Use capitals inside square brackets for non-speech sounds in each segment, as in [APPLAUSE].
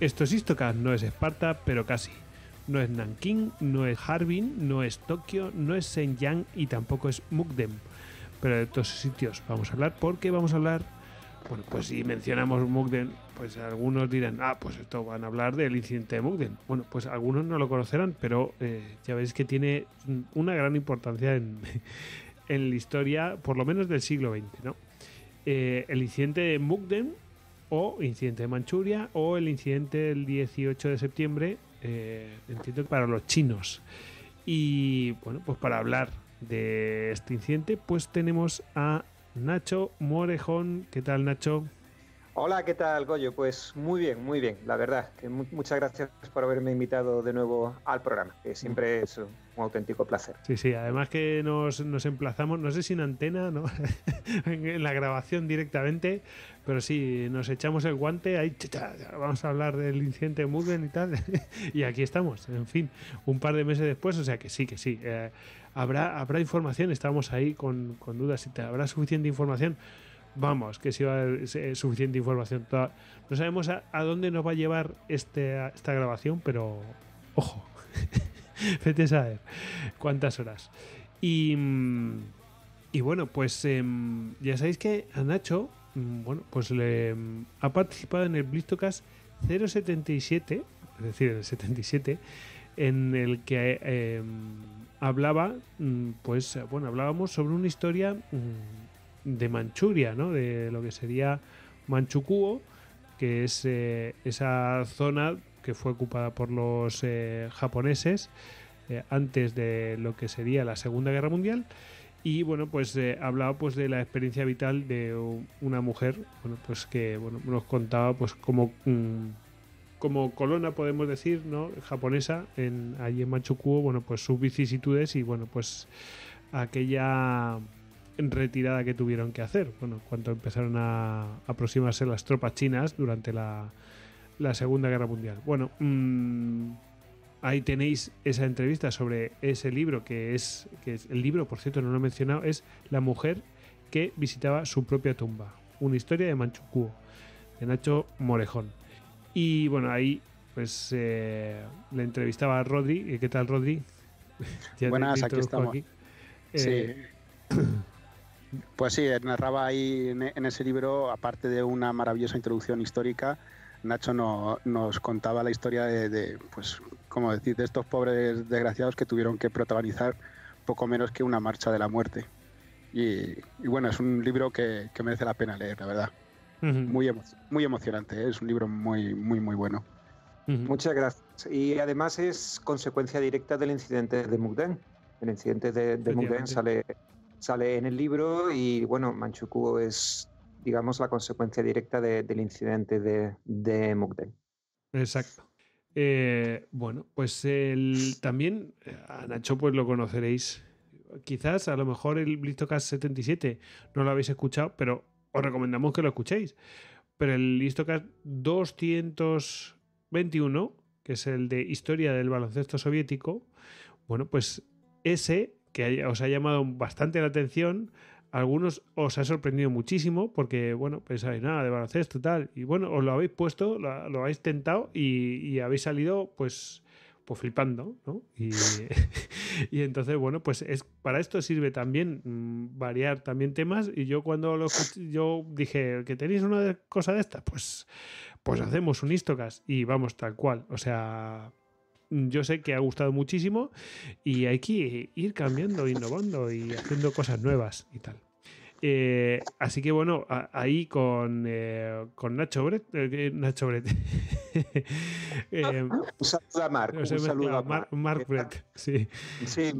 Esto es Istokan, no es Esparta, pero casi. No es Nanking, no es Harbin, no es Tokio, no es Shenyang y tampoco es Mukden. Pero de estos sitios vamos a hablar porque vamos a hablar. Bueno, pues si mencionamos Mukden, pues algunos dirán, ah, pues esto van a hablar del incidente de Mukden. Bueno, pues algunos no lo conocerán, pero eh, ya veis que tiene una gran importancia en, [LAUGHS] la historia, por lo menos del siglo XX, ¿no? Eh, el incidente de Mukden o incidente de Manchuria o el incidente del 18 de septiembre, eh, entiendo que para los chinos. Y bueno, pues para hablar de este incidente, pues tenemos a Nacho Morejón. ¿Qué tal, Nacho? Hola, ¿qué tal, Goyo? Pues muy bien, muy bien, la verdad. Que eh, muchas gracias por haberme invitado de nuevo al programa, que siempre es un auténtico placer. Sí, sí, además que nos, nos emplazamos, no sé si en antena, ¿no? [LAUGHS] en la grabación directamente, pero sí, nos echamos el guante, ahí vamos a hablar del incidente Mugen y tal, [LAUGHS] y aquí estamos, en fin, un par de meses después, o sea que sí, que sí. Eh, habrá, habrá información, estábamos ahí con, con dudas, y te habrá suficiente información vamos, que si va a haber eh, suficiente información. Toda. No sabemos a, dónde nos va a llevar este, esta grabación, pero ojo, [LAUGHS] vete saber cuántas horas. Y, mm, y bueno, pues em, ya sabéis que a Nacho, mm, bueno, pues mm, ha participado en el Blistocast 077, es decir, en el 77, en el que em, hablaba, pues bueno, hablábamos sobre una historia de Manchuria, ¿no? de lo que sería Manchukuo, que es eh, esa zona que fue ocupada por los eh, japoneses eh, antes de lo que sería la Segunda Guerra Mundial. Y bueno, pues hablaba pues de la experiencia vital de una mujer, bueno, pues que bueno, nos contaba pues como, mm, como colona, podemos decir, ¿no? japonesa, en, allí en Manchukuo, bueno, pues sus vicisitudes y bueno, pues aquella retirada que tuvieron que hacer. Bueno, cuando empezaron a aproximarse las tropas chinas durante la, Segunda Guerra Mundial. Bueno, mm, ahí tenéis esa entrevista sobre ese libro, que es, que el libro, por cierto, no lo he mencionado, es La mujer que visitaba su propia tumba. Una historia de Manchukuo, de Nacho Morejón. Y bueno, ahí pues eh, le entrevistaba a Rodri. Eh, ¿Qué tal, Rodri? [LAUGHS] Buenas, aquí estamos. sí. Eh, [CLEARS THROAT] Pues sí, narraba ahí en, ese libro, aparte de una maravillosa introducción histórica, Nacho nos contaba la historia de, pues, como decir, de estos pobres desgraciados que tuvieron que protagonizar poco menos que una marcha de la muerte. Y, bueno, es un libro que, merece la pena leer, la verdad. muy, muy emocionante, ¿eh? es un libro muy, muy, muy bueno. Muchas gracias. Y además es consecuencia directa del incidente de Mukden. El incidente de, de Mukden sale sale en el libro y bueno, Manchukuo es, digamos, la consecuencia directa del incidente de, de Mukden. Exacto. Eh, bueno, pues el, también eh, a Nacho pues lo conoceréis. Quizás a lo mejor el Listocast 77 no lo habéis escuchado, pero os recomendamos que lo escuchéis. Pero el Listocast 221, que es el de historia del baloncesto soviético, bueno, pues ese que os ha llamado bastante la atención. Algunos os ha sorprendido muchísimo porque, bueno, pensáis nada de baloncesto tal. Y bueno, os lo habéis puesto, lo, habéis tentado y, habéis salido, pues, pues flipando, ¿no? [LAUGHS] [LAUGHS] Y, entonces, bueno, pues es, para esto sirve también mm, variar también temas. Y yo cuando lo yo dije, que tenéis una cosa de estas, pues, pues hacemos un histocas. y vamos tal cual. O sea, yo sé que ha gustado muchísimo y hay que ir cambiando, innovando y haciendo cosas nuevas y tal. Eh, así que bueno, ahí con, eh, Nacho Bret. Eh, Nacho [LAUGHS] un saludo a Mark. Un saludo a Mark, sí. Sí,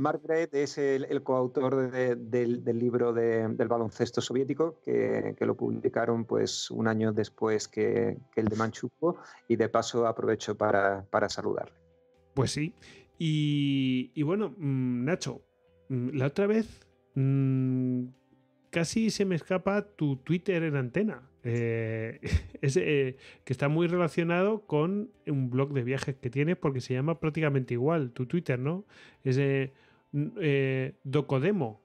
es el, coautor del, libro del baloncesto soviético que, lo publicaron pues un año después que, el de Manchukuo y de paso aprovecho para, para saludarle. Pues sí. Y, bueno, mm, Nacho, mm, la otra vez mm, casi se me escapa tu Twitter en antena. Eh, [LAUGHS] eh, que está muy relacionado con un blog de viajes que tienes porque se llama prácticamente igual tu Twitter, ¿no? Es eh, Docodemo,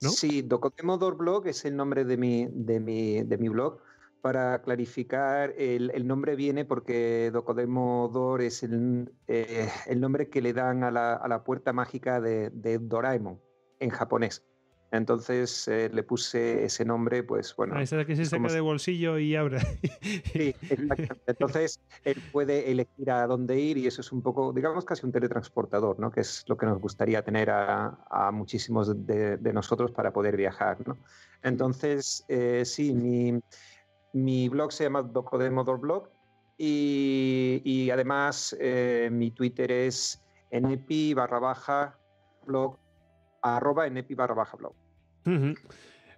¿no? Sí, Docodemo Blog es el nombre de mi, de mi blog para clarificar, el, nombre viene porque Docodemo Dor es eh, el, nombre que le dan a la, puerta mágica de, de, Doraemon en japonés. Entonces eh, le puse ese nombre, pues bueno. Es esa que se saca de bolsillo y abre. sí, exactamente. [LAUGHS] Entonces él puede elegir a dónde ir y eso es un poco, digamos, casi un teletransportador, ¿no? Que es lo que nos gustaría tener a, muchísimos de, nosotros para poder viajar, ¿no? Entonces, eh, sí, mi mi blog se llama Docodemodorblog Blog y, además eh, mi Twitter es np barra baja blog arroba enepi barra baja blog.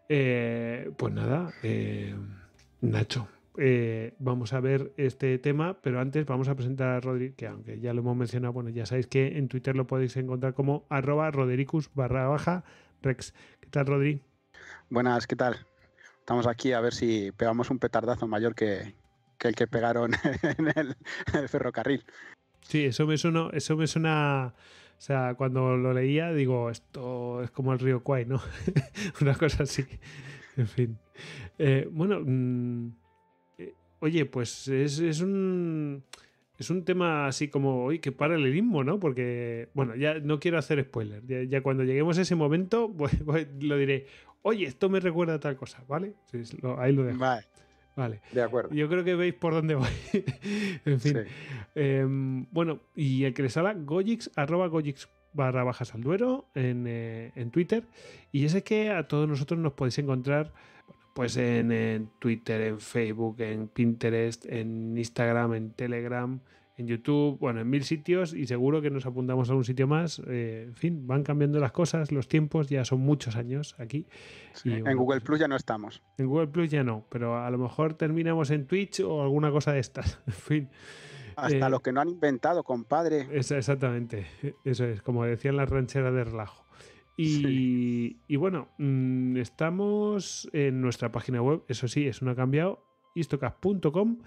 Eh, pues nada, eh, Nacho, vamos a ver este tema, pero antes vamos a presentar a Rodri, que aunque ya lo hemos mencionado, bueno, ya sabéis que en Twitter lo podéis encontrar como arroba rodericus barra baja rex. ¿Qué tal, Rodri? Buenas, ¿qué tal? estamos aquí a ver si pegamos un petardazo mayor que, el que pegaron [LAUGHS] en el, ferrocarril. Sí, eso me suena, eso me suena. O sea, cuando lo leía, digo, esto es como el río Kwai, ¿no? [LAUGHS] Una cosa así. En fin. Eh, bueno. Mm, eh, oye, pues es, es un es un tema así como, uy, qué paralelismo, ¿no? Porque, bueno, ya no quiero hacer spoilers, Ya, cuando lleguemos a ese momento, [LAUGHS] pues, pues, lo diré, oye, esto me recuerda a tal cosa, ¿vale? ahí lo dejo. Vale. De acuerdo. Yo creo que veis por dónde voy. [LAUGHS] en fin. Em, bueno, y el que les habla, Gojix, arroba barra bajas al duero en, eh, Twitter. Y ese que a todos nosotros nos podéis encontrar pues en, Twitter, en Facebook, en Pinterest, en Instagram, en Telegram, en YouTube, bueno, en mil sitios y seguro que nos apuntamos a un sitio más. Eh, en fin, van cambiando las cosas, los tiempos, ya son muchos años aquí. en Google pues, Plus ya no estamos. En Google Plus ya no, pero a lo mejor terminamos en Twitch o alguna cosa de estas. [LAUGHS] fin. Hasta eh, los que no han inventado, compadre. exactamente, eso es, como decían las rancheras de relajo. Y, bueno, mm, estamos en nuestra página web, eso sí, eso no ha cambiado, istocast.com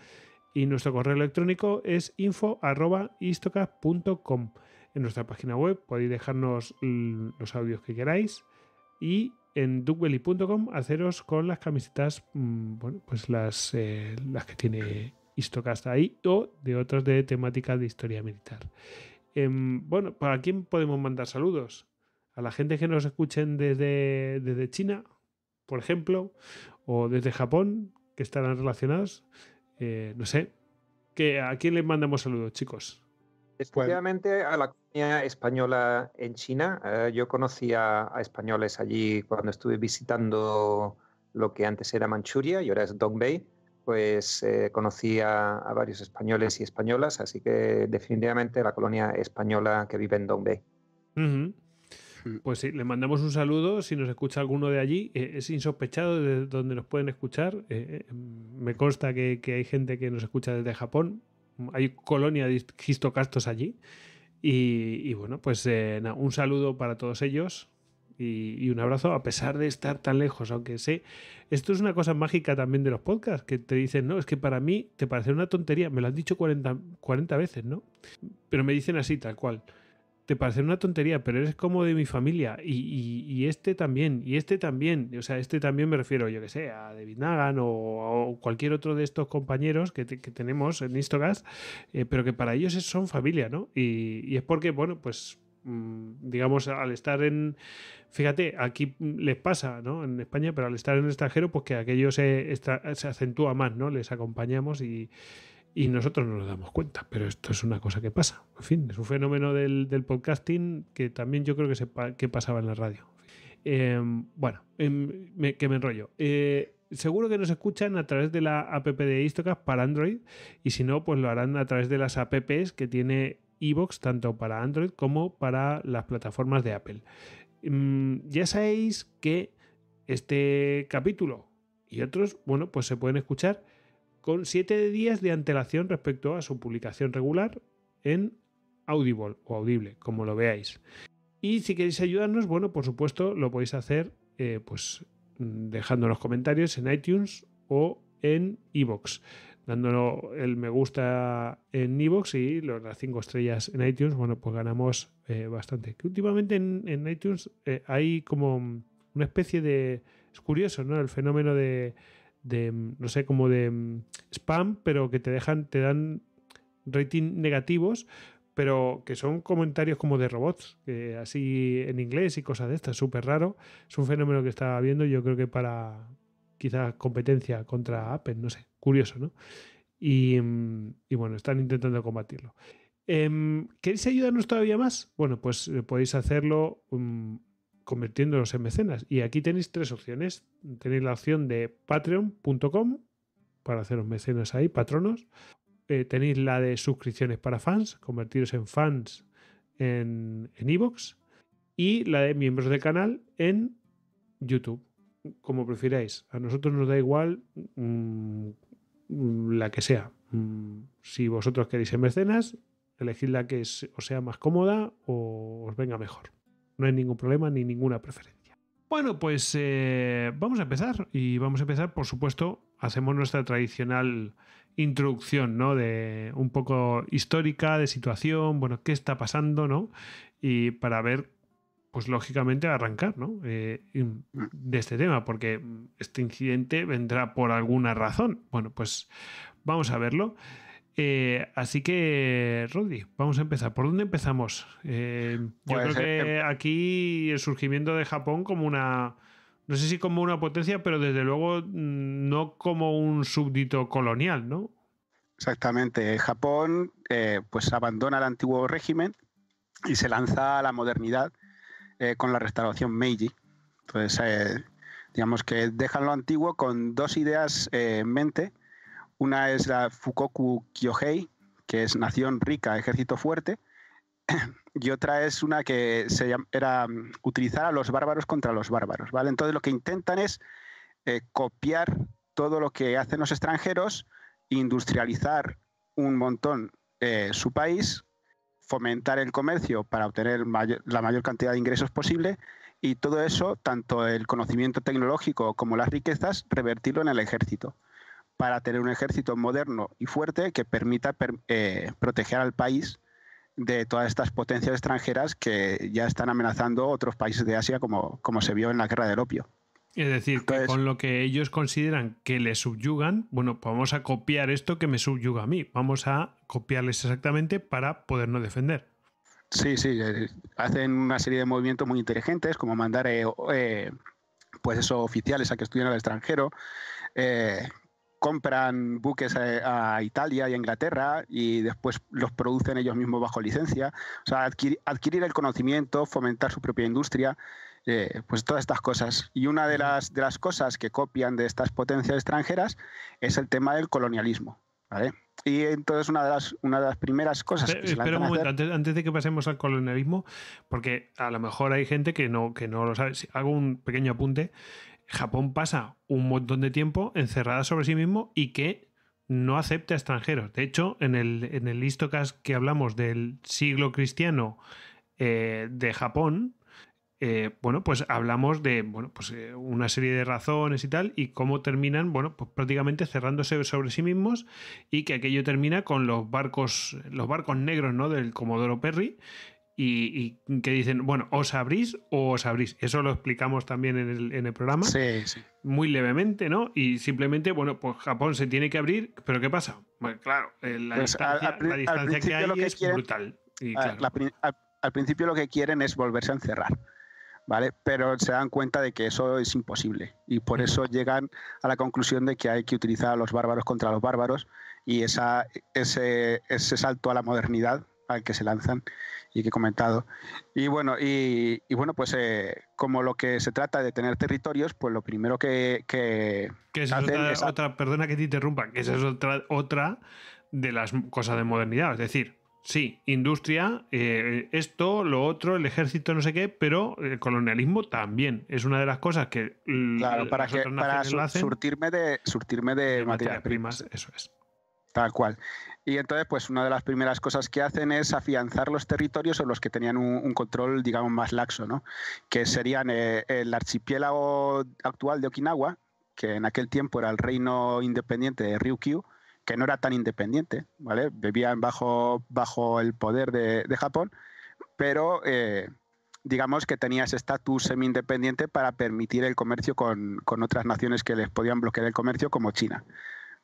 y nuestro correo electrónico es info.istocast.com. En nuestra página web podéis dejarnos los audios que queráis y en duckwelly.com haceros con las camisetas, mm, bueno, pues las, eh, las que tiene Istocast ahí o de otras de temática de historia militar. Em, bueno, ¿para quién podemos mandar saludos? A la gente que nos escuchen desde, desde China, por ejemplo, o desde Japón, que estarán relacionados. Eh, no sé. que ¿A quién le mandamos saludos, chicos? Definitivamente a la colonia española en China. Eh, yo conocía a, españoles allí cuando estuve visitando lo que antes era Manchuria y ahora es Dongbei. Pues conocía eh, conocí a, varios españoles y españolas, así que definitivamente la colonia española que vive en Dongbei. Mm. Pues sí, le mandamos un saludo. Si nos escucha alguno de allí, eh, es insospechado de donde nos pueden escuchar. Eh, eh, me consta que, hay gente que nos escucha desde Japón. Hay colonia de histocastos allí. Y, bueno, pues un saludo para todos ellos y, un abrazo a pesar de estar tan lejos, aunque sé. Esto es una cosa mágica también de los podcasts, que te dicen, no, es que para mí te parece una tontería. Me lo han dicho 40, 40 veces, ¿no? Pero me dicen así, tal cual te parece una tontería, pero eres como de mi familia. Y, y, y, este también, y este también. O sea, este también me refiero, yo que sé, a David Nagan o, cualquier otro de estos compañeros que, tenemos en Instogas, eh, pero que para ellos son familia, ¿no? Y, y es porque, bueno, pues mm, digamos, al estar en. Fíjate, aquí les pasa, ¿no? En España, pero al estar en el extranjero, pues que aquello se, se acentúa más, ¿no? Les acompañamos y, y nosotros no nos damos cuenta, pero esto es una cosa que pasa. En fin, es un fenómeno del, podcasting que también yo creo que, se, que pasaba en la radio. Em, bueno, em, que me enrollo. Eh, seguro que nos escuchan a través de la app de Istocas para Android y si no, pues lo harán a través de las apps que tiene Evox tanto para Android como para las plataformas de Apple. Em, ya sabéis que este capítulo y otros, bueno, pues se pueden escuchar con 7 días de antelación respecto a su publicación regular en Audible o Audible, como lo veáis. Y si queréis ayudarnos, bueno, por supuesto lo podéis hacer eh, pues dejando los comentarios en iTunes o en iVoox, dándolo el me gusta en iVoox y las 5 estrellas en iTunes, bueno, pues ganamos eh, bastante. Que últimamente en, iTunes eh, hay como una especie de... Es curioso, ¿no? El fenómeno de de, mm, no sé, como de mm, spam, pero que te dejan, te dan rating negativos, pero que son comentarios como de robots, que así en inglés y cosas de estas, súper raro. Es un fenómeno que estaba viendo, yo creo que para quizás competencia contra Apple, no sé, curioso, ¿no? Y, mm, y bueno, están intentando combatirlo. Em, ¿Queréis ayudarnos todavía más? Bueno, pues eh, podéis hacerlo convirtiéndonos en mecenas. Y aquí tenéis tres opciones. Tenéis la opción de patreon.com para haceros mecenas ahí, patronos. Eh, tenéis la de suscripciones para fans, convertiros en fans en Evox. y la de miembros del canal en YouTube. Como prefiráis. A nosotros nos da igual mm, la que sea. Mm, si vosotros queréis ser mecenas, elegid la que os sea más cómoda o os venga mejor. No hay ningún problema ni ninguna preferencia. Bueno, pues eh, vamos a empezar. Y vamos a empezar, por supuesto, hacemos nuestra tradicional introducción, ¿no? De un poco histórica, de situación, bueno, qué está pasando, ¿no? Y para ver, pues lógicamente arrancar, ¿no? Eh, de este tema, porque este incidente vendrá por alguna razón. Bueno, pues vamos a verlo. Eh, así que, Rodri, vamos a empezar. ¿Por dónde empezamos? Eh, yo pues, creo que eh, em- aquí el surgimiento de Japón como una, no sé si como una potencia, pero desde luego mm, no como un súbdito colonial, ¿no? Exactamente. Japón pues abandona el antiguo régimen y se lanza a la modernidad con la restauración Meiji. Entonces, digamos que dejan lo antiguo con dos ideas en mente una es la Fukoku Kyohei, que es Nación Rica, Ejército Fuerte. [CLEARS THROAT] Y otra es una que se era mm, utilizar a los bárbaros contra los bárbaros. ¿vale? Entonces lo que intentan es eh, copiar todo lo que hacen los extranjeros, industrializar un montón eh, su país, fomentar el comercio para obtener la mayor cantidad de ingresos posible y todo eso, tanto el conocimiento tecnológico como las riquezas, revertirlo en el ejército para tener un ejército moderno y fuerte que permita eh, proteger al país de todas estas potencias extranjeras que ya están amenazando otros países de Asia como, como se vio en la guerra del opio. Es decir, con lo que ellos consideran que le subyugan, bueno, pues vamos a copiar esto que me subyuga a mí, vamos a copiarles exactamente para podernos defender. Sí, sí, eh, hacen una serie de movimientos muy inteligentes, como mandar eh, pues oficiales a que estudien al extranjero, eh, compran buques a, Italia y a Inglaterra y después los producen ellos mismos bajo licencia. O sea, adquirir, el conocimiento, fomentar su propia industria, eh, pues todas estas cosas. Y una de las, de las cosas que copian de estas potencias extranjeras es el tema del colonialismo. Y entonces una de las, una de las primeras cosas... que se espera un momento, antes, de que pasemos al colonialismo, porque a lo mejor hay gente que no, que no lo sabe, hago un pequeño apunte. Japón pasa un montón de tiempo encerrada sobre sí mismo y que no acepta a extranjeros. De hecho, en el, en el que hablamos del siglo cristiano eh, de Japón, eh, bueno, pues hablamos de bueno, pues, eh, una serie de razones y tal, y cómo terminan, bueno, pues prácticamente cerrándose sobre sí mismos, y que aquello termina con los barcos, los barcos negros, ¿no? Del Comodoro Perry, y, que dicen, bueno, os abrís o os abrís. Eso lo explicamos también en el, programa. Sí, Muy levemente, ¿no? Y simplemente, bueno, pues Japón se tiene que abrir, pero ¿qué pasa? claro, la distancia, que hay es brutal. al, principio lo que quieren es volverse a encerrar. ¿vale? Pero se dan cuenta de que eso es imposible y por eso llegan a la conclusión de que hay que utilizar a los bárbaros contra los bárbaros y esa, ese, ese salto a la modernidad al que se lanzan y que he comentado. Y bueno, y, bueno pues eh, como lo que se trata de tener territorios, pues lo primero que... Que, que otra, perdona que te interrumpa, que es otra, otra de las cosas de modernidad. Es decir, sí, industria, eh, esto, lo otro, el ejército, no sé qué, pero el colonialismo también es una de las cosas que... Claro, para, que, para surtirme de, surtirme de, materias primas. Eso es. Tal cual. Y entonces, pues una de las primeras cosas que hacen es afianzar los territorios en los que tenían un, control, digamos, más laxo, ¿no? Que serían eh, el archipiélago actual de Okinawa, que en aquel tiempo era el reino independiente de Ryukyu, que no era tan independiente, ¿vale? Vivían bajo, bajo el poder de, Japón, pero eh, digamos que tenía ese estatus semi-independiente para permitir el comercio con, con otras naciones que les podían bloquear el comercio, como China,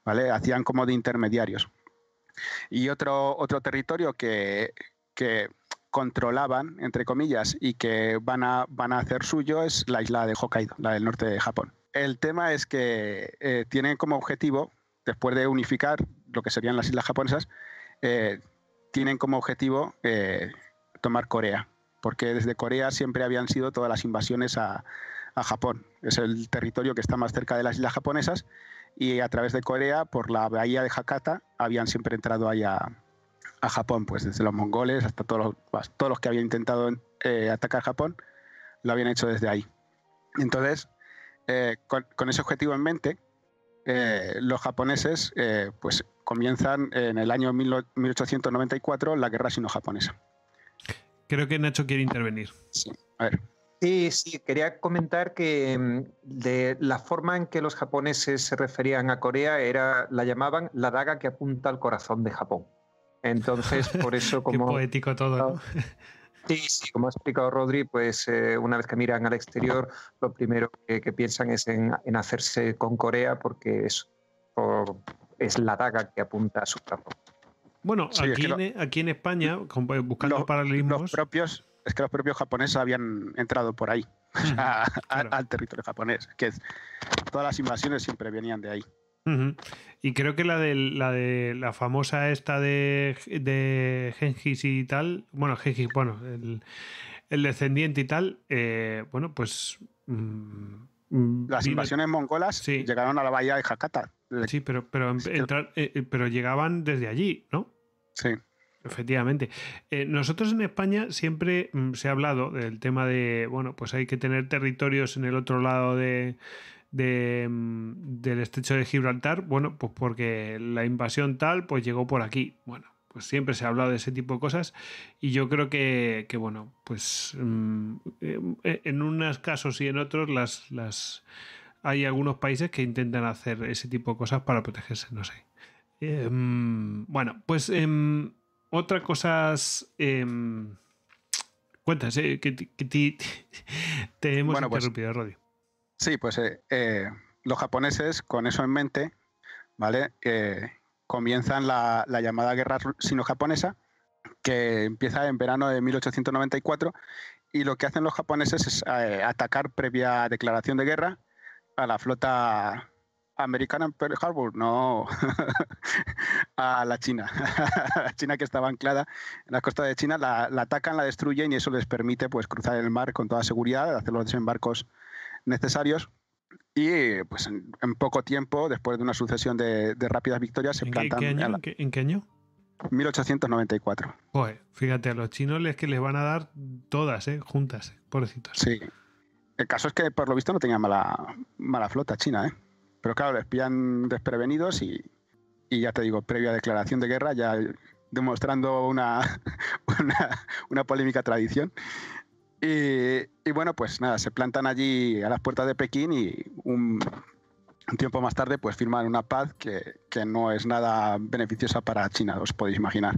¿vale? Hacían como de intermediarios. Y otro, territorio que, controlaban, entre comillas, y que van a, hacer suyo es la isla de Hokkaido, la del norte de Japón. El tema es que eh, tienen como objetivo, después de unificar lo que serían las islas japonesas, eh, tienen como objetivo eh, tomar Corea, porque desde Corea siempre habían sido todas las invasiones a Japón. Es el territorio que está más cerca de las islas japonesas y a través de Corea, por la bahía de Hakata, habían siempre entrado ahí a Japón, pues desde los mongoles hasta todos los, pues, todos los que habían intentado eh, atacar Japón, lo habían hecho desde ahí. Entonces, eh, con, ese objetivo en mente, eh, los japoneses pues comienzan en el año 1894 la guerra sino-japonesa. Creo que Nacho quiere intervenir. Sí, a ver. Sí, sí, quería comentar que mm, de la forma en que los japoneses se referían a Corea era, la llamaban la daga que apunta al corazón de Japón. Entonces, [LAUGHS] por eso como... Qué poético todo, ¿no? Sí, sí, como ha explicado Rodri, pues eh, una vez que miran al exterior, lo primero que, piensan es en, hacerse con Corea porque es, es la daga que apunta a su corazón. Bueno, aquí, en, España, eh, buscando paralelismos... propios, es que los propios japoneses habían entrado por ahí, [LAUGHS] al territorio japonés, que todas las invasiones siempre venían de ahí. Y creo que la de la de la famosa esta de, de Gengis y tal, bueno, Gengis, bueno, el, descendiente y tal, eh, bueno, pues mm, mm, las invasiones mongolas llegaron a la bahía de Hakata. Sí, pero, pero, eh, pero llegaban desde allí, ¿no? Sí. Efectivamente. Eh, nosotros en España siempre mm, se ha hablado del tema de, bueno, pues hay que tener territorios en el otro lado de, mm, del estrecho de Gibraltar, bueno, pues porque la invasión tal, pues llegó por aquí. Bueno, pues siempre se ha hablado de ese tipo de cosas y yo creo que, bueno, pues mm, eh, eh, en unos casos y en otros las, las hay algunos países que intentan hacer ese tipo de cosas para protegerse, no sé. Em, bueno, pues... Em, otra cosa, em, Eh, que, [LAUGHS] te, hemos pues interrumpido, Rodio. Sí, pues eh, eh, los japoneses, con eso en mente, ¿vale? Eh, comienzan la, la, llamada guerra sino-japonesa, que empieza en verano de 1894, y lo que hacen los japoneses es atacar previa declaración de guerra a la flota American Pearl Harbor, no, [LAUGHS] a la China. [LAUGHS] la China que estaba anclada en la costa de China, la, atacan, la destruyen y eso les permite pues, cruzar el mar con toda seguridad, hacer los desembarcos necesarios. Y pues en, poco tiempo, después de una sucesión de, rápidas victorias, se plantan. en, qué, año? 1894. fíjate, a los chinos les que les van a dar todas, ¿eh? juntas, ¿eh? pobrecitos. Sí. El caso es que por lo visto no tenía mala, mala flota china, ¿eh? Pero claro, les pillan desprevenidos y, y ya te digo, previa declaración de guerra, ya demostrando [LAUGHS] una, una, polémica tradición. Y, y, bueno, pues nada, se plantan allí a las puertas de Pekín y un, tiempo más tarde pues firman una paz que, que, no es nada beneficiosa para China, os podéis imaginar.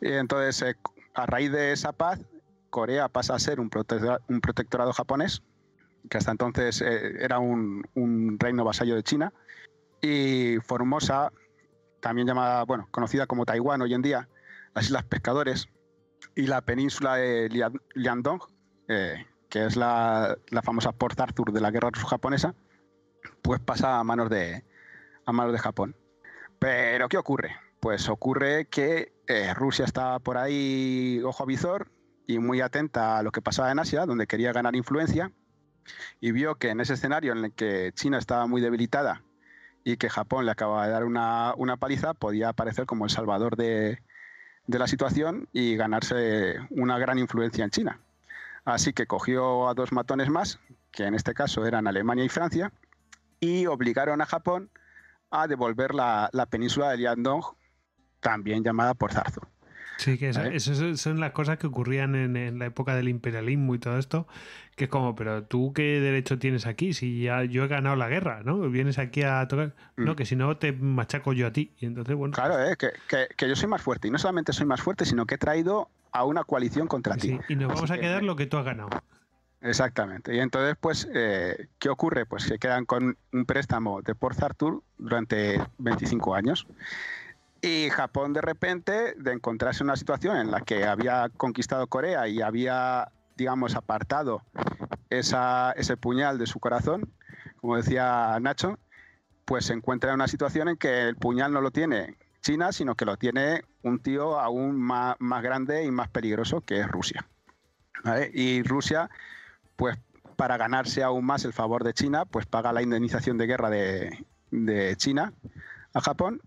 Y entonces, eh, a raíz de esa paz, Corea pasa a ser un, un protectorado japonés que hasta entonces eh, era un, reino vasallo de China, y Formosa, también llamada, bueno, conocida como Taiwán hoy en día, las Islas Pescadores y la península de Liandong, eh, que es la, famosa Port Arthur de la guerra ruso-japonesa, pues pasa a manos de, manos de Japón. Pero ¿qué ocurre? Pues ocurre que eh, Rusia está por ahí ojo a visor y muy atenta a lo que pasaba en Asia, donde quería ganar influencia, y vio que en ese escenario en el que China estaba muy debilitada y que Japón le acababa de dar una, paliza, podía aparecer como el salvador de, la situación y ganarse una gran influencia en China. Así que cogió a dos matones más, que en este caso eran Alemania y Francia, y obligaron a Japón a devolver la, la península de Liandong también llamada por Zarzo. Sí, que esas son las cosas que ocurrían en, la época del imperialismo y todo esto, que es como, pero tú qué derecho tienes aquí si ya yo he ganado la guerra, ¿no? Vienes aquí a tocar, mm. no, que si no te machaco yo a ti. Y entonces, bueno. Claro, ¿eh? que, yo soy más fuerte, y no solamente soy más fuerte, sino que he traído a una coalición contra sí, ti. Y nos vamos a quedar lo que tú has ganado. Exactamente. Y entonces, pues, eh, ¿qué ocurre? Pues se quedan con un préstamo de Port Arthur durante 25 años. Y Japón de repente, de encontrarse en una situación en la que había conquistado Corea y había, digamos, apartado ese puñal de su corazón, como decía Nacho, pues se encuentra en una situación en que el puñal no lo tiene China, sino que lo tiene un tío aún más, grande y más peligroso, que es Rusia. Y Rusia, pues para ganarse aún más el favor de China, pues paga la indemnización de guerra de China a Japón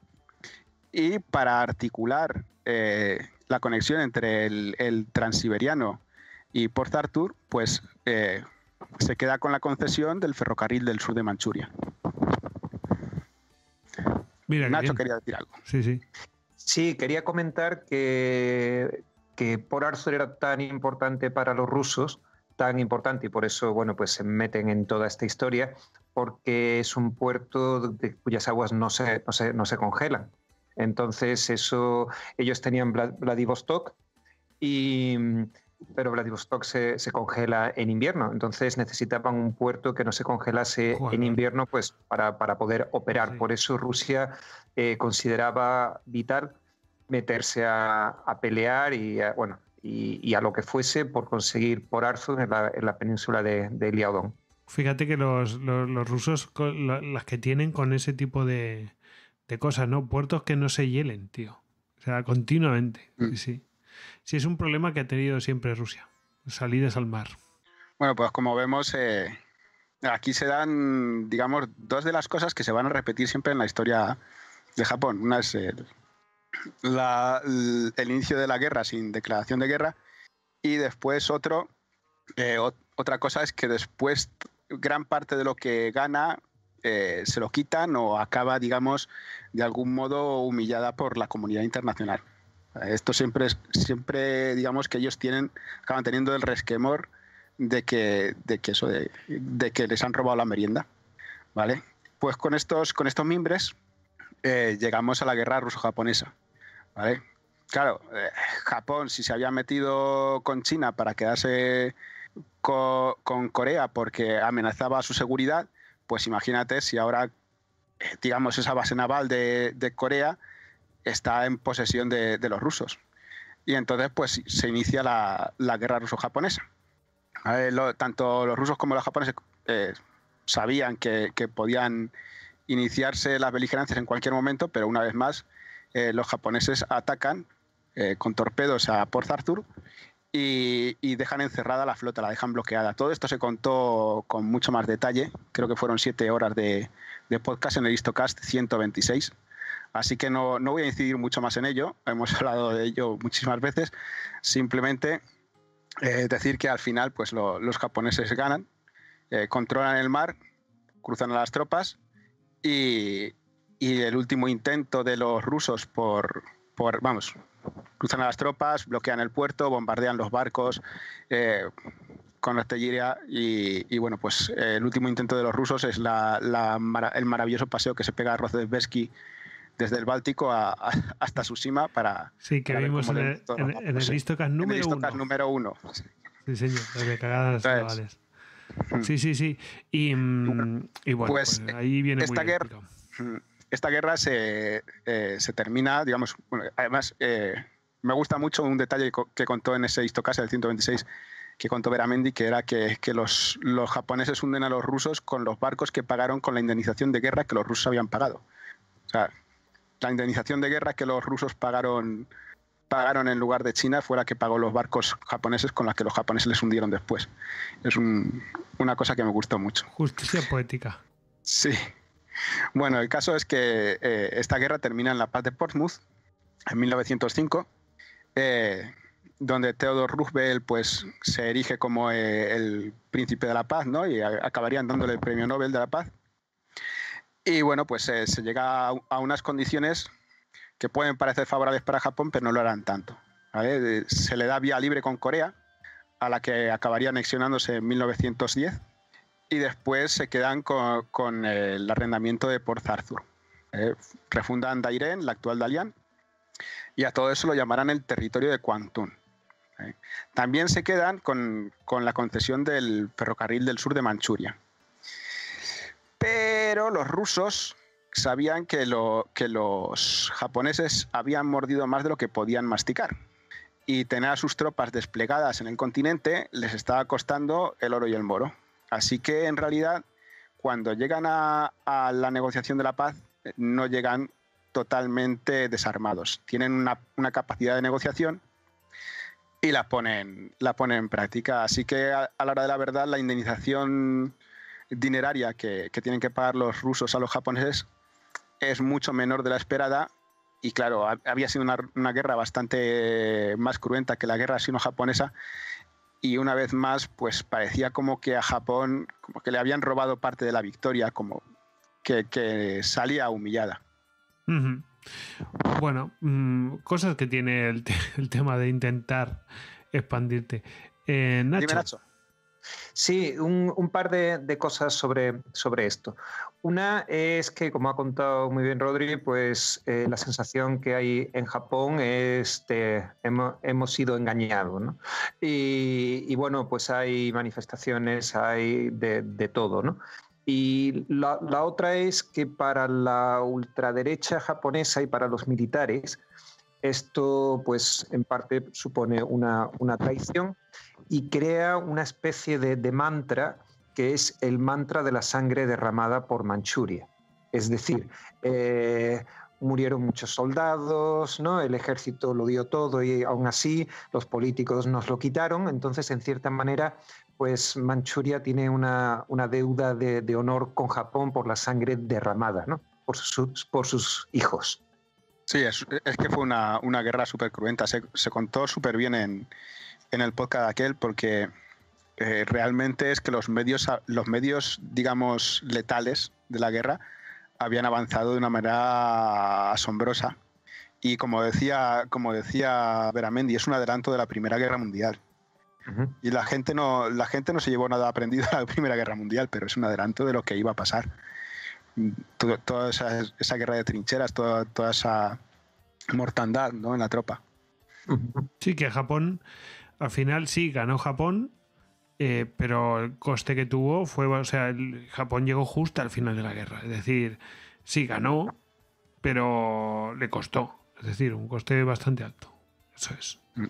y para articular eh, la conexión entre el, el, transiberiano y Port Arthur, pues eh, se queda con la concesión del ferrocarril del sur de Manchuria. Mira, Nacho quería decir algo. Sí, sí. Sí, quería comentar que, que Port Arthur era tan importante para los rusos, tan importante, y por eso, bueno, pues se meten en toda esta historia, porque es un puerto cuyas aguas no no se, no se congelan. Entonces, eso, ellos tenían Vladivostok, y, mm, pero Vladivostok se, congela en invierno. Entonces necesitaban un puerto que no se congelase en invierno pues, para, poder operar. Por eso Rusia eh, consideraba vital meterse a, pelear y a, bueno, y, a lo que fuese por conseguir por Arzun en la, península de, de Liaodong. Fíjate que los, los rusos, las que tienen con ese tipo de, de cosas, ¿no? Puertos que no se hielen, tío. O sea, continuamente. Mm. Sí, sí. es un problema que ha tenido siempre Rusia. Salidas al mar. Bueno, pues como vemos, eh, aquí se dan, digamos, dos de las cosas que se van a repetir siempre en la historia de Japón. Una es el, inicio de la guerra sin declaración de guerra y después otro, eh, otra cosa es que después gran parte de lo que gana eh, se lo quitan o acaba, digamos, de algún modo humillada por la comunidad internacional. Esto siempre, siempre digamos que ellos tienen, acaban teniendo el resquemor de que, de que eso de, que les han robado la merienda. ¿Vale? Pues con estos, con estos mimbres eh, llegamos a la guerra ruso-japonesa. ¿Vale? Claro, eh, Japón, si se había metido con China para quedarse con Corea porque amenazaba su seguridad, pues imagínate si ahora, eh, digamos, esa base naval de, Corea está en posesión de, los rusos. Y entonces, pues se inicia la, guerra ruso-japonesa. tanto los rusos como los japoneses eh, sabían que, podían iniciarse las beligerancias en cualquier momento, pero una vez más, eh, los japoneses atacan con torpedos a Port Arthur y, dejan encerrada la flota, la dejan bloqueada. Todo esto se contó con mucho más detalle, creo que fueron siete horas de, podcast en el Histocast 126. Así que no, voy a incidir mucho más en ello, hemos [LAUGHS] hablado de ello muchísimas veces. Simplemente eh, decir que al final pues los japoneses ganan, eh, controlan el mar, cruzan a las tropas y, el último intento de los rusos por, por vamos, cruzan a las tropas, bloquean el puerto, bombardean los barcos eh, con artillería y, y bueno, pues eh, el último intento de los rusos es el maravilloso paseo que se pega a Rozhdesberski desde el Báltico hasta su cima para... Sí, que vimos en el, el, número, uno. Sí, señor, de cagadas mm. Sí, sí, sí. Y, mm, bueno, pues, pues, ahí viene esta guerra esta guerra se, eh, termina, digamos, además eh, me gusta mucho un detalle que contó en ese Istocasa del 126 que contó Veramendi, que era que, que los, los, japoneses hunden a los rusos con los barcos que pagaron con la indemnización de guerra que los rusos habían pagado. O sea, la indemnización de guerra que los rusos pagaron, pagaron en lugar de China fue la que pagó los barcos japoneses con las que los japoneses les hundieron después. Es una cosa que me gustó mucho. Justicia poética. Sí. Bueno, el caso es que eh, esta guerra termina en la paz de Portsmouth en 1905, eh, donde Theodore Roosevelt pues, se erige como eh, el príncipe de la paz ¿no? y acabarían dándole el premio Nobel de la paz. Y bueno, pues se llega a, unas condiciones que pueden parecer favorables para Japón, pero no lo harán tanto. Se le da vía libre con Corea, a la que acabaría anexionándose en 1910 y después se quedan con, el arrendamiento de Port Arthur. Eh, refundan Dairen, la actual Dalian, y a todo eso lo llamarán el territorio de Quantum. Eh. También se quedan con, la concesión del ferrocarril del sur de Manchuria. Pero los rusos sabían que, lo, que los japoneses habían mordido más de lo que podían masticar y tener a sus tropas desplegadas en el continente les estaba costando el oro y el moro. Así que en realidad, cuando llegan a, la negociación de la paz, eh, no llegan totalmente desarmados. Tienen una, capacidad de negociación y la ponen, la ponen en práctica. Así que a, la hora de la verdad, la indemnización dineraria que, tienen que pagar los rusos a los japoneses es mucho menor de la esperada. Y claro, había sido una guerra bastante más cruenta que la guerra sino-japonesa y una vez más pues parecía como que a Japón como que le habían robado parte de la victoria, como que, salía humillada. Bueno, mm, cosas que tiene [LAUGHS] el, tema de intentar expandirte. Eh, Sí, un, par de, cosas sobre, sobre, esto. Una es que, como ha contado muy bien Rodri, pues eh, la sensación que hay en Japón es que hemos, hemos sido engañados. ¿no? Y, bueno, pues hay manifestaciones, hay de, todo. ¿no? Y la, la, otra es que para la ultraderecha japonesa y para los militares, esto pues en parte supone una, una traición y crea una especie de, mantra que es el mantra de la sangre derramada por Manchuria. Es decir, eh, murieron muchos soldados, ¿no? el ejército lo dio todo y aún así los políticos nos lo quitaron. Entonces, en cierta manera, pues Manchuria tiene una, deuda de, honor con Japón por la sangre derramada, ¿no? por, sus, por sus hijos. Sí, es, que fue una, guerra súper cruenta. Se, se contó súper bien en, en el podcast aquel porque eh, realmente es que los medios, los medios, digamos, letales de la guerra habían avanzado de una manera asombrosa. Y como decía, como decía Veramendi, es un adelanto de la Primera Guerra Mundial. Y la gente, no, la gente no se llevó nada aprendido de la [LAUGHS] Primera Guerra Mundial, pero es un adelanto de lo que iba a pasar. toda esa, guerra de trincheras, toda, esa mortandad ¿no? en la tropa. Sí, que Japón al final sí, ganó Japón, eh, pero el coste que tuvo fue, o sea, el Japón llegó justo al final de la guerra. Es decir, sí ganó, pero le costó. Es decir, un coste bastante alto. Eso es. Mm.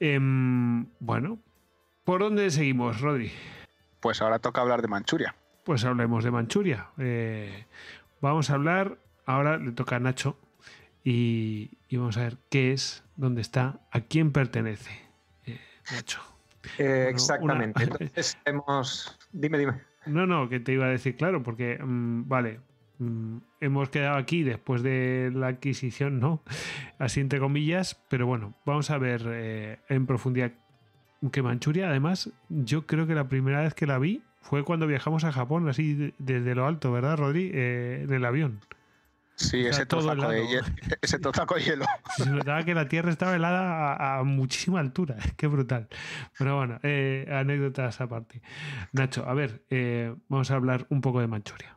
Em, bueno, ¿por dónde seguimos, Rodri? Pues ahora toca hablar de Manchuria. Pues hablemos de Manchuria. Eh, vamos a hablar, ahora le toca a Nacho y vamos a ver qué es, dónde está, a quién pertenece. Hecho. Eh, exactamente. [LAUGHS] Entonces hemos. Dime, dime. No, no, que te iba a decir, claro, porque, mm, vale, mm, hemos quedado aquí después de la adquisición, ¿no? Así entre comillas, pero bueno, vamos a ver eh, en profundidad que Manchuria, además, yo creo que la primera vez que la vi fue cuando viajamos a Japón, así desde lo alto, ¿verdad, Rodri? Eh, en el avión. Sí, [LAUGHS] ese totaco, de hielo, ese hielo. Se notaba que la tierra estaba helada a, muchísima altura. [LAUGHS] Qué brutal. Pero bueno, eh, anécdotas aparte. Nacho, a ver, eh, vamos a hablar un poco de Manchuria.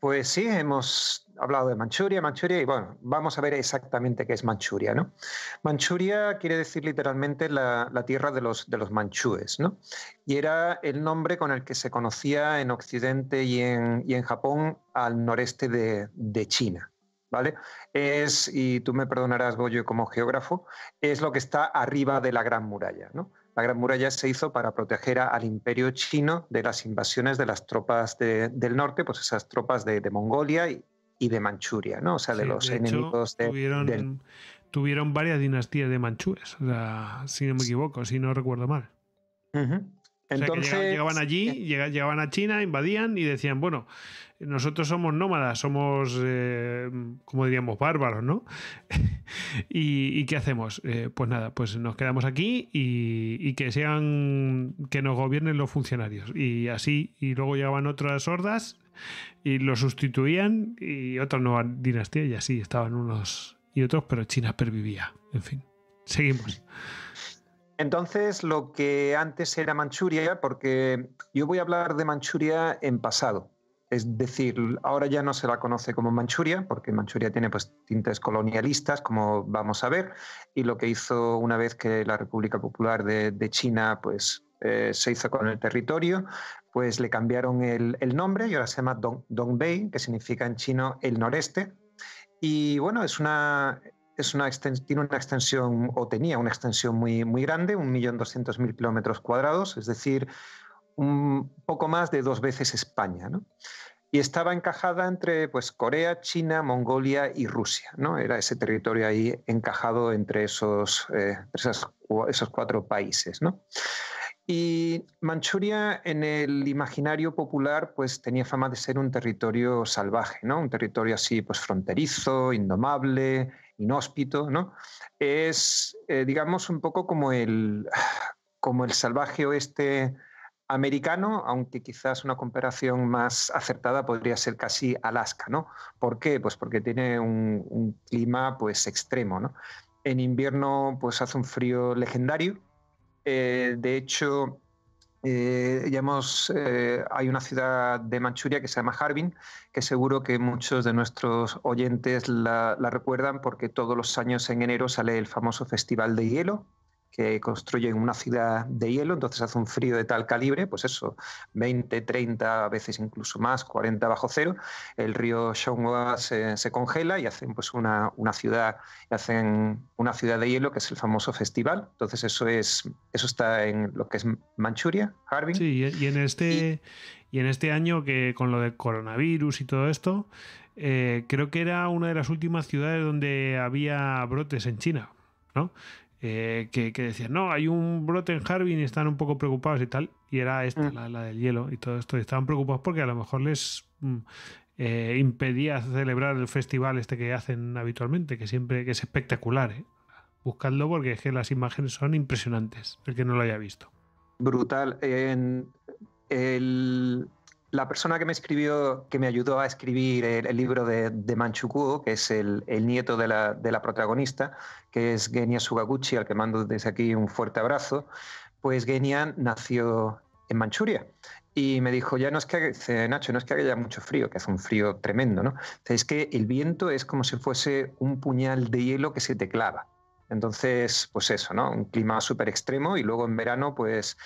Pues sí, hemos hablado de Manchuria, Manchuria, y bueno, vamos a ver exactamente qué es Manchuria, ¿no? Manchuria quiere decir literalmente la, tierra de los, de manchúes, ¿no? Y era el nombre con el que se conocía en Occidente y en, Japón al noreste de China. Es, y tú me perdonarás, Goyo, como geógrafo, es lo que está arriba de la Gran Muralla, ¿no? La Gran Muralla se hizo para proteger al imperio chino de las invasiones de las tropas del norte, pues esas tropas de, Mongolia y, de Manchuria, ¿no? O sea, de los enemigos hecho, tuvieron, tuvieron, varias dinastías de manchúes, si no me equivoco, si no recuerdo mal. Entonces, llegaban allí, eh, llegaban a China, invadían y decían, bueno, nosotros somos nómadas, somos, eh, como diríamos, bárbaros, ¿no? [LAUGHS] ¿Y, qué hacemos? Eh, pues nada, pues nos quedamos aquí y, que sean, que nos gobiernen los funcionarios. Y así, y luego llegaban otras hordas y lo sustituían y otra nueva dinastía y así estaban unos y otros, pero China pervivía. En fin, seguimos. Entonces, lo que antes era Manchuria, porque yo voy a hablar de Manchuria en pasado, es decir, ahora ya no se la conoce como Manchuria, porque Manchuria tiene pues, tintes colonialistas, como vamos a ver, y lo que hizo una vez que la República Popular de, China pues, eh, se hizo con el territorio, pues le cambiaron el, nombre y ahora se llama Dongbei, que significa en chino el noreste. Y bueno, es una, tiene una extensión o tenía una extensión muy, muy grande, 1.200.000 kilómetros cuadrados, es decir, un poco más de dos veces España, Y estaba encajada entre pues, Corea, China, Mongolia y Rusia. ¿no? Era ese territorio ahí encajado entre esos, eh, esos cuatro países. Y Manchuria en el imaginario popular pues tenía fama de ser un territorio salvaje, ¿no? Un territorio así pues fronterizo, indomable, inhóspito, ¿no? Es eh, digamos un poco como el como el salvaje oeste americano, aunque quizás una comparación más acertada podría ser casi Alaska, ¿no? ¿Por qué? Pues porque tiene un, clima pues extremo, En invierno pues hace un frío legendario. Eh, de hecho, eh, eh, hay una ciudad de Manchuria que se llama Harbin, que seguro que muchos de nuestros oyentes la recuerdan porque todos los años en enero sale el famoso Festival de Hielo, que construyen una ciudad de hielo, entonces hace un frío de tal calibre, pues eso, 20, 30, a veces incluso más, 40 bajo cero, el río Shongwa se, congela y hacen pues una, una ciudad, hacen una ciudad de hielo que es el famoso festival. Entonces eso es eso está en lo que es Manchuria, Harbin. Sí, y en este en este año que con lo del coronavirus y todo esto, eh, creo que era una de las últimas ciudades donde había brotes en China, ¿no? Eh, que, decían, no, hay un brote en Harbin y están un poco preocupados y tal. Y era esta, mm. la, del hielo y todo esto. Y estaban preocupados porque a lo mejor les mm, eh, impedía celebrar el festival este que hacen habitualmente, que siempre que es espectacular. ¿eh? Buscadlo porque es que las imágenes son impresionantes, el que no lo haya visto. Brutal. En el, la persona que me escribió, que me ayudó a escribir el, libro de, Manchukuo, que es el, nieto de la, protagonista, que es Genya Sugaguchi, al que mando desde aquí un fuerte abrazo, pues Genia nació en Manchuria. Y me dijo, ya no es que, Nacho, no es que haya mucho frío, que hace un frío tremendo, ¿no? Es que el viento es como si fuese un puñal de hielo que se te clava. Entonces, pues eso, ¿no? Un clima súper extremo y luego en verano, pues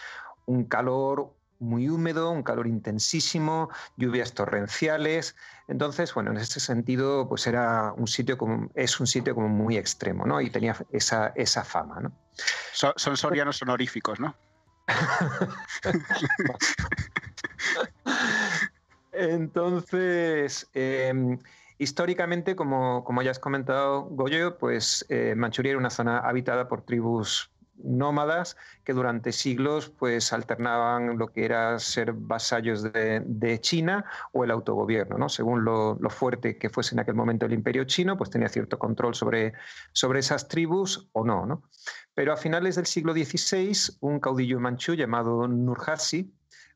un calor muy húmedo, un calor intensísimo, lluvias torrenciales. Entonces, bueno, en ese sentido, pues era un sitio como, es un sitio como muy extremo, ¿no? Y tenía esa, esa fama, ¿no? son, son sorianos honoríficos, ¿no? [LAUGHS] Entonces, em, históricamente, como, ya has comentado, Goyo, pues eh, Manchuria era una zona habitada por tribus nómadas que durante siglos pues alternaban lo que era ser vasallos de, China o el autogobierno, ¿no? Según lo, fuerte que fuese en aquel momento el imperio chino, pues tenía cierto control sobre, sobre esas tribus o no, Pero a finales del siglo XVI, un caudillo manchú llamado Nurhaci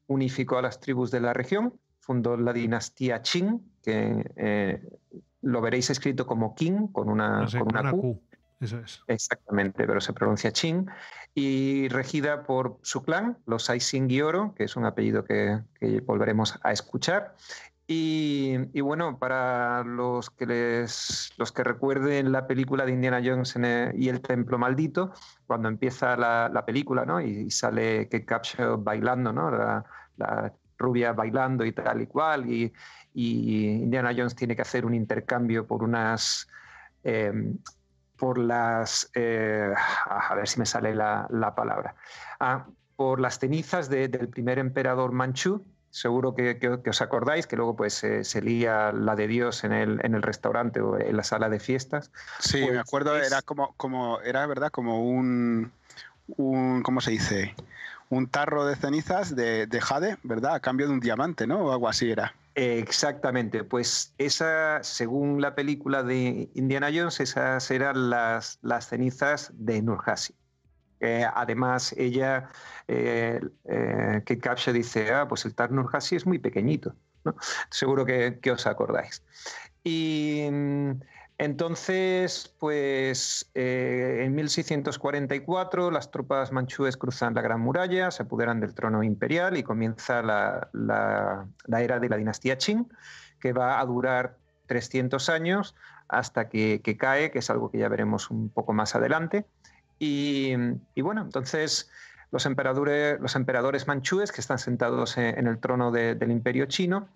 unificó a las tribus de la región, fundó la dinastía Qing, que eh, lo veréis escrito como Qing, con una, Q eso es. Exactamente, pero se pronuncia Chin Y regida por su clan, los Aishin Gioro, que es un apellido que, volveremos a escuchar. Y, bueno, para los que, les, los que recuerden la película de Indiana Jones y el Templo Maldito, cuando empieza la, película ¿no? y, sale que Capshaw bailando, ¿no? la, rubia bailando y tal y cual, y, Indiana Jones tiene que hacer un intercambio por unas... Eh, por las, eh, ah, a ver si me sale la, la palabra, ah, por las cenizas del primer emperador manchú, seguro que, os acordáis, que luego pues se lía la de Dios en el, en el, restaurante o en la sala de fiestas. Sí, me pues acuerdo, era como, como, era verdad, como un, un, ¿cómo se dice? Un tarro de cenizas de, de, jade, ¿verdad? A cambio de un diamante, ¿no? O algo así era. Eh, exactamente, pues esa, según la película de Indiana Jones, esas eran las, las cenizas de Nurhasi. Eh, además, ella, eh, eh, Kate dice, ah, pues el Nurhasi es muy pequeñito, Seguro que, que os acordáis. Y mm, entonces, pues eh, en 1644 las tropas manchúes cruzan la Gran Muralla, se apoderan del trono imperial y comienza la, era de la dinastía Qing, que va a durar 300 años hasta que, cae, que es algo que ya veremos un poco más adelante. Y, bueno, entonces los emperadores, los emperadores manchúes que están sentados en, el trono del imperio chino,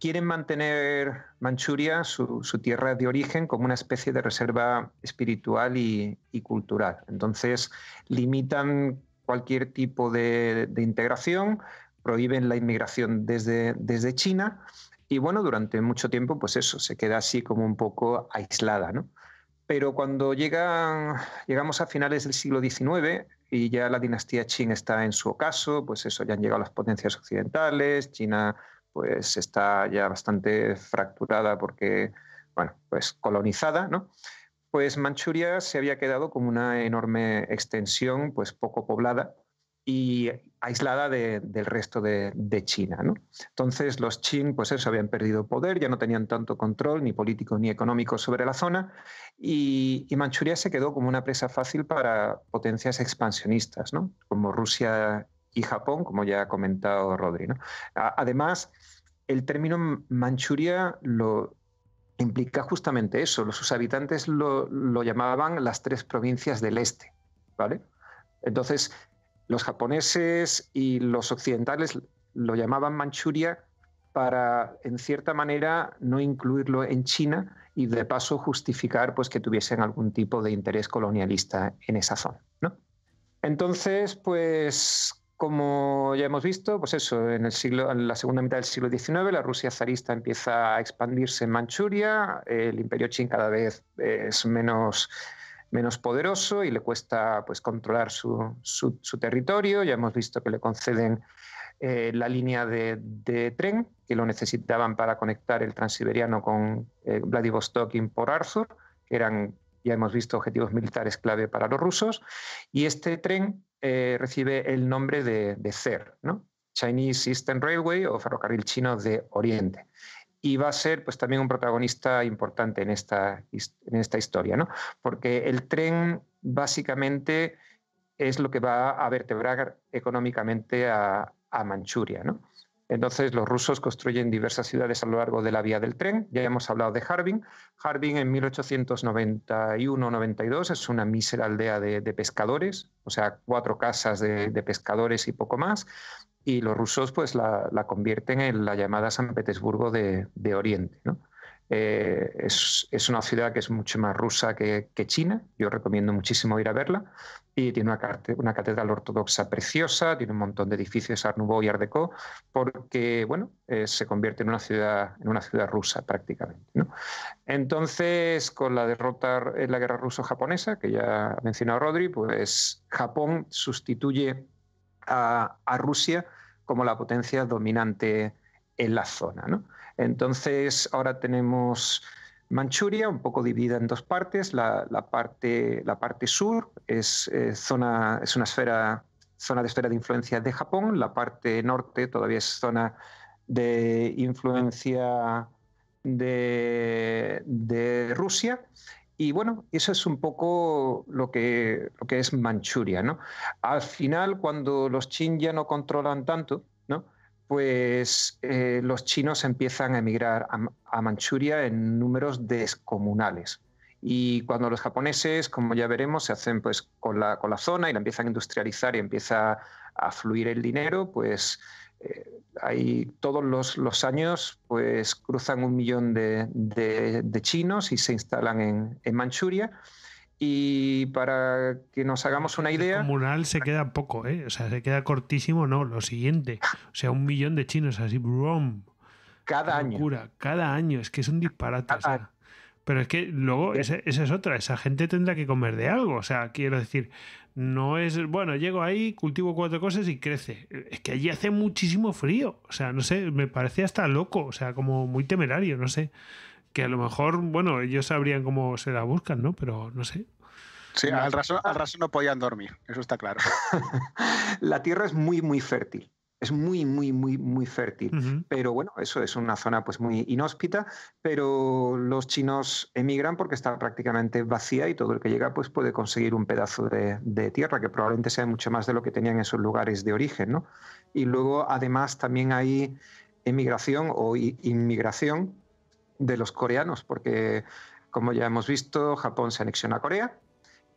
quieren mantener Manchuria, su, tierra de origen, como una especie de reserva espiritual y, cultural. Entonces, limitan cualquier tipo de, integración, prohíben la inmigración desde, China y bueno, durante mucho tiempo, pues eso, se queda así como un poco aislada, Pero cuando llegan, llegamos a finales del siglo XIX y ya la dinastía Qing está en su ocaso, pues eso, ya han llegado las potencias occidentales, China pues está ya bastante fracturada porque, bueno, pues colonizada, ¿no? Pues Manchuria se había quedado como una enorme extensión, pues poco poblada y aislada de, del resto de, China. ¿no? Entonces los Qing pues eso, habían perdido poder, ya no tenían tanto control ni político ni económico sobre la zona y, y Manchuria se quedó como una presa fácil para potencias expansionistas, ¿no? como Rusia y Japón, como ya ha comentado Rodri. ¿no? Además, el término Manchuria lo implica justamente eso. sus habitantes lo, llamaban las tres provincias del este, ¿vale? Entonces, los japoneses y los occidentales lo llamaban Manchuria para, en cierta manera, no incluirlo en China y de paso justificar pues, que tuviesen algún tipo de interés colonialista en esa zona. ¿no? Entonces, pues como ya hemos visto, pues eso, en, el siglo, en la segunda mitad del siglo XIX la Rusia zarista empieza a expandirse en Manchuria, el imperio Chin cada vez eh, es menos, menos poderoso y le cuesta pues, controlar su, territorio, ya hemos visto que le conceden eh, la línea de, tren que lo necesitaban para conectar el transiberiano con eh, Vladivostok y por Arthur, que eran ya hemos visto objetivos militares clave para los rusos, y este tren eh, recibe el nombre de, de CER, ¿no? Chinese Eastern Railway o Ferrocarril Chino de Oriente. Y va a ser pues, también un protagonista importante en esta, en esta historia, ¿no? porque el tren básicamente es lo que va a vertebrar económicamente a, a Manchuria. ¿no? Entonces los rusos construyen diversas ciudades a lo largo de la vía del tren. Ya hemos hablado de Harbin. Harbin en 1891-92 es una mísera aldea de, pescadores, o sea, cuatro casas de, pescadores y poco más. Y los rusos pues la, convierten en la llamada San Petersburgo de, de Oriente. ¿no? Eh, es, una ciudad que es mucho más rusa que, China. Yo recomiendo muchísimo ir a verla. Y tiene una, catedral ortodoxa preciosa, tiene un montón de edificios Art y Art porque bueno, eh, se convierte en una ciudad, en una ciudad rusa prácticamente. ¿no? Entonces, con la derrota en eh, la guerra ruso-japonesa, que ya ha mencionado Rodri, pues Japón sustituye a, a Rusia como la potencia dominante en la zona. ¿no? Entonces, ahora tenemos Manchuria, un poco dividida en dos partes. La, parte, sur es, eh, zona, es una esfera, zona de esfera de influencia de Japón, la parte norte todavía es zona de influencia de, Rusia. Y bueno, eso es un poco lo que, es Manchuria. Al final, cuando los Chin ya no controlan tanto, pues eh, los chinos empiezan a emigrar a, Manchuria en números descomunales. Y cuando los japoneses, como ya veremos, se hacen pues, con la, zona y la empiezan a industrializar y empieza a fluir el dinero, pues hay, eh, todos los, años pues cruzan un millón de, chinos y se instalan en Manchuria y para que nos hagamos una idea. El comunal se queda poco, ¿eh? O sea, se queda cortísimo, no, lo siguiente. O sea, un millón de chinos así, brum. Cada año. Cada año, es que es un disparate. O Pero es que luego esa, esa, es otra, esa gente tendrá que comer de algo. O sea, quiero decir, no es, bueno, llego ahí, cultivo cuatro cosas y crece. Es que allí hace muchísimo frío. O sea, no sé, me parece hasta loco, o sea, como muy temerario, no sé que a lo mejor, bueno, ellos sabrían cómo se la buscan, ¿no? Pero no sé. Sí, al raso, al raso no podían dormir, eso está claro. [LAUGHS] la tierra es muy, muy fértil es muy, muy, muy, muy fértil. Pero bueno, eso es una zona pues muy inhóspita, pero los chinos emigran porque está prácticamente vacía y todo el que llega pues puede conseguir un pedazo de, de, tierra, que probablemente sea mucho más de lo que tenían en sus lugares de origen, ¿no? Y luego además también hay emigración o inmigración de los coreanos, porque como ya hemos visto, Japón se anexiona a Corea,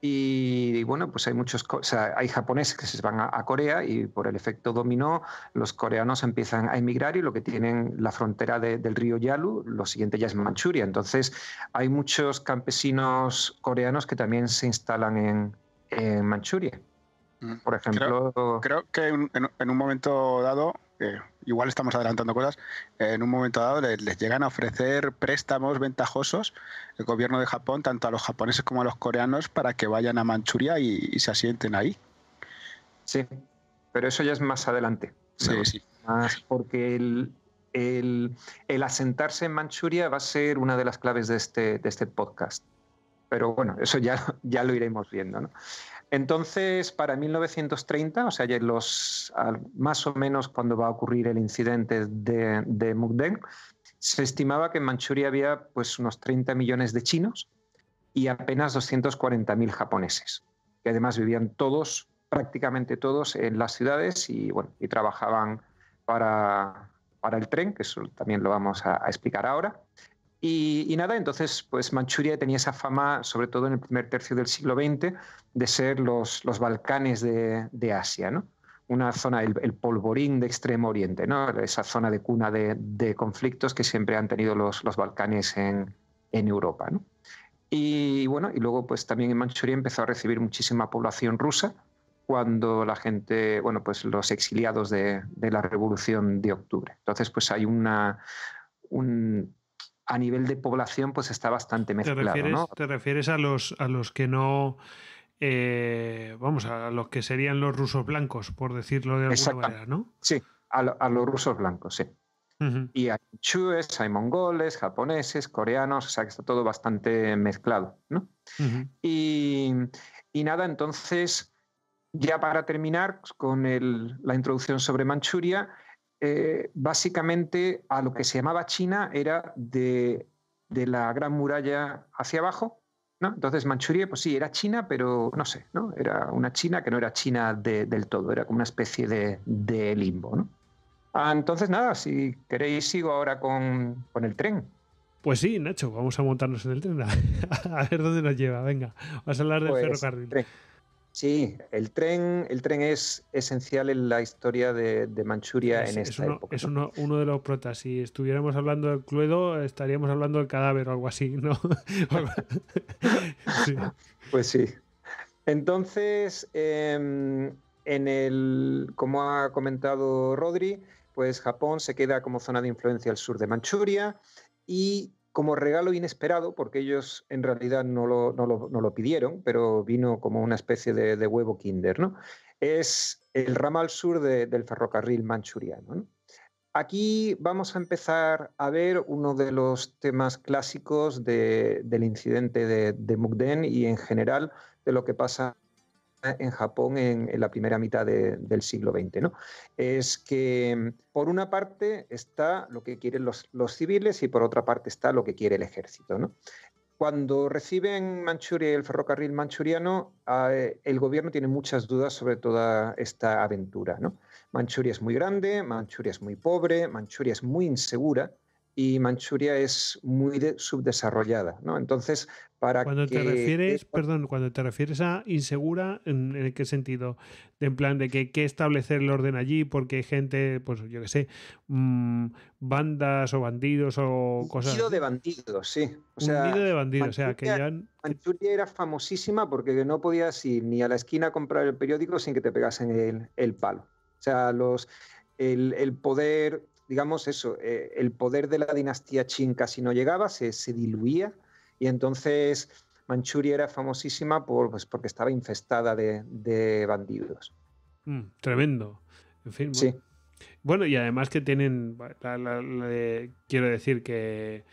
y, bueno, pues hay muchos, o sea, hay japoneses que se van a, Corea y por el efecto dominó los coreanos empiezan a emigrar y lo que tienen la frontera del río Yalu, lo siguiente ya es Manchuria. Entonces hay muchos campesinos coreanos que también se instalan en, en Manchuria. Mm. Por ejemplo... Creo, que en, en, un momento dado igual estamos adelantando cosas, eh, en un momento dado les, llegan a ofrecer préstamos ventajosos el gobierno de Japón, tanto a los japoneses como a los coreanos, para que vayan a Manchuria y, se asienten ahí. Sí, pero eso ya es más adelante. Sí, sí. Más porque el, asentarse en Manchuria va a ser una de las claves de este, de este podcast. Pero bueno, eso ya, ya lo iremos viendo. ¿no? Entonces, para 1930, o sea, los, más o menos cuando va a ocurrir el incidente de, Mukden, se estimaba que en Manchuria había pues, unos 30 millones de chinos y apenas 240.000 japoneses, que además vivían todos, prácticamente todos, en las ciudades y, trabajaban para, el tren, que eso también lo vamos a explicar ahora. Y, nada, entonces, pues Manchuria tenía esa fama, sobre todo en el primer tercio del siglo XX, de ser los, los Balcanes de, de Asia, ¿no? Una zona, el, polvorín de Extremo Oriente, ¿no? Esa zona de cuna de, de conflictos que siempre han tenido los, los Balcanes en, en Europa, ¿no? Y bueno, y luego pues también en Manchuria empezó a recibir muchísima población rusa cuando la gente, bueno, pues los exiliados de, de la Revolución de Octubre. Entonces, pues hay una, un, a nivel de población pues está bastante mezclado. ¿Te refieres, ¿no? ¿te refieres a, los, a los que no... Eh, vamos, a los que serían los rusos blancos, por decirlo de alguna manera, ¿no? Sí, a, los rusos blancos, sí. Y hay chues, hay mongoles, japoneses, coreanos, o sea que está todo bastante mezclado, ¿no? y, nada, entonces, ya para terminar pues, con la introducción sobre Manchuria, eh, básicamente a lo que se llamaba China era de, la Gran Muralla hacia abajo. ¿no? Entonces Manchuria, pues sí, era China, pero no sé, ¿no? era una China que no era China del todo, era como una especie de, de limbo. ¿no? Ah, entonces nada, si queréis sigo ahora con, el tren. Pues sí, Nacho, vamos a montarnos en el tren [LAUGHS] a, ver dónde nos lleva. Venga, vas a hablar del pues, ferrocarril. Sí, el tren, el tren es esencial en la historia de, Manchuria en esta época. Es uno, de los protas. Si estuviéramos hablando del Cluedo, estaríamos hablando del cadáver o algo así, ¿no? [LAUGHS] Pues sí. Entonces, em, en el, como ha comentado Rodri, pues Japón se queda como zona de influencia al sur de Manchuria y como regalo inesperado, porque ellos en realidad no lo, pidieron, pero vino como una especie de, huevo kinder, ¿no? Es el ramal sur del ferrocarril manchuriano. Aquí vamos a empezar a ver uno de los temas clásicos del incidente de, de Mukden y en general de lo que pasa en Japón en, la primera mitad del siglo XX. Es que, por una parte, está lo que quieren los, civiles y por otra parte está lo que quiere el ejército. ¿no? Cuando reciben Manchuria el ferrocarril manchuriano, el gobierno tiene muchas dudas sobre toda esta aventura. Manchuria es muy grande, Manchuria es muy pobre, Manchuria es muy insegura y Manchuria es muy subdesarrollada, ¿no? Entonces, para cuando te refieres, perdón, cuando te refieres a insegura, ¿en, qué sentido? en plan de que hay que establecer el orden allí porque hay gente, pues yo qué sé, mm, bandas o bandidos o cosas. Un nido de bandidos, sí. un de bandidos, o sea, que ya... Manchuria era famosísima porque no podías ir ni a la esquina a comprar el periódico sin que te pegasen el, el palo. O sea, los, el, el poder digamos eso, eh, el poder de la dinastía Qin casi no llegaba, se, diluía y entonces Manchuria era famosísima por, pues, porque estaba infestada de, bandidos. Mm, tremendo. En fin, Sí. bueno. y además que tienen, quiero decir que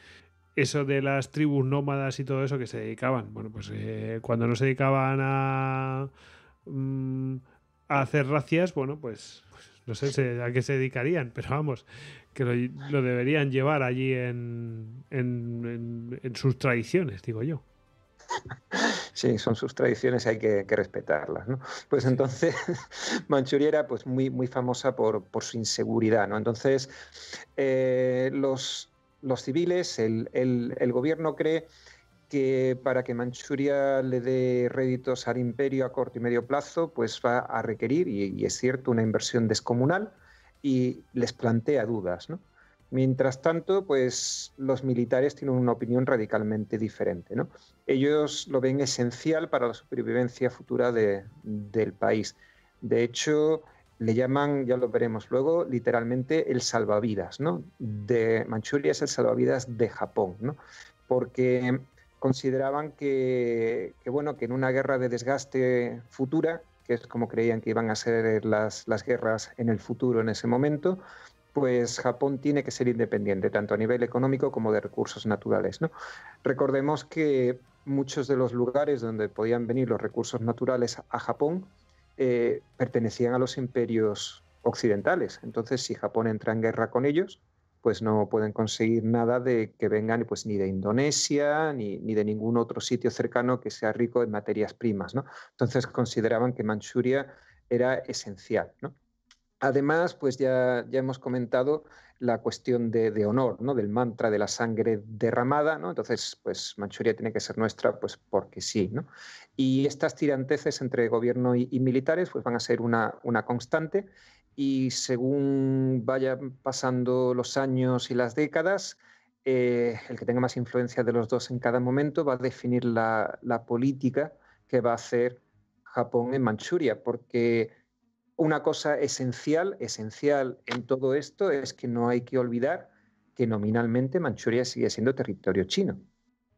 eso de las tribus nómadas y todo eso que se dedicaban, bueno, pues eh, cuando no se dedicaban a, mm, hacer racias, bueno, pues, pues no sé a qué se dedicarían, [LAUGHS] pero vamos, que lo, deberían llevar allí en, sus tradiciones, digo yo. Sí, son sus tradiciones, hay que, respetarlas. ¿no? Pues entonces, [LAUGHS] Manchuria era pues, muy, muy famosa por, su inseguridad. ¿no? Entonces, eh, los, civiles, el gobierno cree que para que Manchuria le dé réditos al imperio a corto y medio plazo, pues va a requerir, y, es cierto, una inversión descomunal y les plantea dudas. Mientras tanto, pues los militares tienen una opinión radicalmente diferente. Ellos lo ven esencial para la supervivencia futura del país. De hecho, le llaman, ya lo veremos luego, literalmente el salvavidas. De Manchuria es el salvavidas de Japón, porque consideraban que, bueno, que en una guerra de desgaste futura, que es como creían que iban a ser las, guerras en el futuro en ese momento, pues Japón tiene que ser independiente, tanto a nivel económico como de recursos naturales. ¿no? Recordemos que muchos de los lugares donde podían venir los recursos naturales a Japón eh, pertenecían a los imperios occidentales. Entonces, si Japón entra en guerra con ellos, pues no pueden conseguir nada de que vengan pues, ni de Indonesia ni, de ningún otro sitio cercano que sea rico en materias primas. ¿no? Entonces consideraban que Manchuria era esencial. Además, pues ya, ya hemos comentado la cuestión de, honor, ¿no? del mantra de la sangre derramada, ¿no? entonces pues Manchuria tiene que ser nuestra pues porque sí. ¿no? Y estas tiranteces entre gobierno y, militares pues van a ser una, una constante y según vayan pasando los años y las décadas, eh, el que tenga más influencia de los dos en cada momento va a definir la, política que va a hacer Japón en Manchuria, porque una cosa esencial, esencial en todo esto es que no hay que olvidar que nominalmente Manchuria sigue siendo territorio chino.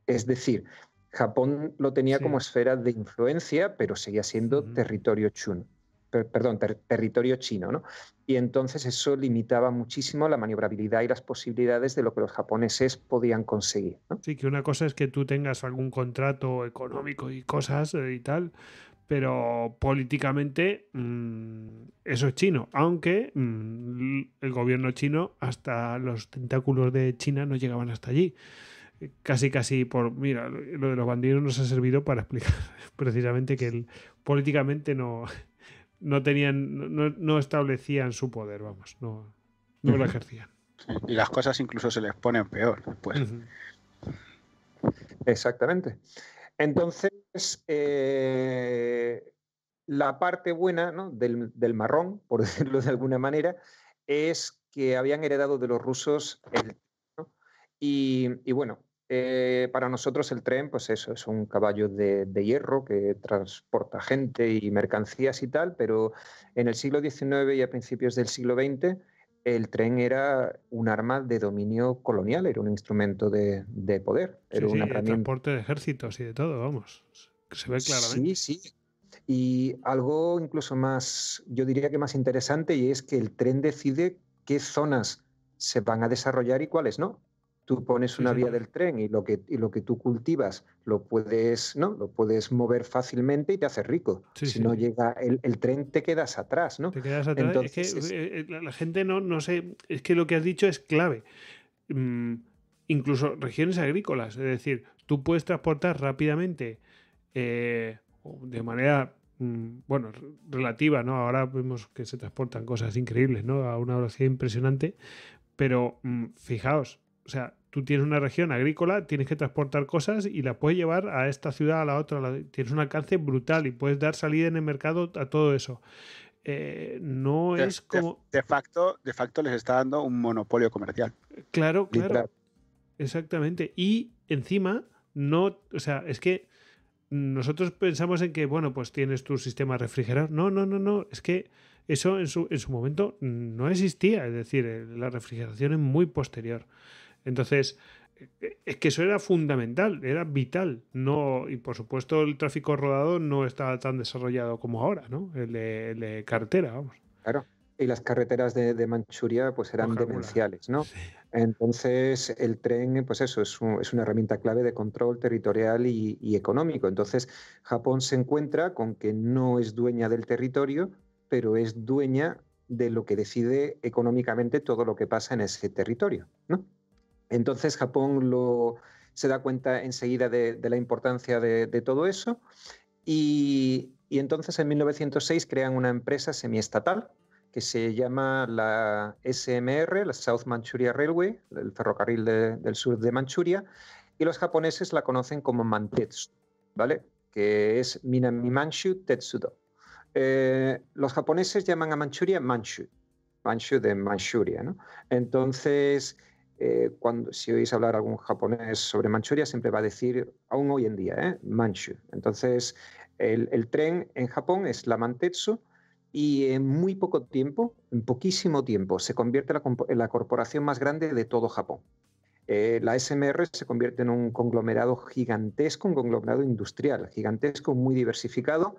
Es decir, Japón lo tenía como esfera de influencia, pero seguía siendo territorio chino perdón, territorio chino. ¿no? Y entonces eso limitaba muchísimo la maniobrabilidad y las posibilidades de lo que los japoneses podían conseguir. Sí, que una cosa es que tú tengas algún contrato económico y cosas eh, y tal, pero políticamente mm, eso es chino, aunque mm, el gobierno chino hasta los tentáculos de China no llegaban hasta allí casi casi por mira lo de los bandidos nos ha servido para explicar [LAUGHS] precisamente que políticamente no no tenían, no, establecían su poder, vamos, no, no lo ejercían. Y las cosas incluso se les ponen peor después. Exactamente. Entonces, eh, la parte buena ¿no? del, marrón, por [LAUGHS] decirlo de alguna manera, es que habían heredado de los rusos el y, y, bueno, eh, para nosotros el tren, pues eso, es un caballo de, hierro que transporta gente y mercancías y tal, pero en el siglo XIX y a principios del siglo XX el tren era un arma de dominio colonial, era un instrumento de, poder. Era un transporte de ejércitos y de todo, vamos. Se ve claramente. Sí, sí. Y algo incluso más, yo diría que más interesante, y es que el tren decide qué zonas se van a desarrollar y cuáles no tú pones una vía del tren y lo que, lo que tú cultivas lo puedes, ¿no? lo puedes mover fácilmente y te hace rico. si no llega el, tren, te quedas atrás, ¿no? Te quedas atrás. Eh, eh, la gente no, no sé, es que lo que has dicho es clave. Mm, incluso regiones agrícolas, es decir, tú puedes transportar rápidamente eh, de manera mm, bueno, relativa, ¿no? Ahora vemos que se transportan cosas increíbles, ¿no? A una velocidad impresionante. Pero mm, fijaos, o sea, tú tienes una región agrícola, tienes que transportar cosas y la puedes llevar a esta ciudad, a la otra. tienes un alcance brutal y puedes dar salida en el mercado a todo eso. Eh, no de, es como. De, facto, de facto les está dando un monopolio comercial. Claro, claro. Exactamente. Y encima, no. O sea, es que nosotros pensamos en que, bueno, pues tienes tu sistema refrigerado. No, no, no, no. Es que eso en su, en su momento no existía. Es decir, eh, la refrigeración es muy posterior. Entonces, es que eso era fundamental, era vital. No, y por supuesto el tráfico rodado no estaba tan desarrollado como ahora, ¿no? El de, carretera, vamos. Claro. Y las carreteras de, Manchuria pues eran demenciales, ¿no? Entonces el tren, pues eso, es, una herramienta clave de control territorial y económico. Entonces Japón se encuentra con que no es dueña del territorio, pero es dueña de lo que decide económicamente todo lo que pasa en ese territorio, ¿no? Entonces Japón se da cuenta enseguida de, la importancia de, todo eso y, entonces en 1906 crean una empresa semiestatal que se llama la SMR, la South Manchuria Railway, el ferrocarril del sur de Manchuria, y los japoneses la conocen como Mantetsu, ¿vale? que es Minami Manchu Tetsudo. Eh, los japoneses llaman a Manchuria Manchu, Manchu de Manchuria. ¿no? Entonces, eh, cuando, si oís hablar algún japonés sobre Manchuria, siempre va a decir, aún hoy en día, ¿eh? Manchu. Entonces, el, tren en Japón es la Mantetsu y en muy poco tiempo, en poquísimo tiempo, se convierte en la corporación más grande de todo Japón. Eh, la SMR se convierte en un conglomerado gigantesco, un conglomerado industrial, gigantesco, muy diversificado,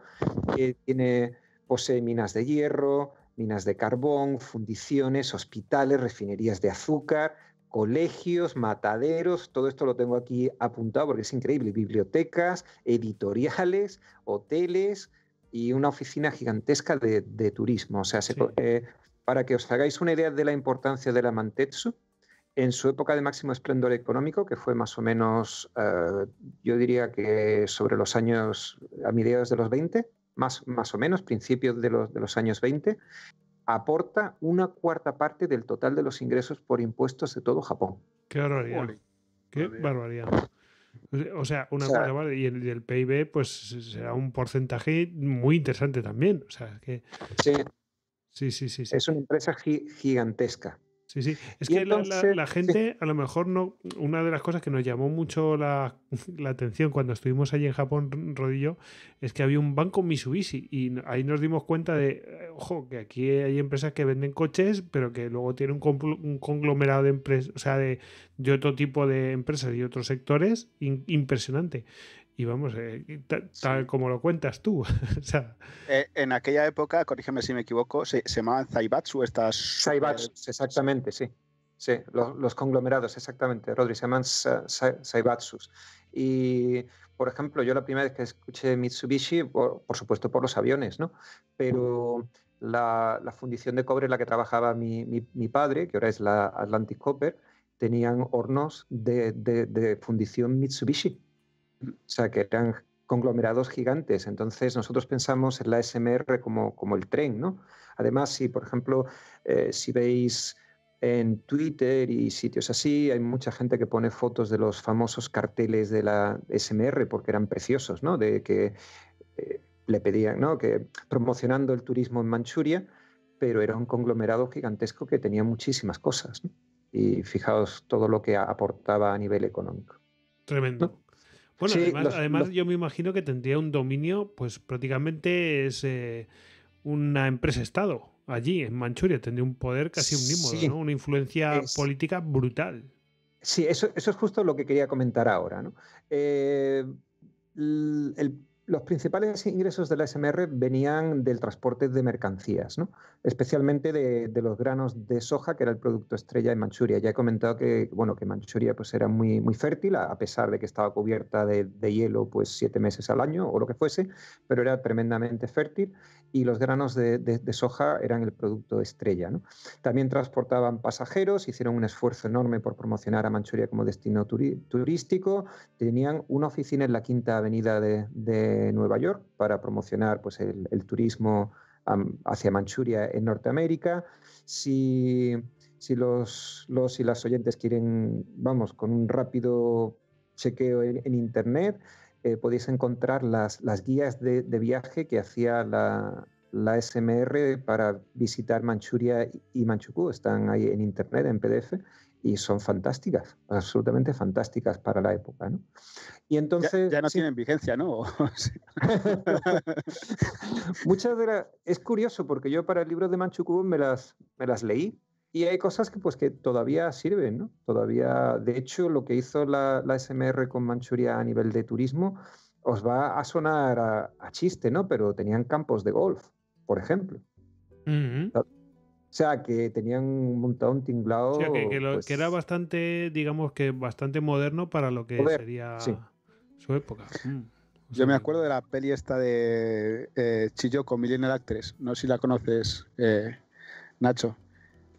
que tiene, posee minas de hierro, minas de carbón, fundiciones, hospitales, refinerías de azúcar, colegios, mataderos, todo esto lo tengo aquí apuntado porque es increíble, bibliotecas, editoriales, hoteles y una oficina gigantesca de, turismo. O sea, eh, para que os hagáis una idea de la importancia de la Mantetsu, en su época de máximo esplendor económico, que fue más o menos, eh, yo diría que sobre los años, a mediados de los 20, más, más o menos, principios de los, de los años 20, aporta una cuarta parte del total de los ingresos por impuestos de todo Japón. Qué barbaridad. Qué barbaridad. O sea, una Y el, PIB, pues será un porcentaje muy interesante también. Sí. Sí, sí, sí, Es una empresa gigantesca. Sí, sí. Es que la, [LAUGHS] gente, a lo mejor no. Una de las cosas que nos llamó mucho la, atención cuando estuvimos allí en Japón, Rodillo, es que había un banco Mitsubishi. Y ahí nos dimos cuenta de, eh, ojo, que aquí hay empresas que venden coches, pero que luego tienen un, conglomerado de empresas, o sea, de, otro tipo de empresas y otros sectores impresionante. Y vamos, eh, tal, como lo cuentas tú. [LAUGHS] Eh, en aquella época, corrígeme si me equivoco, se, se llamaban Zaibatsu estas. Zaibatsu, eh, exactamente, sí. Sí, los, conglomerados, exactamente, Rodri, se llaman Saibatsus. Y, por ejemplo, yo la primera vez que escuché Mitsubishi, por, supuesto por los aviones, ¿no? Pero la, fundición de cobre en la que trabajaba mi, padre, que ahora es la Atlantic Copper, tenían hornos de fundición Mitsubishi o sea, que eran conglomerados gigantes. Entonces nosotros pensamos en la SMR como, el tren, ¿no? Además, si por ejemplo, eh, si veis en Twitter y sitios así, hay mucha gente que pone fotos de los famosos carteles de la SMR porque eran preciosos, ¿no? De que eh, le pedían, ¿no? Que promocionando el turismo en Manchuria, pero era un conglomerado gigantesco que tenía muchísimas cosas. Y fijaos todo lo que aportaba a nivel económico. Tremendo. Bueno, además, yo me imagino que tendría un dominio, pues prácticamente es eh, una empresa-estado allí, en Manchuria. Tendría un poder casi un mismo, una influencia política brutal. Sí, eso, es justo lo que quería comentar ahora. Eh, el los principales ingresos de la SMR venían del transporte de mercancías, especialmente de, los granos de soja, que era el producto estrella en Manchuria. Ya he comentado que, bueno, que Manchuria pues, era muy, muy fértil, a pesar de que estaba cubierta de, hielo pues, siete meses al año o lo que fuese, pero era tremendamente fértil y los granos de, soja eran el producto estrella. También transportaban pasajeros, hicieron un esfuerzo enorme por promocionar a Manchuria como destino turístico, tenían una oficina en la Quinta Avenida de Nueva York para promocionar pues, el, turismo hacia Manchuria en Norteamérica. Si, los, y las oyentes quieren, vamos, con un rápido chequeo en, Internet, eh, podéis encontrar las, guías de, viaje que hacía la, la, SMR para visitar Manchuria y Manchukuo. Están ahí en Internet, en PDF y son fantásticas, absolutamente fantásticas para la época. ¿no? Y entonces. Ya, no tienen vigencia, ¿no? [LAUGHS] [LAUGHS] Muchas de las. Es curioso porque yo para el libro de Manchu me las, me las leí y hay cosas que, pues, que todavía sirven, ¿no? Todavía. De hecho, lo que hizo la, SMR con Manchuria a nivel de turismo os va a sonar a, chiste, ¿no? Pero tenían campos de golf, por ejemplo. Mm-hmm. O sea, que tenían un montón tinglado. O que, era pues bastante, digamos que bastante moderno para lo que sería su época. Mm. Yo me acuerdo de la peli esta de eh, con Millionaire Actress. No sé si la conoces, eh, Nacho.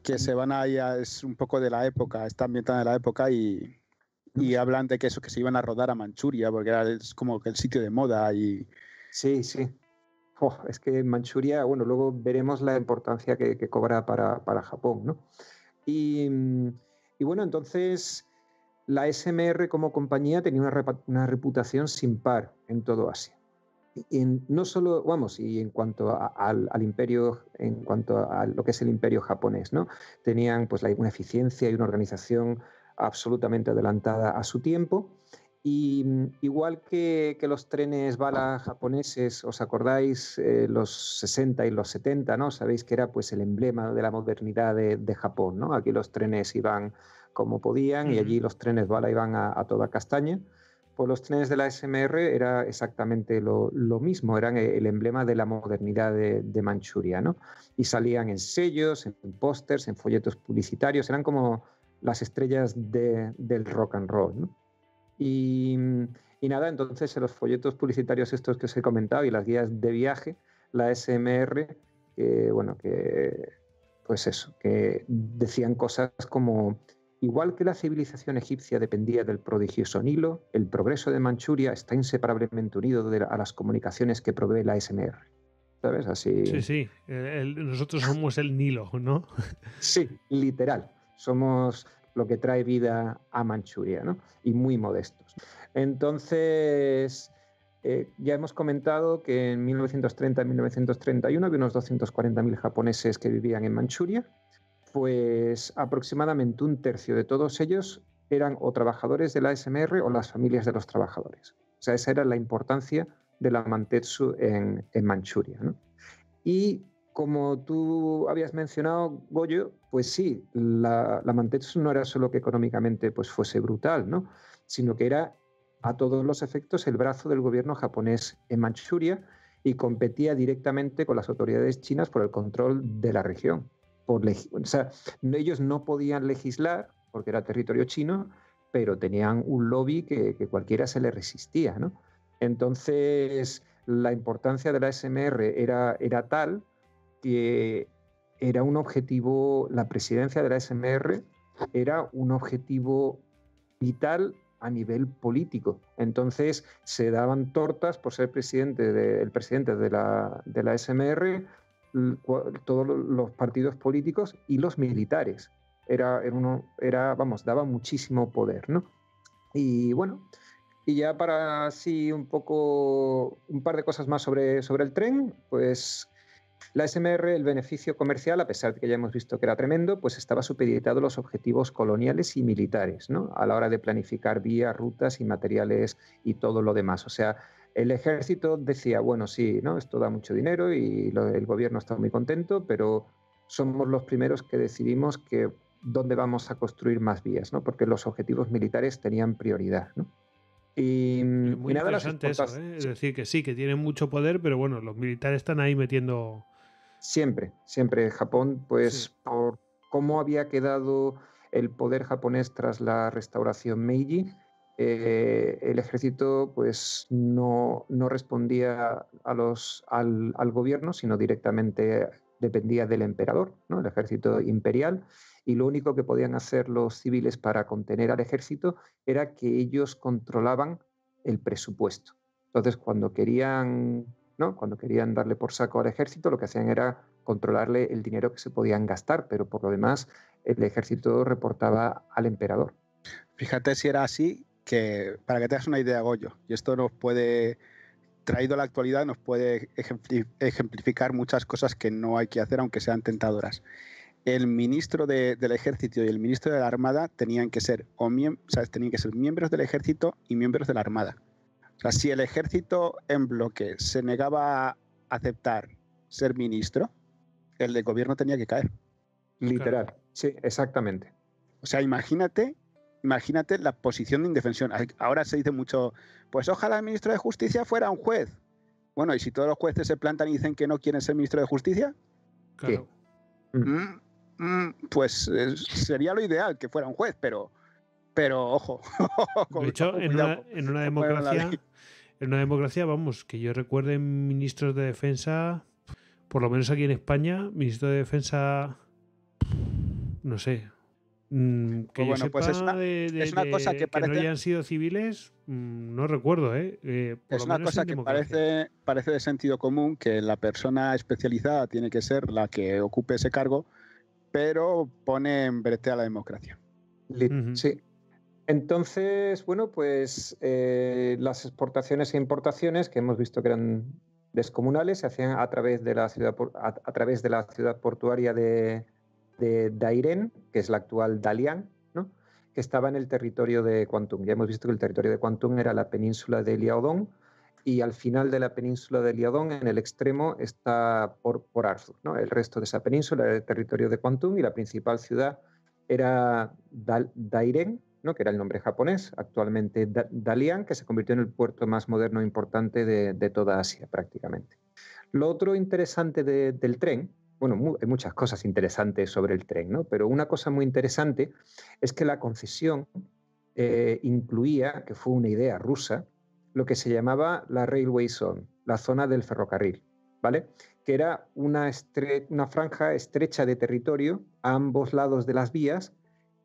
Que se van a, es un poco de la época, está ambientada en la época y, hablan de que eso, que se iban a rodar a Manchuria, porque era es como que el sitio de moda y. Sí, sí. [LAUGHS] es que en Manchuria, bueno, luego veremos la importancia que, cobra para, para, Japón, ¿no? Y, mm, y, bueno, entonces la SMR como compañía tenía una, una reputación sin par en todo Asia. En, no solo, vamos, y en cuanto al, al, imperio, en cuanto a lo que es el imperio japonés, ¿no? Tenían pues una eficiencia y una organización absolutamente adelantada a su tiempo y mm, igual que, los trenes bala japoneses, ¿os acordáis eh, los 60 y los 70? ¿no? Sabéis que era pues el emblema de la modernidad de, Japón. ¿no? Aquí los trenes iban como podían y allí los trenes bala iban a, toda castaña. Pues los trenes de la SMR era exactamente lo, mismo, eran eh, el emblema de la modernidad de, Manchuria. ¿no? Y salían en sellos, en pósters, en folletos publicitarios, eran como las estrellas del rock and roll. ¿no? Y, nada, entonces en los folletos publicitarios estos que os he comentado y las guías de viaje, la SMR, que bueno, que pues eso, que decían cosas como Igual que la civilización egipcia dependía del prodigioso Nilo, el progreso de Manchuria está inseparablemente unido a las comunicaciones que provee la SMR. ¿Sabes? Así. Sí, sí. nosotros somos el Nilo, ¿no? sí, literal. Somos lo que trae vida a Manchuria, ¿no? y muy modestos. Entonces, eh, ya hemos comentado que en 1930-1931 había unos 240.000 japoneses que vivían en Manchuria, pues aproximadamente un tercio de todos ellos eran o trabajadores de la SMR o las familias de los trabajadores. O sea, esa era la importancia de la Mantetsu en, Manchuria. ¿no? Y como tú habías mencionado, Goyo, pues sí, la, la Mantetsu no era solo que económicamente pues, fuese brutal, sino que era a todos los efectos el brazo del gobierno japonés en Manchuria y competía directamente con las autoridades chinas por el control de la región. Por ellos no podían legislar porque era territorio chino, pero tenían un lobby que, cualquiera se le resistía. Entonces, la importancia de la SMR era, era tal que era un objetivo, la presidencia de la SMR era un objetivo vital a nivel político. Entonces se daban tortas por ser presidente de, el presidente de la, de la SMR, todos los partidos políticos y los militares. Era, era, uno, era, vamos, daba muchísimo poder, ¿no? Y bueno, y ya para así un poco, un par de cosas más sobre, sobre el tren, pues la SMR, el beneficio comercial, a pesar de que ya hemos visto que era tremendo, pues estaba supeditado a los objetivos coloniales y militares, ¿no? A la hora de planificar vías, rutas y materiales y todo lo demás. O sea, el ejército decía, bueno, sí, ¿no? Esto da mucho dinero y lo, el gobierno está muy contento, pero somos los primeros que decidimos que dónde vamos a construir más vías, ¿no? Porque los objetivos militares tenían prioridad, ¿no? Y, muy nada, interesante las eso, ¿eh? es decir, que sí, que tienen mucho poder, pero bueno, los militares están ahí metiendo Siempre, siempre. Japón, pues por cómo había quedado el poder japonés tras la restauración Meiji, eh, el ejército pues no, no respondía a los, al, gobierno, sino directamente dependía del emperador, ¿no? el ejército imperial, y lo único que podían hacer los civiles para contener al ejército era que ellos controlaban el presupuesto. Entonces, cuando querían cuando querían darle por saco al ejército, lo que hacían era controlarle el dinero que se podían gastar, pero por lo demás el ejército reportaba al emperador. Fíjate si era así, que para que te hagas una idea, Goyo, y esto nos puede, traído a la actualidad, nos puede ejemplificar muchas cosas que no hay que hacer, aunque sean tentadoras. El ministro del ejército y el ministro de la armada tenían que ser, o sea, tenían que ser miembros del ejército y miembros de la armada sea, si el ejército en bloque se negaba a aceptar ser ministro, el de gobierno tenía que caer. Literal. Sí, exactamente. O sea, imagínate, imagínate la posición de indefensión. Ahora se dice mucho, pues ojalá el ministro de Justicia fuera un juez. Bueno, y si todos los jueces se plantan y dicen que no quieren ser ministro de Justicia, claro. ¿qué? Mm. Mm, mm, pues eh, sería lo ideal que fuera un juez, pero pero ojo. [LAUGHS] de en, una, democracia, en una democracia, vamos, que yo recuerde ministros de defensa, por lo menos aquí en España, ministro de defensa, no sé. Mm, pues que bueno, pues es una, cosa que, que no hayan sido civiles, mm, no recuerdo. ¿eh? eh es una cosa que parece, parece de sentido común que la persona especializada tiene que ser la que ocupe ese cargo, pero pone en brete a la democracia. Sí, entonces, bueno, pues eh, las exportaciones e importaciones que hemos visto que eran descomunales se hacían a través de la ciudad, a, través de la ciudad portuaria de, de Dairen, que es la actual Dalian, ¿no? que estaba en el territorio de Quantum. Ya hemos visto que el territorio de Quantum era la península de Liaodong y al final de la península de Liaodong, en el extremo, está por, por Arthur. ¿no? El resto de esa península era el territorio de Quantum y la principal ciudad era Dairen, que era el nombre japonés, actualmente Dalian, que se convirtió en el puerto más moderno e importante de, toda Asia prácticamente. Lo otro interesante del tren, bueno, hay muchas cosas interesantes sobre el tren, ¿no? pero una cosa muy interesante es que la concesión eh, incluía, que fue una idea rusa, lo que se llamaba la Railway Zone, la zona del ferrocarril, ¿vale? que era una franja estrecha de territorio a ambos lados de las vías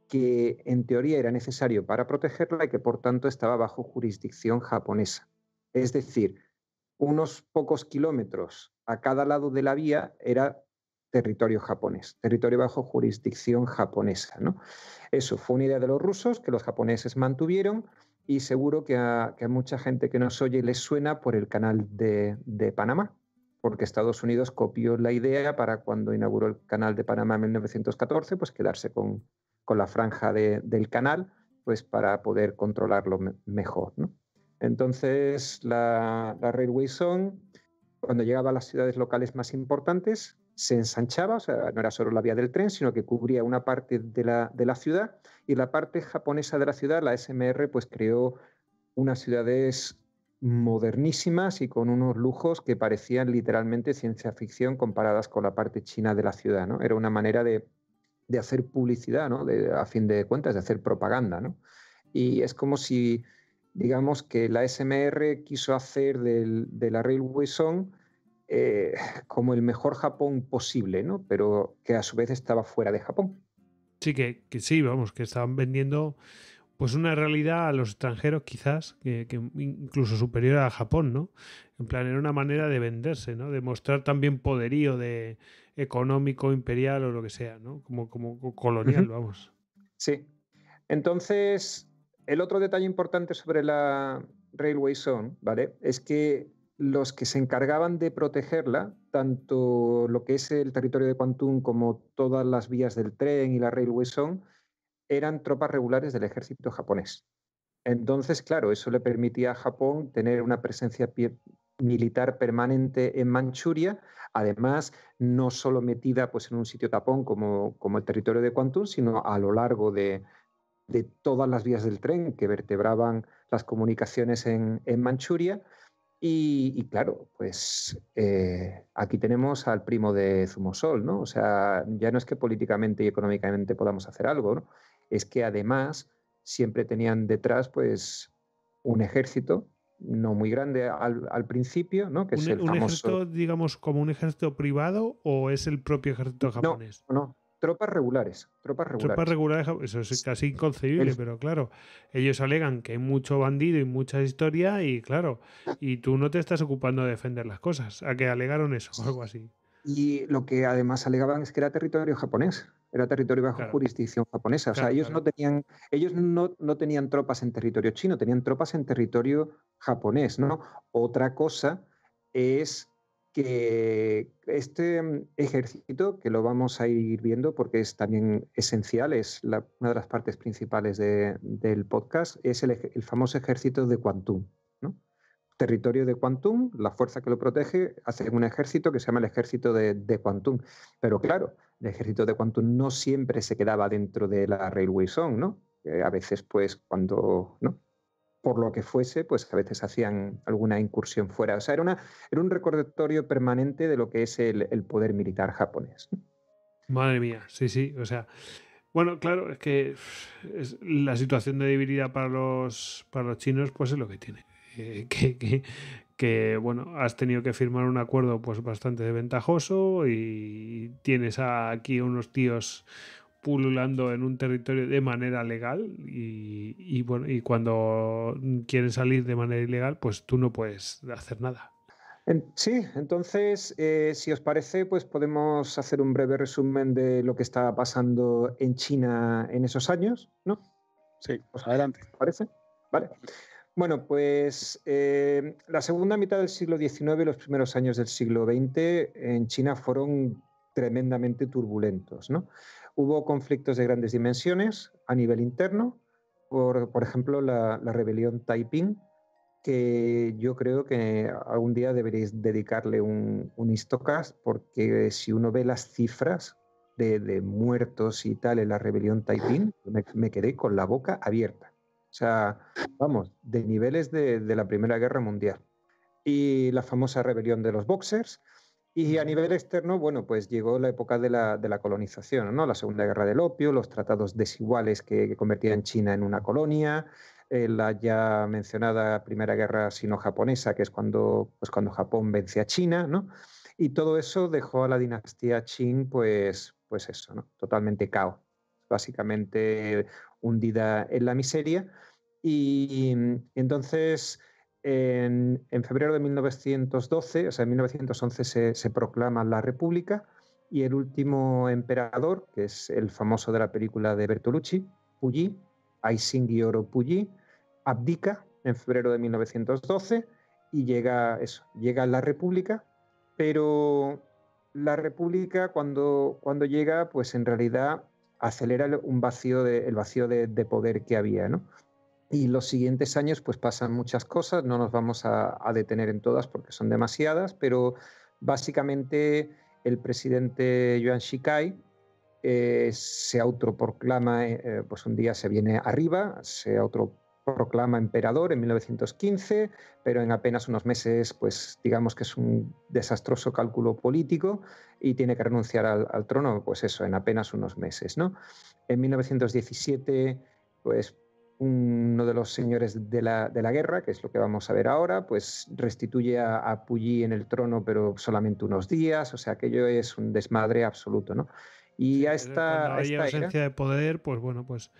que en teoría era necesario para protegerla y que por tanto estaba bajo jurisdicción japonesa. Es decir, unos pocos kilómetros a cada lado de la vía era territorio japonés, territorio bajo jurisdicción japonesa. ¿no? Eso fue una idea de los rusos que los japoneses mantuvieron y seguro que a, mucha gente que nos oye les suena por el canal de, de, Panamá, porque Estados Unidos copió la idea para cuando inauguró el canal de Panamá en 1914, pues quedarse con, con la franja del canal, pues para poder controlarlo mejor. ¿no? Entonces, la, la Railway Zone, cuando llegaba a las ciudades locales más importantes, se ensanchaba, o sea, no era solo la vía del tren, sino que cubría una parte de la, de la ciudad y la parte japonesa de la ciudad, la SMR, pues creó unas ciudades modernísimas y con unos lujos que parecían literalmente ciencia ficción comparadas con la parte china de la ciudad. ¿no? Era una manera de de hacer publicidad, ¿no? a fin de cuentas, de hacer propaganda. ¿no? Y es como si, digamos, que la SMR quiso hacer del, de la Railway Song eh, [LAUGHS] como el mejor Japón posible, ¿no? pero que a su vez estaba fuera de Japón. Sí, que, sí, vamos, que estaban vendiendo pues una realidad a los extranjeros quizás, que, incluso superior a Japón, ¿no? En plan, era una manera de venderse, ¿no? De mostrar también poderío de económico, imperial o lo que sea, ¿no? Como, como colonial, vamos. Sí. Entonces, el otro detalle importante sobre la Railway Zone, ¿vale? Es que los que se encargaban de protegerla, tanto lo que es el territorio de Quantum como todas las vías del tren y la Railway Zone, eran tropas regulares del ejército japonés. Entonces, claro, eso le permitía a Japón tener una presencia militar permanente en Manchuria, además no solo metida pues, en un sitio tapón como, como el territorio de Kwantung, sino a lo largo de, todas las vías del tren que vertebraban las comunicaciones en, Manchuria. Y, claro, pues eh, aquí tenemos al primo de Zumosol, ¿no? O sea, ya no es que políticamente y económicamente podamos hacer algo, Es que además siempre tenían detrás pues un ejército no muy grande al, principio, ¿no? Que un, ejército, digamos, como un ejército privado o es el propio ejército japonés? No, no. Tropas regulares, tropas regulares. Tropas regulares, eso es casi inconcebible, pero claro, ellos alegan que hay mucho bandido y mucha historia y claro, y tú no te estás ocupando de defender las cosas, a que alegaron eso algo así. Y lo que además alegaban es que era territorio japonés era territorio bajo jurisdicción japonesa. o sea, ellos no tenían, ellos no, tenían tropas en territorio chino, tenían tropas en territorio japonés, ¿no? Otra cosa es que este mm, ejército, que lo vamos a ir viendo porque es también esencial, es una de las partes principales del podcast, es el, el famoso ejército de Kwantung territorio de Quantum, la fuerza que lo protege, hace un ejército que se llama el ejército de, de, Quantum. Pero claro, el ejército de Quantum no siempre se quedaba dentro de la Railway Zone, ¿no? a veces, pues, cuando, ¿no? Por lo que fuese, pues a veces hacían alguna incursión fuera. O sea, era, una, era un recordatorio permanente de lo que es el, el poder militar japonés. Madre mía, sí, sí, o sea, bueno, claro, es que la situación de debilidad para los, para los chinos, pues es lo que tiene. [LAUGHS] que, bueno, has tenido que firmar un acuerdo pues bastante ventajoso y tienes aquí unos tíos pululando en un territorio de manera legal y, bueno, y cuando quieren salir de manera ilegal, pues tú no puedes hacer nada. Sí, entonces, eh, si os parece, pues podemos hacer un breve resumen de lo que estaba pasando en China en esos años, ¿no? Sí, pues adelante. ¿Parece? Vale. Bueno, pues eh, la segunda mitad del siglo XIX y los primeros años del siglo XX en China fueron tremendamente turbulentos. Hubo conflictos de grandes dimensiones a nivel interno, por, ejemplo, la, rebelión Taiping, que yo creo que algún día deberéis dedicarle un, un histocast, porque si uno ve las cifras de, muertos y tal en la rebelión Taiping, me quedé con la boca abierta. O sea, vamos, de niveles de, la Primera Guerra Mundial. Y la famosa rebelión de los boxers. Y a nivel externo, bueno, pues llegó la época de la, colonización, ¿no? La Segunda Guerra del Opio, los tratados desiguales que, convertían China en una colonia, eh, la ya mencionada Primera Guerra Sino-Japonesa, que es cuando, pues cuando Japón vence a China, ¿no? Y todo eso dejó a la dinastía Qing, pues, pues eso, ¿no? Totalmente caos. Básicamente hundida en la miseria. Y, mm, entonces, en, febrero de 1912, o sea, en 1911 se, proclama la República y el último emperador, que es el famoso de la película de Bertolucci, Puyi, Aisingioro Puyi, abdica en febrero de 1912 y llega eso, llega la República, pero la República cuando, cuando llega, pues en realidad acelera un vacío el vacío de, poder que había, ¿no? Y los siguientes años pues pasan muchas cosas, no nos vamos a, detener en todas porque son demasiadas, pero básicamente el presidente Yuan Shikai eh, se autoproclama, eh, eh, pues un día se viene arriba, se autoproclama, proclama emperador en 1915, pero en apenas unos meses, pues digamos que es un desastroso cálculo político y tiene que renunciar al, trono, pues eso, en apenas unos meses, ¿no? En 1917, pues uno de los señores de la, guerra, que es lo que vamos a ver ahora, pues restituye a, a Puyi en el trono, pero solamente unos días, o sea, aquello es un desmadre absoluto, ¿no? Y a esta... hay ausencia de poder, pues bueno, pues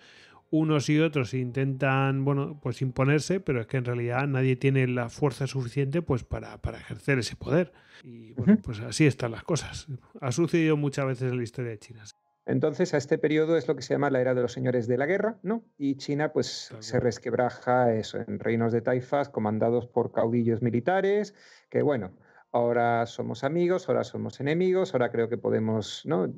unos y otros intentan, bueno, pues imponerse, pero es que en realidad nadie tiene la fuerza suficiente pues para, ejercer ese poder. Y bueno, pues así están las cosas. Ha sucedido muchas veces en la historia de China. Entonces, a este periodo es lo que se llama la era de los señores de la guerra, ¿no? Y China, pues, se resquebraja en reinos de taifas comandados por caudillos militares, que bueno, ahora somos amigos, ahora somos enemigos, ahora creo que podemos ¿no?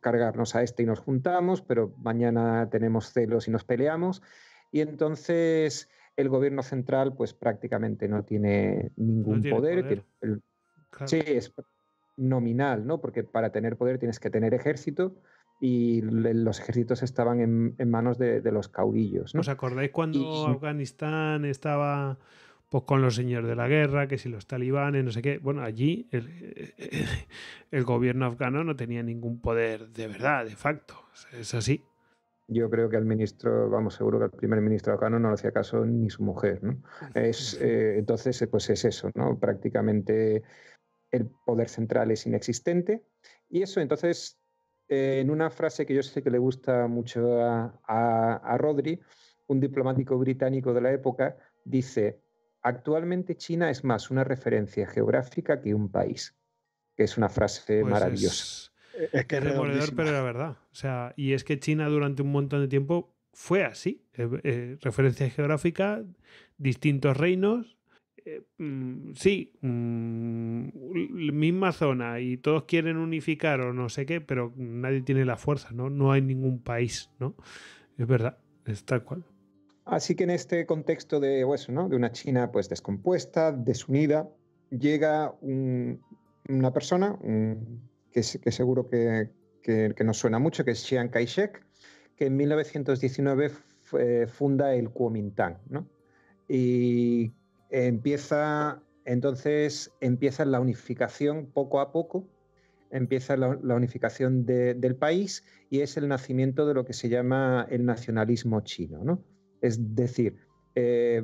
cargarnos a este y nos juntamos, pero mañana tenemos celos y nos peleamos. Y entonces el gobierno central pues prácticamente no tiene ningún poder. Sí, es nominal, ¿no? Porque para tener poder tienes que tener ejército y los ejércitos estaban en, manos de, los caudillos. ¿no? ¿Os acordáis cuando Afganistán estaba pues con los señores de la guerra, que si los talibanes, no sé qué. Bueno, allí el, gobierno afgano no tenía ningún poder de verdad, de facto. Es así. Yo creo que el ministro, vamos, seguro que el primer ministro afgano no le hacía caso ni su mujer, ¿no? Es, eh, entonces, eh, pues es eso, ¿no? Prácticamente el poder central es inexistente. Y eso, entonces, eh, en una frase que yo sé que le gusta mucho a, a Rodri, un diplomático británico de la época dice, Actualmente China es más una referencia geográfica que un país, que es una frase pues maravillosa. Es, que es pero la verdad. O sea, y es que China durante un montón de tiempo fue así. Eh, eh, referencia geográfica, distintos reinos. Eh, mm, sí, mm, misma zona y todos quieren unificar o no sé qué, pero nadie tiene la fuerza, ¿no? No hay ningún país, ¿no? Es verdad, es tal cual. Así que en este contexto pues, de, una China pues, descompuesta, desunida, llega una persona que, seguro que, que, nos suena mucho, que es Chiang Kai-shek, que en 1919 eh, funda el Kuomintang. ¿no? Y empieza, entonces empieza la unificación poco a poco, empieza la, unificación del país y es el nacimiento de lo que se llama el nacionalismo chino. ¿no? Es decir, eh,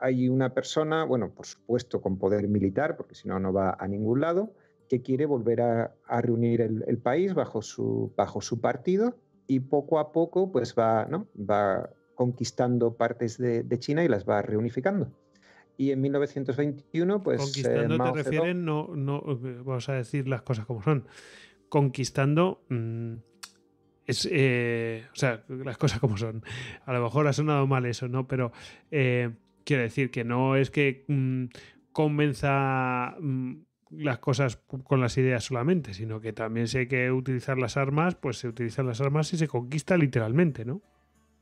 hay una persona, bueno, por supuesto con poder militar, porque si no, no va a ningún lado, que quiere volver a, reunir el, país bajo su, partido y poco a poco pues va, va conquistando partes de, China y las va reunificando y en 1921 pues conquistando eh, te refieren no no eh, vamos a decir las cosas como son conquistando mm, es, eh, o sea, las cosas como son. A lo mejor ha sonado mal eso, ¿no? Pero eh, quiero decir que no es que mm, convenza mm, las cosas con las ideas solamente, sino que también si hay que utilizar las armas, pues se utilizan las armas y se conquista literalmente, ¿no?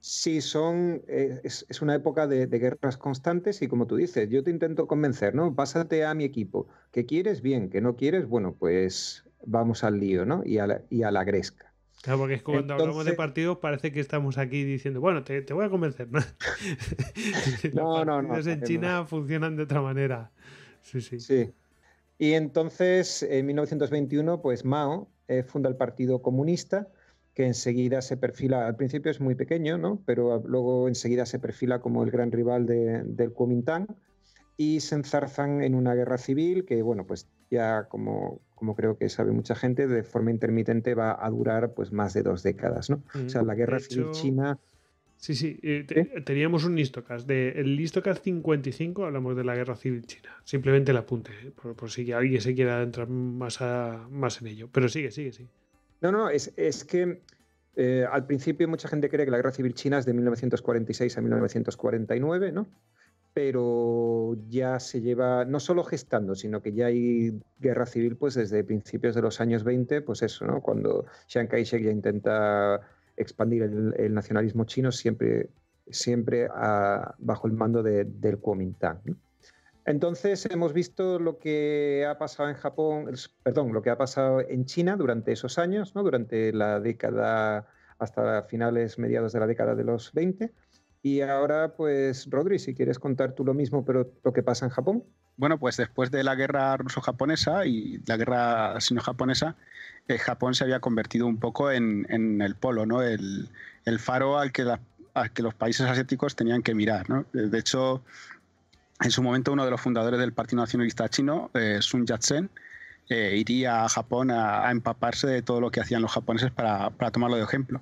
Sí, son, eh, es, una época de, de, guerras constantes y como tú dices, yo te intento convencer, ¿no? Pásate a mi equipo. ¿Que quieres? Bien. ¿Que no quieres? Bueno, pues vamos al lío, ¿no? Y a la, y a la gresca porque cuando hablamos de partidos parece que estamos aquí diciendo, bueno, te, te voy a convencer. ¿no? [LAUGHS] no, no, no, en China funcionan de otra manera. Sí, sí. Sí. Y entonces, en 1921, pues Mao eh, funda el Partido Comunista, que enseguida se perfila, al principio es muy pequeño, ¿no? pero luego enseguida se perfila como el gran rival del Kuomintang, y se enzarzan en una guerra civil que, bueno, pues ya como como creo que sabe mucha gente, de forma intermitente va a durar pues más de dos décadas, ¿no? o sea, mm, la guerra civil china Sí, sí, eh, teníamos un listocast. De, el listocast 55 hablamos de la guerra civil china. Simplemente el apunte, ¿eh? por, si alguien se quiera entrar más, más en ello. Pero sigue, sigue, sigue. No, no, es, es que eh, al principio mucha gente cree que la guerra civil china es de 1946 a 1949, ¿no? pero ya se lleva no solo gestando, sino que ya hay guerra civil pues desde principios de los años 20, pues eso, ¿no? Cuando Chiang Kai-shek ya intenta expandir el, nacionalismo chino siempre, siempre bajo el mando del Kuomintang. Entonces hemos visto lo que ha pasado en Japón, perdón, lo que ha pasado en China durante esos años, ¿no? durante la década hasta finales, mediados de la década de los 20 y ahora, pues, Rodri, si quieres contar tú lo mismo, pero lo que pasa en Japón. Bueno, pues después de la guerra ruso-japonesa y la guerra sino-japonesa, eh, Japón se había convertido un poco en, el polo, ¿no? El, faro al que, los países asiáticos tenían que mirar, eh, De hecho, en su momento uno de los fundadores del Partido Nacionalista Chino, eh, Sun Yat-sen, iría a Japón a, empaparse de todo lo que hacían los japoneses para, para tomarlo de ejemplo.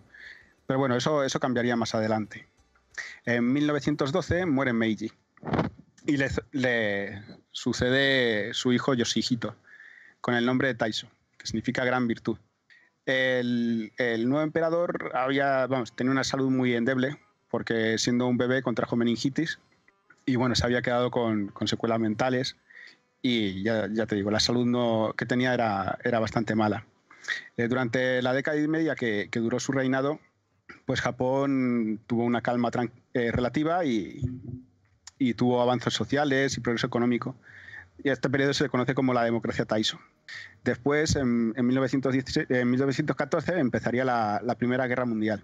Pero bueno, eso, eso cambiaría más adelante. En 1912 muere Meiji y le, sucede su hijo Yoshihito con el nombre de Taiso, que significa gran virtud. El, nuevo emperador había, vamos, tenía una salud muy endeble porque siendo un bebé contrajo meningitis y bueno, se había quedado con, secuelas mentales y ya, te digo, la salud no, que tenía era, bastante mala. Eh, durante la década y media que duró su reinado, pues Japón tuvo una calma eh, relativa y, tuvo avances sociales y progreso económico. Y a este periodo se le conoce como la democracia Taiso. Después, en, en 1914, empezaría la, Primera Guerra Mundial.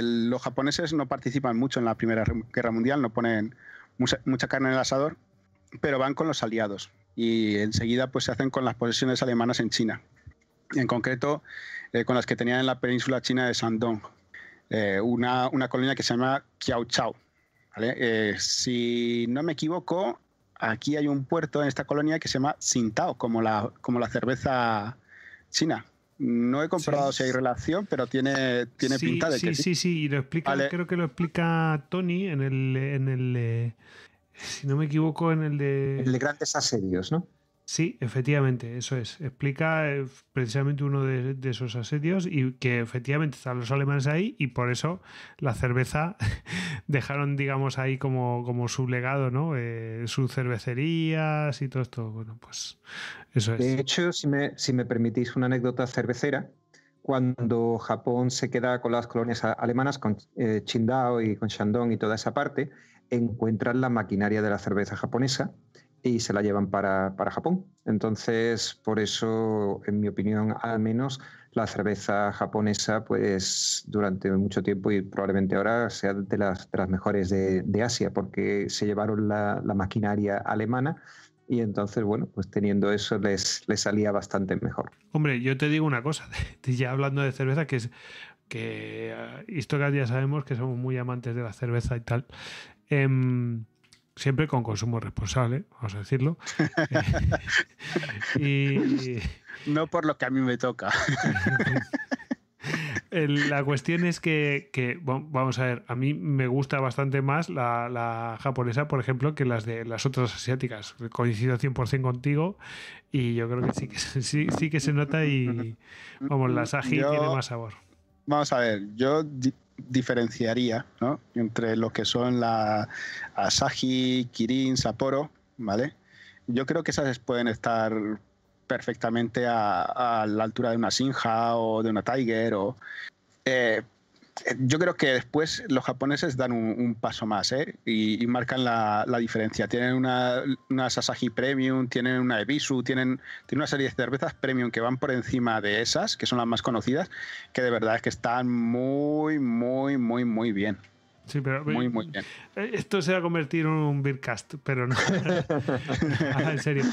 Los japoneses no participan mucho en la Primera Guerra Mundial, no ponen mucha, carne en el asador, pero van con los aliados y enseguida pues, se hacen con las posesiones alemanas en China, en concreto eh, con las que tenían en la península china de Shandong, eh, una, una, colonia que se llama Kiao Chao. Eh, si no me equivoco, aquí hay un puerto en esta colonia que se llama Sintao, como la, como la cerveza china. No he comprobado si hay relación, pero tiene, tiene pinta de sí, sí. Sí, sí, y creo que lo explica Tony en el, en el, eh, si no me equivoco, en el de... El de grandes asedios, ¿no? Sí, efectivamente, eso es. Explica eh, precisamente uno de, esos asedios y que efectivamente están los alemanes ahí y por eso la cerveza [LAUGHS] dejaron, digamos, ahí como, como su legado, ¿no? Eh, sus cervecerías y todo esto. Bueno, pues eso es. De hecho, si me, si me permitís una anécdota cervecera, cuando Japón se queda con las colonias alemanas, con eh, y con Shandong y toda esa parte, encuentran la maquinaria de la cerveza japonesa y se la llevan para, para, Japón. Entonces, por eso, en mi opinión, al menos la cerveza japonesa, pues durante mucho tiempo y probablemente ahora sea de las, mejores de, de, Asia, porque se llevaron la, la, maquinaria alemana. Y entonces, bueno, pues teniendo eso les, les salía bastante mejor. Hombre, yo te digo una cosa, [LAUGHS] ya hablando de cerveza, que es que ah, históricamente ya sabemos que somos muy amantes de la cerveza y tal. Em, siempre con consumo responsable, vamos a decirlo. [LAUGHS] Eh, [LAUGHS] y, no por lo que a mí me toca. [LAUGHS] la cuestión es que, vamos a ver, a mí me gusta bastante más la, japonesa, por ejemplo, que las de las otras asiáticas. Coincido 100% contigo y yo creo que sí que, sí, que se nota y, vamos, la saji tiene más sabor. Vamos a ver, yo diferenciaría entre lo que son la Asahi, Kirin, Sapporo, ¿vale? Yo creo que esas pueden estar perfectamente a, la altura de una Sinja o de una Tiger o... Eh, eh, yo creo que después los japoneses dan un, paso más ¿eh? y, marcan la, diferencia. Tienen una, una Premium, tienen una Ebisu, tienen, tienen, una serie de cervezas Premium que van por encima de esas, que son las más conocidas, que de verdad es que están muy, muy, muy, muy bien muy, muy bien. Eh, esto se va a convertir en un Beercast, pero no. [LAUGHS] Ah, en serio.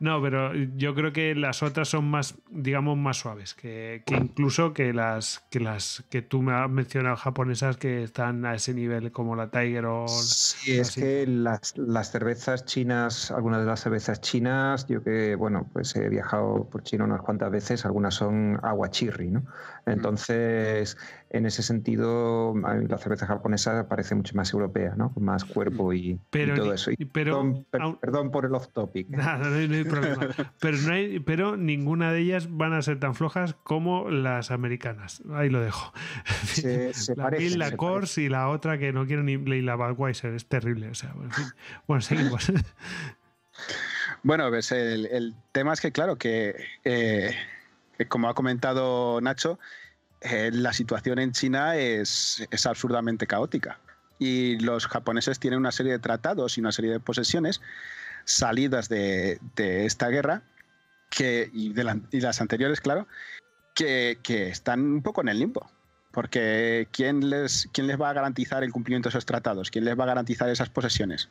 No, pero yo creo que las otras son más, digamos, más suaves que, incluso que las, que las que tú me has mencionado japonesas que están a ese nivel como la Tiger o. Sí, es que las, cervezas chinas, algunas de las cervezas chinas, yo que, bueno, pues he viajado por China unas cuantas veces, algunas son agua chirri, ¿no? Mm. Entonces en ese sentido, la cerveza japonesa parece mucho más europea, ¿no? Con más cuerpo y, todo eso. perdón, por el off topic. [LAUGHS] no, hay, problema. pero, ninguna de ellas van a ser tan flojas como las americanas. Ahí lo dejo. Se, [LAUGHS] la y la otra que no quiero ni la Budweiser. Es terrible. O sea, Bueno, seguimos. [LAUGHS] bueno, pues el, tema es que, claro, que eh, como ha comentado Nacho, eh, la situación en China es, absurdamente caótica. Y los japoneses tienen una serie de tratados y una serie de posesiones salidas de, esta guerra que, y, las anteriores, claro, que, están un poco en el limbo. Porque ¿quién les, ¿quién les va a garantizar el cumplimiento de esos tratados? ¿Quién les va a garantizar esas posesiones?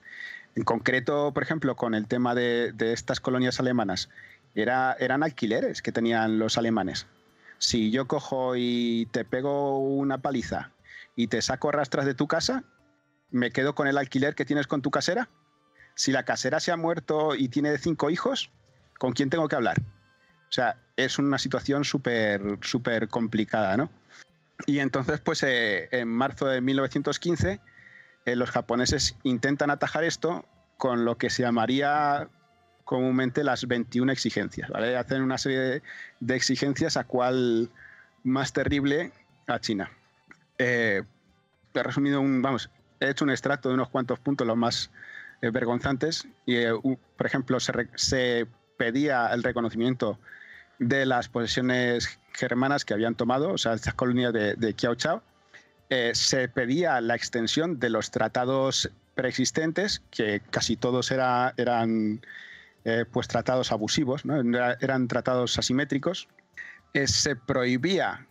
En concreto, por ejemplo, con el tema de, de estas colonias alemanas, era, eran alquileres que tenían los alemanes si yo cojo y te pego una paliza y te saco rastras de tu casa, me quedo con el alquiler que tienes con tu casera. Si la casera se ha muerto y tiene cinco hijos, ¿con quién tengo que hablar? O sea, es una situación súper, súper complicada, ¿no? Y entonces, pues eh, en marzo de 1915, eh, los japoneses intentan atajar esto con lo que se llamaría comúnmente las 21 exigencias, ¿vale? Hacen una serie de, exigencias a cual más terrible a China. Eh, he resumido un, vamos, he hecho un extracto de unos cuantos puntos los más eh, vergonzantes y, eh, por ejemplo, se, pedía el reconocimiento de las posesiones germanas que habían tomado, o sea, estas colonias de, de Kiao Chao. se pedía la extensión de los tratados preexistentes, que casi todos eran eh, pues tratados abusivos, eran tratados asimétricos. Eh, se prohibía,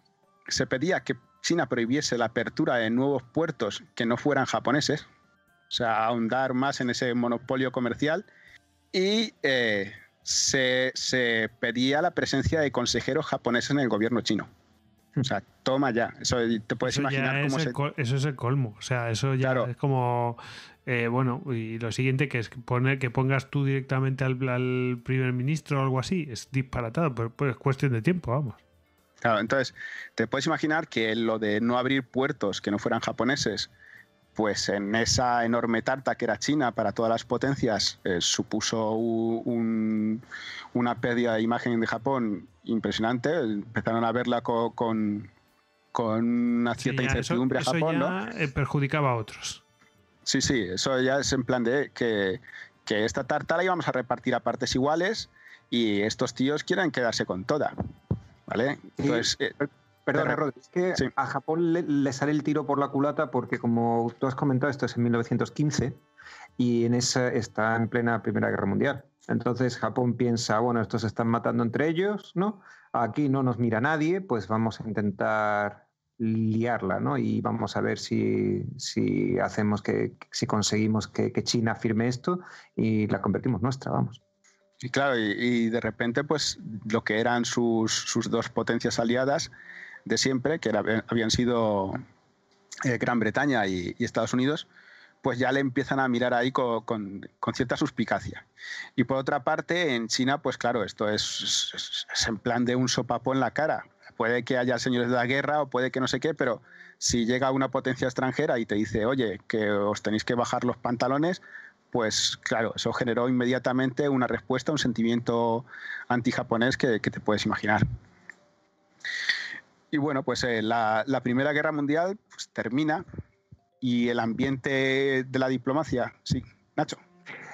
se pedía que China prohibiese la apertura de nuevos puertos que no fueran japoneses, o sea, ahondar más en ese monopolio comercial. Y eh, se, se pedía la presencia de consejeros japoneses en el gobierno chino. O sea, toma ya. Eso te puedes imaginar Eso es el colmo. O sea, eso ya es como. Eh, bueno, y lo siguiente que es poner, que pongas tú directamente al, primer ministro o algo así, es disparatado, pero pues, es cuestión de tiempo, vamos. Claro, entonces, te puedes imaginar que lo de no abrir puertos que no fueran japoneses, pues en esa enorme tarta que era China para todas las potencias, eh, supuso una pérdida de imagen de Japón impresionante. Empezaron a verla con, con, una cierta incertidumbre a Japón. Eso ya eh, perjudicaba a otros. Sí, sí, eso ya es en plan de que, esta tarta la íbamos a repartir a partes iguales y estos tíos quieren quedarse con toda. ¿Vale? Eh, Perdón, es que a Japón le, sale el tiro por la culata porque, como tú has comentado, esto es en 1915 y en esa está en plena Primera Guerra Mundial. Entonces Japón piensa, bueno, estos se están matando entre ellos, ¿no? Aquí no nos mira nadie, pues vamos a intentar liarla, ¿no? Y vamos a ver si, si hacemos que, si conseguimos que, China firme esto y la convertimos nuestra, vamos. Y claro, y, de repente, pues lo que eran sus, dos potencias aliadas de siempre, que habían sido eh, Gran Bretaña y Estados Unidos, pues ya le empiezan a mirar ahí con, cierta suspicacia. Y por otra parte, en China, pues claro, esto es, en plan de un sopapo en la cara. Puede que haya señores de la guerra o puede que no sé qué, pero si llega una potencia extranjera y te dice, oye, que os tenéis que bajar los pantalones, pues claro, eso generó inmediatamente una respuesta, un sentimiento anti-japonés que, te puedes imaginar. Y bueno, pues eh, la, Primera Guerra Mundial pues, termina y el ambiente de la diplomacia. Sí, Nacho.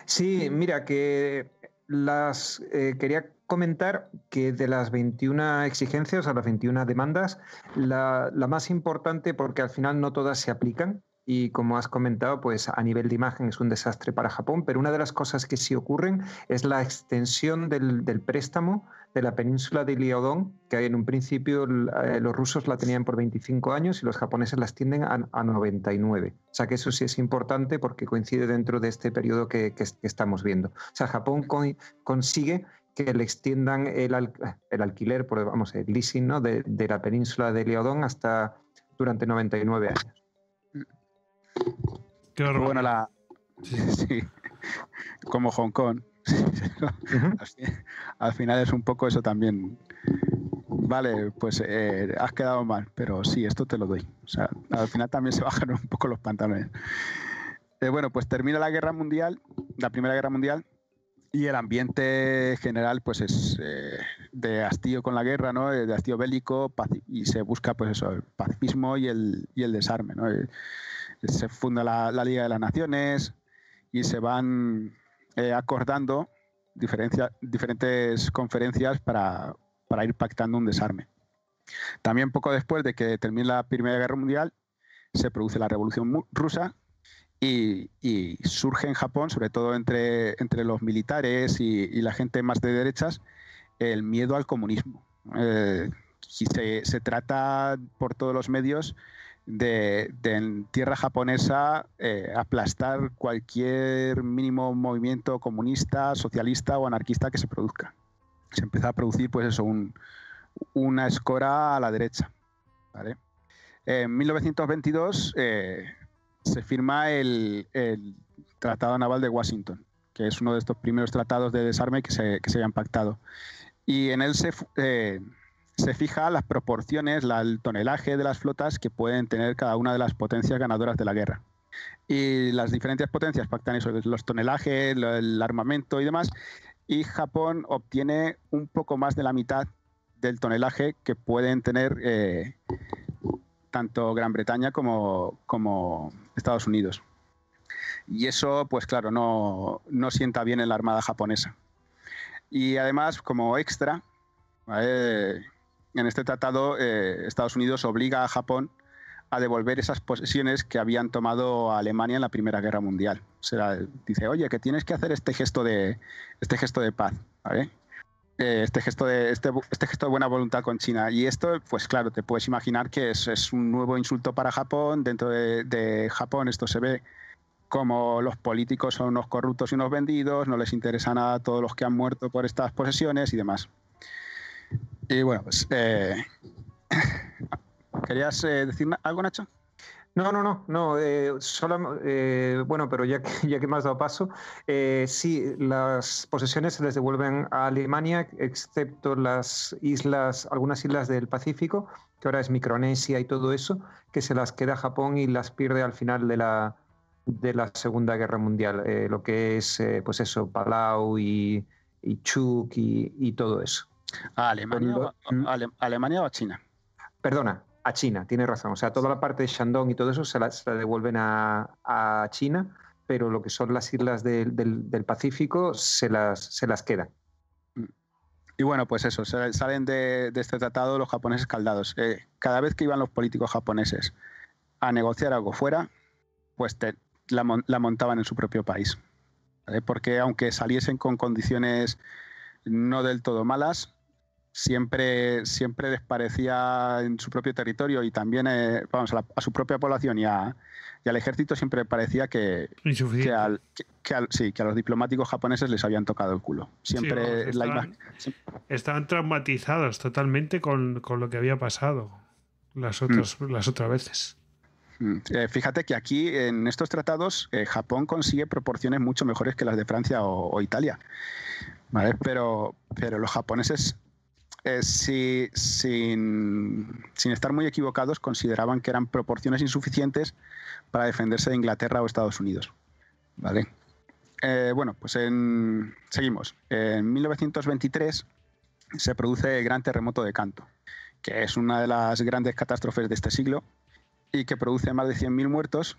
Sí, mira, que las eh, quería comentar que de las 21 exigencias, o las 21 demandas, la, la más importante, porque al final no todas se aplican, y como has comentado, pues a nivel de imagen es un desastre para Japón, pero una de las cosas que sí ocurren es la extensión del, préstamo de la península de Liaodong, que en un principio eh, los rusos la tenían por 25 años y los japoneses la extienden a, 99. O sea que eso sí es importante porque coincide dentro de este periodo que, estamos viendo. O sea, Japón consigue que le extiendan el, alquiler, por, vamos, el leasing de, de la península de Liaodong hasta durante 99 años. Bueno, la... [LAUGHS] Sí. Como Hong Kong. [LAUGHS] al final es un poco eso también. Vale, pues eh, has quedado mal, pero sí, esto te lo doy. O sea, al final también se [LAUGHS] bajaron un poco los pantalones. Eh, bueno, pues termina la guerra mundial, la primera guerra mundial, y el ambiente general pues es eh, de hastío con la guerra, ¿no? de hastío bélico, y se busca pues eso, el pacifismo y el, y el desarme. ¿no? se funda la, Liga de las Naciones y se van eh, acordando diferentes conferencias para, ir pactando un desarme. También poco después de que termine la Primera Guerra Mundial, se produce la Revolución Rusa y, surge en Japón, sobre todo entre, los militares y, la gente más de derechas, el miedo al comunismo. Eh, y se, se, trata por todos los medios de, en tierra japonesa eh, aplastar cualquier mínimo movimiento comunista, socialista o anarquista que se produzca. Se empezó a producir, pues eso, una escora a la derecha. En 1922 eh, se firma el, Tratado Naval de Washington, que es uno de estos primeros tratados de desarme que se, que se habían pactado. Y en él se, eh, se fija las proporciones, el tonelaje de las flotas que pueden tener cada una de las potencias ganadoras de la guerra. Y las diferentes potencias pactan eso, los tonelajes, el armamento y demás. Y Japón obtiene un poco más de la mitad del tonelaje que pueden tener eh, tanto Gran Bretaña como, Estados Unidos. Y eso, pues claro, no, no sienta bien en la Armada japonesa. Y además, como extra, eh, en este tratado eh, Estados Unidos obliga a Japón a devolver esas posesiones que habían tomado a Alemania en la Primera Guerra Mundial. O dice, oye, que tienes que hacer este gesto de, este gesto de paz, eh, este, gesto de, este, este, gesto de buena voluntad con China. Y esto, pues claro, te puedes imaginar que es, un nuevo insulto para Japón. Dentro de, de, Japón esto se ve como los políticos son unos corruptos y unos vendidos, no les interesa nada a todos los que han muerto por estas posesiones y demás. Y bueno, pues. Eh, [COUGHS] ¿Querías eh, decir algo, Nacho? No, no, no, no. Eh, eh bueno, pero ya que, [LAUGHS] ya que me has dado paso, sí, las posesiones se les devuelven a Alemania, excepto las islas, algunas islas del Pacífico, que ahora es Micronesia y todo eso, que se las queda Japón y las pierde al final de la, de la Segunda Guerra Mundial, lo que es, pues eso, Palau y, Chuk y todo eso. A Alemania, o a China. Perdona, a China, tiene razón. O sea, toda la parte de Shandong y todo eso se la, devuelven a, China, pero lo que son las islas del, Pacífico se las, se las quedan. Y bueno, pues eso, salen de, este tratado los japoneses caldados. Eh, cada vez que iban los políticos japoneses a negociar algo fuera, pues la, montaban en su propio país. Porque aunque saliesen con condiciones no del todo malas, siempre, siempre desparecía en su propio territorio y también eh, vamos, a, su propia población y, al ejército siempre parecía que, que, sí, que a los diplomáticos japoneses les habían tocado el culo. Siempre estaban, traumatizados totalmente con, lo que había pasado las mm. otras, las otras veces. Mm, eh, fíjate que aquí en estos tratados eh, Japón consigue proporciones mucho mejores que las de Francia o, Italia, pero, pero los japoneses eh, si, sin, estar muy equivocados, consideraban que eran proporciones insuficientes para defenderse de Inglaterra o Estados Unidos. ¿Vale? Eh, bueno, pues seguimos. En 1923 se produce el gran terremoto de Canto, que es una de las grandes catástrofes de este siglo y que produce más de 100.000 muertos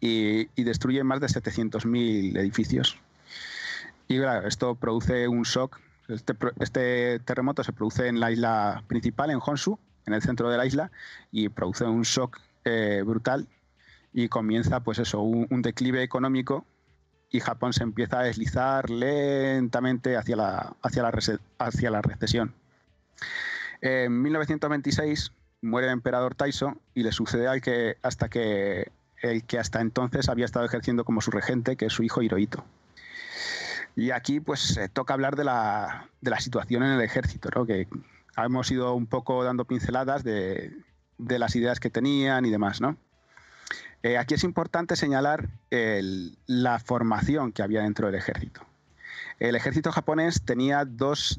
y, y destruye más de 700.000 edificios. Y claro, esto produce un shock este, este, terremoto se produce en la isla principal, en Honshu, en el centro de la isla, y produce un shock eh, brutal y comienza pues eso, un, declive económico y Japón se empieza a deslizar lentamente hacia la, hacia la, recesión. En 1926 muere el emperador Taiso y le sucede al que hasta que el que hasta entonces había estado ejerciendo como su regente, que es su hijo Hirohito. Y aquí pues eh, toca hablar de la, de la, situación en el ejército, ¿no? que hemos ido un poco dando pinceladas de, las ideas que tenían y demás. ¿no? Eh, aquí es importante señalar la formación que había dentro del ejército. El ejército japonés tenía dos,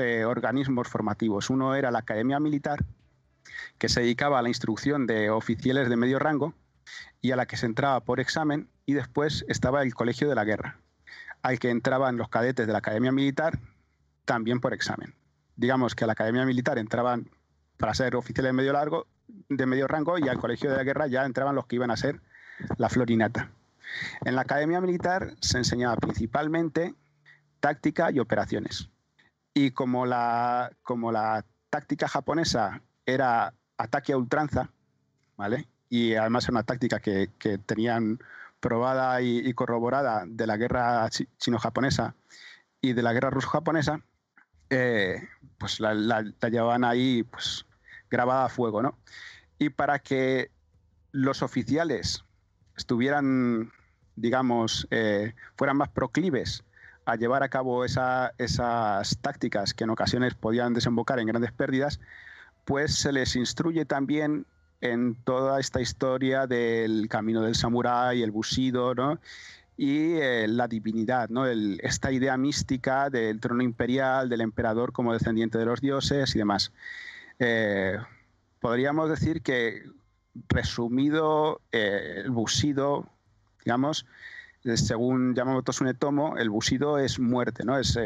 eh, organismos formativos. Uno era la Academia Militar, que se dedicaba a la instrucción de oficiales de medio rango y a la que se entraba por examen, y después estaba el Colegio de la Guerra, al que entraban los cadetes de la Academia Militar también por examen. Digamos que a la Academia Militar entraban para ser oficiales de medio largo, de medio rango, y al Colegio de la Guerra ya entraban los que iban a ser la florinata. En la Academia Militar se enseñaba principalmente táctica y operaciones. Y como la, como la táctica japonesa era ataque a ultranza, ¿vale? Y además era una táctica que, que tenían probada y, corroborada de la guerra chino-japonesa y de la guerra ruso-japonesa, eh, pues la, la, llevaban ahí pues, grabada a fuego, ¿no? Y para que los oficiales estuvieran, digamos, eh, fueran más proclives a llevar a cabo esas tácticas que en ocasiones podían desembocar en grandes pérdidas, pues se les instruye también en toda esta historia del camino del samurái, el busido, y eh, la divinidad, ¿no? esta idea mística del trono imperial, del emperador como descendiente de los dioses y demás. Eh, podríamos decir que, resumido, eh, el busido, digamos, según Yamamoto Sunetomo, el busido es muerte, ¿no? Es,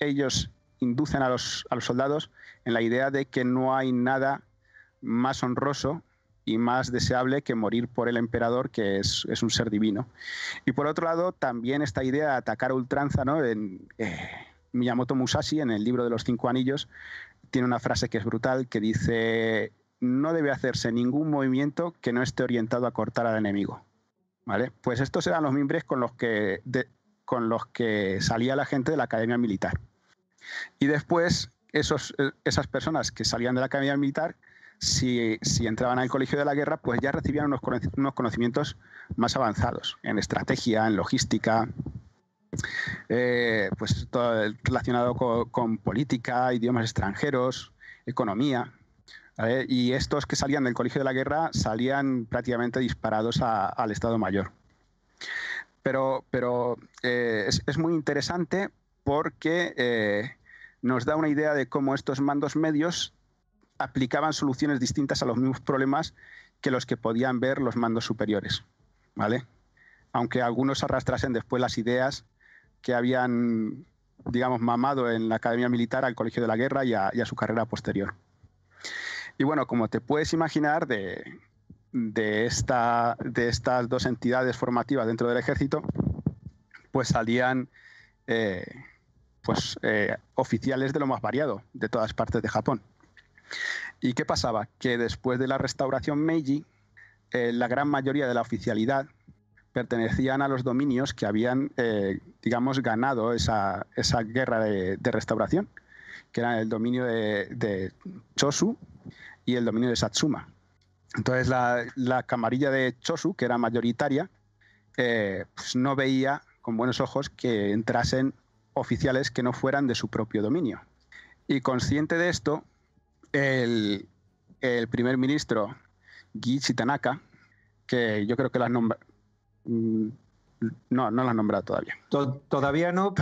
ellos inducen a los, a los soldados en la idea de que no hay nada más honroso y más deseable que morir por el emperador, que es, un ser divino. Y por otro lado, también esta idea de atacar a ultranza, En, eh, Miyamoto Musashi, en el libro de los cinco anillos, tiene una frase que es brutal, que dice, no debe hacerse ningún movimiento que no esté orientado a cortar al enemigo. ¿Vale? Pues estos eran los mimbres con los que, con los que salía la gente de la academia militar. Y después, esos, eh, esas personas que salían de la academia militar si, entraban al colegio de la guerra, pues ya recibían unos, conocimientos más avanzados en estrategia, en logística, eh, pues todo relacionado con, política, idiomas extranjeros, economía. Y estos que salían del colegio de la guerra salían prácticamente disparados al Estado Mayor. Pero, eh, es, muy interesante porque eh, nos da una idea de cómo estos mandos medios aplicaban soluciones distintas a los mismos problemas que los que podían ver los mandos superiores, ¿vale? Aunque algunos arrastrasen después las ideas que habían, digamos, mamado en la Academia Militar al Colegio de la Guerra y a, su carrera posterior. Y bueno, como te puedes imaginar, de, estas dos entidades formativas dentro del ejército, pues salían eh, pues, eh, oficiales de lo más variado, de todas partes de Japón. ¿Y qué pasaba? Que después de la restauración Meiji, eh, la gran mayoría de la oficialidad pertenecían a los dominios que habían, eh, digamos, ganado esa, guerra de, restauración, que eran el dominio de, Chosu y el dominio de Satsuma. Entonces la, camarilla de Chosu, que era mayoritaria, eh, pues no veía con buenos ojos que entrasen oficiales que no fueran de su propio dominio. Y consciente de esto, el, primer ministro Gichi Tanaka, que yo creo que las nombra. Mm, no, no la ha nombrado todavía. todavía no,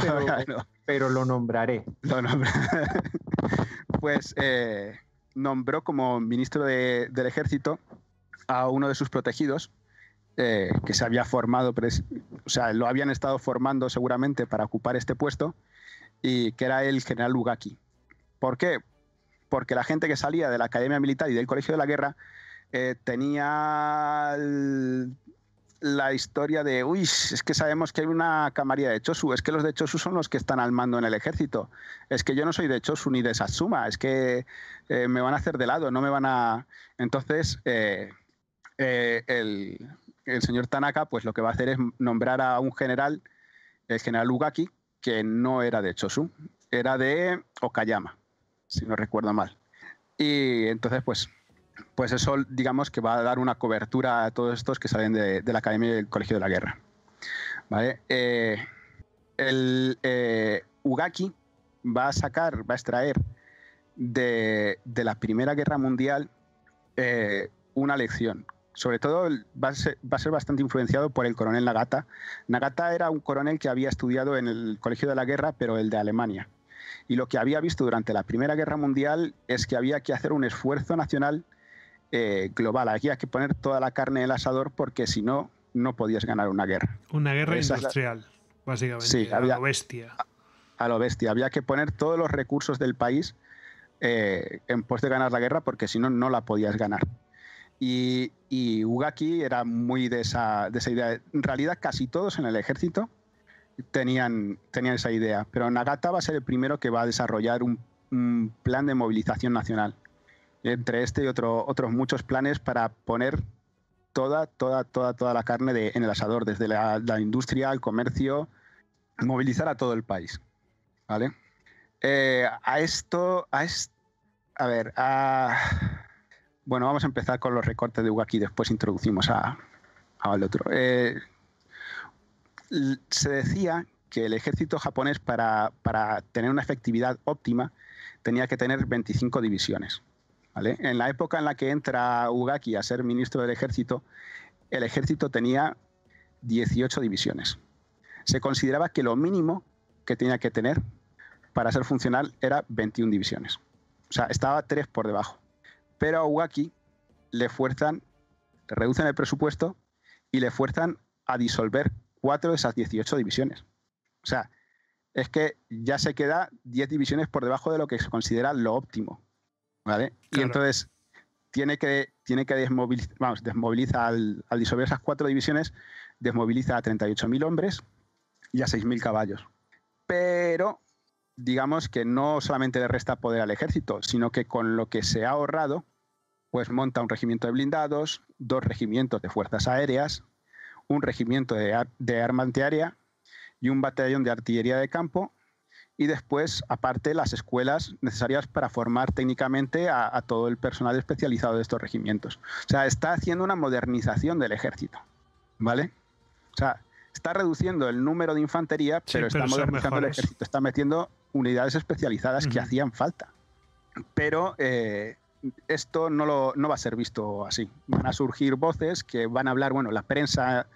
pero, lo nombraré. Lo [LAUGHS] pues eh, nombró como ministro del ejército a uno de sus protegidos, eh, que se había formado, o sea, lo habían estado formando seguramente para ocupar este puesto, y que era el general Ugaki. ¿Por qué? porque la gente que salía de la Academia Militar y del Colegio de la Guerra eh, tenía la historia de, uy, es que sabemos que hay una camarilla de Chosu, es que los de Chosu son los que están al mando en el ejército, es que yo no soy de Chosu ni de Satsuma, es que eh, me van a hacer de lado, no me van a... Entonces, eh, el, el señor Tanaka, pues lo que va a hacer es nombrar a un general, el general Ugaki, que no era de Chosu, era de Okayama si no recuerdo mal. Y entonces, pues, pues eso digamos que va a dar una cobertura a todos estos que salen de, la Academia y del Colegio de la Guerra. ¿Vale? Eh, el eh, Ugaki va a sacar, va a extraer de, la Primera Guerra Mundial eh, una lección. Sobre todo va a, ser, bastante influenciado por el coronel Nagata. Nagata era un coronel que había estudiado en el Colegio de la Guerra, pero el de Alemania. Y lo que había visto durante la Primera Guerra Mundial es que había que hacer un esfuerzo nacional eh, global. Había que poner toda la carne en el asador porque si no, no podías ganar una guerra. Una guerra industrial, básicamente. Sí, a lo bestia. A, lo bestia. Había que poner todos los recursos del país eh, en pos de ganar la guerra porque si no, no la podías ganar. Y, y Ugaki era muy de esa, de esa idea. En realidad, casi todos en el ejército tenían, tenían esa idea. Pero Nagata va a ser el primero que va a desarrollar un, plan de movilización nacional. Entre este y otro, otros muchos planes para poner toda, toda, toda, toda la carne de, en el asador, desde la, industria, el comercio, movilizar a todo el país. ¿Vale? Eh, a esto, a a ver, a... bueno, vamos a empezar con los recortes de y después introducimos a, al otro. Eh, se decía que el ejército japonés para, tener una efectividad óptima tenía que tener 25 divisiones. En la época en la que entra Ugaki a ser ministro del ejército, el ejército tenía 18 divisiones. Se consideraba que lo mínimo que tenía que tener para ser funcional era 21 divisiones. O sea, estaba tres por debajo. Pero a Ugaki le fuerzan, le reducen el presupuesto y le fuerzan a disolver cuatro de esas 18 divisiones. O sea, es que ya se queda 10 divisiones por debajo de lo que se considera lo óptimo. ¿Vale? Y entonces tiene que, tiene que desmovilizar, vamos, desmoviliza al, al disolver esas cuatro divisiones, desmoviliza a 38.000 hombres y a 6.000 caballos. Pero digamos que no solamente le resta poder al ejército, sino que con lo que se ha ahorrado, pues monta un regimiento de blindados, dos regimientos de fuerzas aéreas, un regimiento de, arma de y un batallón de artillería de campo y después, aparte, las escuelas necesarias para formar técnicamente a, todo el personal especializado de estos regimientos. O sea, está haciendo una modernización del ejército, ¿vale? O sea, está reduciendo el número de infantería, pero, está modernizando el ejército, está metiendo unidades especializadas que hacían falta. Pero eh, esto no, no va a ser visto así. Van a surgir voces que van a hablar, bueno, la prensa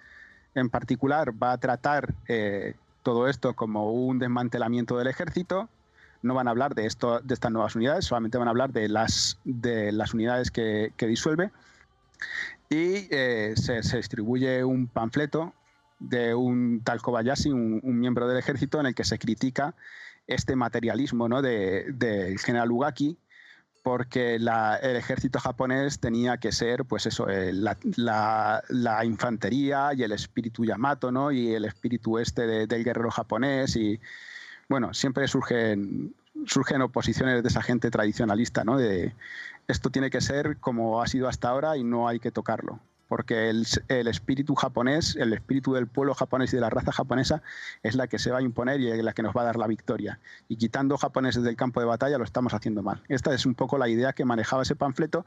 en particular va a tratar eh, todo esto como un desmantelamiento del ejército. No van a hablar de, esto, de estas nuevas unidades, solamente van a hablar de las, de las unidades que, que disuelve. Y eh, se, distribuye un panfleto de un tal Kobayashi, un, miembro del ejército, en el que se critica este materialismo ¿no? de, del general Ugaki, porque el ejército japonés tenía que ser, pues eso, eh, la, infantería y el espíritu Yamato, ¿no? Y el espíritu este del guerrero japonés y, bueno, siempre surgen, surgen oposiciones de esa gente tradicionalista, ¿no? De esto tiene que ser como ha sido hasta ahora y no hay que tocarlo porque el, espíritu japonés, el espíritu del pueblo japonés y de la raza japonesa es la que se va a imponer y es la que nos va a dar la victoria. Y quitando japoneses del campo de batalla lo estamos haciendo mal. Esta es un poco la idea que manejaba ese panfleto,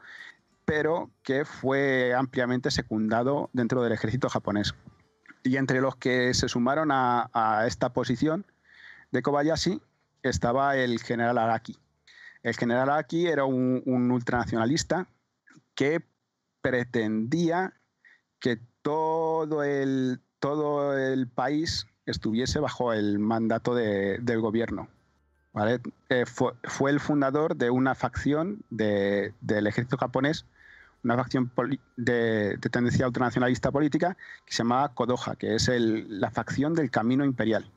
pero que fue ampliamente secundado dentro del ejército japonés. Y entre los que se sumaron a, esta posición de Kobayashi estaba el general Araki. El general Araki era un, un ultranacionalista que pretendía que todo el, todo el país estuviese bajo el mandato del gobierno. Eh, fue, el fundador de una facción del ejército japonés, una facción de, tendencia ultranacionalista política que se llamaba Kodoha, que es la facción del camino imperial.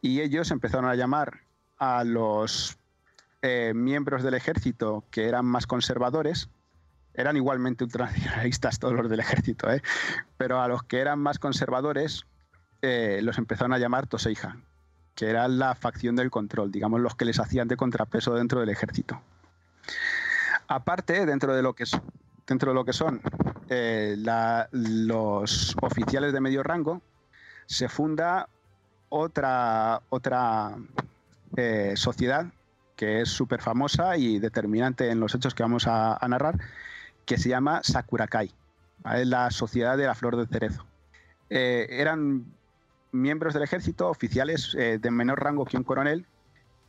Y ellos empezaron a llamar a los eh, miembros del ejército que eran más conservadores eran igualmente ultranacionalistas todos los del ejército, ¿eh? pero a los que eran más conservadores eh, los empezaron a llamar Toseija, que era la facción del control, digamos, los que les hacían de contrapeso dentro del ejército. Aparte, dentro de lo que, dentro de lo que son eh, los oficiales de medio rango, se funda otra, otra sociedad que es súper famosa y determinante en los hechos que vamos a narrar, que se llama Sakurakai, es la Sociedad de la Flor de Cerezo. Eh, eran miembros del ejército, oficiales eh, de menor rango que un coronel,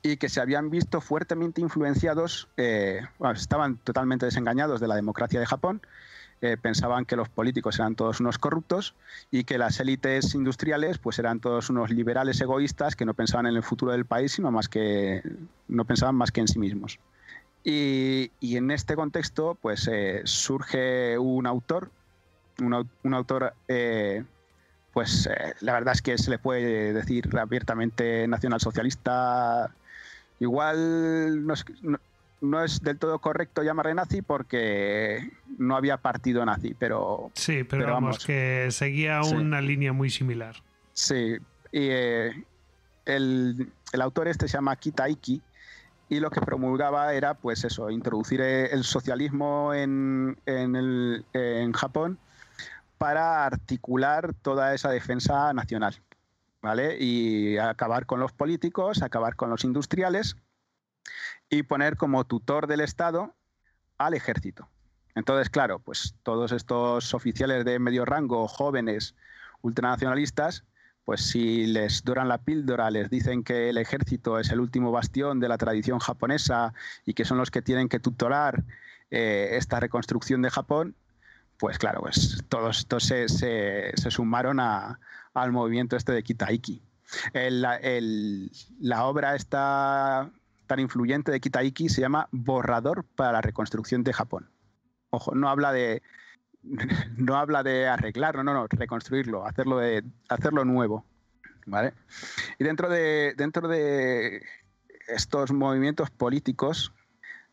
y que se habían visto fuertemente influenciados, eh, estaban totalmente desengañados de la democracia de Japón, pensaban que los políticos eran todos unos corruptos y que las élites industriales pues eran todos unos liberales egoístas que no pensaban en el futuro del país, sino más que no pensaban más que en sí mismos. Y, en este contexto, pues eh, surge un autor, un, autor, eh, pues eh, la verdad es que se le puede decir abiertamente nacionalsocialista. Igual no es, del todo correcto llamar nazi porque no había partido nazi, pero. Sí, pero, vamos, que seguía una línea muy similar. Sí, y el, el, autor este se llama Kitaiki y lo que promulgaba era, pues eso, introducir e, el socialismo en, en, el, en Japón para articular toda esa defensa nacional, ¿vale? Y acabar con los políticos, acabar con los industriales y poner como tutor del Estado al ejército. Entonces, claro, pues todos estos oficiales de medio rango, jóvenes, ultranacionalistas, pues si les duran la píldora, les dicen que el ejército es el último bastión de la tradición japonesa y que son los que tienen que tutorar eh, esta reconstrucción de Japón, pues claro, pues todos estos se, sumaron al movimiento este de Kitaiki. la obra esta tan influyente de Kitaiki se llama Borrador para la reconstrucción de Japón. Ojo, no habla de [LAUGHS] no habla de arreglarlo, no, no, reconstruirlo, hacerlo, de, hacerlo nuevo. ¿vale? Y dentro de, dentro de estos movimientos políticos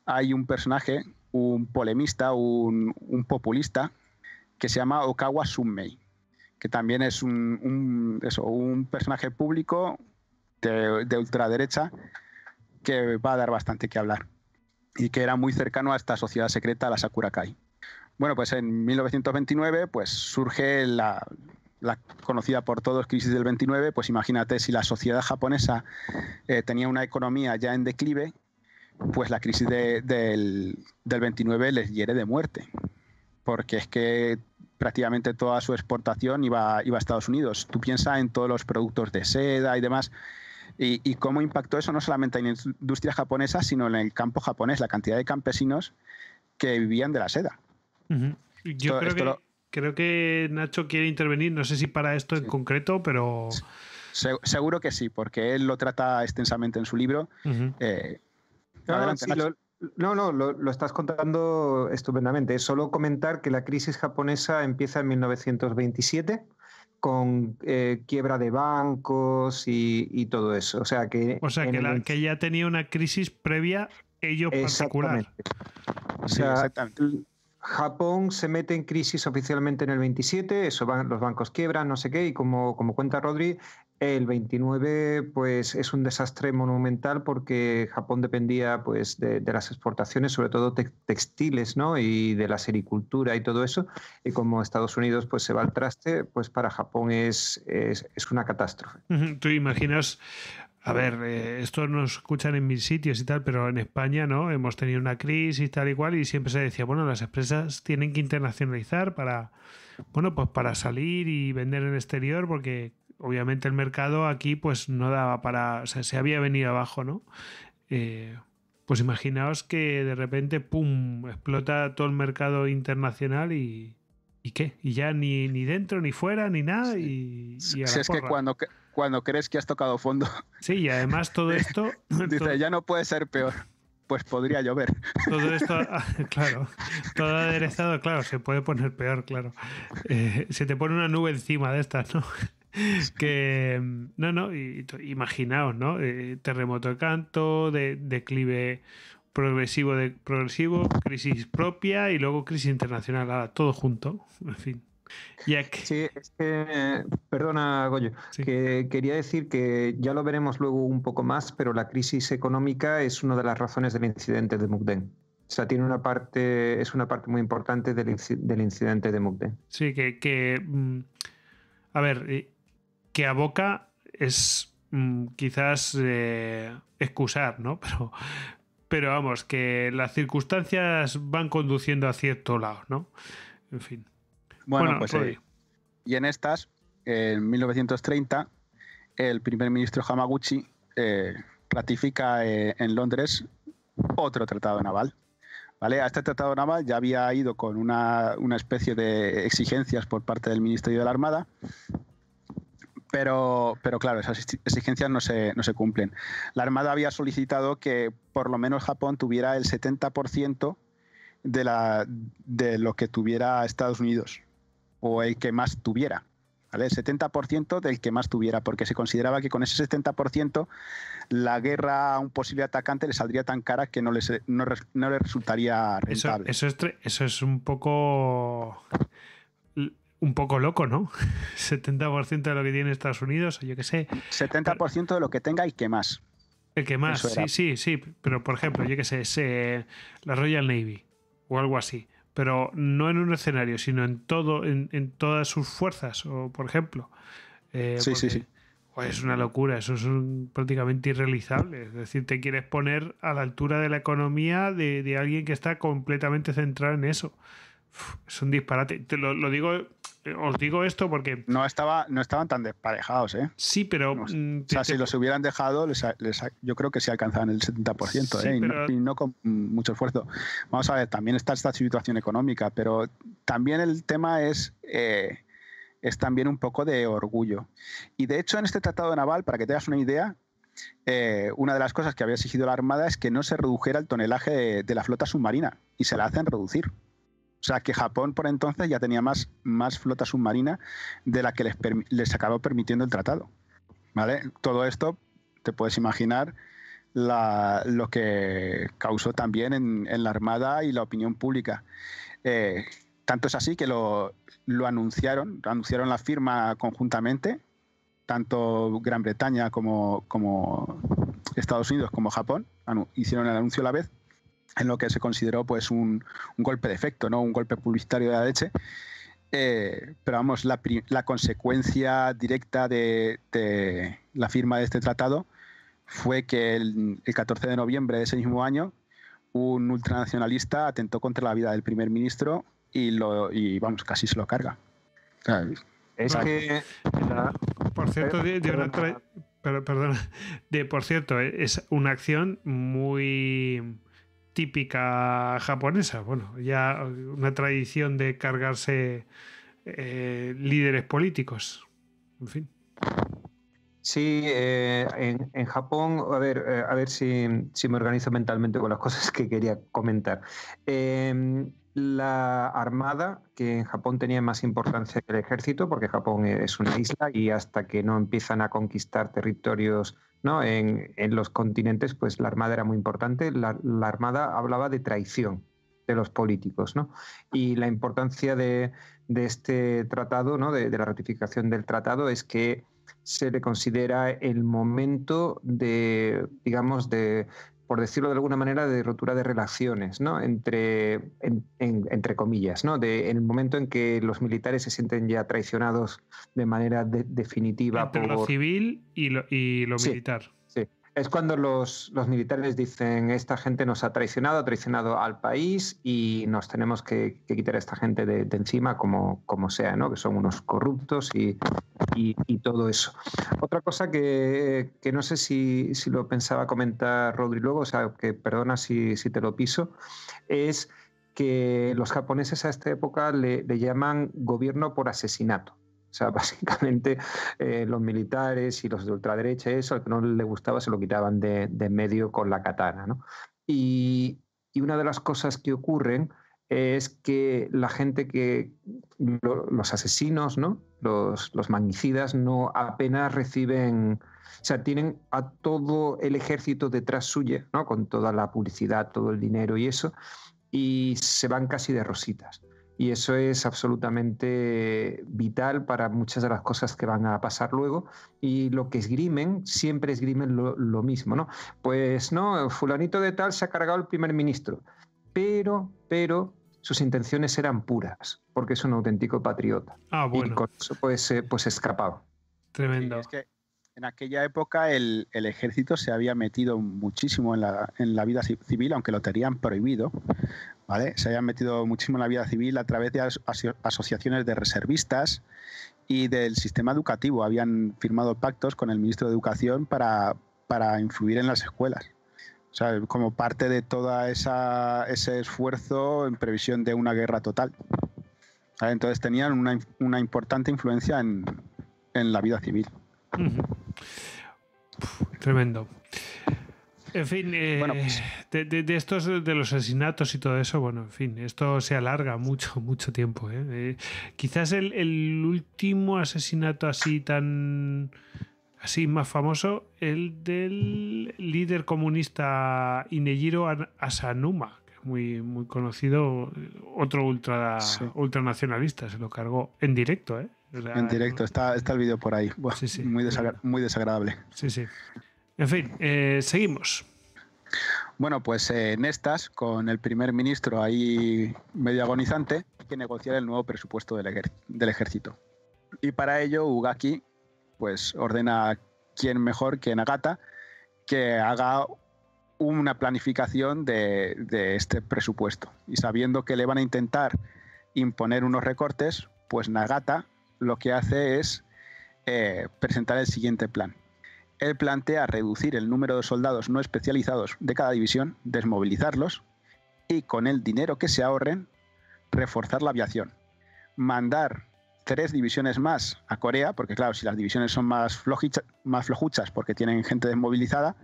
hay un personaje, un polemista, un, populista, que se llama Okawa Sunmei, que también es un, personaje público de, ultraderecha que va a dar bastante que hablar y que era muy cercano a esta sociedad secreta, la Sakura bueno, pues en 1929 pues, surge la, conocida por todos crisis del 29, pues imagínate si la sociedad japonesa eh, tenía una economía ya en declive, pues la crisis del, 29 les hiere de muerte, porque es que prácticamente toda su exportación iba, a Estados Unidos. Tú piensas en todos los productos de seda y demás. Y, y, cómo impactó eso no solamente en la industria japonesa, sino en el campo japonés, la cantidad de campesinos que vivían de la seda. Yo creo, que, creo, que, Nacho quiere intervenir, no sé si para esto en concreto, pero... seguro que sí, porque él lo trata extensamente en su libro. Eh, no, No, lo, estás contando estupendamente. solo comentar que la crisis japonesa empieza en 1927 con eh, quiebra de bancos y, todo eso. O sea que, o que, ya tenía una crisis previa ello particular. sí, exactamente. Japón se mete en crisis oficialmente en el 27, eso van, los bancos quiebran, no sé qué, y como, como cuenta Rodri, el 29 pues, es un desastre monumental porque Japón dependía pues, de, las exportaciones, sobre todo textiles ¿no? y de la sericultura y todo eso. Y como Estados Unidos pues, se va al traste, pues para Japón es, es, es una catástrofe. Tú imaginas a ver, eh, esto nos escuchan en mil sitios y tal, pero en España no, hemos tenido una crisis y tal y cual, y siempre se decía, bueno, las empresas tienen que internacionalizar para, bueno, pues para salir y vender en el exterior, porque obviamente el mercado aquí pues no daba para, o sea, se había venido abajo, ¿no? Eh, pues imaginaos que de repente, ¡pum!, explota todo el mercado internacional y... ¿Y qué? Y ya ni, ni dentro, ni fuera, ni nada. Y, es que cuando, cuando crees que has tocado fondo. Sí, y además todo [LAUGHS] esto... Dice, ya no puede ser peor. Pues podría llover. Todo [LAUGHS] esto, ah, claro, todo aderezado, claro, se puede poner peor, claro. Eh, se te pone una nube encima de estas, ¿no? que no, no, imaginaos, ¿no? Eh, terremoto de canto, de, declive progresivo, de, progresivo, crisis propia y luego crisis internacional, ahora todo junto, en fin. Jack. Sí, es que, perdona, Goyo, que quería decir que ya lo veremos luego un poco más, pero la crisis económica es una de las razones del incidente de Mukden. O sea, tiene una parte, es una parte muy importante del, incidente de Mukden. Sí, que, que, mm, a ver, eh, que aboca es mm, quizás eh, excusar, ¿no? [LAUGHS] Pero, pero vamos, que las circunstancias van conduciendo a cierto lado, ¿no? En fin. Bueno, pues sí. y en estas, en 1930, el primer ministro Hamaguchi eh, ratifica eh, en Londres otro tratado naval. ¿Vale? A este tratado naval ya había ido con una, especie de exigencias por parte del Ministerio de la Armada, pero, pero claro, esas exigencias no se, no se cumplen. La Armada había solicitado que por lo menos Japón tuviera el 70% de, la, de lo que tuviera Estados Unidos o el que más tuviera. ¿vale? El 70% del que más tuviera, porque se consideraba que con ese 70% la guerra a un posible atacante le saldría tan cara que no le no, resultaría rentable. Eso, es, un poco un poco loco, ¿no? 70% [LAUGHS] de lo que tiene Estados Unidos, yo qué sé. 70% de lo que tenga y que más. El que más, sí, sí, sí. Pero, por ejemplo, yo qué sé, la Royal Navy o algo así pero no en un escenario, sino en todo, en, todas sus fuerzas, o por ejemplo. Eh, sí, sí, sí, es una locura, eso es prácticamente irrealizable. Es decir, te quieres poner a la altura de la economía de, alguien que está completamente centrado en eso. es un disparate. Te lo digo os digo esto porque... No, estaba, no estaban tan desparejados, ¿eh? Sí, pero... Mm, o sea, si los hubieran dejado, yo creo que sí alcanzaban el 70%, ¿eh? Y, no, con mucho esfuerzo. Vamos a ver, también está esta situación económica, pero también el tema es... Eh, es también un poco de orgullo. Y de hecho, en este Tratado de Naval, para que te hagas una idea, eh, una de las cosas que había exigido la Armada es que no se redujera el tonelaje de la flota submarina y se la hacen reducir. O sea, que Japón por entonces ya tenía más, más flota submarina de la que les, acabó permitiendo el tratado. ¿Vale? Todo esto, te puedes imaginar lo que causó también en, la Armada y la opinión pública. Eh, tanto es así que lo, anunciaron, anunciaron la firma conjuntamente, tanto Gran Bretaña como, como Estados Unidos como Japón hicieron el anuncio a la vez en lo que se consideró pues un, golpe de efecto, ¿no? un golpe publicitario de la leche. Eh, pero vamos, la, consecuencia directa de, la firma de este tratado fue que el, 14 de noviembre de ese mismo año un ultranacionalista atentó contra la vida del primer ministro y, lo, vamos, casi se lo carga. Es que. de, por cierto, eh, es una acción muy típica japonesa. Bueno, ya una tradición de cargarse eh, líderes políticos. En fin. Sí, eh, en, Japón, a ver, eh, a ver si, si, me organizo mentalmente con las [LAUGHS] cosas que quería comentar. Em, la armada, que en Japón tenía más importancia que el ejército, porque Japón es una isla y hasta que no empiezan a conquistar territorios en, los continentes, pues la Armada era muy importante. La, Armada hablaba de traición de los políticos, ¿no? Y la importancia de, este tratado, ¿no? de, la ratificación del tratado es que se le considera el momento de, digamos, de, por decirlo de alguna manera, de rotura de relaciones, ¿no? Entre, entre comillas, ¿no? De, en el momento en que los militares se sienten ya traicionados de manera definitiva. por... lo civil y lo, y lo militar. Es cuando los, militares dicen, esta gente nos ha traicionado, ha traicionado al país y nos tenemos que, quitar a esta gente de, encima como, como, sea, ¿no? que son unos corruptos y, todo eso. Otra cosa que, no sé si, lo pensaba comentar Rodri luego, o sea, que perdona si, te lo piso, es que los japoneses a esta época le llaman gobierno por asesinato. O sea, [LAUGHS] básicamente eh, los militares y los de ultraderecha, eso, al que no le gustaba se lo quitaban de, de medio con la katana. Y, y, una de las cosas que ocurren es que la gente que, los asesinos, ¿no? los, los magnicidas, no apenas reciben... O sea, tienen a todo el ejército detrás suyo, ¿no? Con toda la publicidad, todo el dinero y eso, y se van casi de rositas y eso es absolutamente vital para muchas de las cosas que van a pasar luego y lo que esgrimen, siempre esgrimen lo, mismo, ¿no? Pues no, fulanito de tal se ha cargado el primer ministro, pero, pero sus intenciones eran puras, porque es un auténtico patriota. Ah, bueno. Y con eso pues, eh, pues escapado. Tremendo. que en aquella época el, ejército se había metido muchísimo en la, en la vida civil, aunque lo tenían prohibido, se habían metido muchísimo en la vida civil a través de asociaciones de reservistas y del sistema educativo. Habían firmado pactos con el ministro de Educación para, para influir en las escuelas. O sea, como parte de todo ese esfuerzo en previsión de una guerra total. Entonces tenían una, una importante influencia en, en, la vida civil. tremendo. En fin, eh, pues de, estos, de los asesinatos y todo eso, bueno, en fin, esto se alarga mucho, [LAUGHS] mucho tiempo. ¿eh? Eh, quizás el, último asesinato así tan, así más famoso, el del líder comunista Inejiro Asanuma, que es muy, muy conocido, otro ultra, ultranacionalista, se lo cargó en directo, ¿eh? en directo, está, está el vídeo por ahí. Muy, muy desagradable. Sí, sí. En fin, eh, seguimos. Bueno, pues eh, en estas, con el primer ministro ahí medio agonizante, hay que negociar el nuevo presupuesto del, ejército. Y para ello, Ugaki pues, ordena a quien mejor que Nagata que haga una planificación de, este presupuesto. Y sabiendo que le van a intentar imponer unos recortes, pues Nagata lo que hace es eh, presentar el siguiente plan. Él plantea reducir el número de soldados no especializados de cada división, desmovilizarlos y con el dinero que se ahorren reforzar la aviación. Mandar tres divisiones más a Corea, porque claro, si las divisiones son más, más flojuchas porque tienen gente desmovilizada,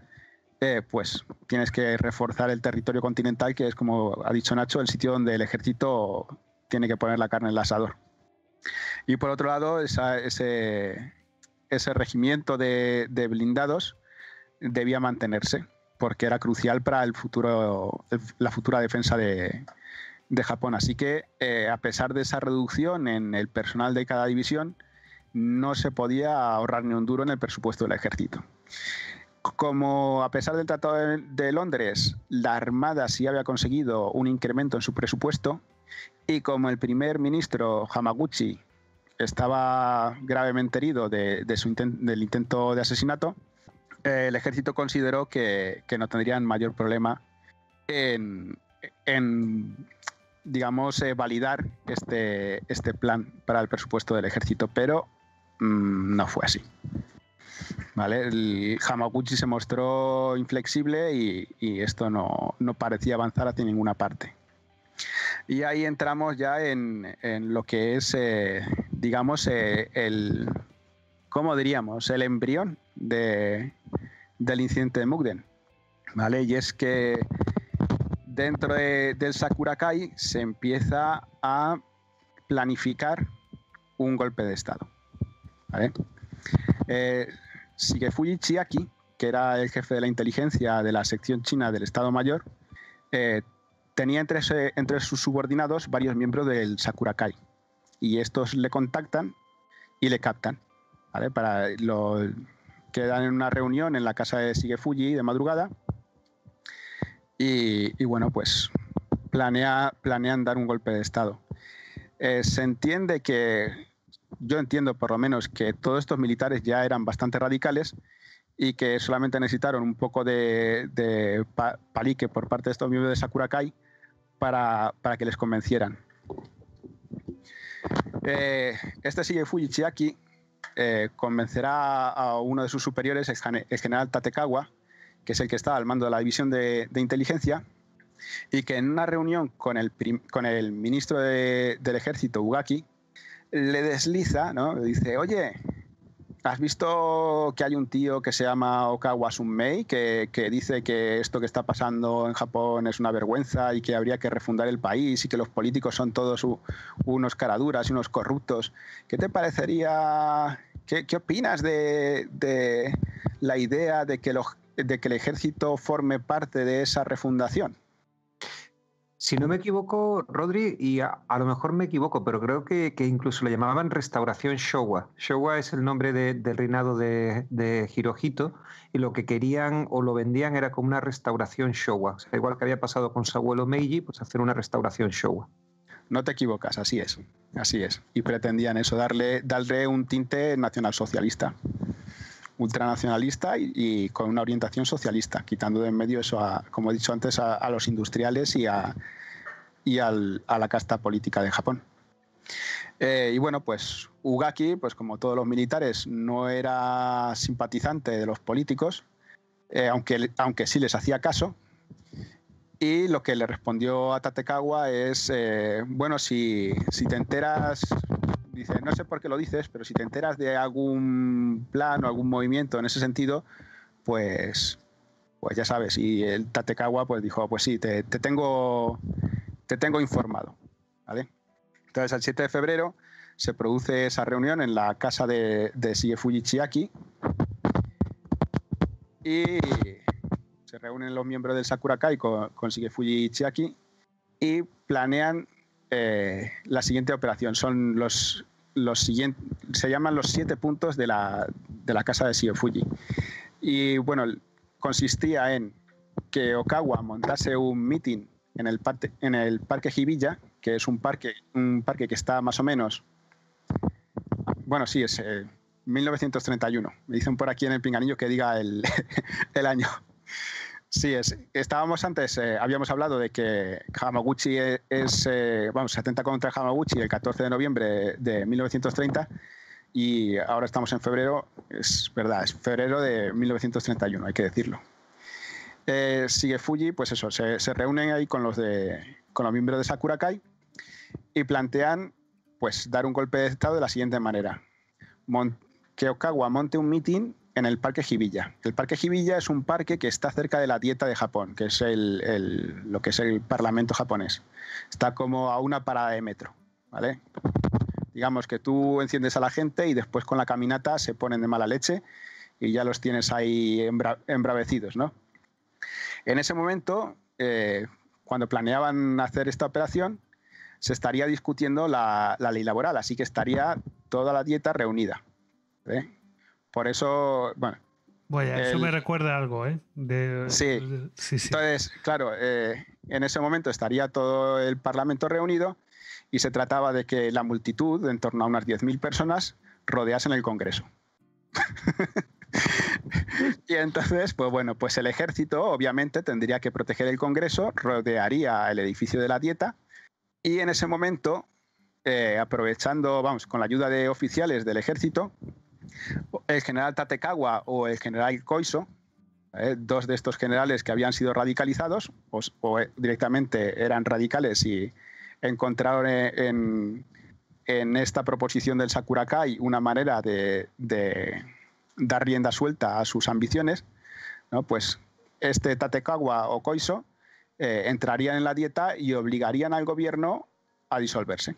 eh, pues tienes que reforzar el territorio continental, que es como ha dicho Nacho, el sitio donde el ejército tiene que poner la carne en el asador. Y por otro lado, ese, ese regimiento de, blindados debía mantenerse, porque era crucial para el futuro, la futura defensa de, Japón. Así que, eh, a pesar de esa reducción en el personal de cada división, no se podía ahorrar ni un duro en el presupuesto del ejército. Como a pesar del Tratado de Londres, la Armada sí había conseguido un incremento en su presupuesto, y como el primer ministro Hamaguchi estaba gravemente herido de, su del intento de asesinato, eh, el ejército consideró que, no tendrían mayor problema en, digamos, eh, validar este, este plan para el presupuesto del ejército, pero mm, no fue así. ¿Vale? El Hamaguchi se mostró inflexible y, esto no, parecía avanzar hacia ninguna parte. Y ahí entramos ya en, lo que es eh, digamos, eh, el, ¿cómo diríamos?, el embrión del incidente de Mukden. ¿Vale? Y es que dentro del Sakurakai se empieza a planificar un golpe de Estado. ¿Vale? Eh, Chiaki, que era el jefe de la inteligencia de la sección china del Estado Mayor, eh, tenía entre, entre, sus subordinados varios miembros del Sakurakai y estos le contactan y le captan. Para lo, quedan en una reunión en la casa de Sigefuji de madrugada y, bueno, pues planean dar un golpe de Estado. Eh, se entiende que, yo entiendo por lo menos que todos estos militares ya eran bastante radicales y que solamente necesitaron un poco de, palique por parte de estos miembros de Sakurakai para que les convencieran. Eh, este Sigue Fujichiaki eh, convencerá a uno de sus superiores, el general Tatekawa, que es el que está al mando de la división de, inteligencia, y que en una reunión con el, con el ministro del ejército, Ugaki, le desliza, ¿no? le dice, oye, ¿Has visto que hay un tío que se llama Okawa Sunmei que, que, dice que esto que está pasando en Japón es una vergüenza y que habría que refundar el país y que los políticos son todos unos caraduras y unos corruptos? ¿Qué te parecería, qué, opinas de, la idea de que, de que el ejército forme parte de esa refundación? Si no me equivoco, Rodri, y a, lo mejor me equivoco, pero creo que, incluso le llamaban Restauración Showa. Showa es el nombre del reinado de, de, Hirohito, y lo que querían o lo vendían era como una restauración Showa. igual que había pasado con su abuelo Meiji, pues hacer una restauración Showa. No te equivocas, así es, así es. Y pretendían eso, darle, darle un tinte nacionalsocialista ultranacionalista y, con una orientación socialista, quitando de en medio eso, a, como he dicho antes, a, los industriales y, a, y al, a la casta política de Japón. Eh, y bueno, pues Ugaki, pues como todos los militares, no era simpatizante de los políticos, eh, aunque, aunque sí les hacía caso. Y lo que le respondió a Tatekawa es, eh, bueno, si, si te enteras dice, no sé por qué lo dices, pero si te enteras de algún plan o algún movimiento en ese sentido, pues, pues ya sabes. Y el Tatekawa pues dijo, pues sí, te, tengo, te tengo informado. Entonces, el 7 de febrero se produce esa reunión en la casa de, de Chiaki y se reúnen los miembros del Sakurakai con, con Shigefuji Chiaki y planean eh, la siguiente operación. Son los, los siguientes, se llaman los siete puntos de la, casa de Shio Fuji. Y bueno, consistía en que Okawa montase un meeting en el, parte, en el parque Jibilla, que es un parque, un parque que está más o menos. Bueno, sí, es 1931. Eh, Me dicen por aquí en el pinganillo que diga el, [LAUGHS] el año. Sí, es, estábamos antes, eh, habíamos hablado de que Hamaguchi e, es, eh, vamos, se atenta contra Hamaguchi el 14 de noviembre de 1930 y ahora estamos en febrero, es verdad, es febrero de 1931, hay que decirlo. Eh, sigue Fuji, pues eso, se, reúnen ahí con los, de, con los miembros de Sakurakai y plantean pues dar un golpe de estado de la siguiente manera. Mon Keokawa monte un meeting en el Parque Jibilla. El Parque Jibilla es un parque que está cerca de la Dieta de Japón, que es lo que es el Parlamento japonés. Está como a una parada de metro, ¿vale? Digamos que tú enciendes a la gente y después con la caminata se ponen de mala leche y ya los tienes ahí embravecidos, ¿no? En ese momento, eh, cuando planeaban hacer esta operación, se estaría discutiendo la, ley laboral, así que estaría toda la dieta reunida. ¿eh? Por eso, bueno. Vaya, eso me recuerda algo, ¿eh? sí. sí, sí. Entonces, claro, eh, en ese momento estaría todo el Parlamento reunido y se trataba de que la multitud, en torno a unas 10.000 personas, rodeasen el Congreso. [LAUGHS] y entonces, pues bueno, pues el ejército obviamente tendría que proteger el Congreso, rodearía el edificio de la dieta y en ese momento, eh, aprovechando, vamos, con la ayuda de oficiales del ejército, el general Tatekawa o el general Koiso, ¿eh? dos de estos generales que habían sido radicalizados pues, o eh, directamente eran radicales y encontraron eh, en, esta proposición del Sakurakai una manera de, dar rienda suelta a sus ambiciones, pues este Tatekawa o Koiso entrarían en la dieta y obligarían al gobierno a disolverse.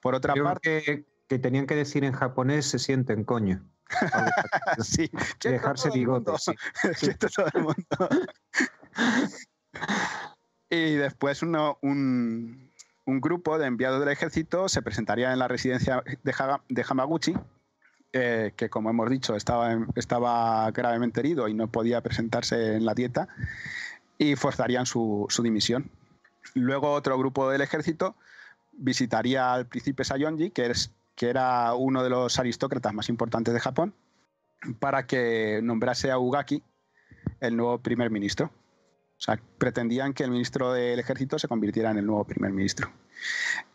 Por otra parte que tenían que decir en japonés se sienten coño. [LAUGHS] sí, [LAUGHS] dejarse bigotes. [LAUGHS] y después uno, un, grupo de enviados del ejército se presentaría en la residencia de, Hamaguchi, eh, que como hemos dicho estaba, estaba gravemente herido y no podía presentarse en la dieta, y forzarían su, su dimisión. Luego otro grupo del ejército visitaría al príncipe Sayonji, que es que era uno de los aristócratas más importantes de Japón, para que nombrase a Ugaki el nuevo primer ministro. O sea, pretendían que el ministro del ejército se convirtiera en el nuevo primer ministro.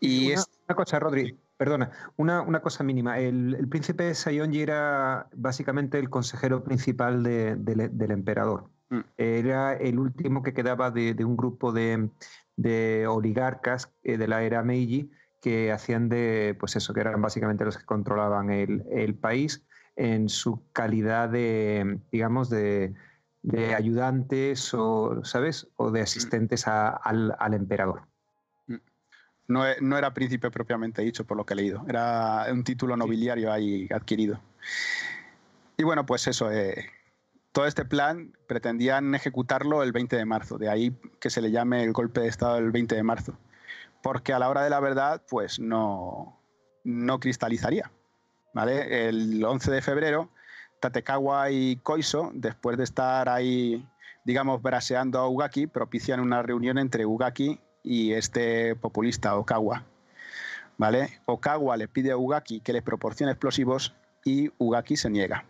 Y una, cosa, Rodri, perdona, una, una cosa mínima. El, príncipe Sayonji era básicamente el consejero principal del emperador. Mm. Era el último que quedaba de, de un grupo de, oligarcas eh, de la era Meiji que hacían de, pues eso, que eran básicamente los que controlaban el, país en su calidad de, digamos, de, ayudantes o, ¿sabes? O de asistentes al, emperador. Mm. Mm. E, no, era príncipe propiamente dicho, por lo que he leído. Era un título nobiliario ahí adquirido. Y bueno, pues eso. Eh, todo este plan pretendían ejecutarlo el 20 de marzo. De ahí que se le llame el golpe de Estado el 20 de marzo porque a la hora de la verdad, pues no, no cristalizaría. ¿vale? El 11 de febrero, Tatekawa y Koiso, después de estar ahí, digamos, braseando a Ugaki, propician una reunión entre Ugaki y este populista Okawa. ¿Vale? Okawa le pide a Ugaki que le proporcione explosivos y Ugaki se niega.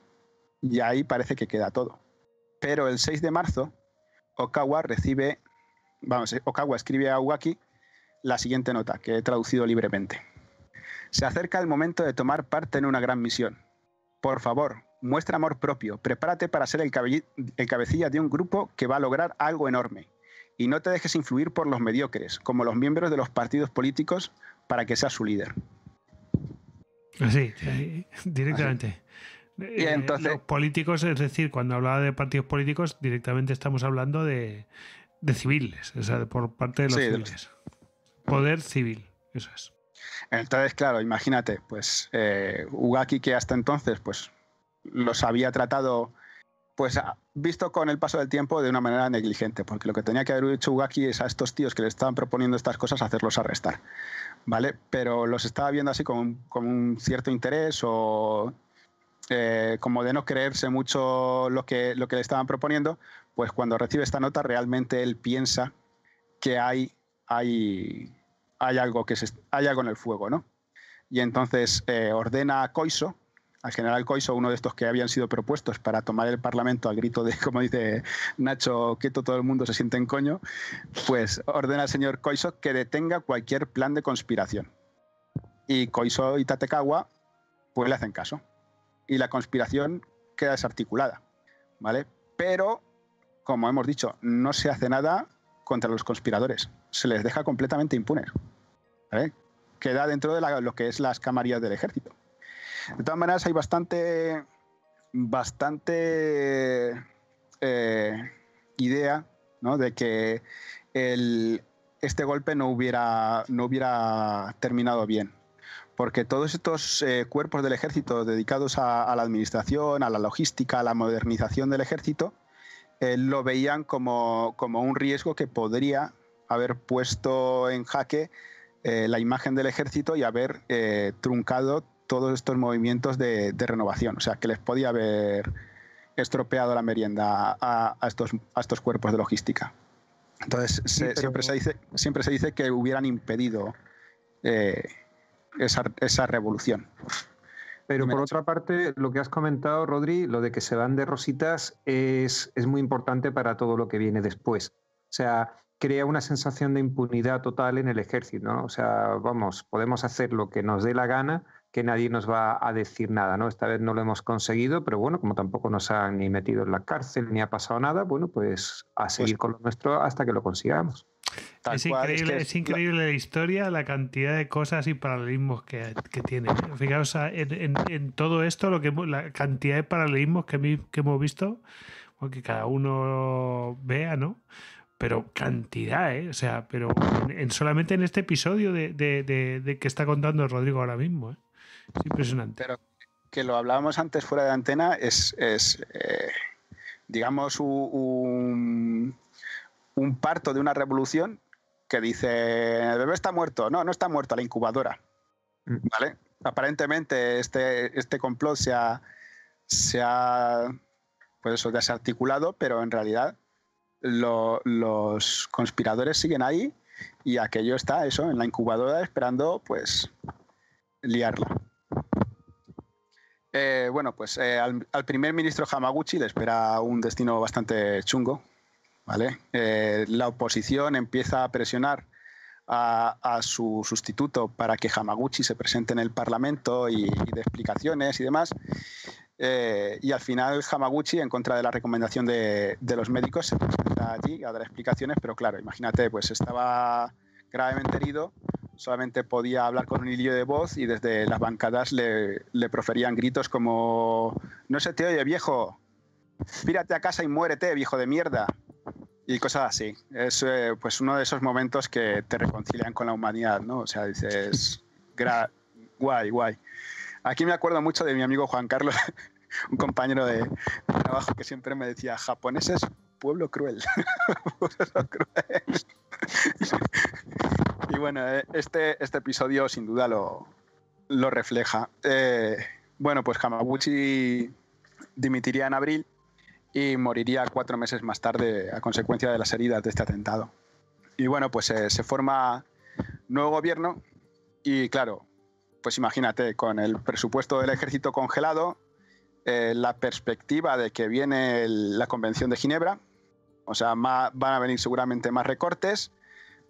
Y ahí parece que queda todo. Pero el 6 de marzo, Okawa recibe, vamos, Okawa escribe a Ugaki la siguiente nota, que he traducido libremente. Se acerca el momento de tomar parte en una gran misión. Por favor, muestra amor propio, prepárate para ser el, cabecilla de un grupo que va a lograr algo enorme. Y no te dejes influir por los mediocres, como los miembros de los partidos políticos, para que seas su líder. Así, directamente. Eh, entonces, los políticos, es decir, cuando hablaba de partidos políticos, directamente estamos hablando de, civiles, o sea, por parte de los civiles. Poder civil, eso es. Entonces, claro, imagínate, pues eh, Ugaki que hasta entonces pues los había tratado, pues visto con el paso del tiempo de una manera negligente, porque lo que tenía que haber hecho Ugaki es a estos tíos que le estaban proponiendo estas cosas hacerlos arrestar, ¿vale? Pero los estaba viendo así con, un cierto interés o eh, como de no creerse mucho lo que, lo que le estaban proponiendo, pues cuando recibe esta nota realmente él piensa que hay, hay hay algo, que se, con en el fuego, ¿no? Y entonces eh, ordena a Coiso, al general Coiso, uno de estos que habían sido propuestos para tomar el Parlamento al grito de, [LAUGHS] como dice Nacho, quieto todo el mundo se siente en coño, pues ordena al señor Coiso que detenga cualquier plan de conspiración. Y Coiso y Tatekawa pues le hacen caso. Y la conspiración queda desarticulada, ¿vale? Pero, como hemos dicho, no se hace nada contra los conspiradores. Se les deja completamente impunes. Queda dentro de lo que es las camarillas del ejército. De todas maneras, hay bastante, bastante eh, idea ¿no? de que el, este golpe no hubiera, no hubiera terminado bien. Porque todos estos eh, cuerpos del ejército dedicados a, la administración, a la logística, a la modernización del ejército, eh, lo veían como, un riesgo que podría haber puesto en jaque eh, la imagen del ejército y haber eh, truncado todos estos movimientos de, renovación. O sea, que les podía haber estropeado la merienda a, estos, cuerpos de logística. Entonces, siempre, se dice, que hubieran impedido esa revolución. Pero por otra parte, lo que has comentado, Rodri, lo de que se van de rositas es, muy importante para todo lo que viene después. O sea, crea una sensación de impunidad total en el ejército, ¿no? O sea, vamos, podemos hacer lo que nos dé la gana, que nadie nos va a decir nada, ¿no? Esta vez no lo hemos conseguido, pero bueno, como tampoco nos han ni metido en la cárcel ni ha pasado nada, bueno, pues a pues seguir con lo nuestro hasta que lo consigamos es, increíble, la... historia, la cantidad de cosas y paralelismos que, tiene. Fijaos en, todo esto, lo que la cantidad de paralelismos que, hemos visto, que cada uno vea, ¿no? Pero cantidad, ¿eh? O sea, pero en, solamente en este episodio de, que está contando Rodrigo ahora mismo, ¿eh? Es impresionante. Pero que lo hablábamos antes fuera de antena, es, eh, digamos, un un parto de una revolución que dice, el bebé está muerto, no, no está muerto, la incubadora. Mm. ¿Vale? Aparentemente este, este complot se ha, se ha pues desarticulado, pero en realidad los conspiradores siguen ahí y aquello está, eso, en la incubadora esperando, pues, liarla. Eh, bueno, pues eh, al primer ministro Hamaguchi le espera un destino bastante chungo, ¿vale? Eh, la oposición empieza a presionar a, su sustituto para que Hamaguchi se presente en el Parlamento y, de explicaciones y demás. Eh, y al final Hamaguchi, en contra de la recomendación de, los médicos, se presenta allí a dar explicaciones, pero claro, imagínate, pues estaba gravemente herido, solamente podía hablar con un hilillo de voz y desde las bancadas le, le proferían gritos como, no se te oye viejo, pírate a casa y muérete, viejo de mierda y cosas así. Es eh, pues uno de esos momentos que te reconcilian con la humanidad, ¿no? O sea, dices, guay, guay. Aquí me acuerdo mucho de mi amigo Juan Carlos, [LAUGHS] un compañero de, trabajo que siempre me decía, japoneses, pueblo cruel. [LAUGHS] [LAUGHS] y bueno, eh, este, este episodio sin duda lo, refleja. Eh, bueno, pues Hamaguchi dimitiría en abril y moriría cuatro meses más tarde a consecuencia de las heridas de este atentado. Y bueno, pues eh, se forma nuevo gobierno y claro, pues imagínate, con el presupuesto del ejército congelado, eh, la perspectiva de que viene la Convención de Ginebra, o sea, más, van a venir seguramente más recortes,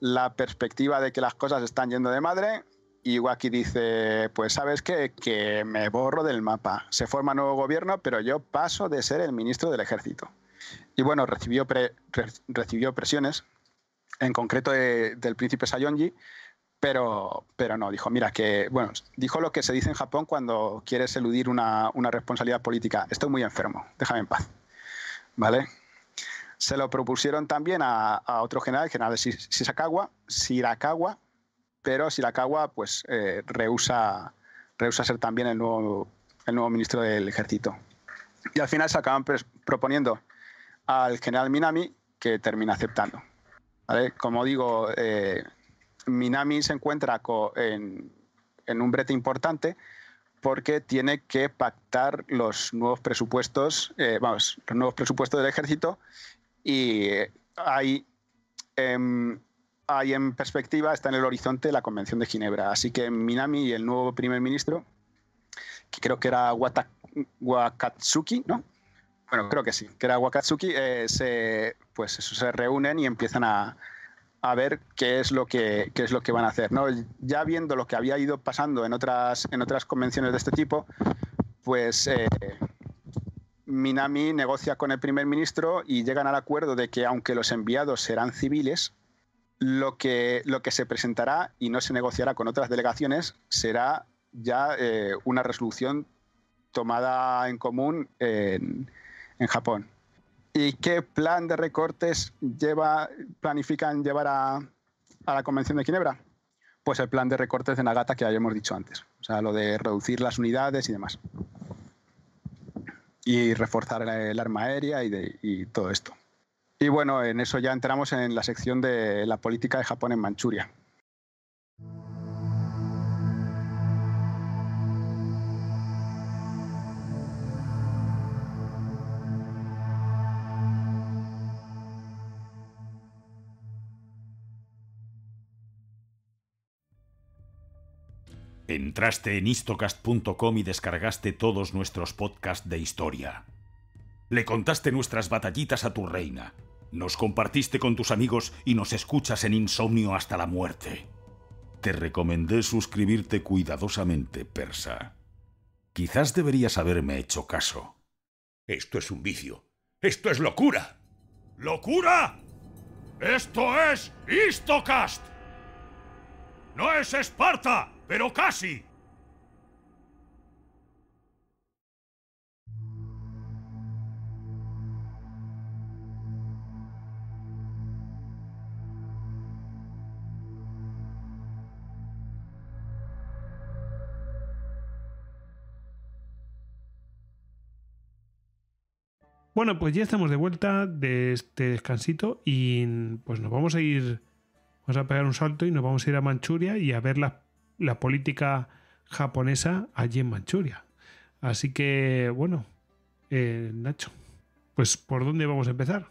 la perspectiva de que las cosas están yendo de madre, y Iwaki dice, pues sabes qué, que me borro del mapa. Se forma nuevo gobierno, pero yo paso de ser el ministro del ejército. Y bueno, recibió, recibió presiones, en concreto del príncipe Sayonji, pero, pero no, dijo, mira, que, bueno, dijo lo que se dice en Japón cuando quieres eludir una, una responsabilidad política. Estoy muy enfermo, déjame en paz. ¿Vale? Se lo propusieron también a, otro general, el general Sisakawa, Shirakawa pero Shirakawa pues eh, rehúsa, ser también el nuevo, ministro del ejército. Y al final se acaban proponiendo al general Minami, que termina aceptando. Como digo, eh, Minami se encuentra en, un brete importante porque tiene que pactar los nuevos presupuestos, eh, vamos, los nuevos presupuestos del ejército y hay hay en perspectiva, está en el horizonte la Convención de Ginebra. Así que Minami y el nuevo primer ministro, que creo que era Wakatsuki, ¿no? Bueno, creo que sí, que era Wakatsuki, eh, se, pues se reúnen y empiezan a, ver qué es lo que es lo que van a hacer. ¿no? Ya viendo lo que había ido pasando en otras, en otras convenciones de este tipo, pues eh, Minami negocia con el primer ministro y llegan al acuerdo de que aunque los enviados serán civiles, lo que, lo que se presentará y no se negociará con otras delegaciones será ya eh, una resolución tomada en común en, Japón. ¿Y qué plan de recortes lleva, planifican llevar a, la Convención de Ginebra? Pues el plan de recortes de Nagata que habíamos dicho antes. O sea, lo de reducir las unidades y demás. Y reforzar el arma aérea y, de, y todo esto. Y bueno, en eso ya entramos en la sección de la política de Japón en Manchuria. Entraste en istocast.com y descargaste todos nuestros podcasts de historia. Le contaste nuestras batallitas a tu reina. Nos compartiste con tus amigos y nos escuchas en insomnio hasta la muerte. Te recomendé suscribirte cuidadosamente, Persa. Quizás deberías haberme hecho caso. Esto es un vicio. Esto es locura. ¿Locura? Esto es Istocast. No es Esparta, pero casi. Bueno, pues ya estamos de vuelta de este descansito y pues nos vamos a ir, vamos a pegar un salto y nos vamos a ir a Manchuria y a ver la, política japonesa allí en Manchuria. Así que, bueno, eh, Nacho, pues ¿por dónde vamos a empezar?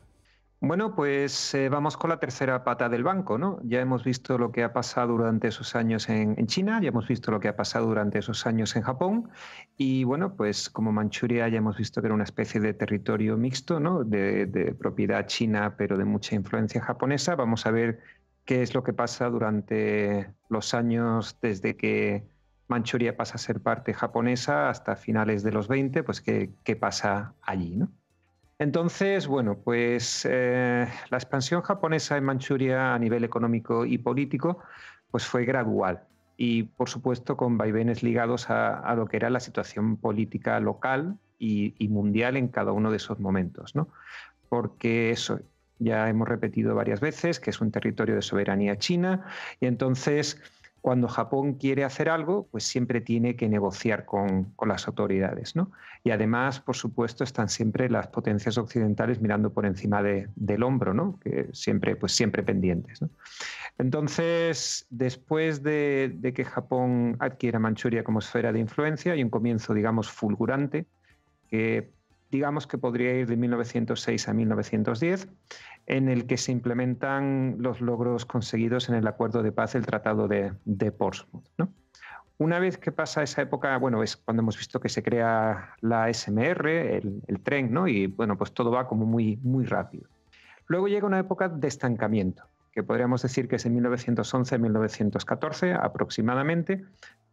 Bueno, pues eh, vamos con la tercera pata del banco, ¿no? Ya hemos visto lo que ha pasado durante esos años en, China, ya hemos visto lo que ha pasado durante esos años en Japón, y bueno, pues como Manchuria ya hemos visto que era una especie de territorio mixto, ¿no? De, propiedad china, pero de mucha influencia japonesa. Vamos a ver qué es lo que pasa durante los años desde que Manchuria pasa a ser parte japonesa hasta finales de los 20, pues qué pasa allí, ¿no? Entonces, bueno, pues eh, la expansión japonesa en Manchuria a nivel económico y político pues fue gradual y, por supuesto, con vaivenes ligados a, lo que era la situación política local y, y, mundial en cada uno de esos momentos, ¿no? Porque eso, ya hemos repetido varias veces que es un territorio de soberanía china y entonces cuando Japón quiere hacer algo, pues siempre tiene que negociar con, las autoridades. Y además, por supuesto, están siempre las potencias occidentales mirando por encima del hombro, que siempre, pues siempre pendientes. Entonces, después de, de, que Japón adquiera Manchuria como esfera de influencia, hay un comienzo, digamos, fulgurante, que digamos que podría ir de 1906 a 1910, en el que se implementan los logros conseguidos en el Acuerdo de Paz el Tratado de, Portsmouth. Una vez que pasa esa época, bueno, es cuando hemos visto que se crea la SMR, el, el tren, ¿no? Y bueno, pues todo va como muy, muy rápido. Luego llega una época de estancamiento que podríamos decir que es en 1911-1914 aproximadamente,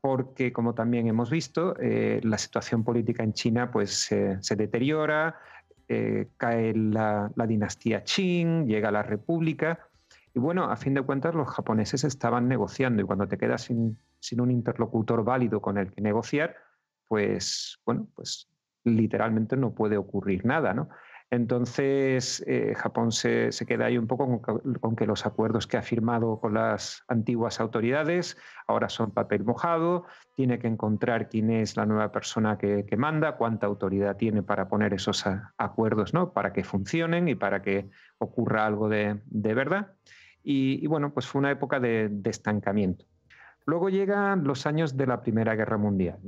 porque como también hemos visto, eh, la situación política en China pues, se deteriora, eh, cae la, la, dinastía Qing, llega la república, y bueno, a fin de cuentas los japoneses estaban negociando y cuando te quedas sin, sin un interlocutor válido con el que negociar, pues bueno, pues literalmente no puede ocurrir nada, ¿no? Entonces, eh, Japón se, queda ahí un poco con, que los acuerdos que ha firmado con las antiguas autoridades ahora son papel mojado, tiene que encontrar quién es la nueva persona que, manda, cuánta autoridad tiene para poner esos acuerdos, ¿no? para que funcionen y para que ocurra algo de, verdad. Y, bueno, pues fue una época de, estancamiento. Luego llegan los años de la Primera Guerra Mundial,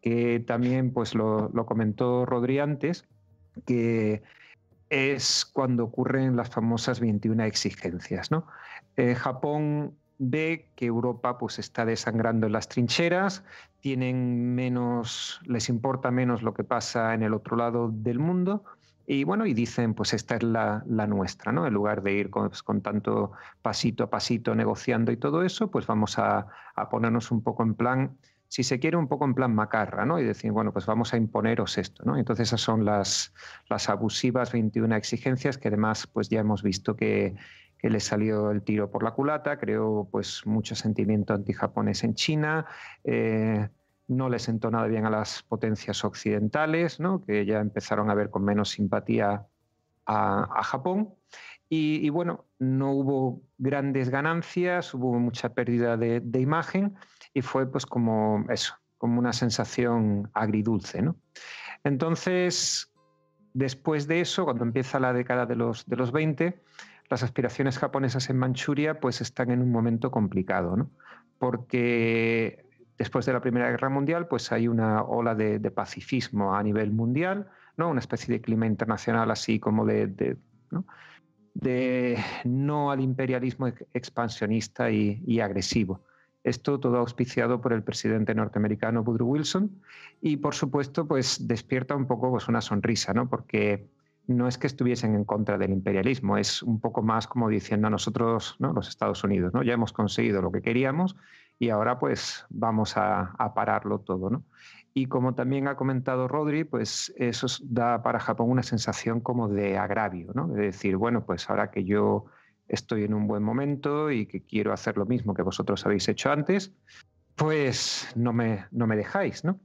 que también pues lo, lo comentó Rodri antes, que es cuando ocurren las famosas 21 exigencias. ¿no? Eh, Japón ve que Europa pues está desangrando en las trincheras, tienen menos, les importa menos lo que pasa en el otro lado del mundo y bueno, y dicen pues esta es la, nuestra, ¿no? En lugar de ir pues, con, tanto pasito a pasito negociando y todo eso, pues vamos a, a ponernos un poco en plan si se quiere, un poco en plan macarra, ¿no? Y decir, bueno, pues vamos a imponeros esto, ¿no? Entonces esas son las, las abusivas 21 exigencias que además pues ya hemos visto que, que le salió el tiro por la culata, creo, pues mucho sentimiento antijaponés en China, eh, no le sentó nada bien a las potencias occidentales, ¿no? que ya empezaron a ver con menos simpatía a, a Japón. Y, y, bueno, no hubo grandes ganancias, hubo mucha pérdida de, de imagen y fue pues como eso, como una sensación agridulce. ¿no? Entonces, después de eso, cuando empieza la década de los, de 20, las aspiraciones japonesas en Manchuria pues están en un momento complicado, ¿no? porque después de la Primera Guerra Mundial pues hay una ola de, pacifismo a nivel mundial, ¿no? una especie de clima internacional así como de, de ¿no? al imperialismo expansionista y, agresivo. Esto todo auspiciado por el presidente norteamericano Woodrow Wilson y por supuesto pues despierta un poco pues, una sonrisa, ¿no? Porque no es que estuviesen en contra del imperialismo, es un poco más como diciendo a nosotros, ¿no? los Estados Unidos, ¿no? ya hemos conseguido lo que queríamos y ahora pues vamos a, pararlo todo. ¿no? Y como también ha comentado Rodri, pues eso da para Japón una sensación como de agravio, ¿no? de decir, bueno, pues ahora que yo estoy en un buen momento y que quiero hacer lo mismo que vosotros habéis hecho antes, pues no me, no me dejáis, ¿no?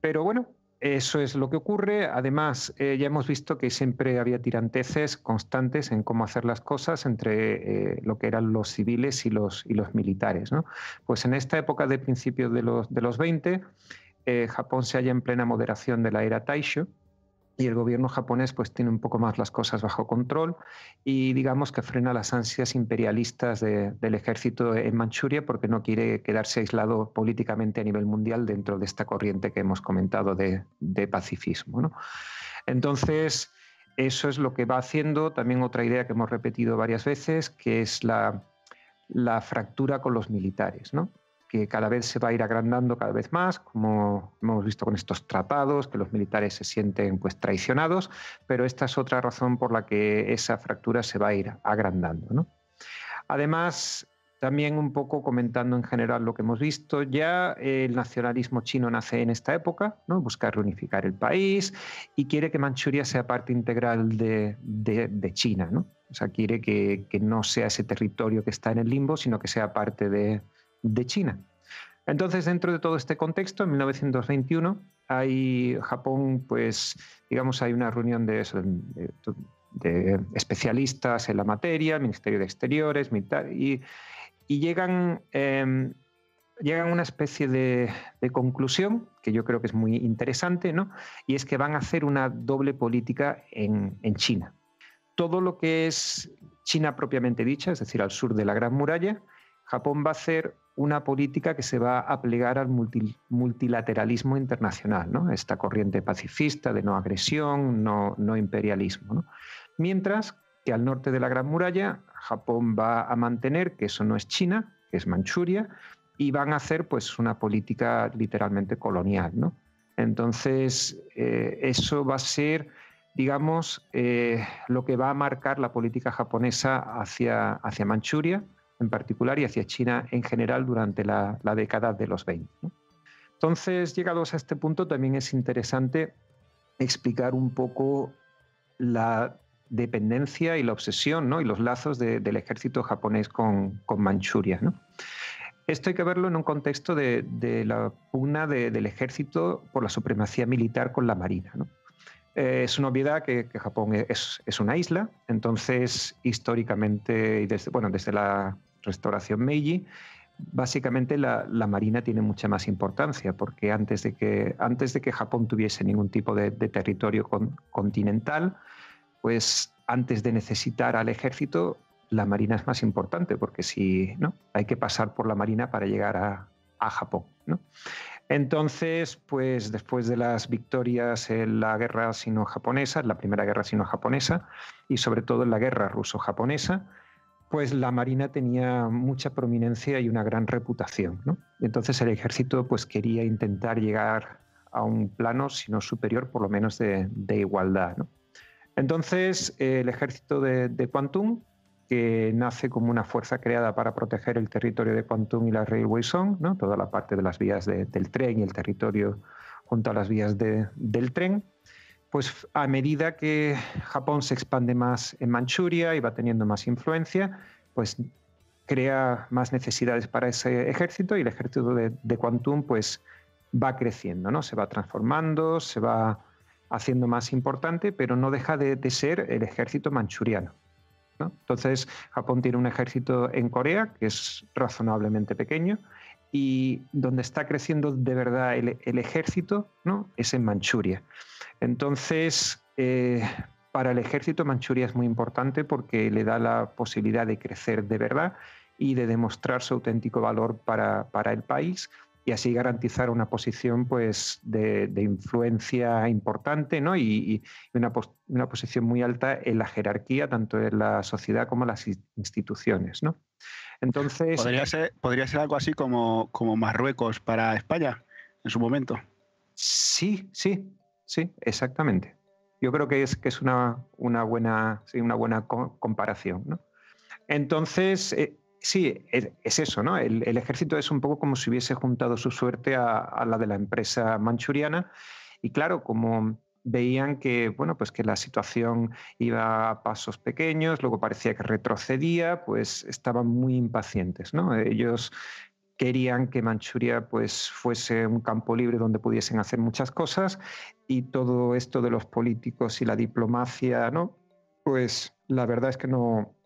Pero bueno, eso es lo que ocurre. Además, eh, ya hemos visto que siempre había tiranteces constantes en cómo hacer las cosas entre eh, lo que eran los civiles y los, y los militares. Pues en esta época de principios de los, de los 20, eh, Japón se halla en plena moderación de la era Taisho, y el gobierno japonés pues tiene un poco más las cosas bajo control y digamos que frena las ansias imperialistas del ejército en Manchuria porque no quiere quedarse aislado políticamente a nivel mundial dentro de esta corriente que hemos comentado de, pacifismo. ¿no? Entonces, eso es lo que va haciendo. También otra idea que hemos repetido varias veces, que es la, la fractura con los militares. ¿no? que cada vez se va a ir agrandando cada vez más, como hemos visto con estos tratados, que los militares se sienten pues traicionados, pero esta es otra razón por la que esa fractura se va a ir agrandando. ¿no? Además, también un poco comentando en general lo que hemos visto, ya el nacionalismo chino nace en esta época, ¿no? busca reunificar el país y quiere que Manchuria sea parte integral de, de, China. ¿no? O sea, quiere que, que no sea ese territorio que está en el limbo, sino que sea parte de, de China. Entonces, dentro de todo este contexto, en 1921, hay Japón, pues, digamos, hay una reunión de, especialistas en la materia, Ministerio de Exteriores, militar, y, llegan, em, llegan una especie de, conclusión, que yo creo que es muy interesante, ¿no? Y es que van a hacer una doble política en, en China. Todo lo que es China propiamente dicha, es decir, al sur de la Gran Muralla, Japón va a hacer una política que se va a plegar al multilateralismo internacional, esta corriente pacifista de no agresión, no, imperialismo. Mientras que al norte de la Gran Muralla Japón va a mantener que eso no es China, que es Manchuria, y van a hacer pues, una política literalmente colonial. Entonces, eh, eso va a ser digamos, eh, lo que va a marcar la política japonesa hacia Manchuria, en particular y hacia China en general durante la, década de los 20. Entonces, llegados a este punto, también es interesante explicar un poco la dependencia y la obsesión ¿no? y los lazos del ejército japonés con, Manchuria. Esto hay que verlo en un contexto de, la pugna del ejército por la supremacía militar con la marina. ¿no? Eh, es una obviedad que, Japón e-, es, una isla, entonces históricamente, y desde, bueno, desde la restauración Meiji, básicamente la, marina tiene mucha más importancia, porque antes de que, antes de que Japón tuviese ningún tipo de, territorio continental, pues antes de necesitar al ejército, la marina es más importante, porque si no, hay que pasar por la marina para llegar a, a Japón. ¿no? Entonces, pues después de las victorias en la guerra sino-japonesa, la primera guerra sino-japonesa y sobre todo en la guerra ruso-japonesa, pues la marina tenía mucha prominencia y una gran reputación. Entonces el ejército pues quería intentar llegar a un plano, si no superior, por lo menos de, igualdad. Entonces el ejército de, de Quantum que nace como una fuerza creada para proteger el territorio de Quantum y la Railway Zone, toda la parte de las vías del tren y el territorio junto a las vías del tren, pues a medida que Japón se expande más en Manchuria y va teniendo más influencia, pues crea más necesidades para ese ejército y el ejército de, de Quantum pues va creciendo, ¿no? se va transformando, se va haciendo más importante, pero no deja de ser el ejército manchuriano. Entonces, Japón tiene un ejército en Corea que es razonablemente pequeño y donde está creciendo de verdad el, ejército ¿no? es en Manchuria. Entonces, eh, para el ejército Manchuria es muy importante porque le da la posibilidad de crecer de verdad y de demostrar su auténtico valor para el país y así garantizar una posición pues, de, influencia importante ¿no? y, una, posición muy alta en la jerarquía, tanto en la sociedad como en las instituciones. Entonces, ¿Podría, eh, ser, ¿Podría ser algo así como, como Marruecos para España en su momento? Sí, sí, sí, exactamente. Yo creo que es, que es una, buena, una buena comparación. Entonces, eh, Sí, es eso, ¿no? El, ejército es un poco como si hubiese juntado su suerte a, a, la de la empresa manchuriana y claro, como veían que, bueno, pues que la situación iba a pasos pequeños, luego parecía que retrocedía, pues estaban muy impacientes, ¿no? Ellos querían que Manchuria pues, fuese un campo libre donde pudiesen hacer muchas cosas y todo esto de los políticos y la diplomacia, ¿no? Pues la verdad es que no,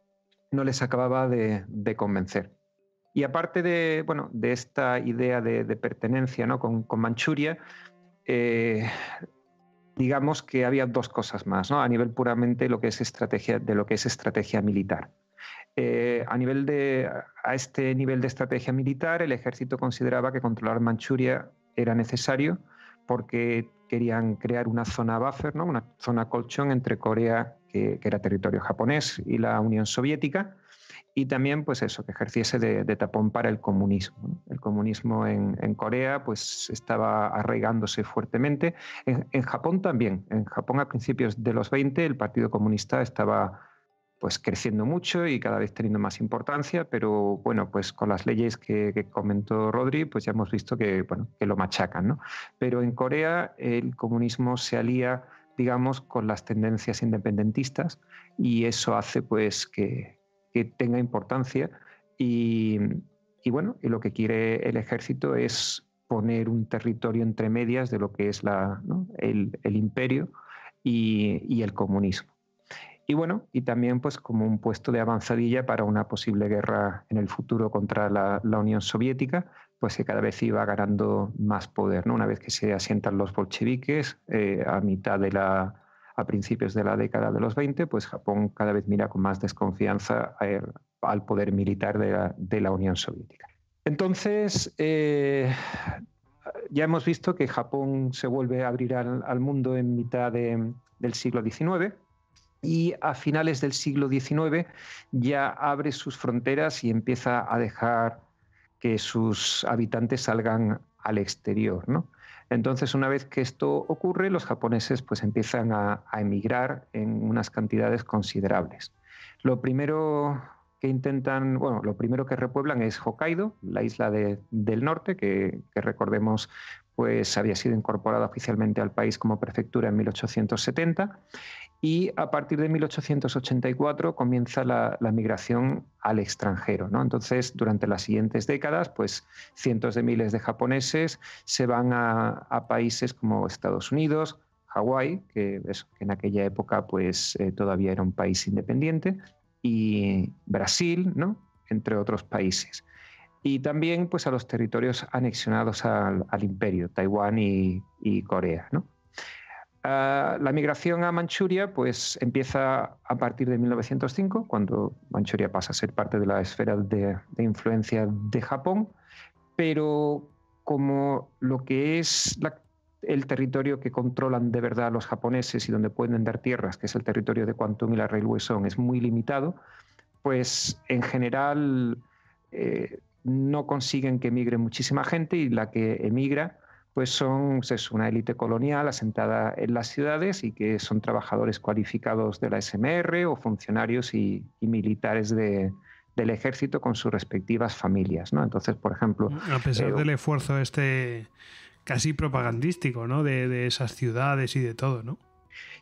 no les acababa de, convencer. Y aparte de, bueno, de esta idea de, pertenencia ¿no? con, Manchuria, eh, digamos que había dos cosas más, a nivel puramente lo que es estrategia, de lo que es estrategia militar. Eh, a, nivel de, este nivel de estrategia militar, el ejército consideraba que controlar Manchuria era necesario porque querían crear una zona buffer, ¿no? una zona colchón entre Corea eh, que, era territorio japonés y la Unión Soviética, y también pues eso, que ejerciese de, tapón para el comunismo. El comunismo en, Corea pues estaba arraigándose fuertemente, en, Japón también, en Japón a principios de los 20 el Partido Comunista estaba pues creciendo mucho y cada vez teniendo más importancia, pero bueno, pues con las leyes que, comentó Rodri, pues ya hemos visto que, bueno, que lo machacan, ¿no? Pero en Corea el comunismo se alía digamos, con las tendencias independentistas y eso hace pues que, tenga importancia y, bueno, lo que quiere el ejército es poner un territorio entre medias de lo que es el, imperio y, el comunismo. Y bueno, y también pues como un puesto de avanzadilla para una posible guerra en el futuro contra la Unión Soviética, pues que cada vez iba ganando más poder. ¿no? Una vez que se asientan los bolcheviques eh, a mitad de la, a principios de la década de los 20, pues Japón cada vez mira con más desconfianza eh, al poder militar de la, Unión Soviética. Entonces, eh, ya hemos visto que Japón se vuelve a abrir al, mundo en mitad del siglo XIX y a finales del siglo XIX ya abre sus fronteras y empieza a dejar que sus habitantes salgan al exterior. Entonces, una vez que esto ocurre, los japoneses pues, empiezan a, emigrar en unas cantidades considerables. Lo primero que intentan, bueno, lo primero que repueblan es Hokkaido, la isla del norte, que recordemos pues había sido incorporada oficialmente al país como prefectura en 1870 y a partir de 1884 comienza la, migración al extranjero. Entonces, durante las siguientes décadas, pues cientos de miles de japoneses se van a, países como Estados Unidos, Hawái, que, en aquella época pues, eh, todavía era un país independiente, y Brasil, ¿no? entre otros países y también pues, a los territorios anexionados al, imperio, Taiwán y, Corea. ¿no? Ah, la migración a Manchuria pues, empieza a partir de 1905, cuando Manchuria pasa a ser parte de la esfera de, influencia de Japón, pero como lo que es el territorio que controlan de verdad los japoneses y donde pueden dar tierras, que es el territorio de Kwantung y la Railway Song, es muy limitado, pues en general eh, no consiguen que emigre muchísima gente y la que emigra pues son es pues una élite colonial asentada en las ciudades y que son trabajadores cualificados de la SMR o funcionarios y, militares del ejército con sus respectivas familias. ¿no? Entonces, por ejemplo... A pesar eh, del esfuerzo este casi propagandístico ¿no? de, de esas ciudades y de todo, ¿no?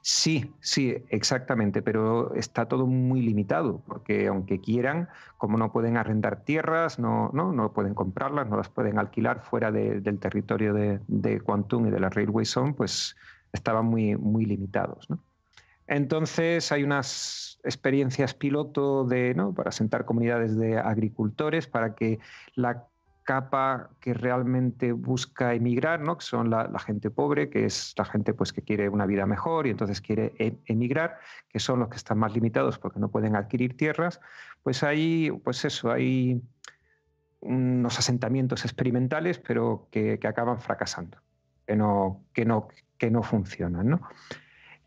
Sí, sí, exactamente, pero está todo muy limitado, porque aunque quieran, como no pueden arrendar tierras, no, no, pueden comprarlas, no las pueden alquilar fuera del territorio de, de Quantum y de la Railway Zone, pues estaban muy, muy limitados. Entonces hay unas experiencias piloto de, ¿no? para sentar comunidades de agricultores para que la capa que realmente busca emigrar, ¿no? que son la, gente pobre, que es la gente pues, que quiere una vida mejor y entonces quiere em, emigrar, que son los que están más limitados porque no pueden adquirir tierras, pues hay, pues eso, hay unos asentamientos experimentales, pero que, acaban fracasando, que no, que no, que no funcionan.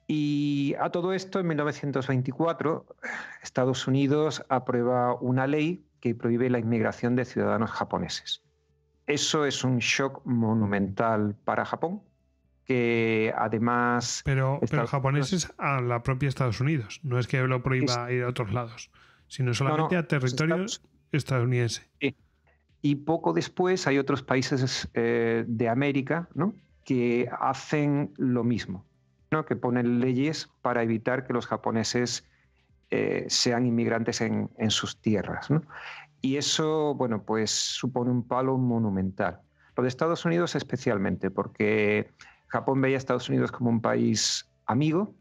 Y a todo esto, en 1924, Estados Unidos aprueba una ley que prohíbe la inmigración de ciudadanos japoneses. Eso es un shock monumental para Japón, que además... Pero, japoneses a la propia Estados Unidos, no es que lo prohíba ir a otros lados, sino solamente a territorios estadounidenses. Y poco después hay otros países eh, de América ¿no? que hacen lo mismo, que ponen leyes para evitar que los japoneses eh, sean inmigrantes en, sus tierras. Y eso, bueno, pues supone un palo monumental. Lo de Estados Unidos especialmente, porque Japón veía a Estados Unidos como un país amigo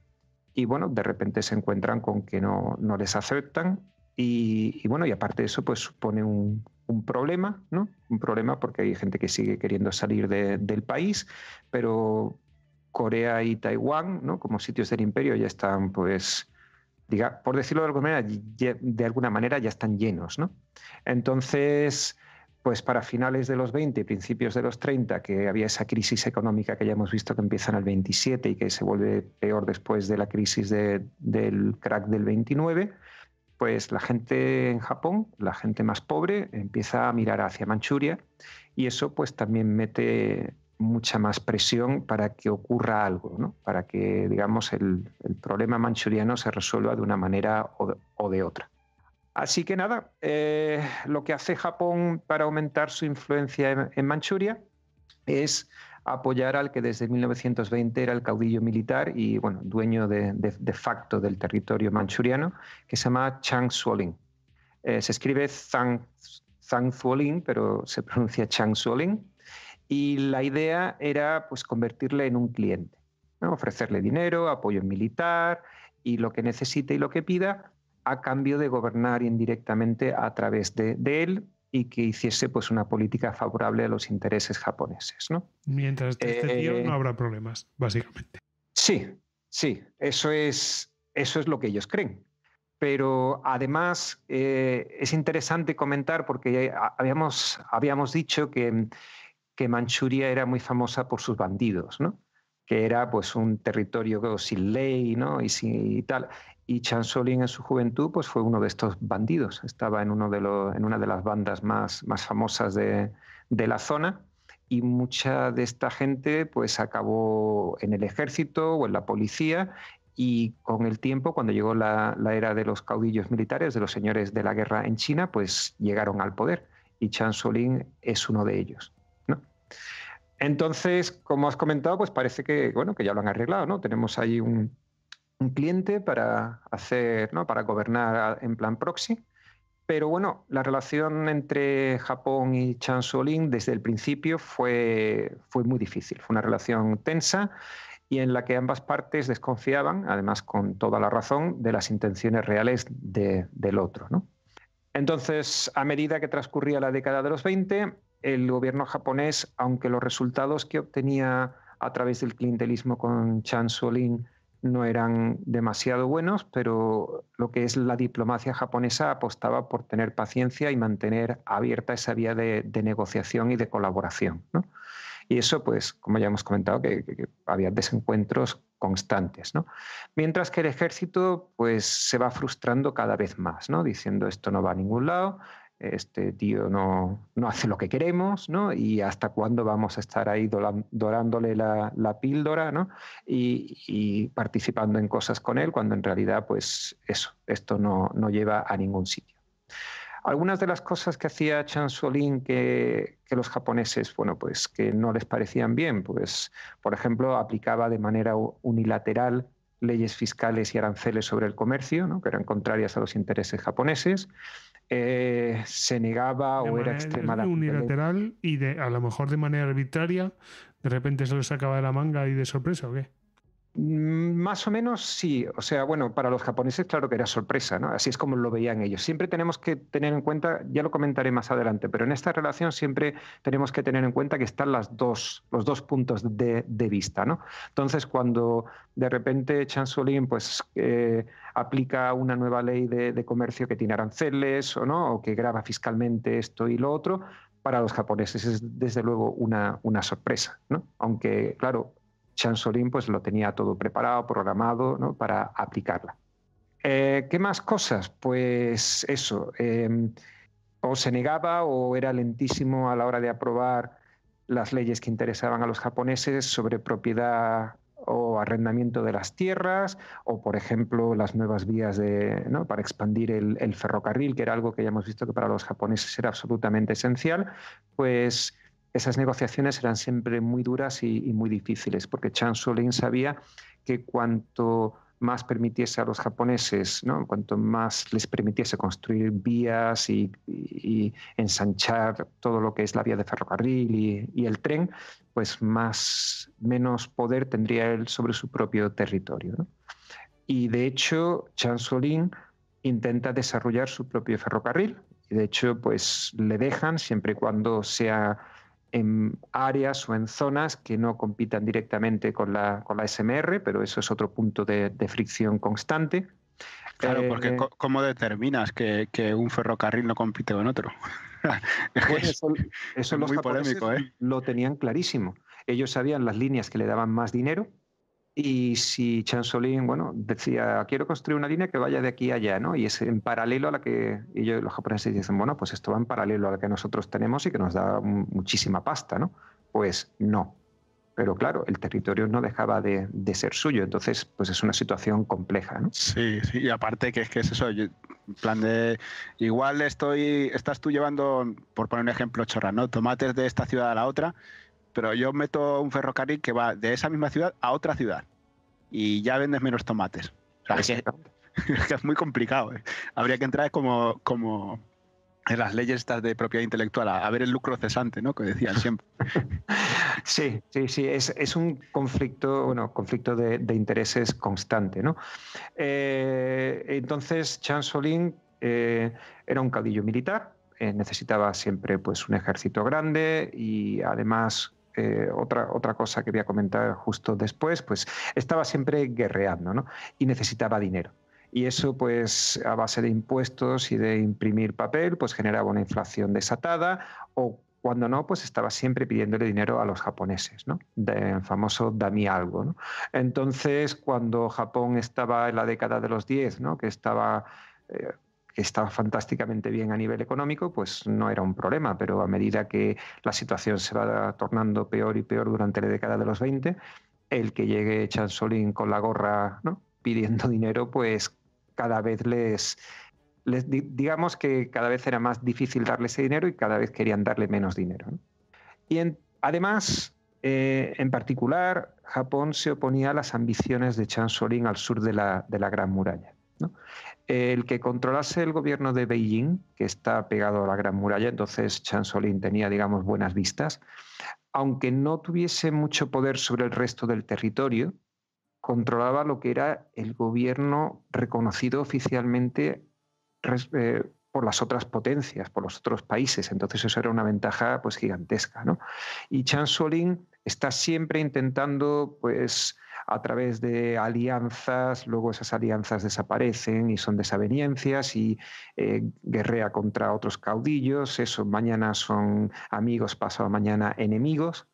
y, bueno, de repente se encuentran con que no, no les aceptan y, bueno, y aparte de eso, pues supone un, problema, ¿no? Un problema porque hay gente que sigue queriendo salir del país, pero Corea y Taiwán, ¿no? Como sitios del imperio ya están, pues, por decirlo de alguna, manera, de alguna manera, ya están llenos. Entonces, pues para finales de los 20, y principios de los 30, que había esa crisis económica que ya hemos visto que empieza en el 27 y que se vuelve peor después de la crisis del crack del 29, pues la gente en Japón, la gente más pobre, empieza a mirar hacia Manchuria y eso pues también mete mucha más presión para que ocurra algo, ¿no? para que digamos, el, el, problema manchuriano se resuelva de una manera o de, otra. Así que nada, eh, lo que hace Japón para aumentar su influencia en, Manchuria es apoyar al que desde 1920 era el caudillo militar y bueno, dueño de, de, facto del territorio manchuriano, que se llama Chang Suoling. Eh, se escribe Zhang, Zhang pero se pronuncia Chang Suoling y la idea era pues convertirle en un cliente, ofrecerle dinero, apoyo militar y lo que necesite y lo que pida a cambio de gobernar indirectamente a través de, él y que hiciese pues una política favorable a los intereses japoneses. Mientras este eh, no habrá problemas, básicamente. Sí, sí, eso es, eso es lo que ellos creen. Pero además eh, es interesante comentar porque habíamos, habíamos dicho que que Manchuria era muy famosa por sus bandidos, que era pues un territorio sin ley ¿no? y, tal. Y Chan solín en su juventud pues, fue uno de estos bandidos, estaba en, uno de los, en una de las bandas más, más famosas de, la zona y mucha de esta gente pues acabó en el ejército o en la policía y con el tiempo, cuando llegó la, era de los caudillos militares, de los señores de la guerra en China, pues llegaron al poder y Chan Solin es uno de ellos. Entonces, como has comentado, pues parece que, bueno, que ya lo han arreglado, ¿no? Tenemos ahí un, cliente para hacer, ¿no? Para gobernar en plan proxy. Pero bueno, la relación entre Japón y Chansolin desde el principio fue, fue muy difícil. Fue una relación tensa y en la que ambas partes desconfiaban, además con toda la razón, de las intenciones reales del otro. ¿no? Entonces, a medida que transcurría la década de los 20, el gobierno japonés, aunque los resultados que obtenía a través del clientelismo con Chan Solin no eran demasiado buenos, pero lo que es la diplomacia japonesa apostaba por tener paciencia y mantener abierta esa vía de, negociación y de colaboración. Y eso, pues, como ya hemos comentado, había desencuentros constantes. Mientras que el ejército pues, se va frustrando cada vez más, ¿no? diciendo esto no va a ningún lado, este tío no, hace lo que queremos, ¿no? Y hasta cuándo vamos a estar ahí dorándole la, píldora, ¿no? Y, participando en cosas con él, cuando en realidad, pues eso, esto no, lleva a ningún sitio. Algunas de las cosas que hacía Chan que, que, los japoneses, bueno, pues que no les parecían bien, pues, por ejemplo, aplicaba de manera unilateral leyes fiscales y aranceles sobre el comercio, ¿no? que eran contrarias a los intereses japoneses. Eh, se negaba o era extremadamente unilateral y de, a lo mejor de manera arbitraria, de repente se lo sacaba de la manga y de sorpresa o qué. Mm, más o menos sí. O sea, bueno, para los japoneses claro que era sorpresa, ¿no? Así es como lo veían ellos. Siempre tenemos que tener en cuenta, ya lo comentaré más adelante, pero en esta relación siempre tenemos que tener en cuenta que están las dos, los dos puntos de, vista, ¿no? Entonces, cuando de repente Chan Solin pues, eh, aplica una nueva ley de, comercio que tiene aranceles o no, o que graba fiscalmente esto y lo otro, para los japoneses es desde luego una, una sorpresa, ¿no? Aunque, claro, Chansolín pues lo tenía todo preparado, programado para aplicarla. Eh, ¿Qué más cosas? Pues eso, em, o se negaba o era lentísimo a la hora de aprobar las leyes que interesaban a los japoneses sobre propiedad o arrendamiento de las tierras, o por ejemplo las nuevas vías de, para expandir el, el, ferrocarril, que era algo que ya hemos visto que para los japoneses era absolutamente esencial, pues esas negociaciones eran siempre muy duras y, muy difíciles, porque Chan Solín sabía que cuanto más permitiese a los japoneses, ¿no? cuanto más les permitiese construir vías y, ensanchar todo lo que es la vía de ferrocarril y, el tren, pues más, menos poder tendría él sobre su propio territorio. Y de hecho, Chan Solín... intenta desarrollar su propio ferrocarril. Y de hecho, pues le dejan siempre y cuando sea en áreas o en zonas que no compitan directamente con la, con la SMR, pero eso es otro punto de, fricción constante. Claro, eh, porque ¿cómo determinas que, un ferrocarril no compite con otro? [LAUGHS] eso, es muy polémico, ¿eh? lo tenían clarísimo. Ellos sabían las líneas que le daban más dinero, y si Chansolín, bueno, decía, quiero construir una línea que vaya de aquí a allá, ¿no? Y es en paralelo a la que ellos, los japoneses dicen, bueno, pues esto va en paralelo a la que nosotros tenemos y que nos da muchísima pasta, ¿no? Pues no. Pero claro, el territorio no dejaba de, ser suyo, entonces pues es una situación compleja, ¿no? Sí, sí, y aparte que es que es eso, plan de igual estoy, estás tú llevando, por poner un ejemplo chorra, ¿no? Tomates de esta ciudad a la otra pero yo meto un ferrocarril que va de esa misma ciudad a otra ciudad y ya vendes menos tomates. [LAUGHS] es, muy complicado. ¿eh? Habría que entrar como, como en las leyes de propiedad intelectual, a, ver el lucro cesante, ¿no? Que decían siempre. [LAUGHS] Sí, sí, sí, es, un conflicto, bueno, conflicto de, intereses constante, eh, entonces, Chan eh, era un caudillo militar, eh, necesitaba siempre pues, un ejército grande y además eh, otra, otra cosa que voy a comentar justo después, pues estaba siempre guerreando y necesitaba dinero. Y eso, pues, a base de impuestos y de imprimir papel, pues generaba una inflación desatada o cuando no, pues estaba siempre pidiéndole dinero a los japoneses, ¿no? Del famoso dami algo, Entonces, cuando Japón estaba en la década de los 10, ¿no? Que estaba eh, que estaba fantásticamente bien a nivel económico, pues no era un problema, pero a medida que la situación se va tornando peor y peor durante la década de los 20, el que llegue Chansolín con la gorra pidiendo [LAUGHS] dinero, pues cada vez les, les, digamos que cada vez era más difícil darle ese dinero y cada vez querían darle menos dinero. Y además, eh, en particular, Japón se oponía a las ambiciones de Chansolín al sur de la, de la Gran Muralla. El que controlase el gobierno de Beijing, que está pegado a la Gran Muralla, entonces Chansolin tenía, digamos, buenas vistas, aunque no tuviese mucho poder sobre el resto del territorio, controlaba lo que era el gobierno reconocido oficialmente eh, por las otras potencias, por los otros países. Entonces eso era una ventaja pues, gigantesca. ¿no? Y Chan Solin está siempre intentando pues, a través de alianzas, luego esas alianzas desaparecen y son desaveniencias y eh, guerrea contra otros caudillos, eso mañana son amigos, pasado mañana enemigos,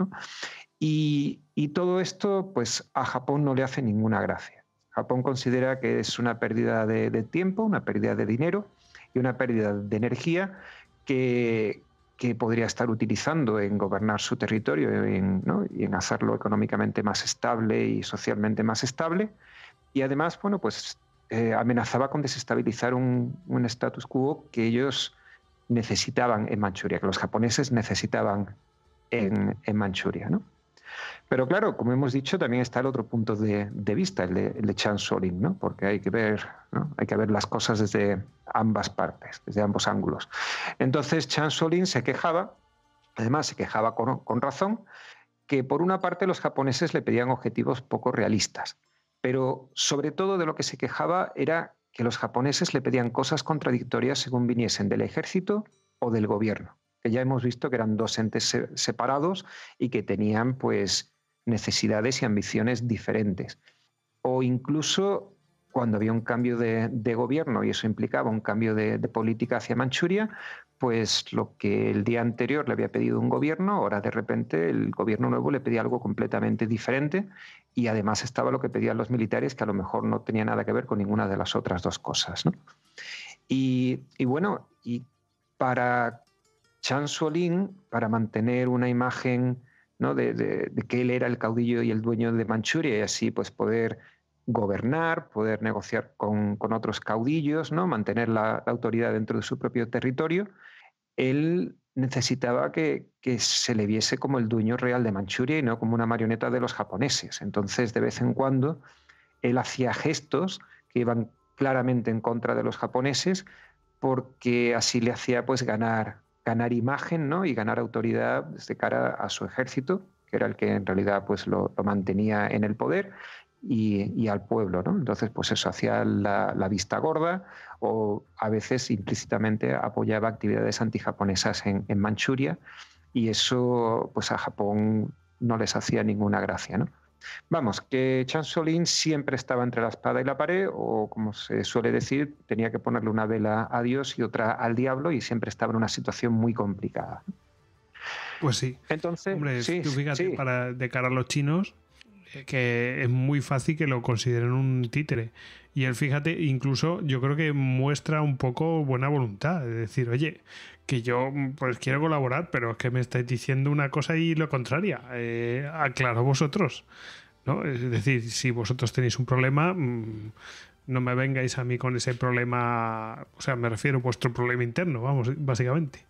y, todo esto pues a Japón no le hace ninguna gracia. Japón considera que es una pérdida de tiempo, una pérdida de dinero y una pérdida de energía que, que podría estar utilizando en gobernar su territorio y en hacerlo económicamente más estable y socialmente más estable. Y además, bueno, pues eh, amenazaba con desestabilizar un, status quo que ellos necesitaban en Manchuria, que los japoneses necesitaban en, en Manchuria, ¿no? Pero claro, como hemos dicho, también está el otro punto de, vista, el de, Chan Solin, ¿no? porque hay que, ver, hay que ver las cosas desde ambas partes, desde ambos ángulos. Entonces, Chan Solin se quejaba, además se quejaba con razón, que por una parte los japoneses le pedían objetivos poco realistas, pero sobre todo de lo que se quejaba era que los japoneses le pedían cosas contradictorias según viniesen del ejército o del gobierno que ya hemos visto que eran dos entes separados y que tenían pues necesidades y ambiciones diferentes. O incluso cuando había un cambio de, gobierno y eso implicaba un cambio de, política hacia Manchuria, pues lo que el día anterior le había pedido un gobierno, ahora de repente el gobierno nuevo le pedía algo completamente diferente y además estaba lo que pedían los militares, que a lo mejor no tenía nada que ver con ninguna de las otras dos cosas. Y, bueno, y para Chan Suolin para mantener una imagen de, que él era el caudillo y el dueño de Manchuria y así pues poder gobernar, poder negociar con, otros caudillos, ¿no? mantener la, autoridad dentro de su propio territorio, él necesitaba que, que se le viese como el dueño real de Manchuria y no como una marioneta de los japoneses. Entonces, de vez en cuando, él hacía gestos que iban claramente en contra de los japoneses porque así le hacía pues ganar ganar imagen ¿no? y ganar autoridad de cara a su ejército, que era el que en realidad pues, lo, mantenía en el poder, y, al pueblo. ¿no? Entonces, pues eso, hacía la, vista gorda o a veces implícitamente apoyaba actividades antijaponesas en, en Manchuria y eso pues a Japón no les hacía ninguna gracia. ¿no? Vamos, que Solín siempre estaba entre la espada y la pared, o como se suele decir, tenía que ponerle una vela a Dios y otra al diablo, y siempre estaba en una situación muy complicada. Pues sí. Entonces, Hombre, tú fíjate, para, de cara a los chinos, que es muy fácil que lo consideren un títere. Y él, fíjate, incluso yo creo que muestra un poco buena voluntad. de decir, oye, que yo mm, pues quiero colaborar, pero es que me estáis diciendo una cosa y lo contraria. Eh, aclaro vosotros. ¿no? Es decir, si vosotros tenéis un problema, mm, no me vengáis a mí con ese problema, o sea, me refiero a vuestro problema interno, vamos, básicamente.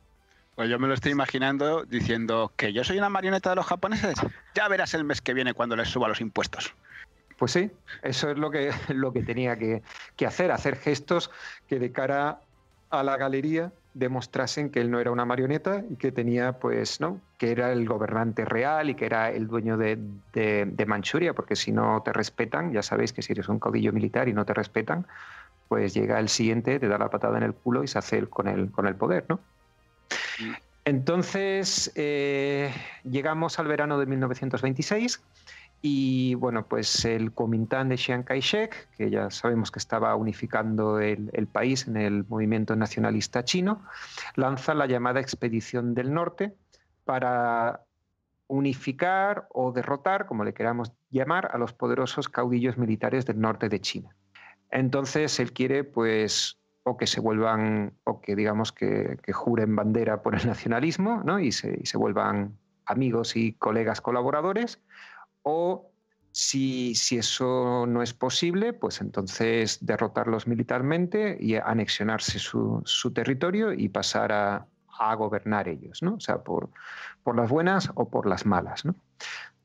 Pues yo me lo estoy imaginando diciendo que yo soy una marioneta de los japoneses. Ya verás el mes que viene cuando les suba los impuestos. Pues sí, eso es lo que, [LAUGHS] lo que tenía que hacer, hacer gestos que de cara a la galería demostrasen que él no era una marioneta y que tenía, pues, ¿no? Que era el gobernante real y que era el dueño de, Manchuria, porque si no te respetan, ya sabéis que si eres un caudillo militar y no te respetan, pues llega el siguiente, te da la patada en el culo y se hace con el, con el poder, ¿no? Mm. Entonces, eh, llegamos al verano de 1926 y bueno, pues el Kuomintang de Chiang Kai-shek, que ya sabemos que estaba unificando el, país en el movimiento nacionalista chino, lanza la llamada Expedición del Norte para unificar o derrotar, como le queramos llamar, a los poderosos caudillos militares del norte de China. Entonces él quiere, pues, o que se vuelvan, o que digamos que, juren bandera por el nacionalismo, ¿no? y se vuelvan amigos y colegas colaboradores, o si, si, eso no es posible, pues entonces derrotarlos militarmente y anexionarse su, territorio y pasar a, gobernar ellos, ¿no? O sea, por, por, las buenas o por las malas, ¿no?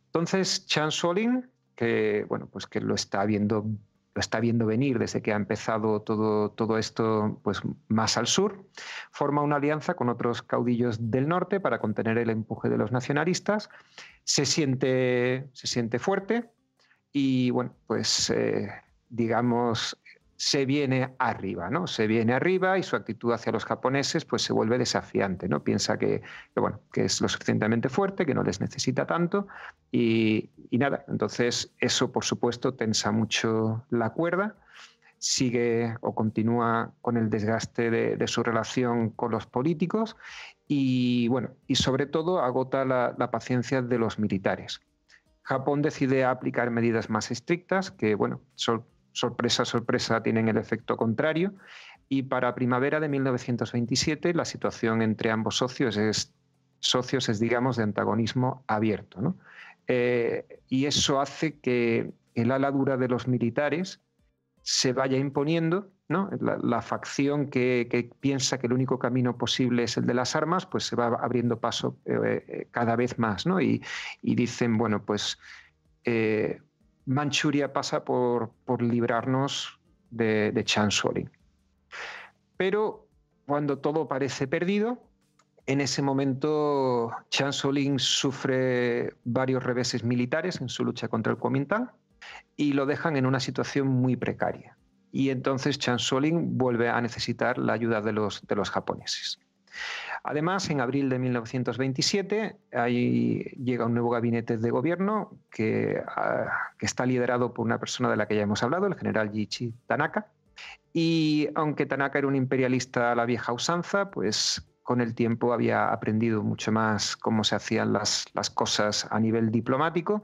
Entonces, Chan Solin, que, bueno, pues que lo está viendo lo está viendo venir desde que ha empezado todo, todo esto pues, más al sur, forma una alianza con otros caudillos del norte para contener el empuje de los nacionalistas, se siente, se siente fuerte y, bueno, pues eh, digamos, se viene arriba, ¿no? Se viene arriba y su actitud hacia los japoneses pues se vuelve desafiante, ¿no? Piensa que, bueno, que es lo suficientemente fuerte, que no les necesita tanto y, nada. Entonces eso, por supuesto, tensa mucho la cuerda sigue o continúa con el desgaste de, su relación con los políticos y, bueno, y sobre todo agota la, la, paciencia de los militares. Japón decide aplicar medidas más estrictas que, bueno, son sorpresa, sorpresa, tienen el efecto contrario. Y para primavera de 1927 la situación entre ambos socios es, socios es digamos, de antagonismo abierto. Eh, y eso hace que el ala dura de los militares se vaya imponiendo, ¿no? la, facción que, piensa que el único camino posible es el de las armas, pues se va abriendo paso eh, eh, cada vez más, ¿no? y, dicen, bueno, pues Manchuria pasa por, librarnos de, de Chansoling. Pero cuando todo parece perdido, en ese momento chan Soling sufre varios reveses militares en su lucha contra el Kuomintang y lo dejan en una situación muy precaria. Y entonces chan Soling vuelve a necesitar la ayuda de los, de los japoneses. Además, en abril de 1927 ahí llega un nuevo gabinete de gobierno ah, que, está liderado por una persona de la que ya hemos hablado, el general Yichi Tanaka. Y aunque Tanaka era un imperialista a la vieja usanza, pues con el tiempo había aprendido mucho más cómo se hacían las, cosas a nivel diplomático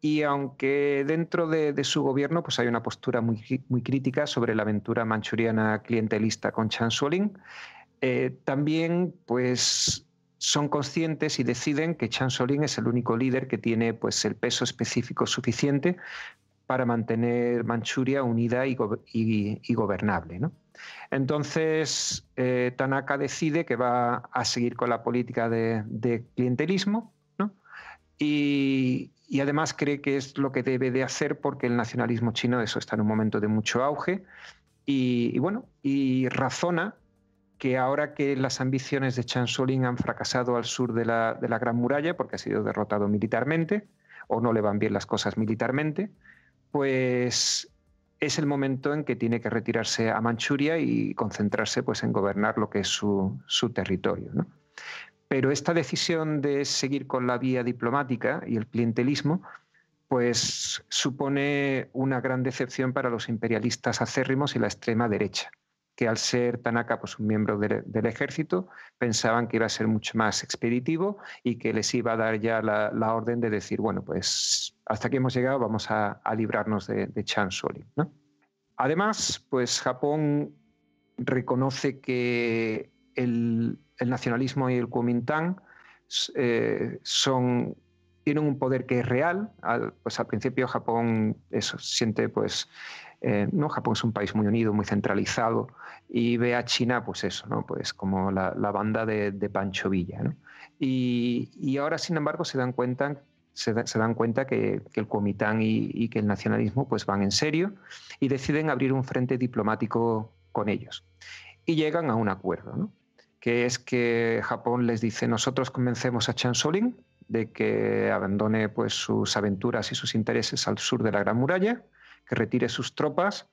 y aunque dentro de, su gobierno pues hay una postura muy, muy crítica sobre la aventura manchuriana clientelista con Chan Suolin, eh, también pues son conscientes y deciden que Chan Solin es el único líder que tiene pues el peso específico suficiente para mantener Manchuria unida y, gobernable. Entonces, eh, Tanaka decide que va a seguir con la política de, clientelismo y, además cree que es lo que debe de hacer porque el nacionalismo chino eso está en un momento de mucho auge y, bueno, y razona que ahora que las ambiciones de Chan Soling han fracasado al sur de la, Gran Muralla, porque ha sido derrotado militarmente, o no le van bien las cosas militarmente, pues es el momento en que tiene que retirarse a Manchuria y concentrarse pues, en gobernar lo que es su, territorio. Pero esta decisión de seguir con la vía diplomática y el clientelismo pues supone una gran decepción para los imperialistas acérrimos y la extrema derecha que al ser Tanaka pues, un miembro del ejército, pensaban que iba a ser mucho más expeditivo y que les iba a dar ya la, orden de decir, bueno, pues hasta aquí hemos llegado, vamos a, librarnos de, de Chan Soli. ¿no? Además, pues Japón reconoce que el, nacionalismo y el Kuomintang eh, son tienen un poder que es real. Al, pues al principio Japón eso, siente pues eh, no, Japón es un país muy unido, muy centralizado, y ve a China, pues eso, ¿no? Pues como la, banda de, Pancho Villa, ¿no? y, ahora, sin embargo, se dan cuenta, se, dan cuenta que, el comitán y, que el nacionalismo pues van en serio y deciden abrir un frente diplomático con ellos. Y llegan a un acuerdo, ¿no? que es que Japón les dice, nosotros convencemos a Chan de que abandone pues, sus aventuras y sus intereses al sur de la Gran Muralla, que retire sus tropas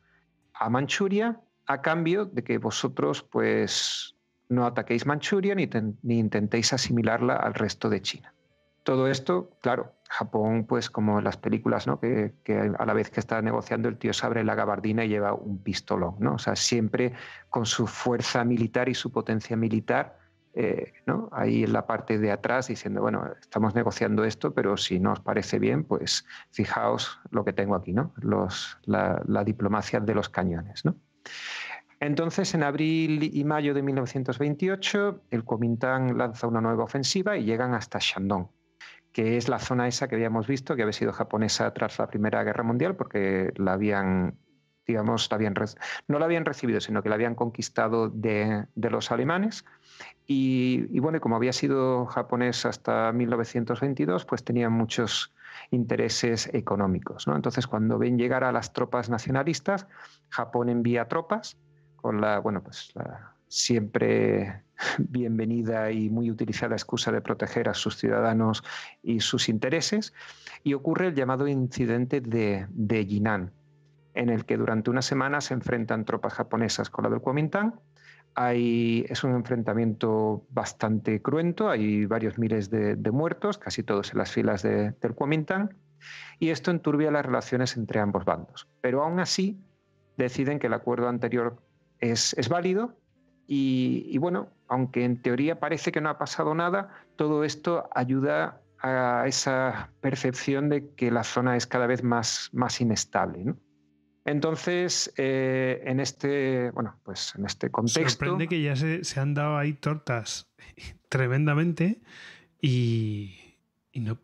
a Manchuria a cambio de que vosotros pues no ataquéis Manchuria ni, intentéis asimilarla al resto de China. Todo esto, claro, Japón, pues como en las películas, ¿no? Que, a la vez que está negociando, el tío se abre la gabardina y lleva un pistolón, ¿no? O sea, siempre con su fuerza militar y su potencia militar, eh, ¿no? ahí en la parte de atrás diciendo, bueno, estamos negociando esto, pero si no os parece bien, pues fijaos lo que tengo aquí, ¿no? Los, la, diplomacia de los cañones. ¿no? Entonces, en abril y mayo de 1928, el Kuomintang lanza una nueva ofensiva y llegan hasta Shandong que es la zona esa que habíamos visto, que había sido japonesa tras la Primera Guerra Mundial, porque la habían digamos, no la habían recibido, sino que la habían conquistado de, los alemanes. Y, bueno, como había sido japonés hasta 1922, pues tenía muchos intereses económicos. Entonces, cuando ven llegar a las tropas nacionalistas, Japón envía tropas con la, bueno, pues siempre bienvenida y muy utilizada excusa de proteger a sus ciudadanos y sus intereses, y ocurre el llamado incidente de, de Jinan, en el que durante una semana se enfrentan tropas japonesas con la del Kuomintang. Hay, es un enfrentamiento bastante cruento, hay varios miles de, muertos, casi todos en las filas del Kuomintang, y esto enturbia las relaciones entre ambos bandos. Pero aún así deciden que el acuerdo anterior es, válido y, bueno, aunque en teoría parece que no ha pasado nada, todo esto ayuda a esa percepción de que la zona es cada vez más, más inestable. ¿no? Entonces, eh, en este, bueno, pues en este contexto. Sorprende que ya se, han dado ahí tortas [LAUGHS] tremendamente y, no,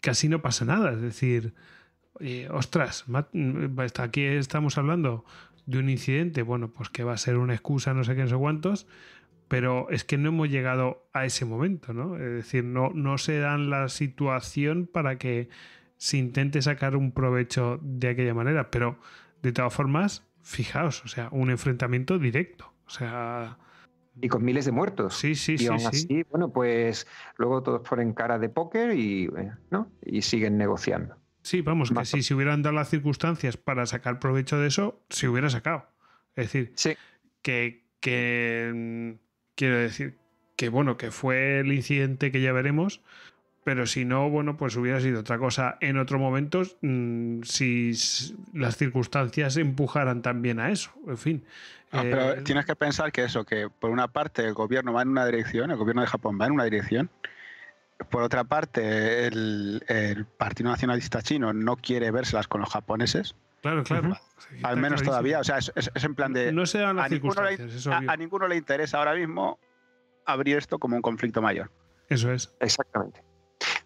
casi no pasa nada. Es decir, eh, ostras, mm, aquí estamos hablando de un incidente, bueno, pues que va a ser una excusa, no sé qué, no sé cuántos, pero es que no hemos llegado a ese momento, ¿no? Es decir, no, no se dan la situación para que se intente sacar un provecho de aquella manera, pero de todas formas, fijaos, o sea, un enfrentamiento directo. O sea. Y con miles de muertos. Sí, sí, sí. bueno, pues luego todos ponen cara de póker y, eh, ¿no? y siguen negociando. Sí, vamos, que si se hubieran dado las circunstancias para sacar provecho de eso, se hubiera sacado. Es decir, que, que mm, quiero decir que bueno, que fue el incidente que ya veremos, pero si no, bueno, pues hubiera sido otra cosa en otro momento mm, si las circunstancias empujaran también a eso, en fin. Ah, pero eh, tienes que pensar que eso, que por una parte el gobierno va en una dirección, el gobierno de Japón va en una dirección, por otra parte el, Partido Nacionalista Chino no quiere vérselas con los japoneses, Claro, claro. Al menos todavía, o sea, es, en plan de... No se a, ninguno le interesa ahora mismo abrir esto como un conflicto mayor. Eso es. Exactamente.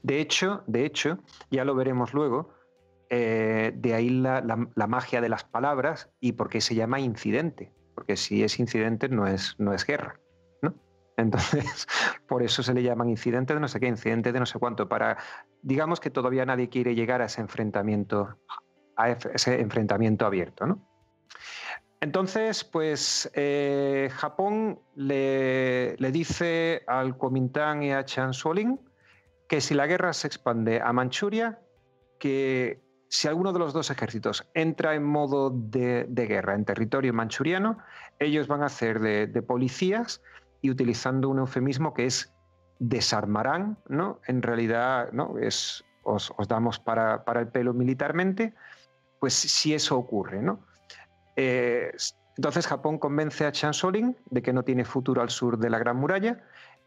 De hecho, de hecho, ya lo veremos luego, eh, de ahí la, magia de las palabras y por qué se llama incidente. Porque si es incidente no es, no es guerra. [LAUGHS] Entonces, por eso se le llaman incidente de no sé qué, incidente de no sé cuánto. Para, digamos que todavía nadie quiere llegar a ese enfrentamiento, a ese enfrentamiento abierto. Entonces, pues eh, Japón le, dice al Kuomintang y a Chan Solin que si la guerra se expande a Manchuria, que si alguno de los dos ejércitos entra en modo de, guerra en territorio manchuriano, ellos van a hacer de, policías y utilizando un eufemismo que es desarmarán, ¿no? En realidad, ¿no? Es, os, damos para, el pelo militarmente, pues si eso ocurre, ¿no? Eh, entonces Japón convence a Chan Soling de que no tiene futuro al sur de la Gran Muralla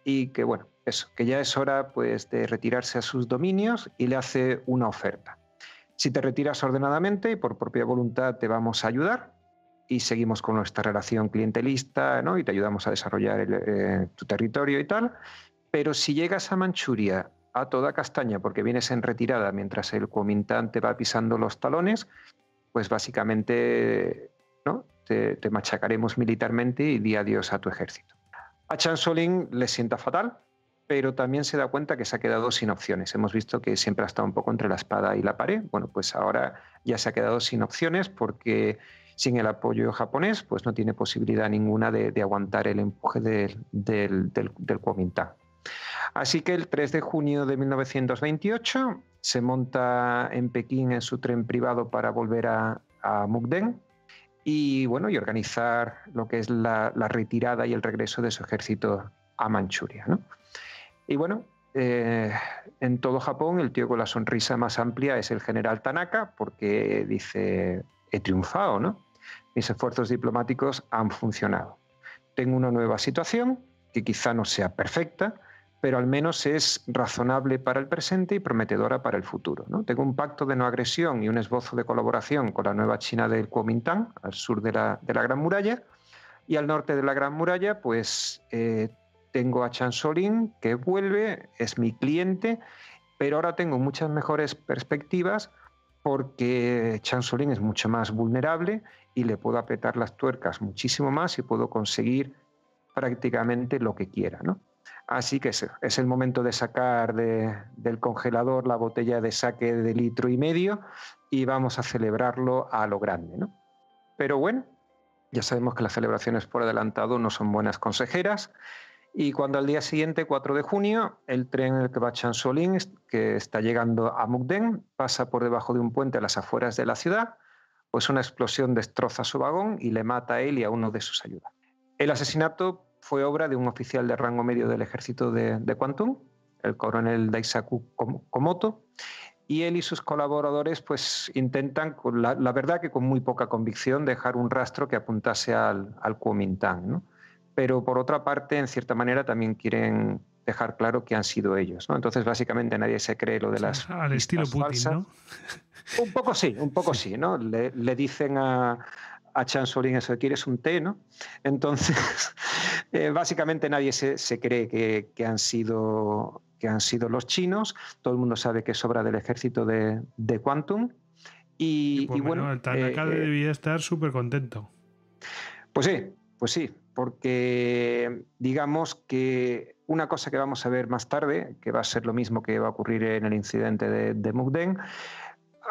y que bueno, eso, que ya es hora pues de retirarse a sus dominios y le hace una oferta. Si te retiras ordenadamente y por propia voluntad te vamos a ayudar y seguimos con nuestra relación clientelista ¿no? y te ayudamos a desarrollar eh, tu territorio y tal, pero si llegas a Manchuria a toda castaña porque vienes en retirada mientras el comintante va pisando los talones, pues básicamente ¿no? te machacaremos militarmente y di adiós a tu ejército. A Soling le sienta fatal, pero también se da cuenta que se ha quedado sin opciones. Hemos visto que siempre ha estado un poco entre la espada y la pared. Bueno, pues ahora ya se ha quedado sin opciones porque sin el apoyo japonés, pues no tiene posibilidad ninguna de, aguantar el empuje del, Kuomintang. Así que el 3 de junio de 1928 se monta en Pekín en su tren privado para volver a Mukden y bueno, y organizar lo que es la, retirada y el regreso de su ejército a Manchuria. Y bueno, eh, en todo Japón el tío con la sonrisa más amplia es el general Tanaka porque dice, he triunfado, Mis esfuerzos diplomáticos han funcionado. Tengo una nueva situación que quizá no sea perfecta, pero al menos es razonable para el presente y prometedora para el futuro. ¿no? Tengo un pacto de no agresión y un esbozo de colaboración con la nueva China del Kuomintang, al sur de la, Gran Muralla, y al norte de la Gran Muralla, pues eh, tengo a Chan Solin, que vuelve, es mi cliente, pero ahora tengo muchas mejores perspectivas porque Chan Solin es mucho más vulnerable y le puedo apretar las tuercas muchísimo más y puedo conseguir prácticamente lo que quiera, ¿no? Así que es el momento de sacar del congelador la botella de saque de litro y medio y vamos a celebrarlo a lo grande, ¿no? Pero bueno, ya sabemos que las celebraciones por adelantado no son buenas consejeras. Y cuando al día siguiente, 4 de junio, el tren que va a Chansolín, que está llegando a Mukden, pasa por debajo de un puente a las afueras de la ciudad, pues una explosión destroza su vagón y le mata a él y a uno de sus ayudantes. El asesinato fue obra de un oficial de rango medio del ejército de, de el coronel Daisaku Komoto, y él y sus colaboradores pues intentan, la, la, verdad que con muy poca convicción, dejar un rastro que apuntase al, Kuomintang. ¿no? Pero por otra parte, en cierta manera, también quieren dejar claro que han sido ellos. ¿no? Entonces, básicamente, nadie se cree lo de las. Al estilo Putin, ¿no? Un poco sí, un poco sí. ¿no? le dicen a, a Chansolín eso, ¿quieres un té? ¿no? Entonces, [LAUGHS] eh, básicamente nadie se, se cree que, que, han sido, que han sido los chinos, todo el mundo sabe que es obra del ejército de, de Quantum. Y, pues, bueno, el Tanaka eh, eh, debía estar súper contento. Pues sí, pues sí, porque digamos que una cosa que vamos a ver más tarde, que va a ser lo mismo que va a ocurrir en el incidente de, de Mukden,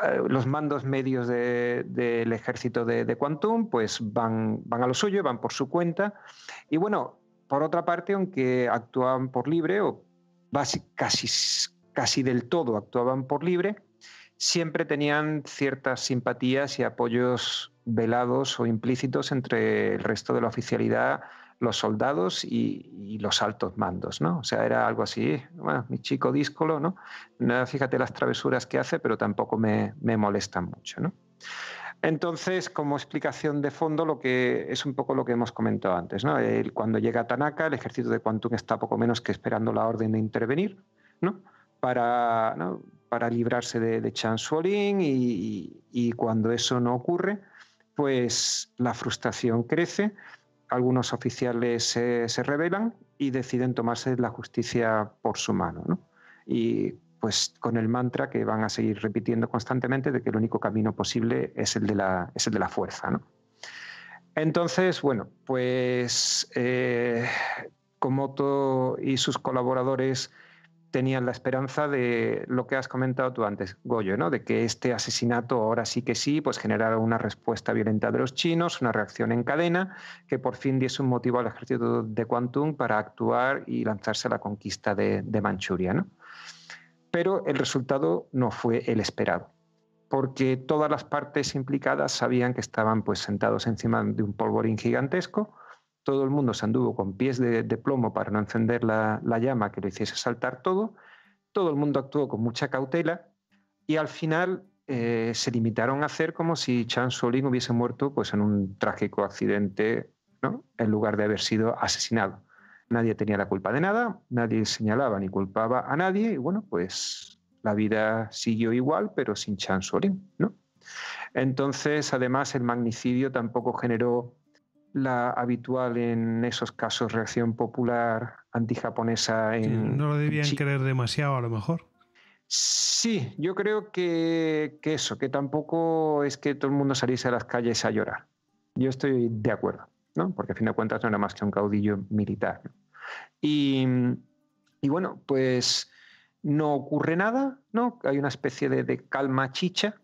eh, los mandos medios del ejército de, de, Quantum pues van, van a lo suyo, van por su cuenta. Y bueno, por otra parte, aunque actuaban por libre, o casi, casi del todo actuaban por libre, siempre tenían ciertas simpatías y apoyos velados o implícitos entre el resto de la oficialidad los soldados y, los altos mandos, ¿no? O sea, era algo así, mi chico díscolo, ¿no? Fíjate las travesuras que hace, pero tampoco me, me molestan mucho, Entonces, como explicación de fondo, lo que es un poco lo que hemos comentado antes, cuando llega Tanaka, el ejército de Quantum está poco menos que esperando la orden de intervenir, ¿no? Para, para librarse de, de Chan Suolin y, y cuando eso no ocurre, pues la frustración crece algunos oficiales se rebelan y deciden tomarse la justicia por su mano. ¿no? Y pues con el mantra que van a seguir repitiendo constantemente de que el único camino posible es el de la, fuerza. ¿no? Entonces, bueno, pues eh, Komoto y sus colaboradores tenían la esperanza de lo que has comentado tú antes, Goyo, de que este asesinato ahora sí que sí, pues generara una respuesta violenta de los chinos, una reacción en cadena, que por fin diese un motivo al ejército de Kwantung para actuar y lanzarse a la conquista de, Manchuria. Pero el resultado no fue el esperado porque todas las partes implicadas sabían que estaban pues sentados encima de un polvorín gigantesco, todo el mundo se anduvo con pies de, plomo para no encender la, llama que lo hiciese saltar todo, todo el mundo actuó con mucha cautela y al final eh, se limitaron a hacer como si Chan Solin hubiese muerto pues, en un trágico accidente en lugar de haber sido asesinado. Nadie tenía la culpa de nada, nadie señalaba ni culpaba a nadie y bueno, pues la vida siguió igual pero sin Chan Solin, ¿no? Entonces, además, el magnicidio tampoco generó la habitual en esos casos, reacción popular antijaponesa. no lo debían creer demasiado a lo mejor. Sí, yo creo que, eso, que tampoco es que todo el mundo saliese a las calles a llorar. Yo estoy de acuerdo, Porque a fin de cuentas no era más que un caudillo militar. Y, bueno, pues no ocurre nada, ¿no? Hay una especie de, de calma chicha,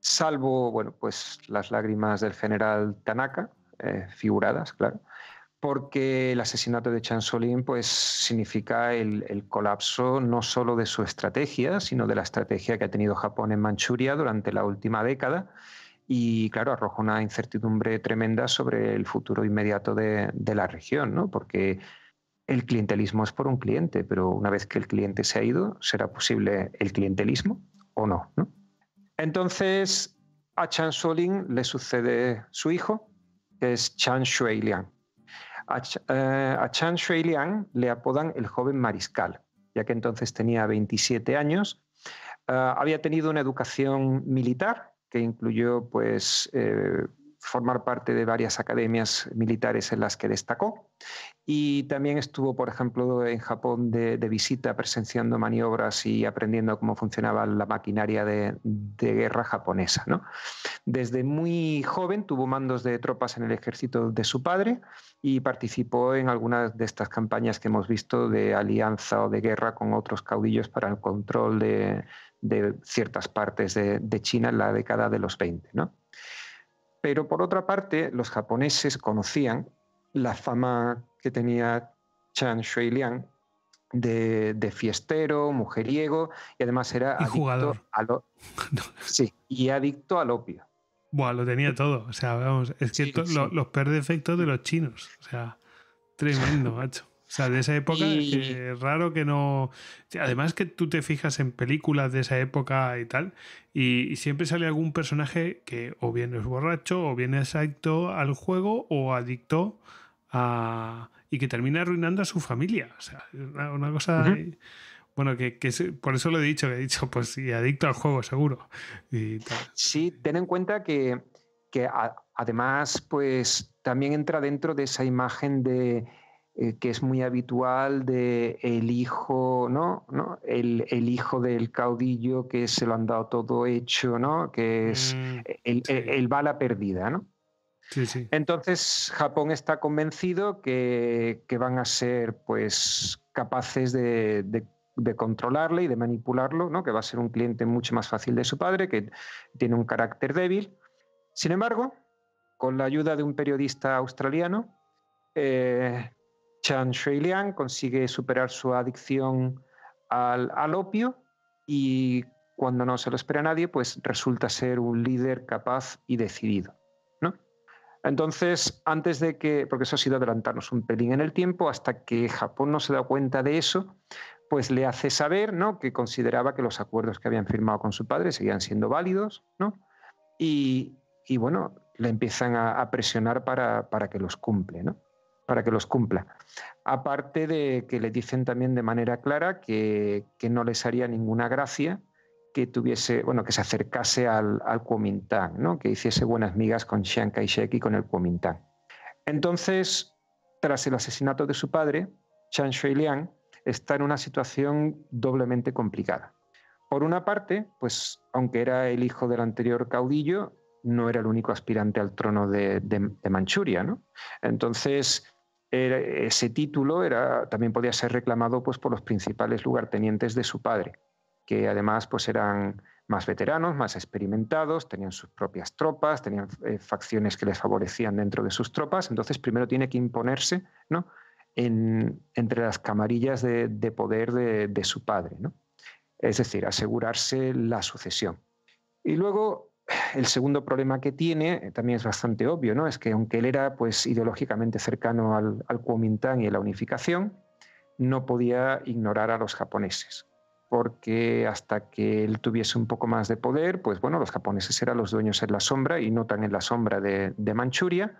salvo, bueno, pues las lágrimas del general Tanaka, eh, figuradas, claro, porque el asesinato de Chan pues, significa el, colapso no solo de su estrategia, sino de la estrategia que ha tenido Japón en Manchuria durante la última década. Y claro, arroja una incertidumbre tremenda sobre el futuro inmediato de, la región, porque el clientelismo es por un cliente, pero una vez que el cliente se ha ido, ¿será posible el clientelismo o no? Entonces, a Chan Soling le sucede su hijo, es Chan Shui Liang. Eh, a, Chan Shui Liang le apodan el joven mariscal, ya que entonces tenía 27 años. Eh, había tenido una educación militar que incluyó pues, eh, formar parte de varias academias militares en las que destacó. Y también estuvo, por ejemplo, en Japón de, visita presenciando maniobras y aprendiendo cómo funcionaba la maquinaria de, guerra japonesa. ¿no? Desde muy joven tuvo mandos de tropas en el ejército de su padre y participó en algunas de estas campañas que hemos visto de alianza o de guerra con otros caudillos para el control de, de ciertas partes de, China en la década de los 20. ¿no? Pero por otra parte, los japoneses conocían la fama que tenía Chan Shui de, de, fiestero, mujeriego y además era adicto jugador. [LAUGHS] y adicto al opio. Bueno, lo tenía todo. es que los perdefectos de los chinos. O sea, tremendo, [LAUGHS] macho. O sea, de esa época es eh, raro que no. Además, que tú te fijas en películas de esa época y tal, y, siempre sale algún personaje que o bien es borracho, o bien es adicto al juego, o adicto a. y que termina arruinando a su familia. O sea, una, cosa. Bueno, que, por eso lo he dicho, que he dicho, pues sí, adicto al juego, seguro. Sí, ten en cuenta que, que además, pues también entra dentro de esa imagen de eh, que es muy habitual de el hijo, ¿no? ¿No? El, el, hijo del caudillo que se lo han dado todo hecho, ¿no? Que es mm, el, bala perdida, ¿no? Sí, sí. Entonces Japón está convencido que, que, van a ser pues capaces de, de, de, controlarle y de manipularlo, ¿no? que va a ser un cliente mucho más fácil de su padre, que tiene un carácter débil. Sin embargo, con la ayuda de un periodista australiano, eh, Chan Shui-liang consigue superar su adicción al, opio y cuando no se lo espera nadie, pues resulta ser un líder capaz y decidido. Entonces, antes de que, porque eso ha sido adelantarnos un pelín en el tiempo, hasta que Japón no se da cuenta de eso, pues le hace saber que consideraba que los acuerdos que habían firmado con su padre seguían siendo válidos, ¿no? Y, y bueno, le empiezan a, presionar para, para, que los cumple, ¿no? para que los cumpla. Aparte de que le dicen también de manera clara que, no les haría ninguna gracia que tuviese, bueno, que se acercase al, al Kuomintang, ¿no? que hiciese buenas migas con Chiang Kai-shek y con el Kuomintang. Entonces, tras el asesinato de su padre, Chan Shui-liang está en una situación doblemente complicada. Por una parte, pues aunque era el hijo del anterior caudillo, no era el único aspirante al trono de, de, Manchuria, ¿no? Entonces, ese título era, también podía ser reclamado pues, por los principales lugartenientes de su padre, que además pues, eran más veteranos, más experimentados, tenían sus propias tropas, tenían eh, facciones que les favorecían dentro de sus tropas. Entonces, primero tiene que imponerse ¿no? entre las camarillas de, poder de, de, su padre, ¿no? es decir, asegurarse la sucesión. Y luego el segundo problema que tiene eh, también es bastante obvio, ¿no? Es que aunque él era pues, ideológicamente cercano al, Kuomintang y a la unificación, no podía ignorar a los japoneses, porque hasta que él tuviese un poco más de poder, pues bueno, los japoneses eran los dueños en la sombra y no tan en la sombra de, Manchuria,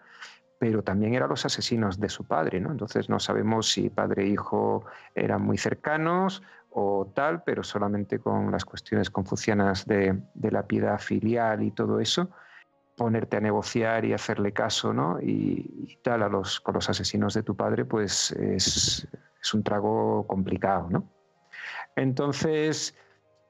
pero también eran los asesinos de su padre, Entonces no sabemos si padre e hijo eran muy cercanos tal, pero solamente con las cuestiones confucianas de, la piedad filial y todo eso, ponerte a negociar y hacerle caso, ¿no? Y, tal, a los, con los asesinos de tu padre, pues es, un trago complicado, ¿no? Entonces,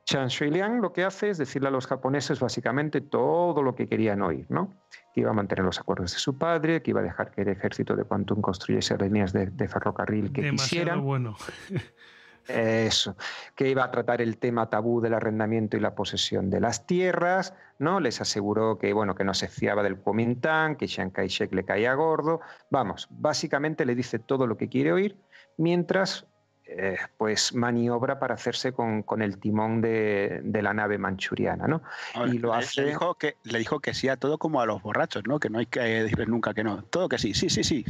Chan Shui Liang lo que hace es decirle a los japoneses básicamente todo lo que querían oír, ¿no? Que iba a mantener los acuerdos de su padre, que iba a dejar que el ejército de Quantum construyese líneas de, ferrocarril que Demasiado bueno. [LAUGHS] Eso, que iba a tratar el tema tabú del arrendamiento y la posesión de las tierras, ¿no? Les aseguró que, bueno, que no se fiaba del Kuomintang, que Chiang Kai-shek le caía gordo. Vamos, básicamente le dice todo lo que quiere oír, mientras eh, pues maniobra para hacerse con, el timón de, la nave manchuriana, ¿no? y lo hace... Le dijo, que, le sí a todo como a los borrachos, ¿no? Que no hay que eh, decir nunca que no. Todo que sí, sí, sí, sí.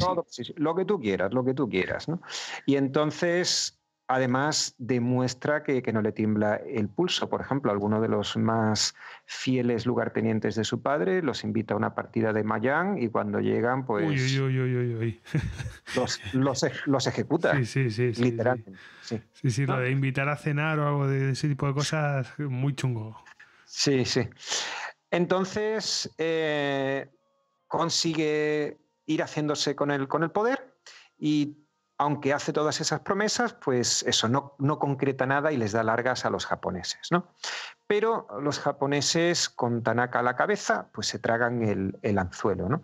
Lo que tú quieras, lo que tú quieras, ¿no? Y entonces además demuestra que, no le tiembla el pulso. Por ejemplo, alguno de los más fieles lugartenientes de su padre los invita a una partida de Mayán y cuando llegan, pues. Uy, uy, uy, uy los, los, ejecuta. Sí, sí, sí. sí Sí, sí, sí lo de invitar a cenar o algo de ese tipo de cosas, muy chungo. Sí, sí. Entonces, eh, consigue ir haciéndose con el, con el poder y aunque hace todas esas promesas, pues eso no, concreta nada y les da largas a los japoneses. ¿no? Pero los japoneses, con Tanaka a la cabeza, pues se tragan el, anzuelo. ¿no?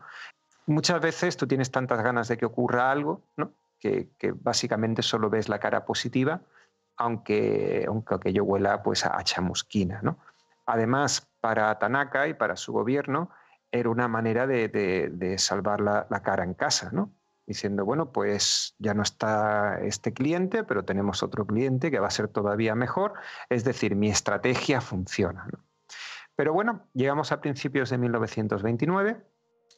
Muchas veces tú tienes tantas ganas de que ocurra algo, ¿no? que, básicamente solo ves la cara positiva, aunque, aunque aquello huela pues, a chamusquina. ¿no? Además, para Tanaka y para su gobierno, era una manera de, de, de salvar la, la, cara en casa, ¿no? diciendo, bueno, pues ya no está este cliente, pero tenemos otro cliente que va a ser todavía mejor. Es decir, mi estrategia funciona. Pero bueno, llegamos a principios de 1929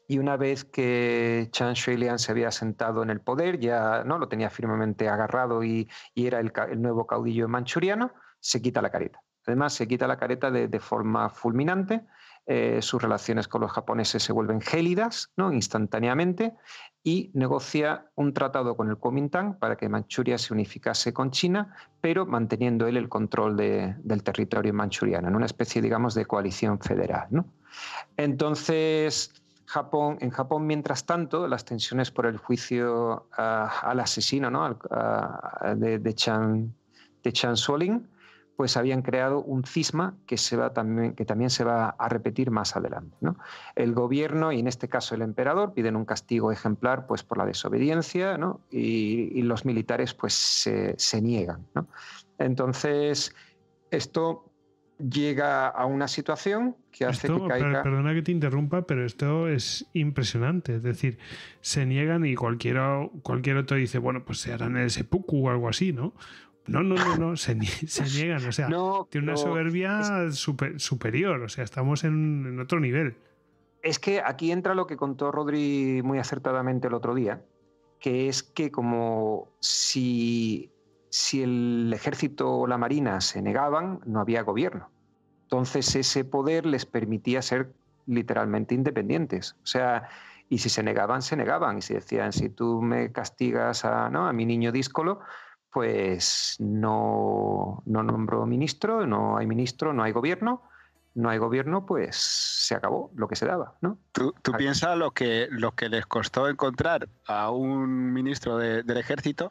y una vez que Chan Shui-lian se había sentado en el poder, ya no lo tenía firmemente agarrado y, era el, nuevo caudillo manchuriano, se quita la careta. Además, se quita la careta de forma fulminante eh, sus relaciones con los japoneses se vuelven gélidas ¿no? instantáneamente y negocia un tratado con el Kuomintang para que Manchuria se unificase con China, pero manteniendo él el control del territorio manchuriano, en una especie, digamos, de coalición federal. Entonces, Japón, en Japón, mientras tanto, las tensiones por el juicio ah, al asesino ah, de, de, Chan, de pues habían creado un cisma que, se va también, que también se va a repetir más adelante. El gobierno, y en este caso el emperador, piden un castigo ejemplar pues, por la desobediencia y, los militares pues, se, niegan. Entonces, esto llega a una situación que hace que caiga... Perdona que te interrumpa, pero esto es impresionante. Es decir, se niegan y cualquiera, cualquier otro dice, bueno, pues se harán el sepuku o algo así, ¿no? No, no, no, no, se, niegan, o sea, [LAUGHS] tiene una soberbia superior, o sea, estamos en, otro nivel. Es que aquí entra lo que contó Rodri muy acertadamente el otro día, que es que como si, si el ejército o la marina se negaban, no había gobierno. Entonces ese poder les permitía ser literalmente independientes. O sea, y si se negaban, se negaban. Y si decían, si tú me castigas a, ¿no? a mi niño díscolo, pues no, nombró ministro, no hay ministro, no hay gobierno no hay gobierno, pues se acabó lo que se daba, ¿no? Tú, piensas lo que, lo que les costó encontrar a un ministro del ejército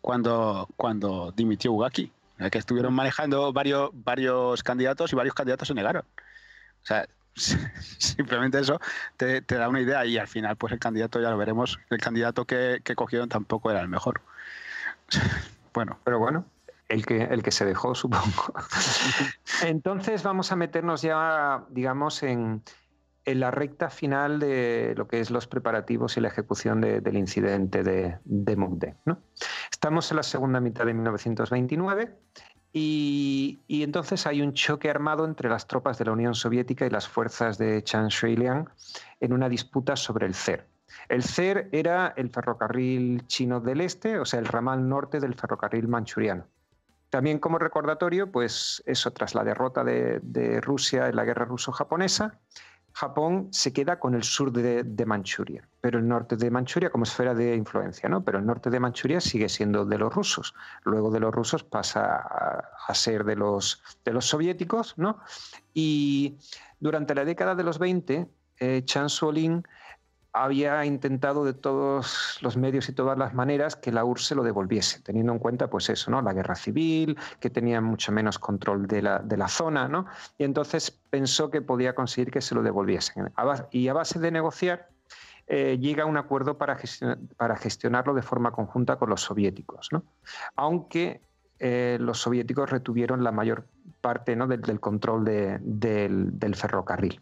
cuando, cuando dimitió Ugaki, que estuvieron manejando varios, varios candidatos y varios candidatos se negaron. O sea, [LAUGHS] simplemente eso te, da una idea y al final pues el candidato, ya lo veremos, el candidato que, que cogieron tampoco era el mejor. [LAUGHS] Bueno. Pero bueno, el que, el que se dejó, [LAUGHS] supongo. Entonces vamos a meternos ya, digamos, en, la recta final de lo que es los preparativos y la ejecución del incidente de, de Estamos en la segunda mitad de 1929 y, y, entonces hay un choque armado entre las tropas de la Unión Soviética y las fuerzas de Chan Shui-liang en una disputa sobre el CER, el CER era el ferrocarril chino del este, o sea, el ramal norte del ferrocarril manchuriano. También como recordatorio, pues eso, tras la derrota de, Rusia en la guerra ruso-japonesa, Japón se queda con el sur de, Manchuria, pero el norte de Manchuria como esfera de influencia, ¿no? Pero el norte de Manchuria sigue siendo de los rusos. Luego de los rusos pasa a, ser de los, soviéticos, ¿no? Y durante la década de los 20, eh, Chan Suolin había intentado de todos los medios y todas las maneras que la URSS lo devolviese, teniendo en cuenta pues eso, ¿no? La guerra civil, que tenía mucho menos control de la, zona, Y entonces pensó que podía conseguir que se lo devolviesen. Y a base de negociar, eh, llega un acuerdo para, para, gestionarlo de forma conjunta con los soviéticos, ¿no? Aunque eh, los soviéticos retuvieron la mayor parte ¿no? del, control del, del ferrocarril.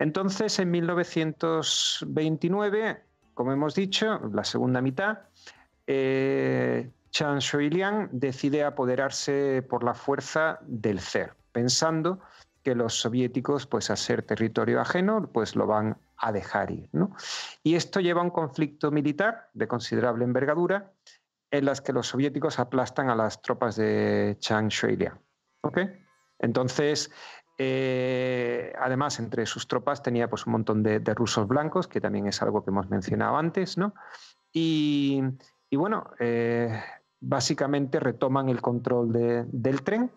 Entonces, en 1929, como hemos dicho, la segunda mitad, eh, Chan decide apoderarse por la fuerza del CER, pensando que los soviéticos, pues a ser territorio ajeno, pues lo van a dejar ir. Y esto lleva a un conflicto militar de considerable envergadura en las que los soviéticos aplastan a las tropas de Chang Shuilian. ¿Okay? Entonces, eh, además, entre sus tropas tenía pues, un montón de, rusos blancos, que también es algo que hemos mencionado antes, ¿no? Y, bueno, eh, básicamente retoman el control del tren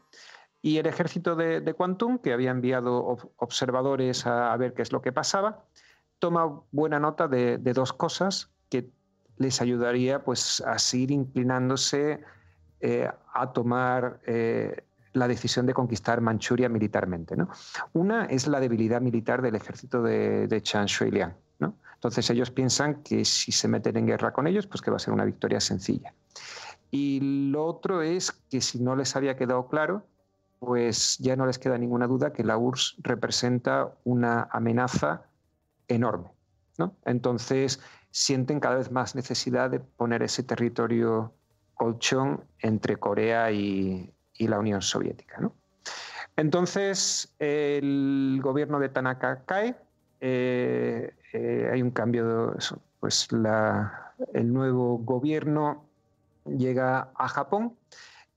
y el ejército de, Quantum, que había enviado observadores a, ver qué es lo que pasaba, toma buena nota de, dos cosas que les ayudaría pues, a seguir inclinándose eh, a tomar la decisión de conquistar Manchuria militarmente. ¿no? Una es la debilidad militar del ejército de, de Chan Shui-liang. ¿no? Entonces ellos piensan que si se meten en guerra con ellos, pues que va a ser una victoria sencilla. Y lo otro es que si no les había quedado claro, pues ya no les queda ninguna duda que la URSS representa una amenaza enorme. ¿no? Entonces sienten cada vez más necesidad de poner ese territorio colchón entre Corea y, y la Unión Soviética. Entonces, el gobierno de Tanaka cae, eh, eh, hay un cambio, pues el nuevo gobierno llega a Japón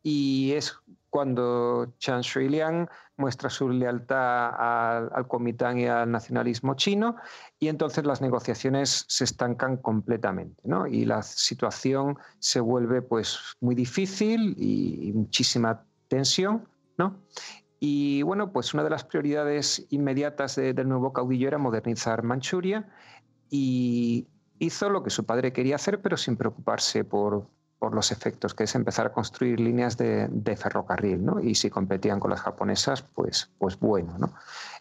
y es cuando Chan Shui-liang muestra su lealtad al, al y al nacionalismo chino y entonces las negociaciones se estancan completamente y la situación se vuelve pues muy difícil y muchísima tensión, ¿no? Y bueno, pues una de las prioridades inmediatas del nuevo caudillo era modernizar Manchuria y hizo lo que su padre quería hacer, pero sin preocuparse por, los efectos, que es empezar a construir líneas de, ferrocarril, ¿no? Y si competían con las japonesas, pues, pues bueno, ¿no?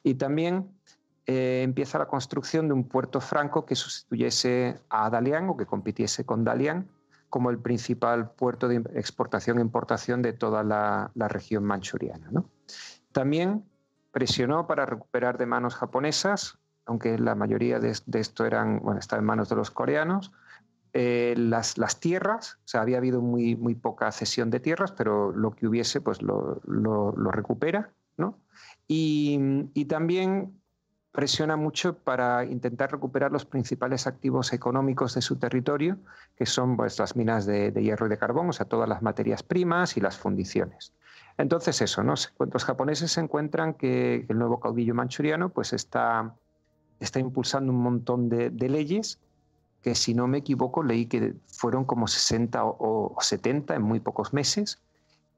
Y también eh, empieza la construcción de un puerto franco que sustituyese a Dalian o que compitiese con Dalian como el principal puerto de exportación e importación de toda la, región manchuriana. También presionó para recuperar de manos japonesas, aunque la mayoría de, esto eran, bueno, estaba en manos de los coreanos, eh, las, tierras, o sea, había habido muy, muy poca cesión de tierras, pero lo que hubiese pues lo, recupera, Y, y también presiona mucho para intentar recuperar los principales activos económicos de su territorio, que son pues, las minas de, hierro y de carbón, o sea, todas las materias primas y las fundiciones. Entonces eso, ¿no? los japoneses se encuentran que el nuevo caudillo manchuriano pues, está, está impulsando un montón de, leyes que, si no me equivoco, leí que fueron como 60 o, 70 en muy pocos meses,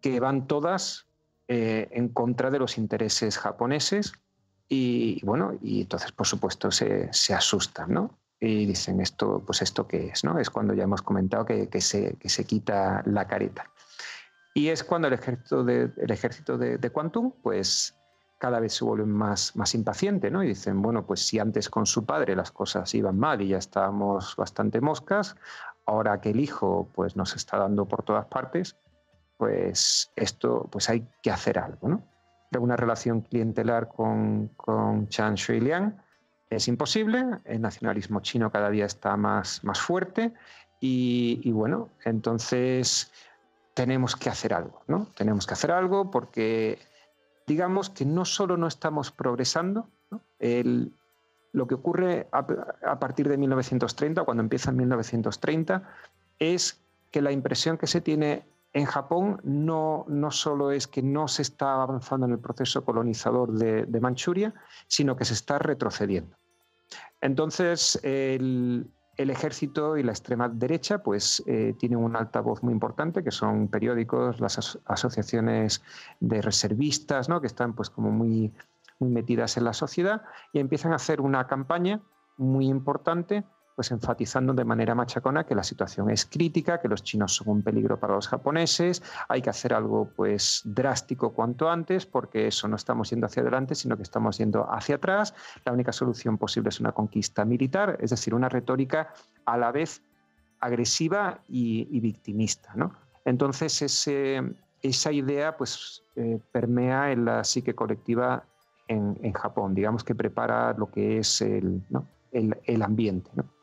que van todas eh, en contra de los intereses japoneses y bueno, y entonces, por supuesto, se, se asustan, ¿no? Y dicen, esto, pues esto qué es, ¿no? Es cuando ya hemos comentado que, se, quita la careta. Y es cuando el ejército de, ejército de, de Quantum, pues cada vez se vuelven más, más impacientes, ¿no? Y dicen, bueno, pues si antes con su padre las cosas iban mal y ya estábamos bastante moscas, ahora que el hijo pues nos está dando por todas partes, pues esto, pues hay que hacer algo, ¿no? una relación clientelar con, con Chan Shui-liang. Es imposible, el nacionalismo chino cada día está más, más fuerte y, bueno, entonces tenemos que hacer algo, ¿no? Tenemos que hacer algo porque digamos que no solo no estamos progresando, El, lo que ocurre a, a, partir de 1930, cuando empieza en 1930, es que la impresión que se tiene en Japón no, no solo es que no se está avanzando en el proceso colonizador de, Manchuria, sino que se está retrocediendo. Entonces, el, ejército y la extrema derecha pues eh, tienen un altavoz muy importante que son periódicos las asociaciones de reservistas ¿no? que están pues como muy, muy, metidas en la sociedad y empiezan a hacer una campaña muy importante pues enfatizando de manera machacona que la situación es crítica, que los chinos son un peligro para los japoneses, hay que hacer algo pues drástico cuanto antes porque eso no estamos yendo hacia adelante, sino que estamos yendo hacia atrás, la única solución posible es una conquista militar, es decir, una retórica a la vez agresiva y, victimista, ¿no? Entonces esa idea pues eh, permea en la psique colectiva en, Japón, digamos que prepara lo que es el, el ambiente, ¿no?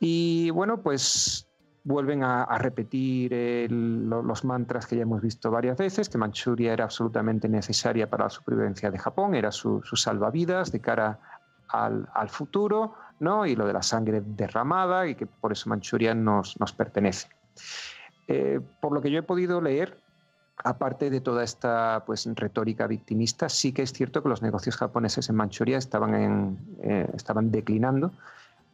Y bueno, pues vuelven a, repetir los mantras que ya hemos visto varias veces, que Manchuria era absolutamente necesaria para la supervivencia de Japón, era su, salvavidas de cara al, futuro, ¿no? y lo de la sangre derramada, y que por eso Manchuria nos, pertenece. Eh, por lo que yo he podido leer, aparte de toda esta pues, retórica victimista, sí que es cierto que los negocios japoneses en Manchuria estaban, eh, estaban declinando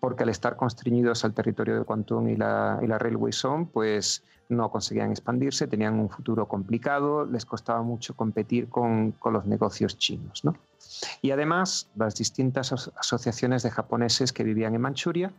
porque al estar constreñidos al territorio de Kwantung y la, Railway Zone, pues no conseguían expandirse, tenían un futuro complicado, les costaba mucho competir con, los negocios chinos. ¿no? Y además, las distintas asociaciones de japoneses que vivían en Manchuria,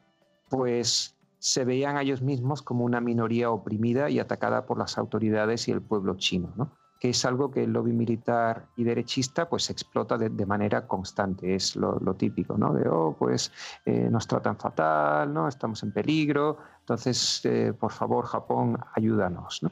pues se veían a ellos mismos como una minoría oprimida y atacada por las autoridades y el pueblo chino. ¿no? que es algo que el lobby militar y derechista pues explota de, manera constante, es lo, típico, ¿no? De, oh, pues eh, nos tratan fatal, ¿no? Estamos en peligro, entonces, eh, por favor, Japón, ayúdanos, ¿no?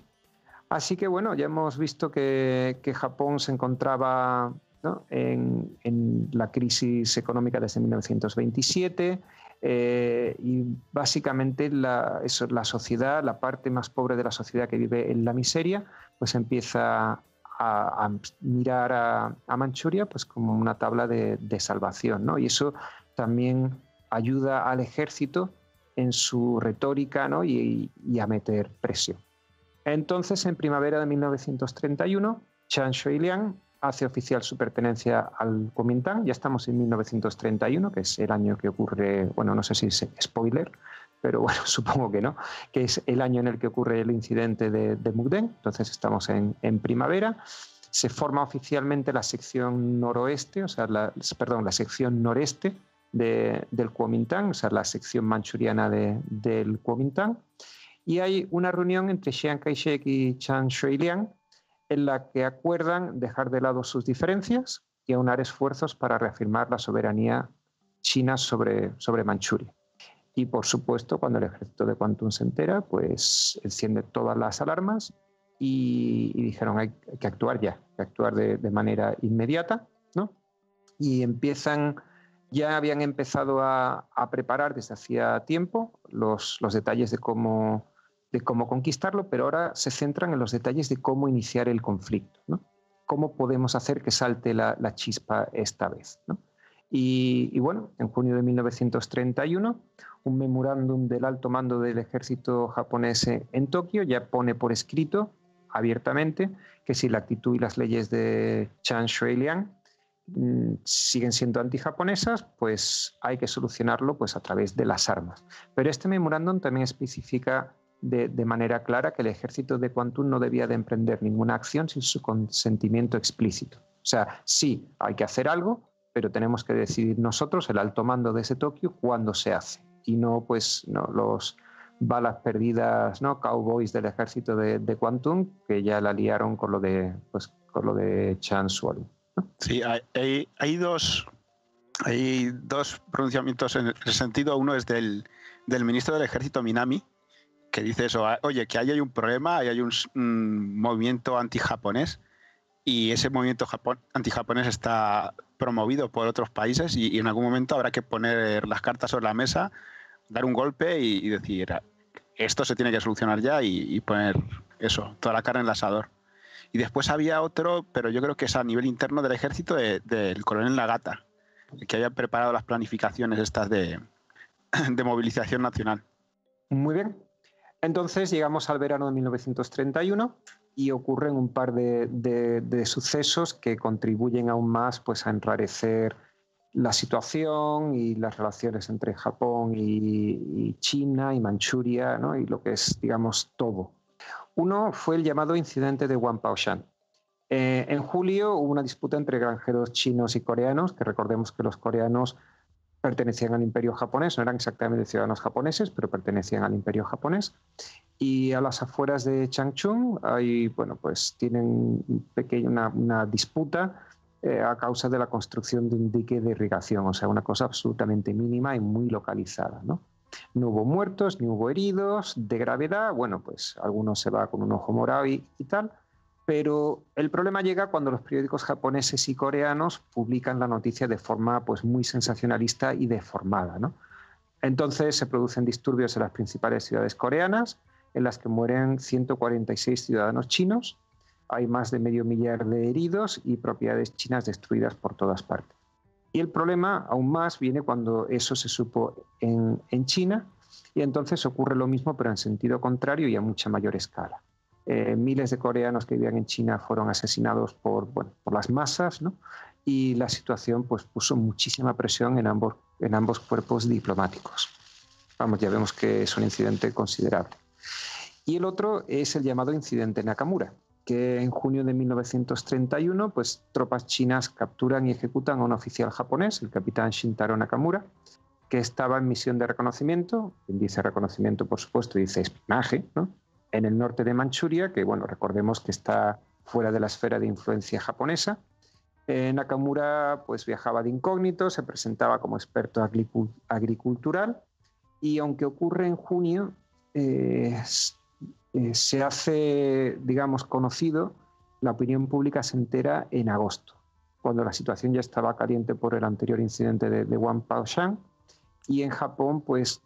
Así que bueno, ya hemos visto que, que Japón se encontraba ¿no? en, en, la crisis económica desde 1927, eh, y básicamente la, sociedad, la parte más pobre de la sociedad que vive en la miseria, pues empieza a, mirar a, Manchuria pues como una tabla de, salvación, ¿no? Y eso también ayuda al ejército en su retórica ¿no? y, a meter presión. Entonces, en primavera de 1931, Chan Shui-liang hace oficial su pertenencia al Kuomintang. Ya estamos en 1931, que es el año que ocurre, bueno, no sé si es spoiler, pero [LAUGHS] bueno, supongo que no, que es el año en el que ocurre el incidente de, Mukden. Entonces estamos en, primavera. Se forma oficialmente la sección noroeste, o sea, perdón, la sección noreste del Kuomintang, o sea, la sección manchuriana del Kuomintang. Y hay una reunión entre Chiang Kai-shek y Chan Shui-liang, en la que acuerdan dejar de lado sus diferencias y aunar esfuerzos para reafirmar la soberanía china sobre, sobre Manchuria. Y por supuesto, cuando el ejército de Quantum se entera, pues enciende todas las alarmas y, dijeron hay, hay, que actuar ya, que actuar de, manera inmediata, Y empiezan ya habían empezado a, preparar desde hacía tiempo los, los detalles de cómo, de cómo conquistarlo, pero ahora se centran en los detalles de cómo iniciar el conflicto, ¿no? cómo podemos hacer que salte la, chispa esta vez. Y, bueno, en junio de 1931, un memorándum del alto mando del ejército japonés en Tokio ya pone por escrito abiertamente que si la actitud y las leyes de Chan Shui-liang mm, siguen siendo antijaponesas, pues hay que solucionarlo pues, a través de las armas. Pero este memorándum también especifica de, manera clara que el ejército de Quantum no debía de emprender ninguna acción sin su consentimiento explícito. O sea, sí, hay que hacer algo, pero tenemos que decidir nosotros, el alto mando de ese Tokio, cuándo se hace. Y no, pues, no, los balas perdidas, ¿no? Cowboys del ejército de, de Quantum, que ya la liaron con lo de, pues, con lo de Chan Suori. Sí, hay, hay, hay dos hay dos pronunciamientos en el sentido. Uno es del ministro del ejército Minami, dice eso, ah, oye, que ahí hay un problema, ahí hay un movimiento anti-japonés y ese movimiento anti-japonés está promovido por otros países y, en algún momento habrá que poner las cartas sobre la mesa, dar un golpe y, decir, esto se tiene que solucionar ya y, poner eso, toda la cara en el asador. Y después había otro, pero yo creo que es a nivel interno del ejército del coronel Nagata, que había preparado las planificaciones estas de movilización nacional. Muy bien, entonces llegamos al verano de 1931 y ocurren un par de, sucesos que contribuyen aún más pues, a enrarecer la situación y las relaciones entre Japón y, China y Manchuria y lo que es, digamos, todo. Uno fue el llamado incidente de Wanpaoshan. Eh, en julio hubo una disputa entre granjeros chinos y coreanos, que recordemos que los coreanos pertenecían al imperio japonés, no eran exactamente ciudadanos japoneses, pero pertenecían al imperio japonés. Y a las afueras de Changchun hay, bueno, pues tienen pequeño una, disputa eh, a causa de la construcción de un dique de irrigación, o sea, una cosa absolutamente mínima y muy localizada, ¿no? No hubo muertos, ni hubo heridos de gravedad, bueno, pues algunos se va con un ojo morado y tal, pero el problema llega cuando los periódicos japoneses y coreanos publican la noticia de forma pues, muy sensacionalista y deformada. Entonces se producen disturbios en las principales ciudades coreanas, en las que mueren 146 ciudadanos chinos, hay más de medio millar de heridos y propiedades chinas destruidas por todas partes. Y el problema aún más viene cuando eso se supo en China y entonces ocurre lo mismo pero en sentido contrario y a mucha mayor escala. Eh, miles de coreanos que vivían en China fueron asesinados por, las masas, y la situación pues, puso muchísima presión en ambos, cuerpos diplomáticos. Vamos, ya vemos que es un incidente considerable. Y el otro es el llamado incidente Nakamura, que en junio de 1931, pues tropas chinas capturan y ejecutan a un oficial japonés, el capitán Shintaro Nakamura, que estaba en misión de reconocimiento, dice reconocimiento por supuesto, dice espionaje, en el norte de Manchuria, que bueno, recordemos que está fuera de la esfera de influencia japonesa. Nakamura pues viajaba de incógnito, se presentaba como experto agricultural y aunque ocurre en junio, eh, eh, se hace, digamos, conocido, la opinión pública se entera en agosto, cuando la situación ya estaba caliente por el anterior incidente de, de Wang Shan y en Japón pues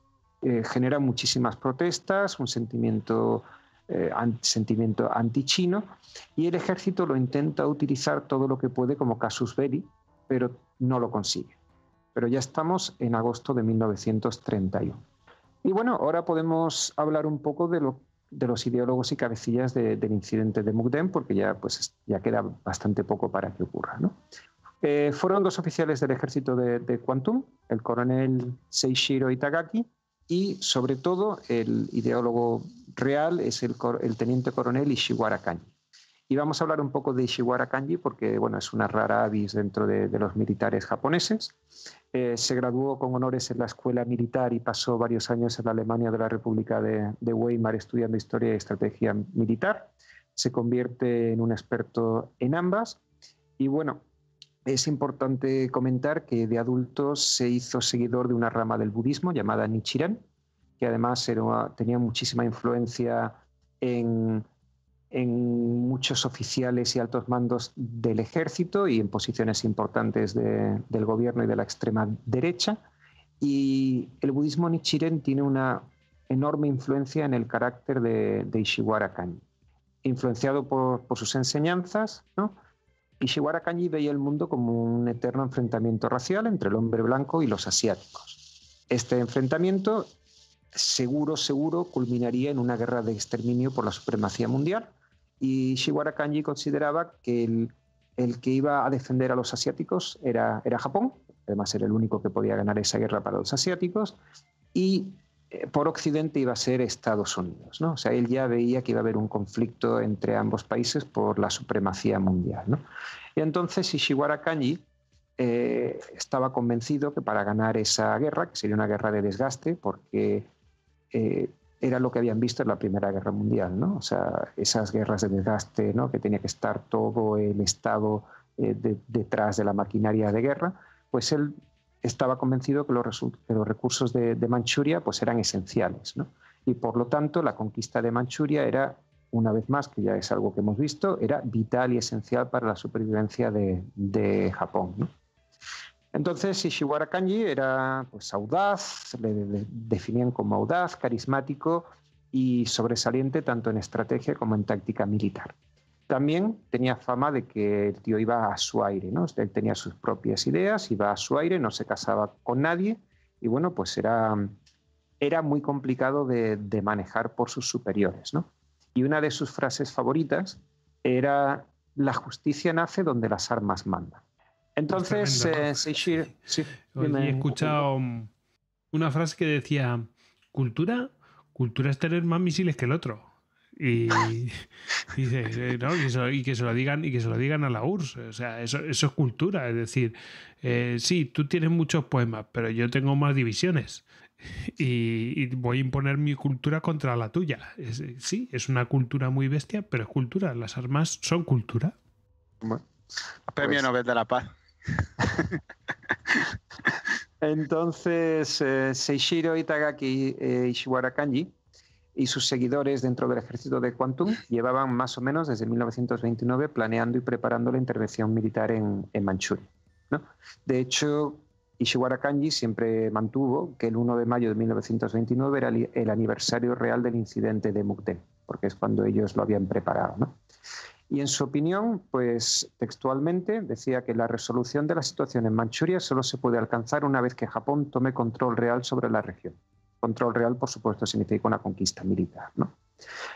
eh, genera muchísimas protestas, un sentimiento, eh, anti sentimiento y el ejército lo intenta utilizar todo lo que puede como casus belli, pero no lo consigue. Pero ya estamos en agosto de 1931. Y bueno, ahora podemos hablar un poco de, los ideólogos y cabecillas del incidente de Mukden, porque ya, pues, ya queda bastante poco para que ocurra. Eh, fueron dos oficiales del ejército de, de el coronel Seishiro Itagaki y sobre todo el ideólogo real es el, teniente coronel Ishiwara Kanji. Y vamos a hablar un poco de Ishiwara Kanji porque bueno, es una rara avis dentro de, los militares japoneses. Eh, se graduó con honores en la escuela militar y pasó varios años en la Alemania de la República de, de Weimar estudiando historia y estrategia militar. Se convierte en un experto en ambas. Y bueno, es importante comentar que de adulto se hizo seguidor de una rama del budismo llamada Nichiren, que además tenía muchísima influencia en, muchos oficiales y altos mandos del ejército y en posiciones importantes del gobierno y de la extrema derecha. Y el budismo Nichiren tiene una enorme influencia en el carácter de, de Ishiwara influenciado por, por sus enseñanzas, ¿no? Ishigara Kanji veía el mundo como un eterno enfrentamiento racial entre el hombre blanco y los asiáticos. Este enfrentamiento seguro, seguro culminaría en una guerra de exterminio por la supremacía mundial y Ishigara Kanji consideraba que el, que iba a defender a los asiáticos era, era Japón, además era el único que podía ganar esa guerra para los asiáticos y por Occidente iba a ser Estados Unidos. ¿no? O sea, él ya veía que iba a haber un conflicto entre ambos países por la supremacía mundial. ¿no? Y entonces Ishiwara Kanji eh, estaba convencido que para ganar esa guerra, que sería una guerra de desgaste, porque eh, era lo que habían visto en la Primera Guerra Mundial, ¿no? o sea, esas guerras de desgaste, ¿no? que tenía que estar todo el Estado eh, detrás de la maquinaria de guerra, pues él estaba convencido que los, recursos de, Manchuria pues eran esenciales. Y por lo tanto, la conquista de Manchuria era, una vez más, que ya es algo que hemos visto, era vital y esencial para la supervivencia de, Japón. Entonces, Ishiwara Kanji era pues, audaz, le definían como audaz, carismático y sobresaliente tanto en estrategia como en táctica militar también tenía fama de que el tío iba a su aire, ¿no? Él tenía sus propias ideas, iba a su aire, no se casaba con nadie y bueno, pues era, era muy complicado de, manejar por sus superiores, Y una de sus frases favoritas era, la justicia nace donde las armas mandan. Entonces, eh, he escuchado una frase que decía, cultura, cultura es tener más misiles que el otro. [LAUGHS] Y, que se lo digan y que se lo digan a la URSS. O sea, eso, es cultura. Es decir, eh, sí, tú tienes muchos poemas, pero yo tengo más divisiones. [LAUGHS] Y, voy a imponer mi cultura contra la tuya. sí, es una cultura muy bestia, pero es cultura. Las armas son cultura. premio pues Nobel de la Paz. [LAUGHS] Entonces, eh, Seishiro Itagaki eh, y sus seguidores dentro del ejército de Quantum llevaban más o menos desde 1929 planeando y preparando la intervención militar en, Manchuria. De hecho, Ishiwara Kanji siempre mantuvo que el 1 de mayo de 1929 era el aniversario real del incidente de Mukden, porque es cuando ellos lo habían preparado. Y en su opinión, pues textualmente decía que la resolución de la situación en Manchuria solo se puede alcanzar una vez que Japón tome control real sobre la región control real, por supuesto, significa una conquista militar.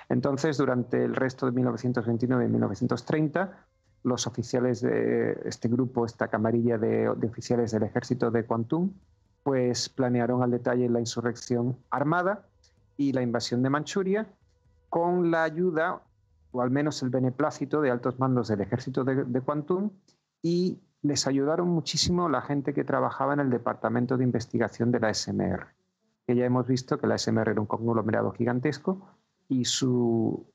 Entonces, durante el resto de 1929 y 1930, los oficiales de este grupo, esta camarilla de, oficiales del ejército de Quantum, pues planearon al detalle la insurrección armada y la invasión de Manchuria con la ayuda, o al menos el beneplácito, de altos mandos del ejército de, de y les ayudaron muchísimo la gente que trabajaba en el departamento de investigación de la SMR que ya hemos visto que la SMR era un conglomerado gigantesco y su,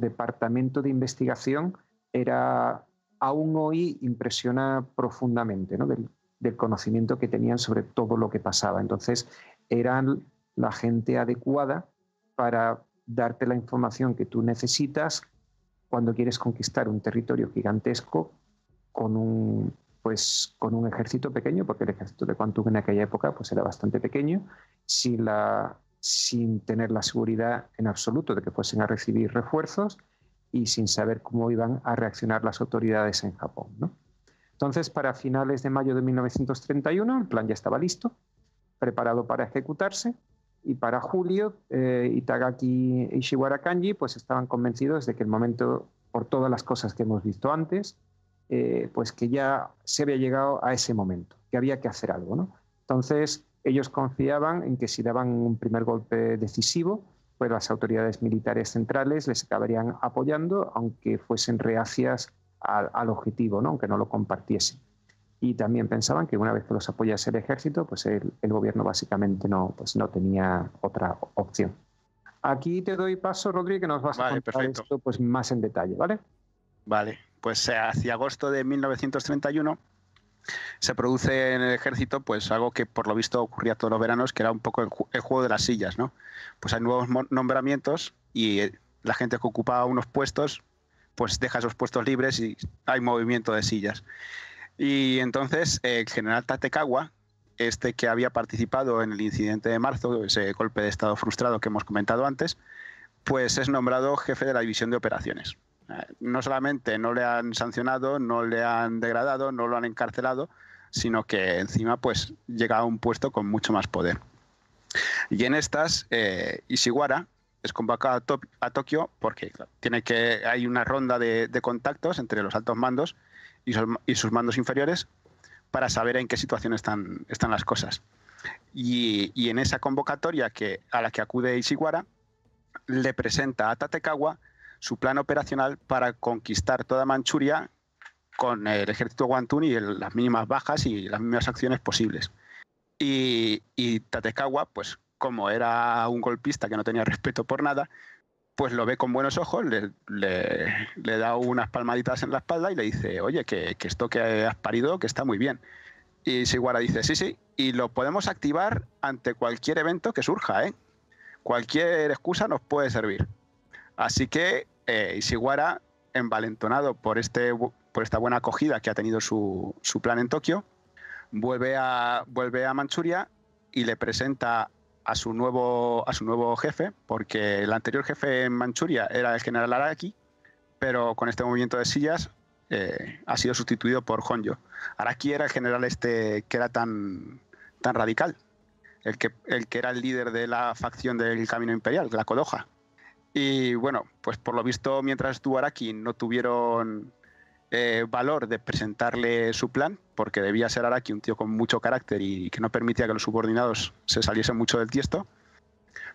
departamento de investigación era, aún hoy impresiona profundamente del, del conocimiento que tenían sobre todo lo que pasaba. Entonces, eran la gente adecuada para darte la información que tú necesitas cuando quieres conquistar un territorio gigantesco con un, pues con un ejército pequeño, porque el ejército de Kwantung en aquella época pues era bastante pequeño, sin, la, sin tener la seguridad en absoluto de que fuesen a recibir refuerzos y sin saber cómo iban a reaccionar las autoridades en Japón. Entonces, para finales de mayo de 1931, el plan ya estaba listo, preparado para ejecutarse, y para julio, eh, Itagaki y Shiwara Kanji pues estaban convencidos de que el momento, por todas las cosas que hemos visto antes, eh, pues que ya se había llegado a ese momento, que había que hacer algo. Entonces, ellos confiaban en que si daban un primer golpe decisivo, pues las autoridades militares centrales les acabarían apoyando, aunque fuesen reacias al, objetivo, ¿no? aunque no lo compartiesen. Y también pensaban que una vez que los apoyase el ejército, pues el, gobierno básicamente no, pues no tenía otra opción. Aquí te doy paso, Rodríguez, que nos vas a contar esto pues, más en detalle, ¿vale? Vale pues eh, hacia agosto de 1931 se produce en el ejército pues algo que por lo visto ocurría todos los veranos, que era un poco el, juego de las sillas, Pues hay nuevos nombramientos y eh, la gente que ocupaba unos puestos pues deja esos puestos libres y hay movimiento de sillas. Y entonces el general Tatekawa, este que había participado en el incidente de marzo, ese golpe de estado frustrado que hemos comentado antes, pues es nombrado jefe de la división de operaciones no solamente no le han sancionado, no le han degradado, no lo han encarcelado, sino que encima pues llega a un puesto con mucho más poder. Y en estas, eh, es convocado a, Tokio porque tiene que, hay una ronda de, contactos entre los altos mandos y, sus, mandos inferiores para saber en qué situación están, están las cosas. Y, y, en esa convocatoria que, a la que acude Ishiwara, le presenta a Tatekawa su plan operacional para conquistar toda Manchuria con el ejército Guantun y las mínimas bajas y las mismas acciones posibles. Y, y Tatekawa, pues como era un golpista que no tenía respeto por nada, pues lo ve con buenos ojos, le, da unas palmaditas en la espalda y le dice, oye, que, esto que has parido, que está muy bien. Y Siguara dice, sí, sí, y lo podemos activar ante cualquier evento que surja, ¿eh? Cualquier excusa nos puede servir. Así que eh, envalentonado por, este, por esta buena acogida que ha tenido su, plan en Tokio, vuelve a, vuelve a Manchuria y le presenta a su, nuevo, a su nuevo jefe, porque el anterior jefe en Manchuria era el general Araki, pero con este movimiento de sillas eh, ha sido sustituido por Honjo. Araki era el general este que era tan, tan radical, el que, el que era el líder de la facción del Camino Imperial, la coloja. Y bueno, pues por lo visto, mientras tú, Araki, no tuvieron eh, valor de presentarle su plan, porque debía ser Araki un tío con mucho carácter y que no permitía que los subordinados se saliesen mucho del tiesto.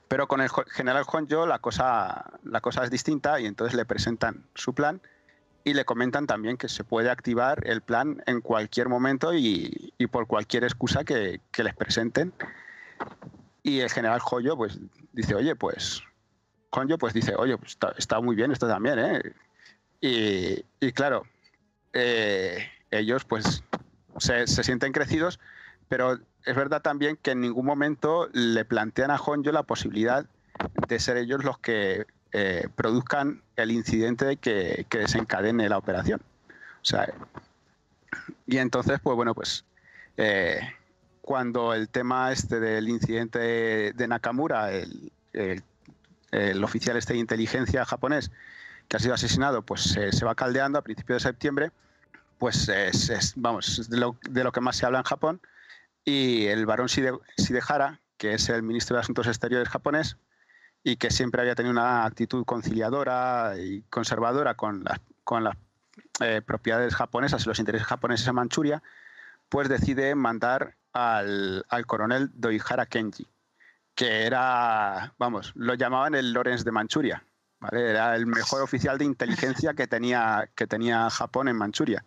Pero con el general Honjo la cosa, la cosa es distinta y entonces le presentan su plan y le comentan también que se puede activar el plan en cualquier momento y, por cualquier excusa que, que, les presenten. Y el general Joyo pues dice, oye, pues Honjo, pues dice, oye, pues, está, muy bien esto también, ¿eh? Y, claro, eh, ellos pues se, sienten crecidos, pero es verdad también que en ningún momento le plantean a Honjo la posibilidad de ser ellos los que eh, produzcan el incidente que, desencadene la operación. O sea, y entonces, pues bueno, pues cuando el tema este del incidente de Nakamura, el, el el oficial este de inteligencia japonés que ha sido asesinado, pues eh, se va caldeando a principios de septiembre, pues eh, es, vamos, de, lo, que más se habla en Japón. Y el barón Sidehara, Shidehara, que es el ministro de Asuntos Exteriores japonés y que siempre había tenido una actitud conciliadora y conservadora con las, eh, propiedades japonesas y los intereses japoneses en Manchuria, pues decide mandar al coronel Doihara Kenji, que era, vamos, lo llamaban el Lorenz de Manchuria, ¿vale? Era el mejor oficial de inteligencia que tenía, que tenía Japón en Manchuria.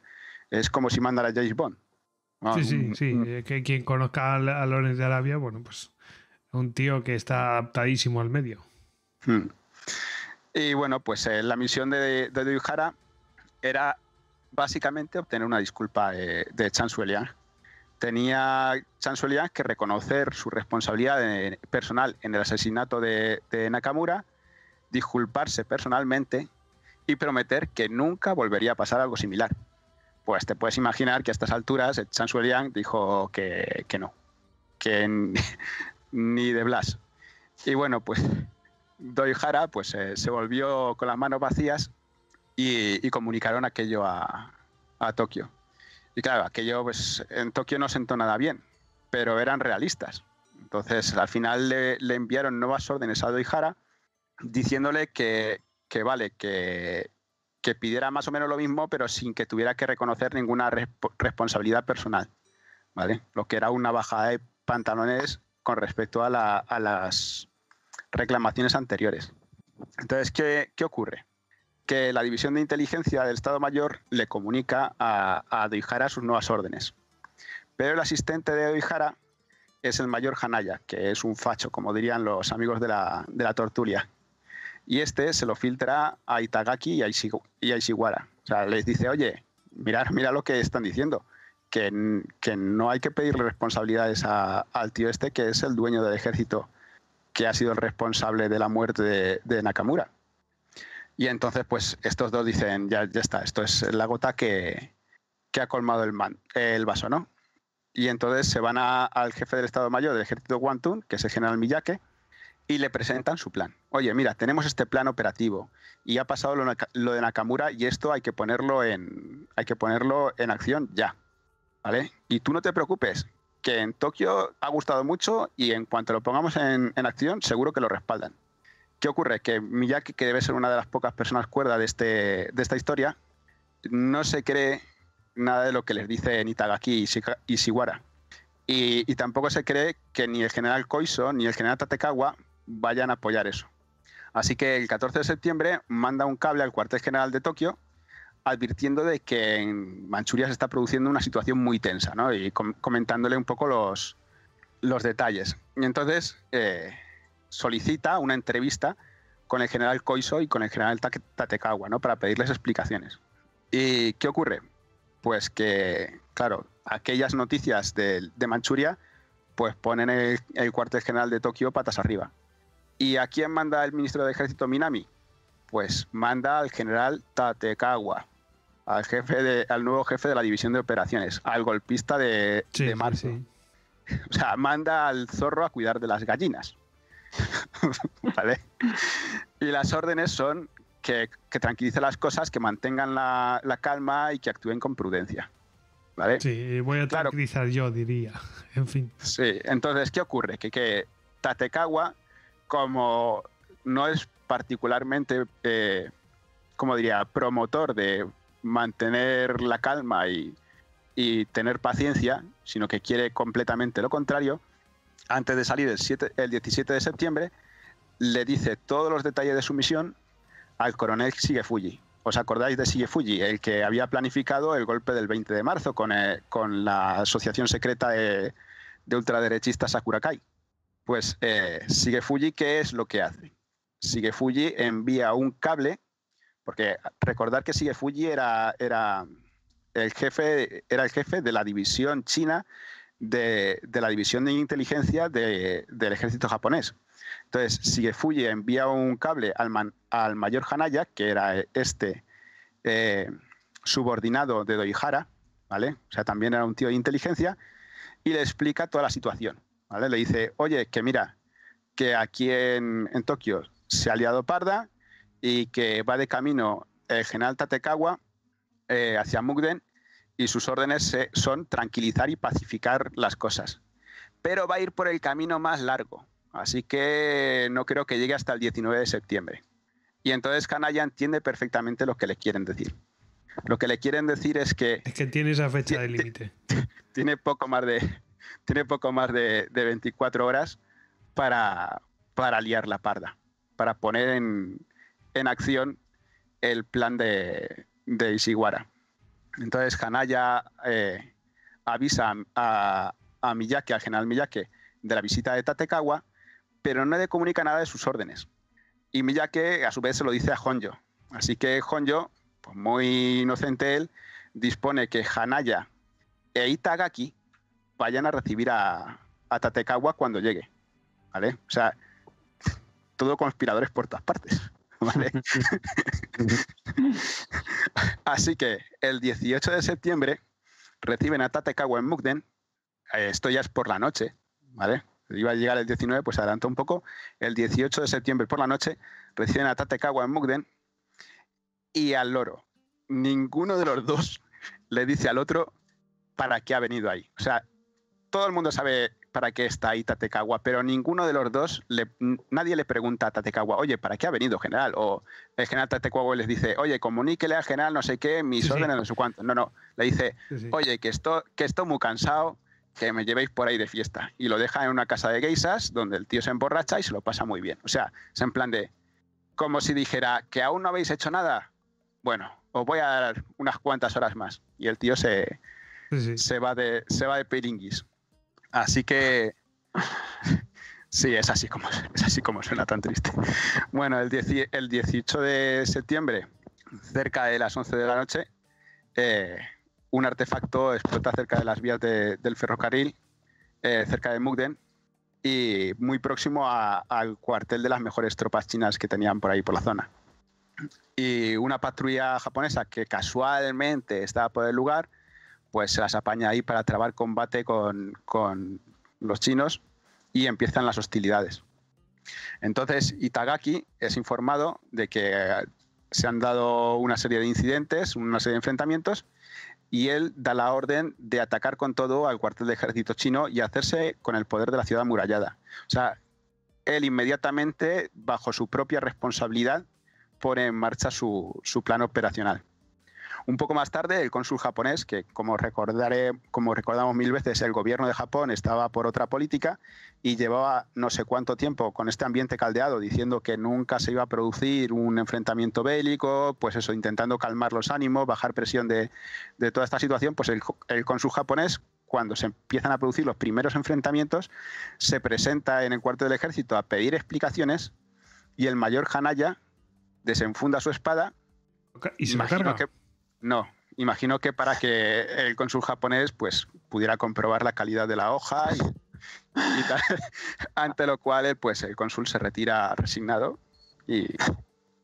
Es como si mandara James Bond. Ah, sí, sí, sí. Eh, que quien conozca a Lorenz de Arabia, bueno, pues un tío que está adaptadísimo al medio. Hmm. Y bueno, pues eh, la misión de, de era básicamente obtener una disculpa eh, de Chan tenía Chansolian que reconocer su responsabilidad personal en el asesinato de, Nakamura, disculparse personalmente y prometer que nunca volvería a pasar algo similar. Pues te puedes imaginar que a estas alturas Chansolian dijo que, no, que [LAUGHS] ni de Blas. Y bueno, pues Hara pues, eh, se volvió con las manos vacías y, comunicaron aquello a, a Tokio. Y claro, aquello pues en Tokio no sentó nada bien, pero eran realistas. Entonces, al final le, enviaron nuevas órdenes a Doihara diciéndole que, que vale, que, que, pidiera más o menos lo mismo, pero sin que tuviera que reconocer ninguna responsabilidad personal. ¿Vale? Lo que era una bajada de pantalones con respecto a, a las reclamaciones anteriores. Entonces, ¿qué, ¿qué, ocurre? que la División de Inteligencia del Estado Mayor le comunica a, Doihara sus nuevas órdenes. Pero el asistente de Doihara es el mayor Hanaya, que es un facho, como dirían los amigos de la, de tortulia. Y este se lo filtra a Itagaki y a, Ishigu y O sea, les dice, oye, mirar, mira lo que están diciendo. Que, no hay que pedirle responsabilidades a, al tío este, que es el dueño del ejército, que ha sido el responsable de la muerte de Nakamura. Y entonces, pues estos dos dicen, ya, ya está, esto es la gota que, ha colmado el, man, el vaso, ¿no? Y entonces se van al jefe del Estado Mayor del Ejército Guantún, que es el general Miyake, y le presentan su plan. Oye, mira, tenemos este plan operativo y ha pasado lo, de Nakamura y esto hay que ponerlo en hay que ponerlo en acción ya. ¿Vale? Y tú no te preocupes, que en Tokio ha gustado mucho y en cuanto lo pongamos en acción, seguro que lo respaldan. ¿Qué ocurre? Que Miyaki, que debe ser una de las pocas personas cuerdas de, este, de esta historia, no se cree nada de lo que les dice Nitagaki y Siwara. Y, y, tampoco se cree que ni el general Koiso ni el general Tatekawa vayan a apoyar eso. Así que el 14 de septiembre manda un cable al cuartel general de Tokio advirtiendo de que en Manchuria se está produciendo una situación muy tensa ¿no? y comentándole un poco los, los detalles. Y entonces eh, solicita una entrevista con el general Koiso y con el general Tatekawa, ¿no? Para pedirles explicaciones. ¿Y qué ocurre? Pues que, claro, aquellas noticias de, Manchuria, pues ponen el, cuartel general de Tokio patas arriba. ¿Y a quién manda el ministro de Ejército Minami? Pues manda al general Tatekawa, al, jefe nuevo jefe de la división de operaciones, al golpista de, sí, [LAUGHS] O sea, manda al zorro a cuidar de las gallinas. [LAUGHS] Y las órdenes son que, tranquilice las cosas, que mantengan la, calma y que actúen con prudencia. ¿Vale? Sí, voy a tranquilizar yo, diría. [LAUGHS] En fin. Sí, entonces, ¿qué ocurre? Que, que Tatekawa, como no es particularmente, eh, como diría, promotor de mantener la calma y tener paciencia, sino que quiere completamente lo contrario, antes de salir el, 7, el 17 de septiembre, le dice todos los detalles de su misión al coronel Sigefuji. ¿Os acordáis de Sigefuji, el que había planificado el golpe del 20 de marzo eh, con, la asociación secreta de, ultraderechistas Sakurakai? Pues eh, Fuji ¿qué es lo que hace? Fuji envía un cable, porque recordar que Sigefuji era, era, el jefe, era el jefe de la división china de, la división de inteligencia del ejército japonés. Entonces, Sigefuye envía un cable al, al mayor Hanaya, que era este eh, subordinado de Doihara, ¿vale? O sea, también era un tío de inteligencia, y le explica toda la situación, ¿vale? Le dice, oye, que mira, que aquí en, Tokio se ha aliado parda y que va de camino el eh, general Tatekawa eh, hacia Mukden y sus órdenes son tranquilizar y pacificar las cosas. Pero va a ir por el camino más largo, así que no creo que llegue hasta el 19 de septiembre. Y entonces Canalla entiende perfectamente lo que le quieren decir. Lo que le quieren decir es que... Es que tiene esa fecha de límite. [LAUGHS] Tiene poco más de, tiene poco más de, 24 horas para, para liar la parda, para poner en, acción el plan de, de entonces Hanaya eh, avisa a, Miyake, al general Miyake, de la visita de Tatekawa, pero no le comunica nada de sus órdenes. Y Miyake a su vez se lo dice a Honjo. Así que Honjo, pues muy inocente él, dispone que Hanaya e Itagaki vayan a recibir a, Tatekawa cuando llegue. O sea, todo conspiradores por todas partes. [LAUGHS] Así que el 18 de septiembre reciben a Tatekawa en Mukden. Eh, esto ya es por la noche, ¿vale? Iba a llegar el 19, pues adelanto un poco. El 18 de septiembre por la noche reciben a Tate en Mukden y al loro. Ninguno de los dos le dice al otro para qué ha venido ahí. O sea, todo el mundo sabe para qué está ahí Tatekawa, pero ninguno de los dos, le, nadie le pregunta a Tatekawa, oye, ¿para qué ha venido general? O el general Tatekawa les dice, oye, comuníquele al general no sé qué, mis órdenes no sé cuánto. No, no, le dice, oye, que estoy, que muy cansado, que me llevéis por ahí de fiesta. Y lo deja en una casa de geisas donde el tío se emborracha y se lo pasa muy bien. O sea, es en plan de, como si dijera, que aún no habéis hecho nada, bueno, os voy a dar unas cuantas horas más. Y el tío se, se va de, se va de piringuis. Así que [LAUGHS] sí, es así como, es así como suena tan triste. Bueno, el, 18 de septiembre, cerca de las 11 de la noche, eh, un artefacto explota cerca de las vías del ferrocarril, eh, cerca de Mukden, y muy próximo al cuartel de las mejores tropas chinas que tenían por ahí por la zona. Y una patrulla japonesa que casualmente estaba por el lugar pues se las apaña ahí para trabar combate con, los chinos y empiezan las hostilidades. Entonces, Itagaki es informado de que se han dado una serie de incidentes, una serie de enfrentamientos, y él da la orden de atacar con todo al cuartel de ejército chino y hacerse con el poder de la ciudad amurallada. O sea, él inmediatamente, bajo su propia responsabilidad, pone en marcha su, su plan operacional. Un poco más tarde, el cónsul japonés, que como, recordaré, como recordamos mil veces, el gobierno de Japón estaba por otra política y llevaba no sé cuánto tiempo con este ambiente caldeado diciendo que nunca se iba a producir un enfrentamiento bélico, pues eso, intentando calmar los ánimos, bajar presión de, toda esta situación, pues el, el cónsul japonés cuando se empiezan a producir los primeros enfrentamientos, se presenta en el cuarto del ejército a pedir explicaciones y el mayor Hanaya desenfunda su espada. Y se no, imagino que para que el cónsul japonés pues, pudiera comprobar la calidad de la hoja y, tal. [LAUGHS] Ante lo cual, pues, el cónsul se retira resignado y...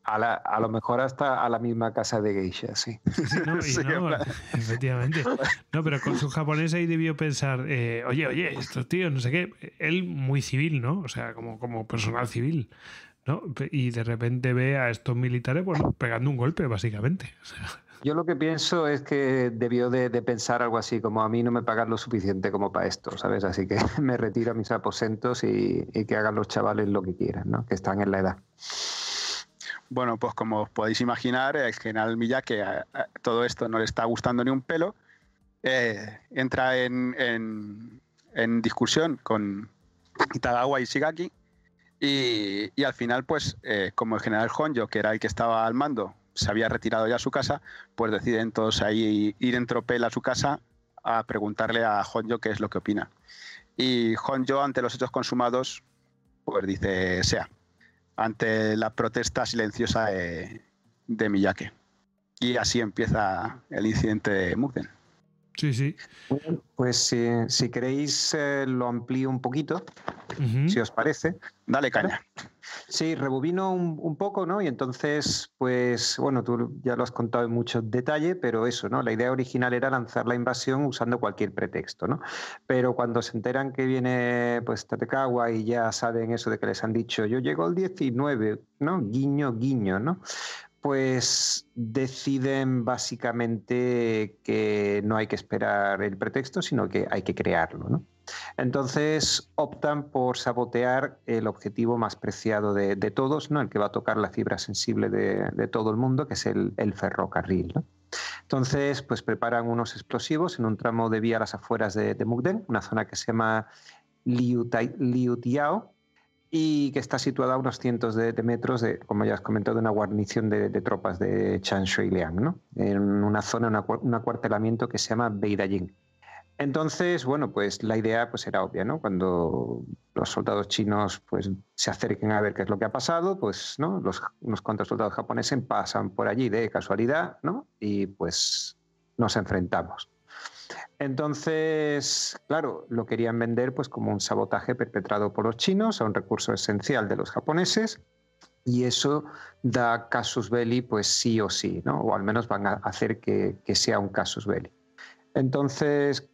A, lo mejor hasta a la misma casa de geisha, sí. no, [LAUGHS] efectivamente. No, pero el su japonés ahí debió pensar, eh, oye, oye, estos tíos, no sé qué. Él muy civil, ¿no? O sea, como, como personal civil. ¿no? Y de repente ve a estos militares bueno, pegando un golpe, básicamente. O sea, yo lo que pienso es que debió de, pensar algo así, como a mí no me pagan lo suficiente como para esto, ¿sabes? Así que [LAUGHS] me retiro a mis aposentos y, que hagan los chavales lo que quieran, ¿no? Que están en la edad. Bueno, pues como os podéis imaginar, el general Miyake que a, todo esto no le está gustando ni un pelo. Eh, entra en, discusión con Itagawa y y, al final, pues, eh, como el general Honjo, que era el que estaba al mando, se había retirado ya a su casa, pues deciden todos ahí ir en tropel a su casa a preguntarle a Honjo qué es lo que opina. Y Honjo, ante los hechos consumados, pues dice sea, ante la protesta silenciosa de, Miyake. Y así empieza el incidente de Mukden. Sí, sí. Pues si, queréis eh, lo amplío un poquito, si os parece. Dale caña. Sí, rebobino un, poco, ¿no? Y entonces, pues, bueno, tú ya lo has contado en mucho detalle, pero eso, ¿no? La idea original era lanzar la invasión usando cualquier pretexto, ¿no? Pero cuando se enteran que viene, pues, Tatekawa y ya saben eso de que les han dicho, yo llego el 19, ¿no? Guiño, guiño, ¿no? pues deciden básicamente que no hay que esperar el pretexto, sino que hay que crearlo. Entonces optan por sabotear el objetivo más preciado de, todos, ¿no? el que va a tocar la fibra sensible de, todo el mundo, que es el, ferrocarril. Entonces, pues preparan unos explosivos en un tramo de vía a las afueras de, de Mukden, una zona que se llama Liutiao, y que está situada a unos cientos de, metros, de, como ya has comentado, de una guarnición de, tropas de Changsha Liang, ¿no? en una zona, una, un acuartelamiento que se llama Beidajing. Entonces, bueno, pues la idea pues era obvia, ¿no? Cuando los soldados chinos pues se acerquen a ver qué es lo que ha pasado, pues, ¿no? Los, unos cuantos soldados japoneses pasan por allí de casualidad, ¿no? Y pues nos enfrentamos. Entonces, claro, lo querían vender pues como un sabotaje perpetrado por los chinos a un recurso esencial de los japoneses y eso da casus belli pues sí o sí, O al menos van a hacer que, sea un casus belli. Entonces,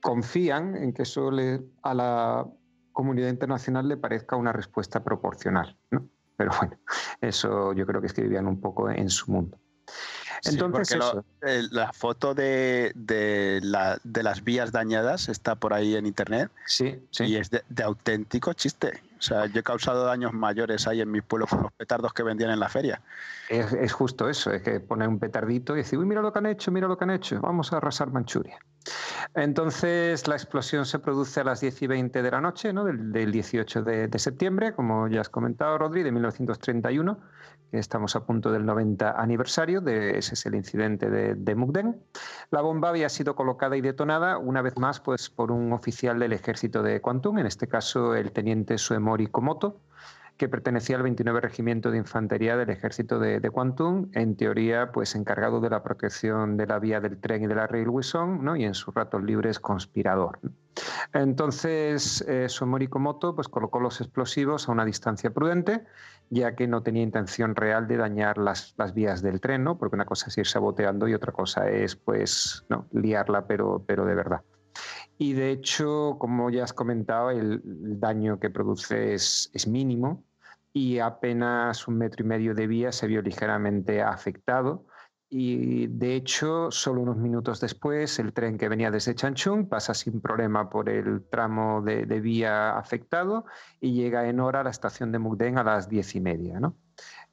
confían en que eso a la comunidad internacional le parezca una respuesta proporcional, ¿no? Pero bueno, eso yo creo que es que vivían un poco en su mundo. Entonces, la foto de, las vías dañadas está por ahí en internet. Sí, sí. Y es de, auténtico chiste. O sea, yo he causado daños mayores ahí en mi pueblo con los petardos que vendían en la feria. Es, justo eso, es que pone un petardito y dice, uy, mira lo que han hecho, mira lo que han hecho, vamos a arrasar Manchuria. Entonces, la explosión se produce a las 10 y 20 de la noche, ¿no? del, 18 de, de septiembre, como ya has comentado, Rodri, de 1931 Estamos a punto del 90 aniversario, de, ese es el incidente de, Mukden. La bomba había sido colocada y detonada una vez más pues, por un oficial del ejército de Kwantung, en este caso el teniente Suemori Komoto, que pertenecía al 29 Regimiento de Infantería del Ejército de, de en teoría pues encargado de la protección de la vía del tren y de la Rail song, ¿no? y en sus ratos libres conspirador. Entonces, eh, Komoto pues, colocó los explosivos a una distancia prudente ya que no tenía intención real de dañar las, las vías del tren, ¿no? Porque una cosa es ir saboteando y otra cosa es, pues, ¿no? liarla, pero, pero de verdad. Y de hecho, como ya has comentado, el daño que produce es, es mínimo y apenas un metro y medio de vía se vio ligeramente afectado y de hecho, solo unos minutos después, el tren que venía desde Chanchung pasa sin problema por el tramo de, vía afectado y llega en hora a la estación de Mukden a las diez y media. ¿no?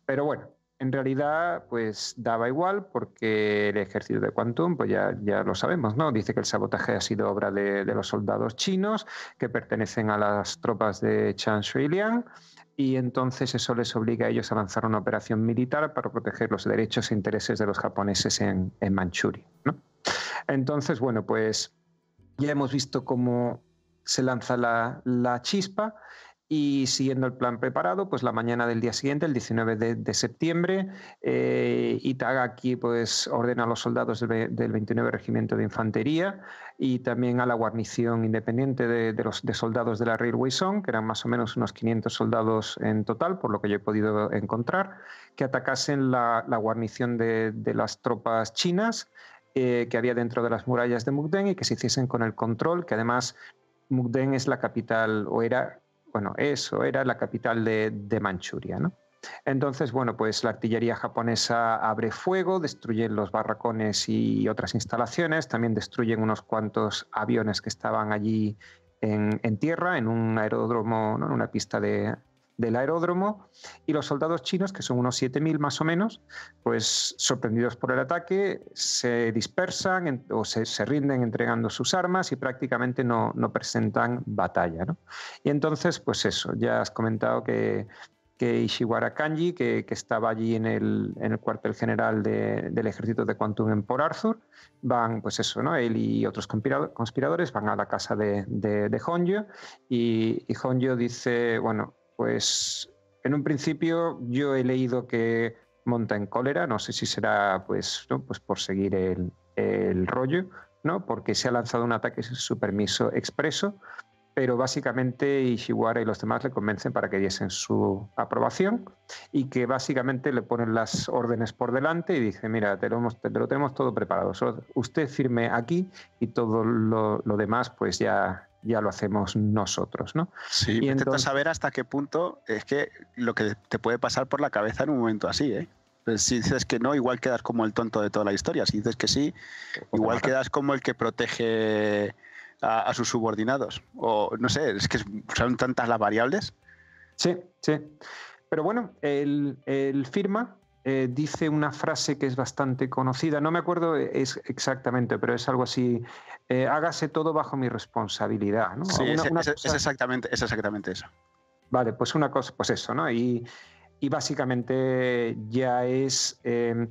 Pero bueno, en realidad, pues daba igual porque el ejército de Kwantung, pues ya, ya lo sabemos, ¿no? Dice que el sabotaje ha sido obra de, los soldados chinos que pertenecen a las tropas de Chan liang y entonces eso les obliga a ellos a lanzar una operación militar para proteger los derechos e intereses de los japoneses en, en Manchuria. Entonces, bueno, pues ya hemos visto cómo se lanza la, la chispa y siguiendo el plan preparado, pues la mañana del día siguiente, el 19 de, septiembre, eh, Itaga pues ordena a los soldados del, 29 Regimiento de Infantería y también a la guarnición independiente de, los soldados de la Railway Zone, que eran más o menos unos 500 soldados en total, por lo que yo he podido encontrar, que atacasen la, guarnición de, las tropas chinas. Eh, que había dentro de las murallas de Mukden y que se hiciesen con el control, que además Mukden es la capital o era bueno, eso era la capital de, Manchuria, ¿no? Entonces, bueno, pues la artillería japonesa abre fuego, destruyen los barracones y otras instalaciones, también destruyen unos cuantos aviones que estaban allí en, en tierra, en un aeródromo, en una pista de, del aeródromo y los soldados chinos, que son unos 7.000 más o menos, pues sorprendidos por el ataque, se dispersan o se, rinden entregando sus armas y prácticamente no, presentan batalla. ¿no? Y entonces, pues eso, ya has comentado que, que Ishiwara Kanji, que, estaba allí en el, cuartel general del ejército de Quantum en Port Arthur, van, pues eso, ¿no? Él y otros conspiradores van a la casa de, de, Honjo y, y Honjo dice, bueno, pues en un principio yo he leído que monta en cólera, no sé si será pues, pues por seguir el, rollo, ¿no? porque se ha lanzado un ataque sin su permiso expreso, pero básicamente Ishiwara y los demás le convencen para que diesen su aprobación y que básicamente le ponen las órdenes por delante y dice, mira, te lo, tenemos todo preparado, usted firme aquí y todo lo, lo demás pues ya, ya lo hacemos nosotros, ¿no? Sí, y saber hasta qué punto es que lo que te puede pasar por la cabeza en un momento así, ¿eh? Pues si dices que no, igual quedas como el tonto de toda la historia. Si dices que sí, igual quedas como el que protege a, sus subordinados. O no sé, es que son tantas las variables. Sí, sí. Pero bueno, el firma eh, dice una frase que es bastante conocida, no me acuerdo e-, es exactamente, pero es algo así, eh, hágase todo bajo mi responsabilidad. ¿no? Sí, es, exactamente, exactamente eso. Vale, pues una cosa, pues eso, ¿no? Y, básicamente ya es, eh,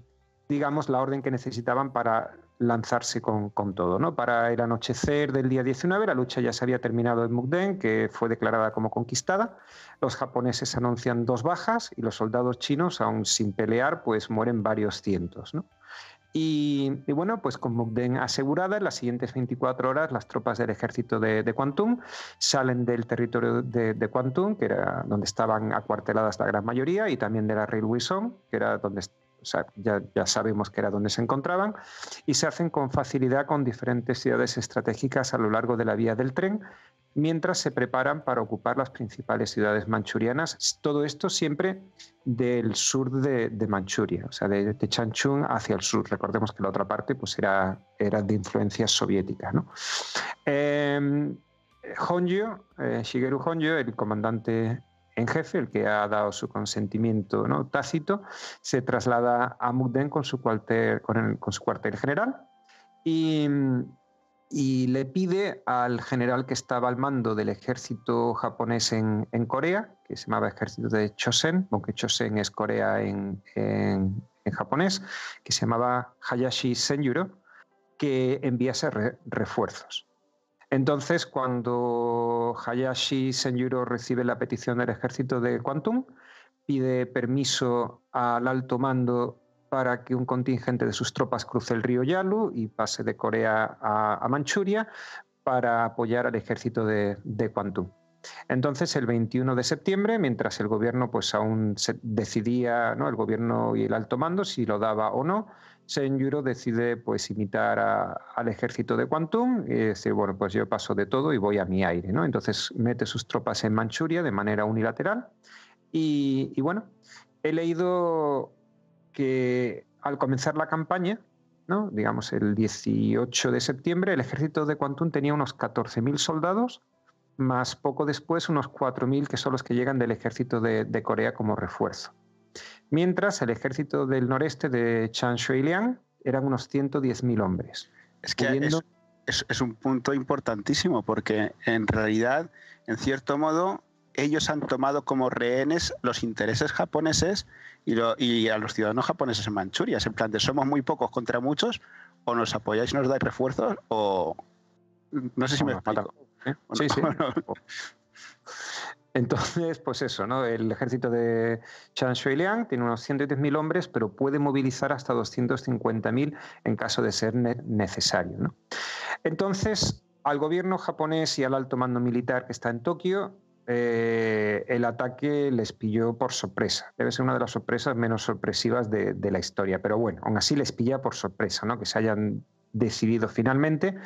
digamos, la orden que necesitaban para lanzarse con, con, todo. ¿no? Para el anochecer del día 19, la lucha ya se había terminado en Mukden, que fue declarada como conquistada. Los japoneses anuncian dos bajas y los soldados chinos, aún sin pelear, pues mueren varios cientos. ¿no? Y, y, bueno, pues con Mukden asegurada, en las siguientes 24 horas las tropas del ejército de, Kwantung salen del territorio de, Kwantung, que era donde estaban acuarteladas la gran mayoría, y también de la Railway que era donde o sea, ya, sabemos que era donde se encontraban, y se hacen con facilidad con diferentes ciudades estratégicas a lo largo de la vía del tren, mientras se preparan para ocupar las principales ciudades manchurianas, todo esto siempre del sur de, Manchuria, o sea, de, de, Changchun hacia el sur. Recordemos que la otra parte pues, era, era de influencia soviética. ¿no? Em, eh, Shigeru Honjo, el comandante en jefe, el que ha dado su consentimiento ¿no? tácito, se traslada a Mukden con su cuartel, con, con su general y, le pide al general que estaba al mando del ejército japonés en, Corea, que se llamaba Ejército de Chosen, aunque Chosen es Corea en, japonés, que se llamaba Hayashi Senjuro, que enviase refuerzos. Entonces, cuando Hayashi Senjuro recibe la petición del ejército de Quantum, pide permiso al alto mando para que un contingente de sus tropas cruce el río Yalu y pase de Corea a, Manchuria para apoyar al ejército de, de Quantum. Entonces, el 21 de septiembre, mientras el gobierno pues aún se decidía, ¿no? el gobierno y el alto mando, si lo daba o no, Senyuro decide pues imitar al ejército de Kwantung y decir, bueno, pues yo paso de todo y voy a mi aire, ¿no? Entonces mete sus tropas en Manchuria de manera unilateral y, bueno, he leído que al comenzar la campaña, ¿no? digamos el 18 de septiembre, el ejército de Kwantung tenía unos 14.000 soldados, más poco después unos 4.000 que son los que llegan del ejército de Corea como refuerzo mientras el ejército del noreste de Chan liang eran unos 110.000 hombres. Es que es, un punto importantísimo porque en realidad, en cierto modo, ellos han tomado como rehenes los intereses japoneses y, a los ciudadanos japoneses en Manchuria. Es en plan de somos muy pocos contra muchos, o nos apoyáis y nos dais refuerzos, o no sé si me explico. [LAUGHS] Sí, sí. [LAUGHS] Entonces, pues eso, ¿no? El ejército de Chan Shui-liang tiene unos 110.000 hombres, pero puede movilizar hasta 250.000 en caso de ser necesario, ¿no? Entonces, al gobierno japonés y al alto mando militar que está en Tokio, eh, el ataque les pilló por sorpresa. Debe ser una de las sorpresas menos sorpresivas de, la historia, pero bueno, aún así les pilla por sorpresa, ¿no? Que se hayan decidido finalmente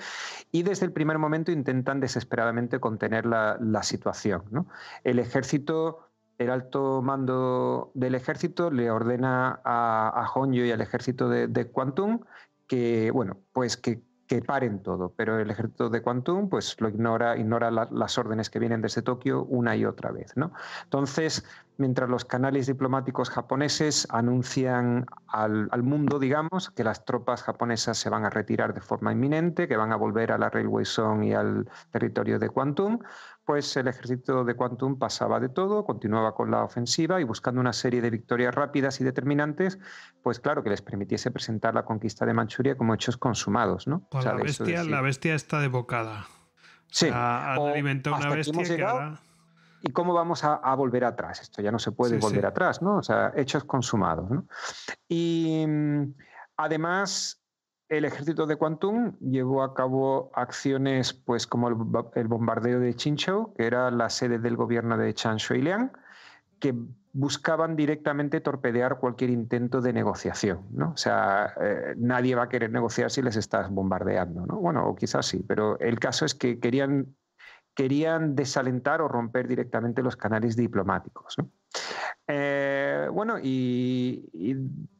y desde el primer momento intentan desesperadamente contener la, situación. El ejército el alto mando del ejército le ordena a, a y al ejército de, de Quantum que, bueno, pues que que paren todo, pero el ejército de Quantum pues lo ignora, ignora las órdenes que vienen desde Tokio una y otra vez, ¿no? Entonces, mientras los canales diplomáticos japoneses anuncian al, mundo, digamos, que las tropas japonesas se van a retirar de forma inminente, que van a volver a la Railway Zone y al territorio de Quantum, pues el ejército de Quantum pasaba de todo, continuaba con la ofensiva y buscando una serie de victorias rápidas y determinantes, pues claro, que les permitiese presentar la conquista de Manchuria como hechos consumados, ¿no? la, bestia, está debocada. Sí. O sea, una bestia ¿Y cómo vamos a, volver atrás? Esto ya no se puede volver atrás, ¿no? O sea, hechos consumados, Y mm, además el ejército de Kwantung llevó a cabo acciones pues, como el, bombardeo de Chinchou, que era la sede del gobierno de Chan Shui-liang, que buscaban directamente torpedear cualquier intento de negociación. ¿no? O sea, eh, nadie va a querer negociar si les estás bombardeando. ¿no? Bueno, o quizás sí, pero el caso es que querían, querían desalentar o romper directamente los canales diplomáticos. Eh, bueno, y,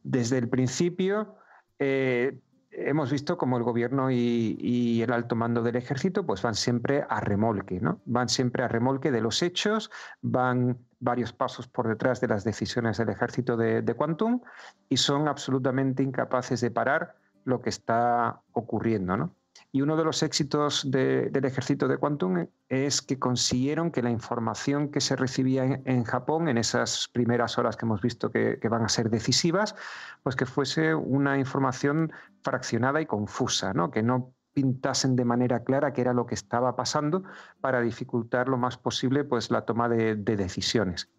desde el principio... Eh, hemos visto cómo el gobierno y, el alto mando del ejército pues van siempre a remolque, ¿no? Van siempre a remolque de los hechos, van varios pasos por detrás de las decisiones del ejército de, de Quantum y son absolutamente incapaces de parar lo que está ocurriendo, ¿no? Y uno de los éxitos del ejército de Quantum es que consiguieron que la información que se recibía en, Japón, en esas primeras horas que hemos visto que, van a ser decisivas, pues que fuese una información fraccionada y confusa, ¿no? que no pintasen de manera clara qué era lo que estaba pasando para dificultar lo más posible pues, la toma de, decisiones.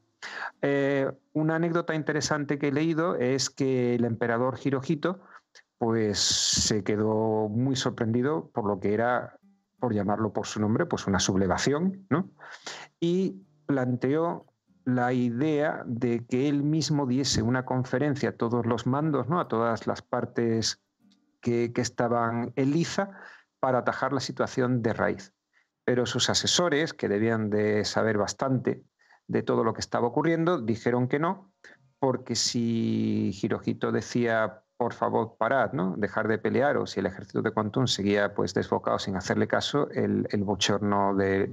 Eh, una anécdota interesante que he leído es que el emperador Hirohito pues se quedó muy sorprendido por lo que era, por llamarlo por su nombre, pues una sublevación, ¿no? Y planteó la idea de que él mismo diese una conferencia a todos los mandos, ¿no? a todas las partes que, que estaban en liza para atajar la situación de raíz. Pero sus asesores, que debían de saber bastante de todo lo que estaba ocurriendo, dijeron que no, porque si Hirohito decía por favor, parad, ¿no? Dejar de pelear, o si el ejército de Quantum seguía pues desbocado sin hacerle caso, el, bochorno del,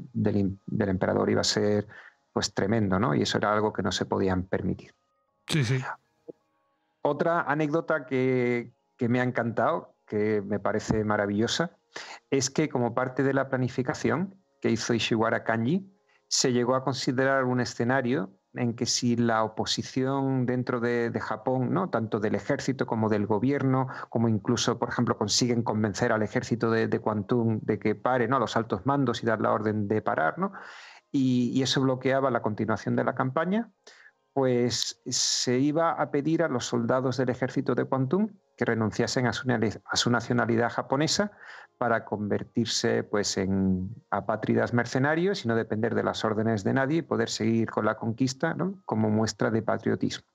emperador iba a ser pues tremendo, ¿no? Y eso era algo que no se podían permitir. Sí, sí. Otra anécdota que, que me ha encantado, que me parece maravillosa, es que como parte de la planificación que hizo Ishiwara Kanji, se llegó a considerar un escenario en que si la oposición dentro de, Japón, ¿no? tanto del ejército como del gobierno, como incluso, por ejemplo, consiguen convencer al ejército de, Kwantung de que pare, ¿no? a los altos mandos y dar la orden de parar, y, eso bloqueaba la continuación de la campaña, pues se iba a pedir a los soldados del ejército de Kwantung que renunciasen a su nacionalidad japonesa para convertirse pues, en apátridas mercenarios y no depender de las órdenes de nadie y poder seguir con la conquista como muestra de patriotismo.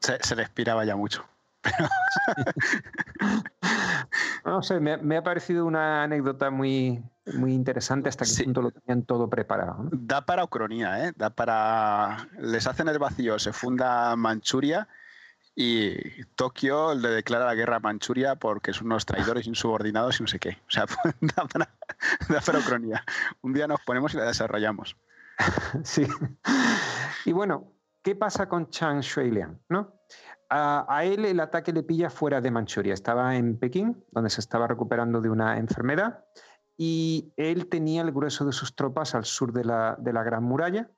Se, respiraba le ya mucho. [LAUGHS] no sé, me, ha parecido una anécdota muy, muy interesante hasta que punto lo tenían todo preparado. Da para ucronía, ¿eh? Da para... Les hacen el vacío, se funda Manchuria y Tokio le declara la guerra a Manchuria porque son unos traidores insubordinados y no sé qué. O sea, [LAUGHS] da para, Un día nos ponemos y la desarrollamos. [LAUGHS] Sí. Y bueno, ¿qué pasa con Chang Shui ¿no? A, él el ataque le pilla fuera de Manchuria. Estaba en Pekín, donde se estaba recuperando de una enfermedad, y él tenía el grueso de sus tropas al sur de la Gran Muralla,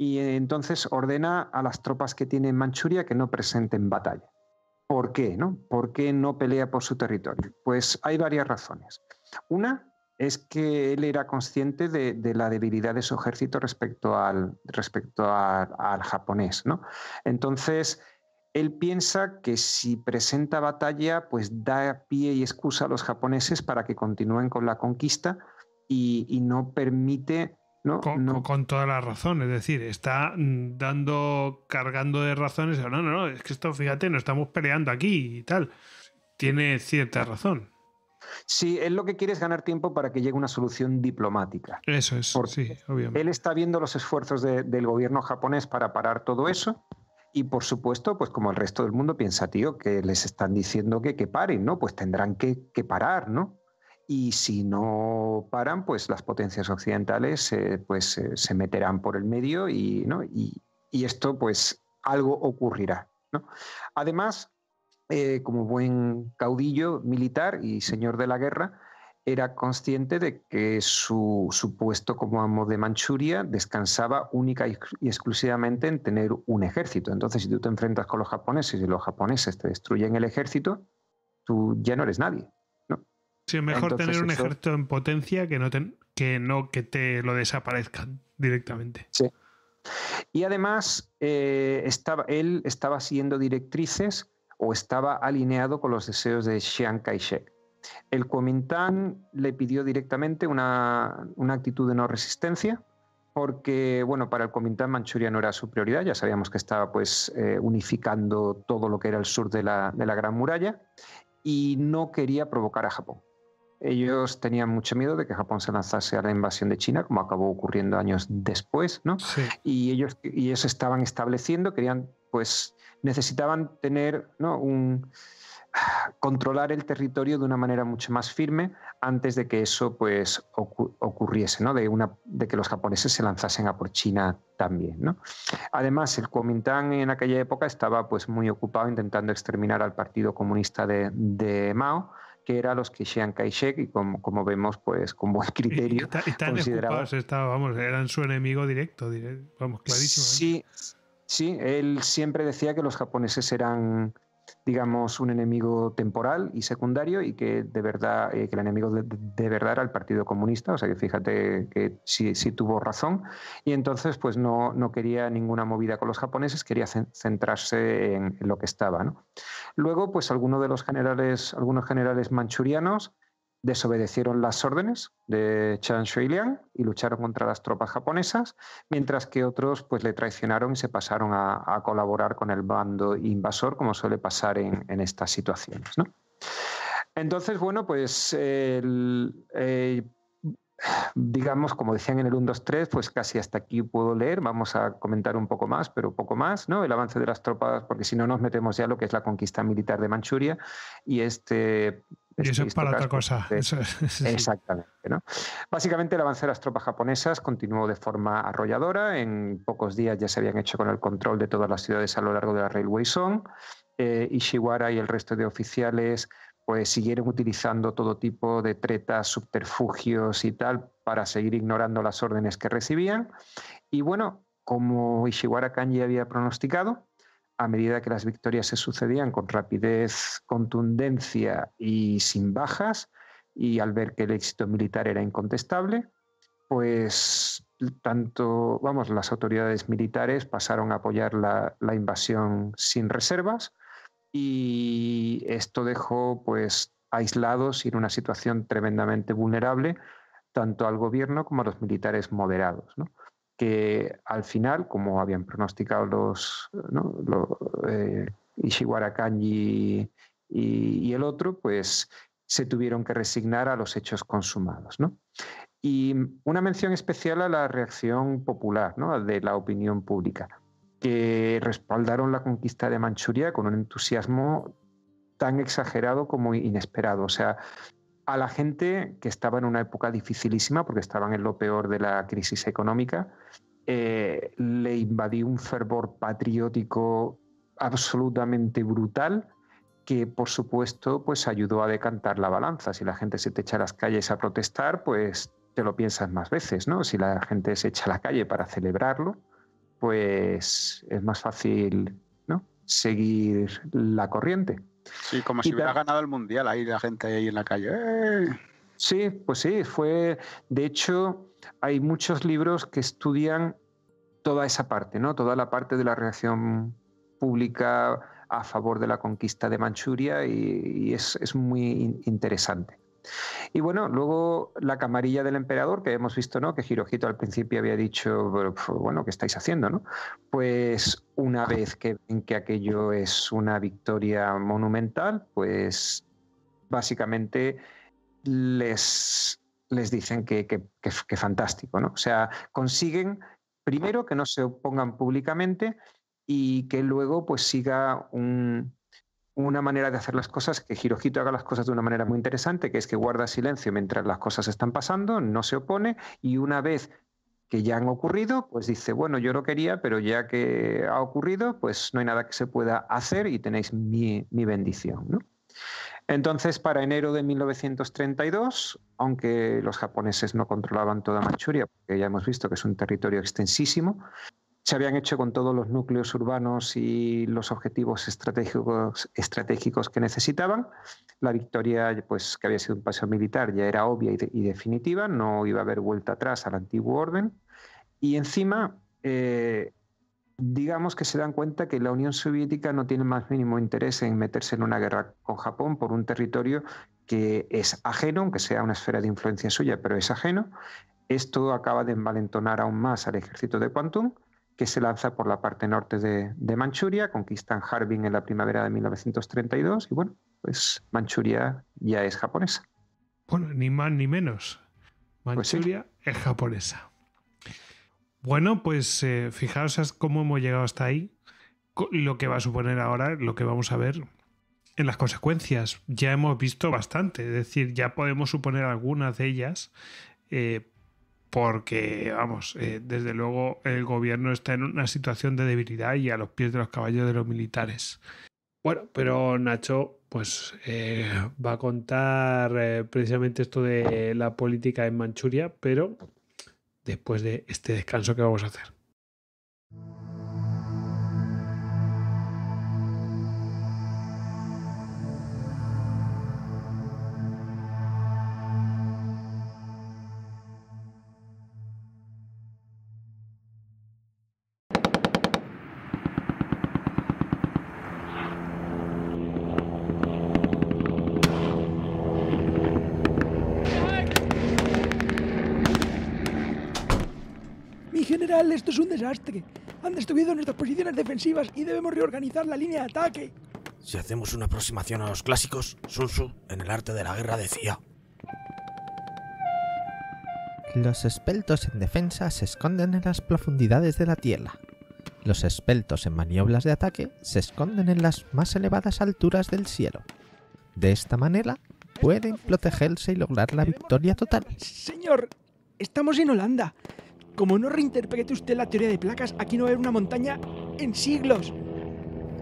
y entonces ordena a las tropas que tiene en Manchuria que no presenten batalla. ¿Por qué? No? ¿Por qué no pelea por su territorio? Pues hay varias razones. Una es que él era consciente de, la debilidad de su ejército respecto al, respecto al japonés. Entonces, él piensa que si presenta batalla, pues da pie y excusa a los japoneses para que continúen con la conquista y no permite no, con, toda la razón, es decir, está mm, dando, cargando de razones, no, no, no, es que esto, fíjate, no estamos peleando aquí y tal. Tiene cierta razón. Sí, él lo que quiere es ganar tiempo para que llegue una solución diplomática. Eso es, por sí, obviamente. Él está viendo los esfuerzos del gobierno japonés para parar todo eso. Y por supuesto, pues como el resto del mundo piensa, tío, que les están diciendo que, que paren, ¿no? Pues tendrán que, que parar, ¿no? y si no paran, pues las potencias occidentales eh, pues, eh, se meterán por el medio y, ¿no? y, esto pues algo ocurrirá. Además, eh, como buen caudillo militar y señor de la guerra, era consciente de que su, su puesto como amo de Manchuria descansaba única y exclusivamente en tener un ejército. Entonces, si tú te enfrentas con los japoneses y los japoneses te destruyen el ejército, tú ya no eres nadie mejor tener un ejército en potencia que no, que no que te lo desaparezcan directamente. Y además, eh, estaba, él estaba siguiendo directrices o estaba alineado con los deseos de Chiang Kai-shek. El Kuomintang le pidió directamente una, actitud de no resistencia, porque, bueno, para el Kuomintang Manchuria no era su prioridad, ya sabíamos que estaba pues eh, unificando todo lo que era el sur de la Gran Muralla, y no quería provocar a Japón ellos tenían mucho miedo de que Japón se lanzase a la invasión de China, como acabó ocurriendo años después, Y ellos y estaban estableciendo, querían, pues, necesitaban tener, controlar el territorio de una manera mucho más firme antes de que eso pues ocurriese, ¿no? De, que los japoneses se lanzasen a por China también, Además, el Kuomintang en aquella época estaba pues muy ocupado intentando exterminar al Partido Comunista de Mao, que eran los que Chiang kai y como, como vemos, pues con buen [LAUGHS] criterio. Y, vamos, eran su enemigo directo, directo vamos, clarísimo. ¿eh? Sí, sí, él siempre decía que los japoneses eran digamos, un enemigo temporal y secundario y que de verdad, eh, que el enemigo de, verdad era el Partido Comunista, o sea que fíjate que sí, tuvo razón y entonces pues no, no, quería ninguna movida con los japoneses, quería centrarse en lo que estaba. Luego pues algunos de los generales, algunos generales manchurianos desobedecieron las órdenes de Chan liang y lucharon contra las tropas japonesas, mientras que otros pues, le traicionaron y se pasaron a, colaborar con el bando invasor, como suele pasar en, estas situaciones. Entonces, bueno, pues el, eh, digamos, como decían en el 1, 2, 3, pues casi hasta aquí puedo leer. Vamos a comentar un poco más, pero poco más, ¿no? El avance de las tropas, porque si no nos metemos ya lo que es la conquista militar de Manchuria y este. este, este, este eso es para otra cosa. exactamente. ¿no? Básicamente, el avance de las tropas japonesas continuó de forma arrolladora. En pocos días ya se habían hecho con el control de todas las ciudades a lo largo de la Railway Zone. Eh, Ishiwara y el resto de oficiales pues siguieron utilizando todo tipo de tretas, subterfugios y tal para seguir ignorando las órdenes que recibían. Y bueno, como Ishiwara Kanji había pronosticado, a medida que las victorias se sucedían con rapidez, contundencia y sin bajas, y al ver que el éxito militar era incontestable, pues tanto, vamos, las autoridades militares pasaron a apoyar la invasión sin reservas, y esto dejó pues aislados y en una situación tremendamente vulnerable tanto al gobierno como a los militares moderados, que al final, como habían pronosticado los, eh, Ishiwara Kanji y, el otro, pues se tuvieron que resignar a los hechos consumados. Y una mención especial a la reacción popular, de la opinión pública que respaldaron la conquista de Manchuria con un entusiasmo tan exagerado como inesperado. O sea, a la gente que estaba en una época dificilísima, porque estaban en lo peor de la crisis económica, eh, le invadió un fervor patriótico absolutamente brutal que por supuesto pues ayudó a decantar la balanza. Si la gente se te echa a las calles a protestar, pues te lo piensas más veces, ¿no? Si la gente se echa a la calle para celebrarlo, pues es más fácil seguir la corriente. Sí, como si hubiera ganado el mundial ahí la gente ahí en la calle. ¡eh! Sí, pues sí, fue. De hecho, hay muchos libros que estudian toda esa parte, ¿no? Toda la parte de la reacción pública a favor de la conquista de Manchuria y, es, muy interesante. Y bueno, luego la camarilla del emperador, que hemos visto, ¿no? Que Girojito al principio había dicho, bueno, ¿qué estáis haciendo, Pues una vez que ven que aquello es una victoria monumental, pues básicamente les, les dicen que, que fantástico, ¿no? O sea, consiguen primero que no se opongan públicamente y que luego pues siga un, una manera de hacer las cosas, que Hirohito haga las cosas de una manera muy interesante, que es que guarda silencio mientras las cosas están pasando, no se opone y una vez que ya han ocurrido, pues dice, bueno, yo lo quería, pero ya que ha ocurrido, pues no hay nada que se pueda hacer y tenéis mi, bendición. Entonces, para enero de 1932, aunque los japoneses no controlaban toda Manchuria, porque ya hemos visto que es un territorio extensísimo, se habían hecho con todos los núcleos urbanos y los objetivos estratégicos, estratégicos que necesitaban. La victoria, pues, que había sido un paseo militar, ya era obvia y, definitiva, no iba a haber vuelta atrás al antiguo orden. Y encima, eh, digamos que se dan cuenta que la Unión Soviética no tiene más mínimo interés en meterse en una guerra con Japón por un territorio que es ajeno, aunque sea una esfera de influencia suya, pero es ajeno. Esto acaba de envalentonar aún más al ejército de Quantum que se lanza por la parte norte de, Manchuria, conquistan Harbin en la primavera de 1932 y bueno, pues Manchuria ya es japonesa. Bueno, ni más ni menos. Pues Manchuria es japonesa. Bueno, pues fijaros eh, fijaos cómo hemos llegado hasta ahí, lo que va a suponer ahora, lo que vamos a ver en las consecuencias. Ya hemos visto bastante, es decir, ya podemos suponer algunas de ellas, eh, porque, vamos, eh, desde luego el gobierno está en una situación de debilidad y a los pies de los caballos de los militares. Bueno, pero Nacho, pues eh, va a contar eh, precisamente esto de la política en Manchuria, pero después de este descanso que vamos a hacer. es un desastre. Han destruido nuestras posiciones defensivas y debemos reorganizar la línea de ataque. Si hacemos una aproximación a los clásicos, Sun Tzu en el arte de la guerra decía. Los espeltos en defensa se esconden en las profundidades de la tierra. Los espeltos en maniobras de ataque se esconden en las más elevadas alturas del cielo. De esta manera pueden protegerse y lograr la victoria total. Señor, estamos en Holanda. Como no reinterprete usted la teoría de placas, aquí no va a haber una montaña en siglos.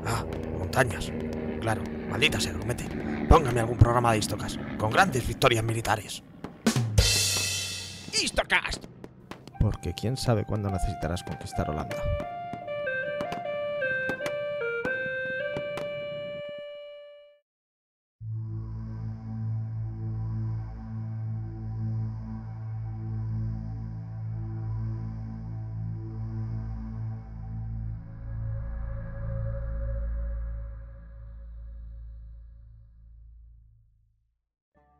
Ah, montañas. Claro, maldita sea, mete. Póngame algún programa de Histocast, con grandes victorias militares. ¡Histocast! Porque quién sabe cuándo necesitarás conquistar Holanda.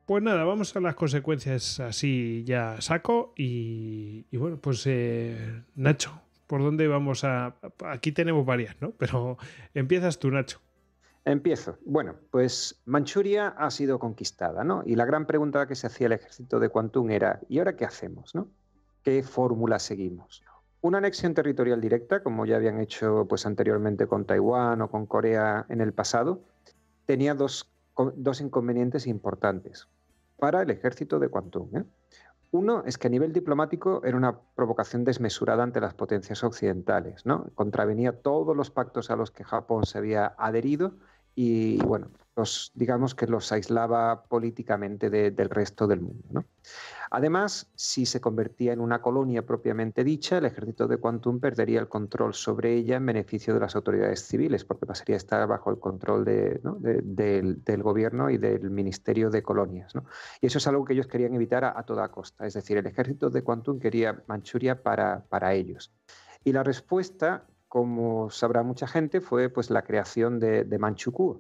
Pues nada, vamos a las consecuencias así ya saco y, bueno, pues eh, Nacho, ¿por dónde vamos a...? Aquí tenemos varias, ¿no? Pero empiezas tú, Nacho. Empiezo. Bueno, pues Manchuria ha sido conquistada, ¿no? Y la gran pregunta que se hacía el ejército de Kwantung era, ¿y ahora qué hacemos, no? ¿Qué fórmula seguimos? Una anexión territorial directa, como ya habían hecho pues, anteriormente con Taiwán o con Corea en el pasado, tenía dos, dos inconvenientes importantes para el ejército de Kwantung. ¿eh? Uno es que a nivel diplomático era una provocación desmesurada ante las potencias occidentales, ¿no? Contravenía todos los pactos a los que Japón se había adherido y bueno, los, digamos que los aislaba políticamente del resto del mundo. ¿no? Además, si se convertía en una colonia propiamente dicha, el ejército de Quantum perdería el control sobre ella en beneficio de las autoridades civiles, porque pasaría a estar bajo el control del, gobierno y del Ministerio de Colonias. ¿no? Y eso es algo que ellos querían evitar a, toda costa, es decir, el ejército de Quantum quería Manchuria para, para ellos. Y la respuesta como sabrá mucha gente, fue pues, la creación de, Manchukuo,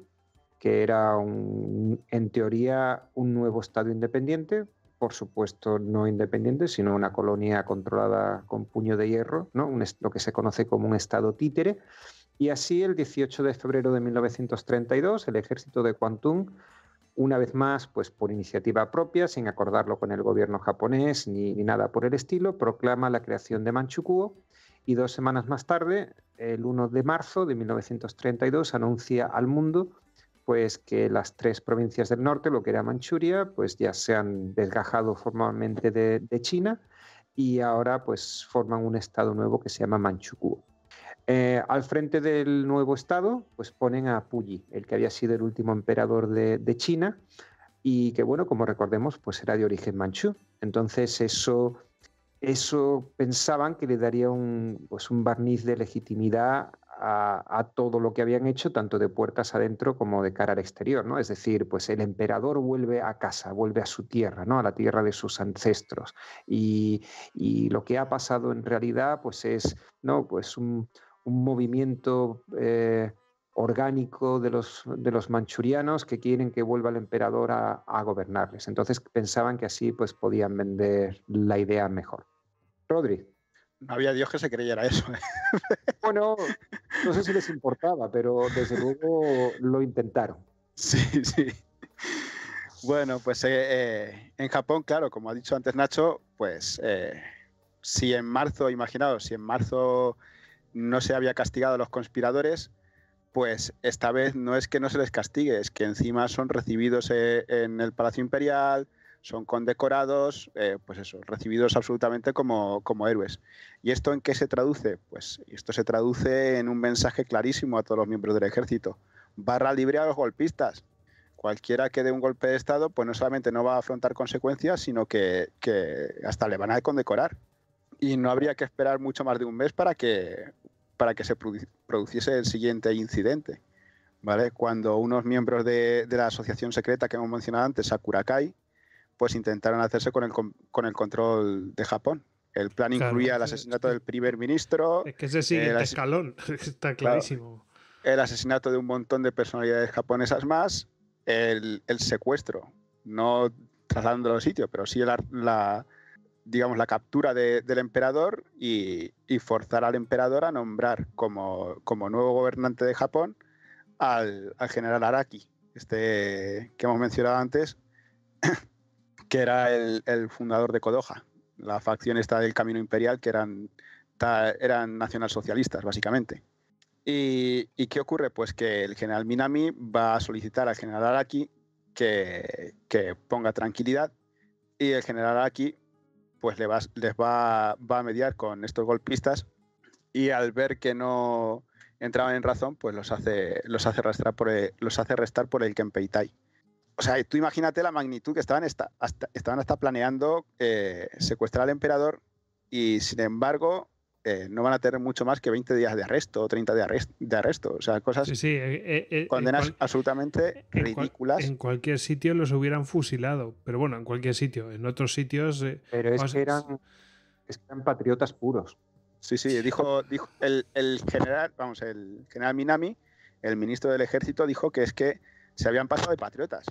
que era en teoría un nuevo estado independiente, por supuesto no independiente, sino una colonia controlada con puño de hierro, lo que se conoce como un estado títere. Y así el 18 de febrero de 1932 el ejército de Kwantung, una vez más, pues por iniciativa propia, sin acordarlo con el gobierno japonés ni nada por el estilo, proclama la creación de Manchukuo y dos semanas más tarde, el 1 de marzo de 1932, anuncia al mundo pues que las tres provincias del norte, lo que era Manchuria, pues ya se han desgajado formalmente de, China y ahora pues forman un estado nuevo que se llama Manchukuo. Eh, al frente del nuevo estado pues ponen a Puyi, el que había sido el último emperador de, de China y que bueno, como recordemos, pues era de origen manchú. Entonces eso eso pensaban que le daría un, pues, barniz de legitimidad a, todo lo que habían hecho, tanto de puertas adentro como de cara al exterior, ¿no? Es decir, pues el emperador vuelve a casa, vuelve a su tierra, ¿no? A la tierra de sus ancestros. Y, lo que ha pasado en realidad, pues es, ¿no? Pues un, movimiento... Eh, orgánico de los, de los manchurianos que quieren que vuelva el emperador a, gobernarles. Entonces pensaban que así pues, podían vender la idea mejor. Rodri. No había Dios que se creyera eso. ¿eh? [LAUGHS] Bueno, no sé si les importaba, pero desde luego lo intentaron. Sí, sí. Bueno, pues eh, eh, en Japón, claro, como ha dicho antes Nacho, pues si en marzo, imaginaos, si en marzo no se había castigado a los conspiradores, pues esta vez no es que no se les castigue, es que encima son recibidos eh, en el Palacio Imperial, son condecorados, eh, pues eso, recibidos absolutamente como, como, héroes. ¿Y esto en qué se traduce? Pues esto se traduce en un mensaje clarísimo a todos los miembros del ejército. Barra libre a los golpistas. Cualquiera que dé un golpe de Estado, pues no solamente no va a afrontar consecuencias, sino que, que hasta le van a condecorar. Y no habría que esperar mucho más de un mes para que para que se produciese el siguiente incidente. ¿vale? Cuando unos miembros de, la asociación secreta que hemos mencionado antes, Sakurakai, pues intentaron hacerse con el, con el control de Japón. El plan incluía el asesinato del primer ministro. Es que [LAUGHS] es el el escalón, está clarísimo. el asesinato de un montón de personalidades japonesas más, el, el secuestro, no trasladando los sitios, pero sí la, la digamos, la captura del emperador y, forzar al emperador a nombrar como, nuevo gobernante de Japón al, general Araki, este que hemos mencionado antes, [COUGHS] que era el, fundador de Kodoha, la facción esta del Camino Imperial, que eran, eran nacionalsocialistas, básicamente. Y, qué ocurre? Pues que el general Minami va a solicitar al general Araki que ponga tranquilidad y el general Araki pues les va, a mediar con estos golpistas y al ver que no entraban en razón, pues los hace, los hace, por el, los hace restar por el Kempeitai. O sea, tú imagínate la magnitud que estaban hasta, estaban planeando eh, secuestrar al emperador y sin embargo eh, no van a tener mucho más que 20 días de arresto o 30 de arresto, de arresto. O sea, cosas. Eh, eh, condenas absolutamente ridículas. en cualquier sitio los hubieran fusilado. Pero bueno, en cualquier sitio. En otros sitios. pero es que, eran, eran patriotas puros. Sí, sí, dijo, dijo el, general, vamos, el general Minami, el ministro del ejército, dijo que es que se habían pasado de patriotas.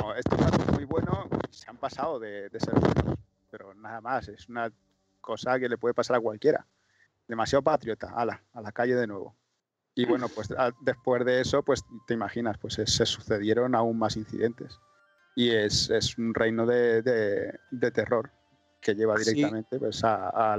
No, esto es muy bueno, se han pasado de, ser pero nada más, es una cosa que le puede pasar a cualquiera. Demasiado patriota, ala, a la calle de nuevo. Y bueno, pues [LAUGHS] después de eso, pues te imaginas, pues se sucedieron aún más incidentes. Y es, es un reino de, de, terror que lleva directamente, pues, a,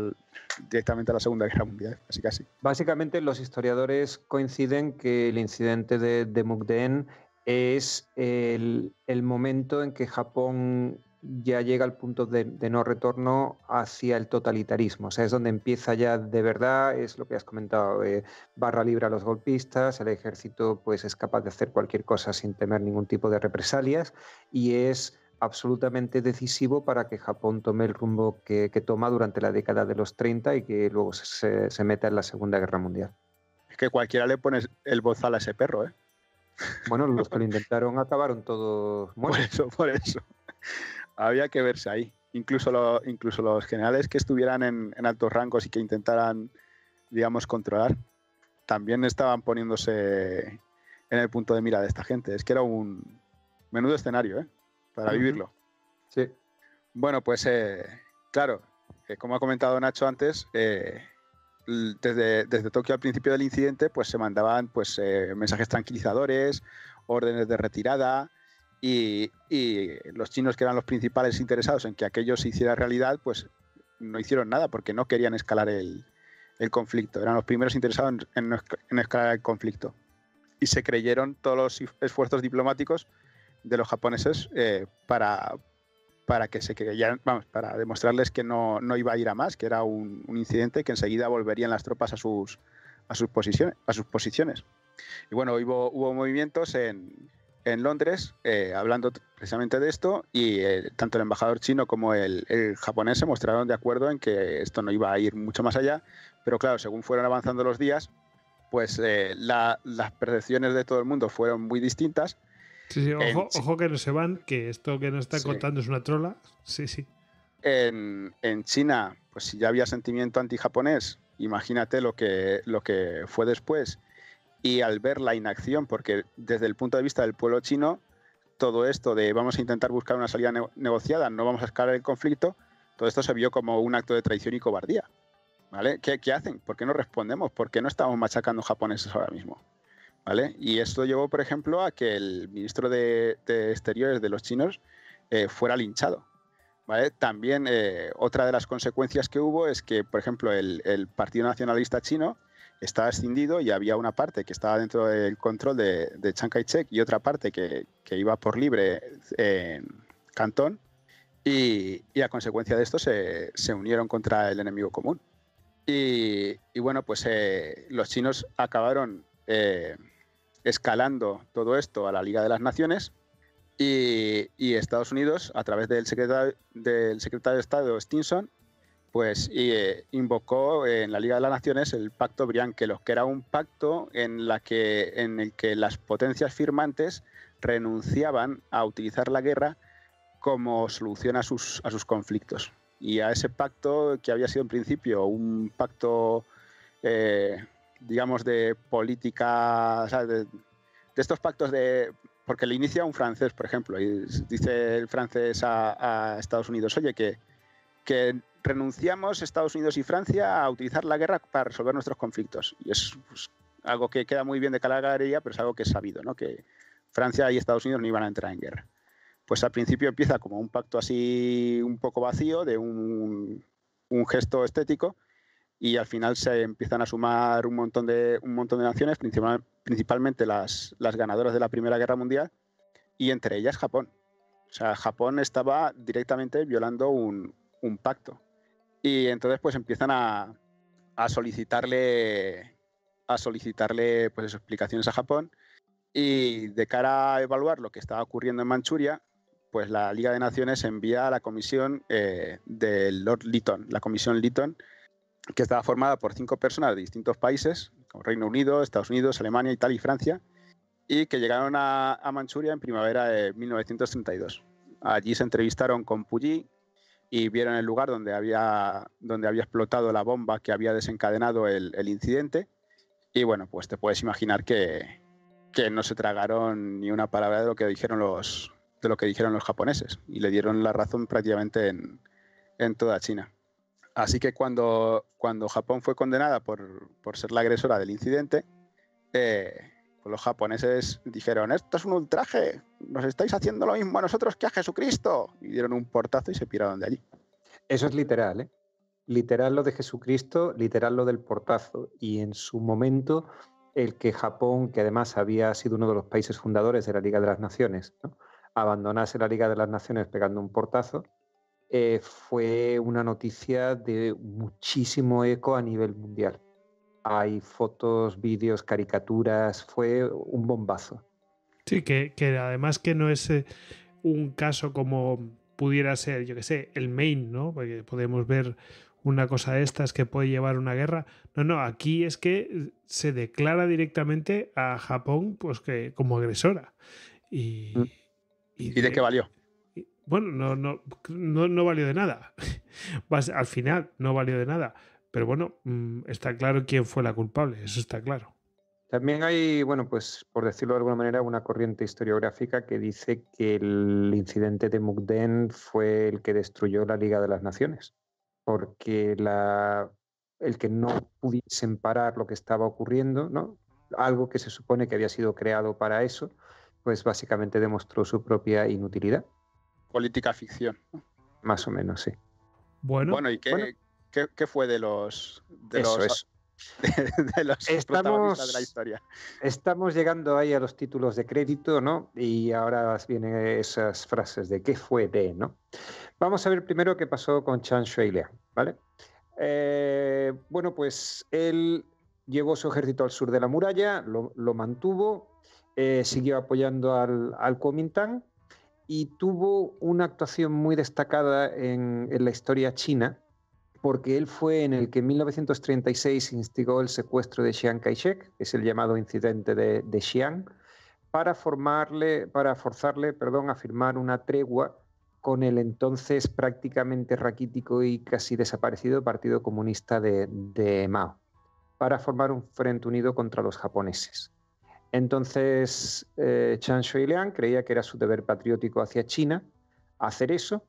directamente a la Segunda Guerra Mundial, casi casi. Básicamente los historiadores coinciden que el incidente de, de Mukden es el, el momento en que Japón ya llega al punto de, no retorno hacia el totalitarismo. O sea, es donde empieza ya de verdad, es lo que has comentado, eh, barra libre a los golpistas, el ejército pues es capaz de hacer cualquier cosa sin temer ningún tipo de represalias y es absolutamente decisivo para que Japón tome el rumbo que, toma durante la década de los 30 y que luego se, se, meta en la Segunda Guerra Mundial. Es que cualquiera le pones el bozal a ese perro, ¿eh? Bueno, los que lo intentaron acabaron todos [LAUGHS] muertos. Por eso, por eso había que verse ahí. Incluso, incluso los generales que estuvieran en, altos rangos y que intentaran, digamos, controlar, también estaban poniéndose en el punto de mira de esta gente. Es que era un menudo escenario, ¿eh? Para vivirlo. Sí. Bueno, pues eh, claro, eh, como ha comentado Nacho antes, eh, desde, desde, Tokio al principio del incidente, pues se mandaban pues, mensajes tranquilizadores, órdenes de retirada, y, los chinos que eran los principales interesados en que aquello se hiciera realidad, pues no hicieron nada porque no querían escalar el, conflicto. Eran los primeros interesados en, escalar el conflicto. Y se creyeron todos los esfuerzos diplomáticos de los japoneses eh, para, para que se vamos, para demostrarles que no, iba a ir a más, que era un, un incidente que enseguida volverían las tropas a sus, a sus, posiciones, a sus posiciones. Y bueno, hubo, hubo movimientos en, en Londres eh, hablando precisamente de esto y eh, tanto el embajador chino como el, japonés se mostraron de acuerdo en que esto no iba a ir mucho más allá, pero claro, según fueron avanzando los días, pues eh, las percepciones de todo el mundo fueron muy distintas. Sí, ojo, que no se van, que esto que nos está contando es una trola. Sí, sí. En, en, China, pues si ya había sentimiento anti-japonés, imagínate lo que, lo que fue después y al ver la inacción, porque desde el punto de vista del pueblo chino, todo esto de vamos a intentar buscar una salida negociada, no vamos a escalar el conflicto, todo esto se vio como un acto de traición y cobardía. ¿Vale? ¿Qué, hacen? ¿Por qué no respondemos? ¿Por qué no estamos machacando japoneses ahora mismo? ¿Vale? Y esto llevó, por ejemplo, a que el ministro de, Exteriores de los chinos eh, fuera linchado. ¿Vale? También eh, otra de las consecuencias que hubo es que, por ejemplo, el Partido Nacionalista Chino estaba escindido y había una parte que estaba dentro del control de, de Chiang Kai-shek y otra parte que, iba por libre en Cantón. Y, a consecuencia de esto se, unieron contra el enemigo común. Y, bueno, pues eh, los chinos acabaron eh, escalando todo esto a la Liga de las Naciones y, Estados Unidos, a través del secretario, del secretario de Estado Stinson, pues y, eh, invocó en la Liga de las Naciones el Pacto Briand-Kellogg que era un pacto en, la que, en el que las potencias firmantes renunciaban a utilizar la guerra como solución a sus, a sus conflictos. Y a ese pacto, que había sido en principio un pacto, eh, digamos, de política, de, estos pactos de... Porque le inicia un francés, por ejemplo, y dice el francés a, Estados Unidos, oye, que renunciamos, Estados Unidos y Francia, a utilizar la guerra para resolver nuestros conflictos. Y es pues, algo que queda muy bien de galería, pero es algo que es sabido, que Francia y Estados Unidos no iban a entrar en guerra. Pues al principio empieza como un pacto así un poco vacío, de un, gesto estético, y al final se empiezan a sumar un montón de, un montón de naciones, principal, principalmente las, las ganadoras de la Primera Guerra Mundial, y entre ellas Japón. O sea, Japón estaba directamente violando un pacto. Y entonces pues empiezan a, solicitarle a solicitarle pues explicaciones a Japón y de cara a evaluar lo que estaba ocurriendo en Manchuria, pues la Liga de Naciones envía a la comisión del eh, de Lord Lytton, la comisión Lytton, que estaba formada por cinco personas de distintos países, como Reino Unido, Estados Unidos, Alemania, Italia y Francia, y que llegaron a, Manchuria en primavera de 1932. Allí se entrevistaron con Puyi, y vieron el lugar donde había, donde había explotado la bomba que había desencadenado el, incidente. Y bueno, pues te puedes imaginar que, no se tragaron ni una palabra de lo que dijeron los, de lo que dijeron los japoneses y le dieron la razón prácticamente en, toda China. Así que cuando, cuando Japón fue condenada por, ser la agresora del incidente, eh, pues los japoneses dijeron, esto es un ultraje, nos estáis haciendo lo mismo a nosotros que a Jesucristo. Y dieron un portazo y se piraron de allí. Eso es literal, ¿eh? Literal lo de Jesucristo, literal lo del portazo. Y en su momento, el que Japón, que además había sido uno de los países fundadores de la Liga de las Naciones, abandonase la Liga de las Naciones pegando un portazo, eh, fue una noticia de muchísimo eco a nivel mundial hay fotos, vídeos, caricaturas, fue un bombazo. Sí, que, además que no es eh, un caso como pudiera ser, yo que sé, el main, ¿no? Porque podemos ver una cosa de estas que puede llevar una guerra. No, no, aquí es que eh, se declara directamente a Japón pues que como agresora. ¿Y, mm. de, qué valió? bueno, no no, no, no, valió de nada. [LAUGHS] Al final, no valió de nada. Pero bueno, mm, está claro quién fue la culpable, eso está claro. También hay, bueno, pues por decirlo de alguna manera, una corriente historiográfica que dice que el incidente de Mukden fue el que destruyó la Liga de las Naciones, porque la, el que no pudiesen parar lo que estaba ocurriendo, ¿no? algo que se supone que había sido creado para eso, pues básicamente demostró su propia inutilidad. Política ficción. Más o menos, sí. Bueno, bueno ¿y qué, ¿Qué, fue de los, de los [LAUGHS] De, estamos, la historia. Estamos llegando ahí a los títulos de crédito, ¿no? Y ahora vienen esas frases de qué fue de, ¿no? Vamos a ver primero qué pasó con Chan Liang, ¿vale? Eh, bueno, pues él llevó su ejército al sur de la muralla, lo, mantuvo, eh, siguió apoyando al, al Kuomintang y tuvo una actuación muy destacada en, en la historia china, porque él fue en el que en 1936 instigó el secuestro de Chiang Kai-shek, es el llamado incidente de, Xi'an, para, formarle, para forzarle perdón, a firmar una tregua con el entonces prácticamente raquítico y casi desaparecido Partido Comunista de, Mao, para formar un frente unido contra los japoneses. Entonces, eh, Chan Shui-liang creía que era su deber patriótico hacia China hacer eso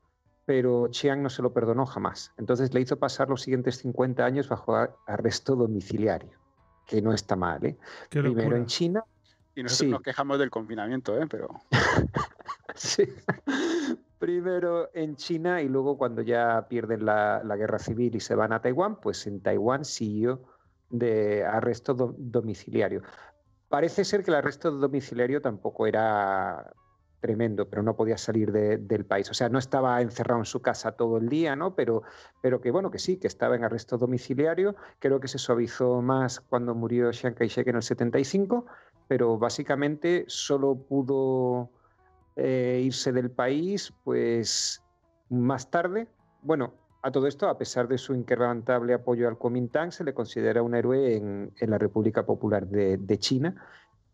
pero Chiang no se lo perdonó jamás. Entonces le hizo pasar los siguientes 50 años bajo arresto domiciliario, que no está mal. ¿eh? Primero en China. Y nosotros nos quejamos del confinamiento, ¿eh? pero. [LAUGHS] sí. Primero en China y luego cuando ya pierden la, guerra civil y se van a Taiwán, pues en Taiwán siguió de arresto domiciliario. Parece ser que el arresto domiciliario tampoco era tremendo, pero no podía salir del país. O sea, no estaba encerrado en su casa todo el día, ¿no? Pero, pero que bueno, que sí, que estaba en arresto domiciliario. Creo que se suavizó más cuando murió Chiang Kai-shek en el 75, pero básicamente solo pudo eh, irse del país, pues más tarde. Bueno, a todo esto, a pesar de su inquebrantable apoyo al Kuomintang, se le considera un héroe en, la República Popular de, de China,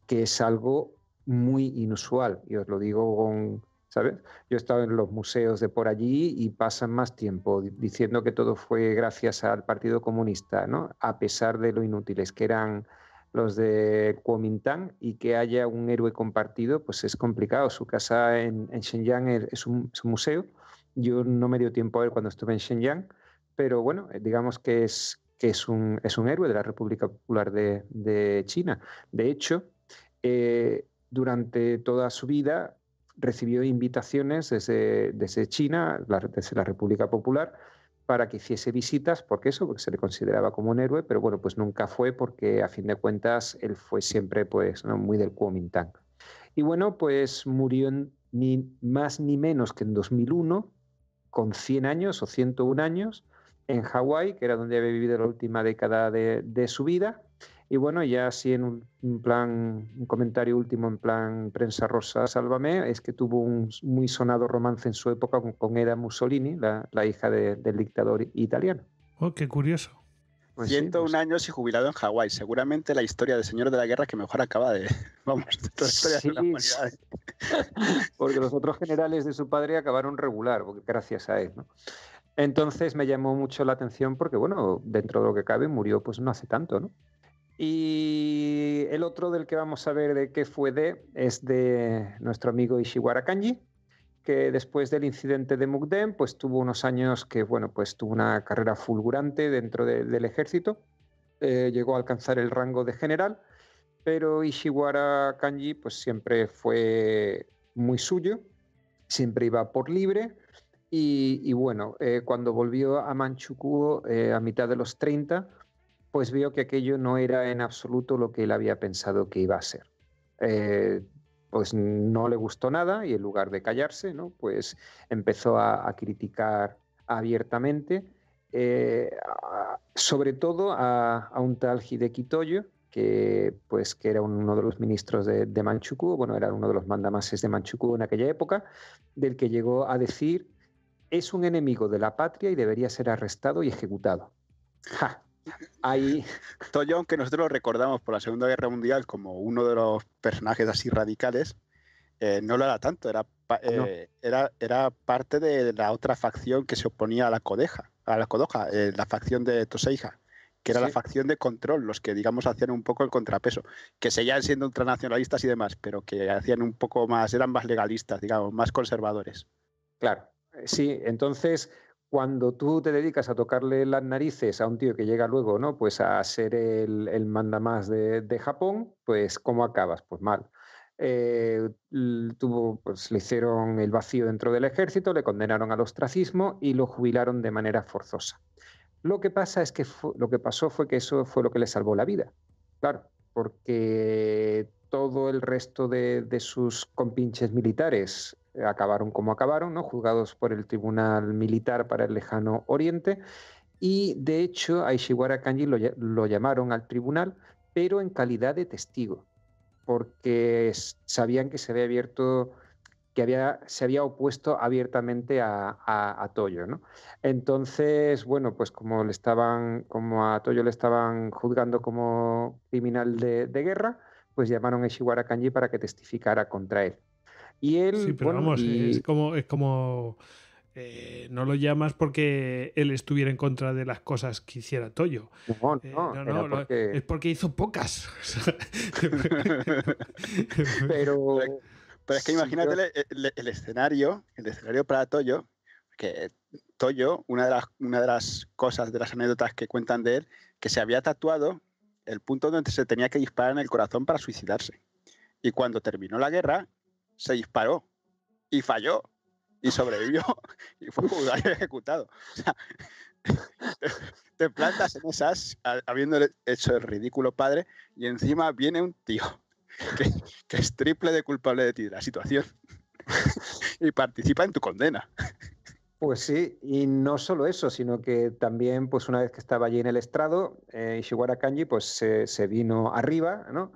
que es algo muy inusual, y os lo digo con, ¿sabes? Yo he estado en los museos de por allí y pasan más tiempo diciendo que todo fue gracias al Partido Comunista, ¿no? A pesar de lo inútiles que eran los de Kuomintang y que haya un héroe compartido, pues es complicado. Su casa en, Shenyang es un, museo. Yo no me dio tiempo a ver cuando estuve en Shenyang, pero bueno, eh, digamos que es, que es, un, es un héroe de la República Popular de, China. De hecho, eh, durante toda su vida recibió invitaciones desde, China, desde la República Popular, para que hiciese visitas, porque eso, porque se le consideraba como un héroe, pero bueno, pues nunca fue porque a fin de cuentas él fue siempre pues muy del Kuomintang. Y bueno, pues murió ni más ni menos que en 2001, con 100 años o 101 años, en Hawái, que era donde había vivido la última década de su vida, y bueno, ya así en un, plan, un comentario último en plan prensa rosa, Sálvame, es que tuvo un muy sonado romance en su época con, Eda Mussolini, la, hija del dictador italiano. Oh, qué curioso. 101 pues pues. años y jubilado en Hawái. Seguramente la historia del Señor de la Guerra que mejor acaba de. [LAUGHS] Vamos, toda la historia de la humanidad. [LAUGHS] Porque los otros generales de su padre acabaron regular, gracias a él, Entonces me llamó mucho la atención porque, bueno, dentro de lo que cabe, murió pues no hace tanto, ¿no? Y el otro del que vamos a ver de qué fue de es de nuestro amigo Ishiwara Kanji, que después del incidente de Mukden, pues tuvo unos años que, bueno, pues tuvo una carrera fulgurante dentro del ejército, eh, llegó a alcanzar el rango de general, pero Ishiwara Kanji pues siempre fue muy suyo, siempre iba por libre, y, bueno, eh, cuando volvió a Manchukuo eh, a mitad de los 30, pues vio que aquello no era en absoluto lo que él había pensado que iba a ser. Eh, pues no le gustó nada y en lugar de callarse, ¿no? pues empezó a, criticar abiertamente, eh, sobre todo a, un tal Hideki Toyo, que, pues, que era uno de los ministros de, de Manchukuo, bueno, era uno de los mandamases de Manchukuo en aquella época, del que llegó a decir, es un enemigo de la patria y debería ser arrestado y ejecutado. ¡Ja! Ahí Tollón, que nosotros lo recordamos por la Segunda Guerra Mundial como uno de los personajes así radicales, eh, no lo era tanto, ah, eh, era, era, parte de la otra facción que se oponía a la codeja, a la codoja, eh, la facción de Toseija, que era la facción de control, los que digamos hacían un poco el contrapeso, que seguían siendo ultranacionalistas y demás, pero que hacían un poco más, eran más legalistas, digamos, más conservadores. Claro, sí, entonces cuando tú te dedicas a tocarle las narices a un tío que llega luego, ¿no? Pues a ser el, mandamás de, Japón, pues ¿cómo acabas? Pues mal. Eh, tuvo, pues, le hicieron el vacío dentro del ejército, le condenaron al ostracismo y lo jubilaron de manera forzosa. Lo que pasa es que lo que pasó fue que eso fue lo que le salvó la vida, claro, porque todo el resto de sus compinches militares eh, acabaron como acabaron, ¿no? juzgados por el Tribunal Militar para el Lejano Oriente. Y de hecho a Ishiwara Kanji lo, llamaron al tribunal, pero en calidad de testigo, porque sabían que se había abierto que había, se había opuesto abiertamente a, Toyo. Entonces, bueno, pues como, le estaban, como a Toyo le estaban juzgando como criminal de, de guerra, pues llamaron a Ishiwara Kanji para que testificara contra él. Y él. Sí, pero vamos, es como. Es como eh, no lo llamas porque él estuviera en contra de las cosas que hiciera Toyo. No, eh, no, no, es porque hizo pocas. [LAUGHS] [LAUGHS] [LAUGHS] pero, pero es que imagínate el, escenario, el escenario para Toyo, que Toyo, una de, una de las cosas, de las anécdotas que cuentan de él, que se había tatuado el punto donde se tenía que disparar en el corazón para suicidarse. Y cuando terminó la guerra, se disparó y falló y sobrevivió [LAUGHS] y fue juzgado y [LAUGHS] ejecutado. O sea, [LAUGHS] te, plantas en esas habiendo hecho el ridículo padre y encima viene un tío que, es triple de culpable de ti de la situación y participa en tu condena. Pues sí, y no solo eso, sino que también, pues una vez que estaba allí en el estrado, eh, Ishiwara Kanji pues se, se vino arriba, ¿no?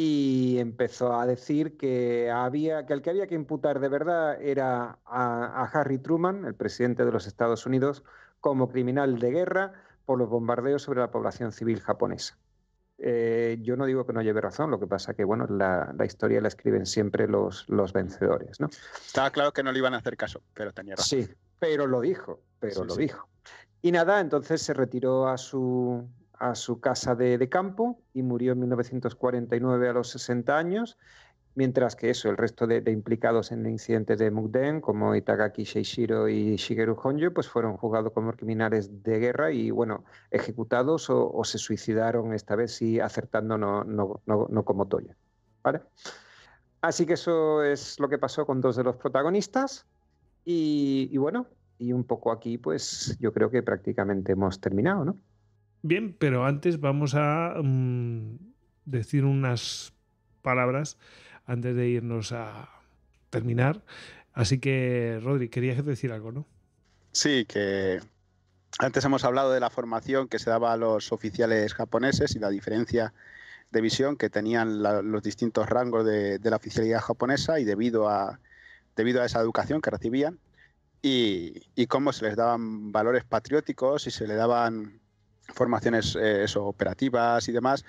y empezó a decir que, había, que al que había que imputar de verdad era a, Harry Truman, el presidente de los Estados Unidos, como criminal de guerra por los bombardeos sobre la población civil japonesa. Eh, yo no digo que no lleve razón, lo que pasa que bueno, la, historia la escriben siempre los, los vencedores. ¿no? Estaba claro que no le iban a hacer caso, pero tenía razón. Sí, pero lo dijo, pero lo dijo. Y nada, entonces se retiró a su, a su casa de, campo y murió en 1949 a los 60 años, mientras que eso, el resto de, implicados en el incidente de Mukden, como Itagaki Sheishiro y Shigeru Honjo, pues fueron juzgados como criminales de guerra y, bueno, ejecutados o, se suicidaron esta vez, Y acertando no, no, no, no como Toya. ¿Vale? Así que eso es lo que pasó con dos de los protagonistas. y, bueno, y un poco aquí, pues yo creo que prácticamente hemos terminado, ¿no? Bien, pero antes vamos a mm, decir unas palabras antes de irnos a terminar. Así que, Rodri, querías decir algo, ¿no? Sí, que antes hemos hablado de la formación que se daba a los oficiales japoneses y la diferencia de visión que tenían los distintos rangos de, la oficialidad japonesa y debido a, debido a esa educación que recibían y, y cómo se les daban valores patrióticos y se le daban formaciones eh, operativas y demás,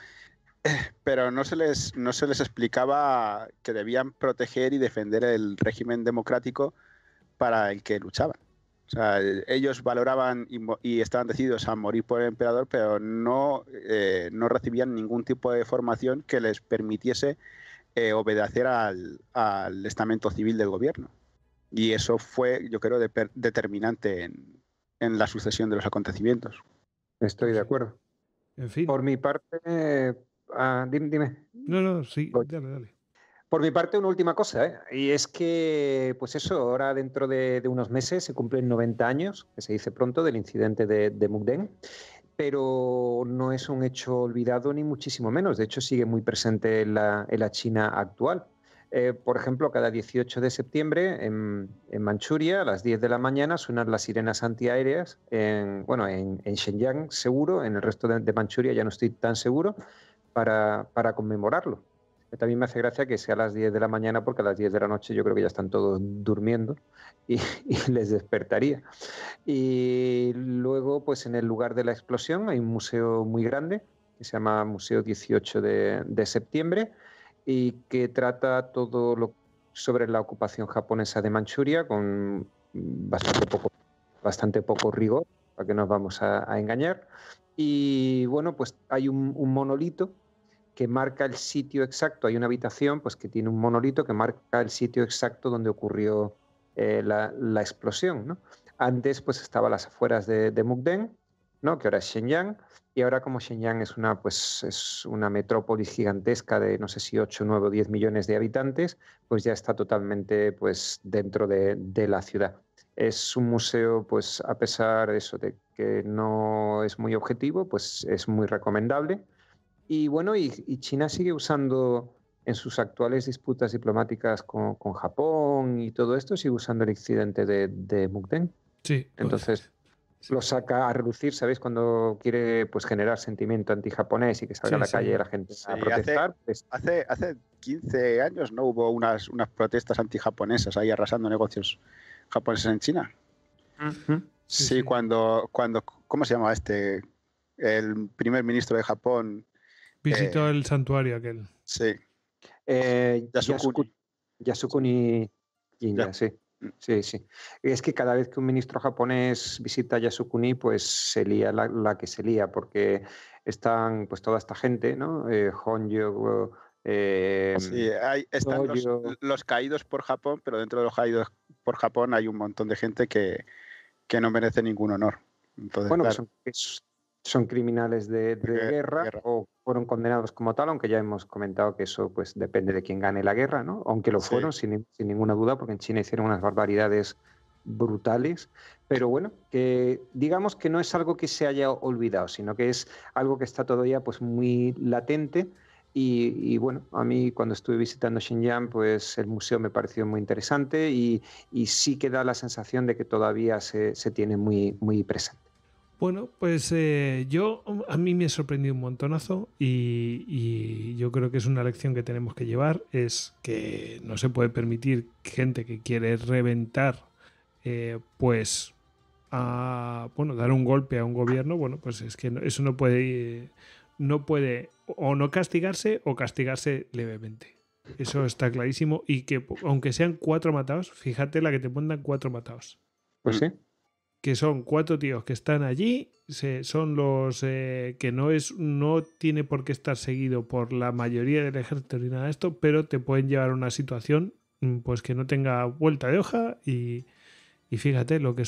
[CLEARS THROAT] pero no se, les, no se les explicaba que debían proteger y defender el régimen democrático para el que luchaban. ellos valoraban y, estaban decididos a morir por el emperador, pero no, eh, no recibían ningún tipo de formación que les permitiese eh, obedecer al, estamento civil del gobierno. Y eso fue, yo creo, determinante en, en la sucesión de los acontecimientos. Estoy de acuerdo. En fin. Por mi parte, ah, dime, dime, No, no, sí, dale, dale. Por mi parte, una última cosa, ¿eh? y es que, pues eso, ahora dentro de, unos meses se cumplen 90 años, que se dice pronto, del incidente de, Mukden, pero no es un hecho olvidado ni muchísimo menos, de hecho sigue muy presente en la, en la China actual. Eh, por ejemplo, cada 18 de septiembre en, Manchuria, a las 10 de la mañana, suenan las sirenas antiaéreas. En, bueno, en, Shenyang, seguro, en el resto de, Manchuria ya no estoy tan seguro, para, conmemorarlo. También me hace gracia que sea a las 10 de la mañana, porque a las 10 de la noche yo creo que ya están todos durmiendo [LAUGHS] y, les despertaría. Y luego, pues en el lugar de la explosión hay un museo muy grande que se llama Museo 18 de septiembre, y que trata todo lo sobre la ocupación japonesa de Manchuria con bastante poco, bastante rigor, para que nos vamos a, engañar. Y bueno, pues hay un, monolito que marca el sitio exacto, hay una habitación pues que tiene un monolito que marca el sitio exacto donde ocurrió eh, la, explosión. Antes pues estaba las afueras de Mukden ¿no? que ahora es Shenyang, y ahora como Shenyang es una, pues, es una metrópolis gigantesca de no sé si 8, 9 o 10 millones de habitantes, pues ya está totalmente pues, dentro de, de la ciudad. Es un museo, pues a pesar de eso, de que no es muy objetivo, pues es muy recomendable. Y bueno, y, y China sigue usando en sus actuales disputas diplomáticas con, con, Japón y todo esto, sigue usando el incidente de, de Mukden. Sí. Entonces, lo saca a reducir, ¿sabéis? Cuando quiere pues generar sentimiento anti y que salga a la calle la gente a protestar. Pues hace, hace, 15 años no hubo unas, unas protestas anti ahí arrasando negocios japoneses en China. sí, cuando, cuando, ¿cómo se llama este? El primer ministro de Japón. Visitó eh, el santuario aquel. Sí. Eh, Yasukuni. Yasukuni sí. Sí, sí. Es que cada vez que un ministro japonés visita Yasukuni, pues se lía la, que se lía, porque están pues toda esta gente, ¿no? Eh, Honjo, eh, ah, sí, hay, los, caídos por Japón, pero dentro de los caídos por Japón hay un montón de gente que, no merece ningún honor. bueno, son criminales de, guerra, o fueron condenados como tal, aunque ya hemos comentado que eso pues depende de quién gane la guerra, ¿no? Aunque lo fueron, sin, ninguna duda, porque en China hicieron unas barbaridades brutales, pero bueno, que digamos que no es algo que se haya olvidado, sino que es algo que está todavía pues muy latente. Y, bueno, a mí cuando estuve visitando Xinjiang, pues el museo me pareció muy interesante y, sí que da la sensación de que todavía se, se tiene muy, muy presente. Bueno, pues eh, yo um, a mí me ha sorprendido un montonazo y, yo creo que es una lección que tenemos que llevar, es que no se puede permitir gente que quiere reventar, eh, pues, a, bueno, dar un golpe a un gobierno, bueno, pues es que eso no puede, no puede o no castigarse o castigarse levemente. Eso está clarísimo y que aunque sean cuatro matados, fíjate la que te pongan cuatro matados. Pues sí que son cuatro tíos que están allí, son los eh, que no es no tiene por qué estar seguido por la mayoría del ejército ni nada de esto, pero te pueden llevar a una situación mm, pues que no tenga vuelta de hoja y, fíjate lo que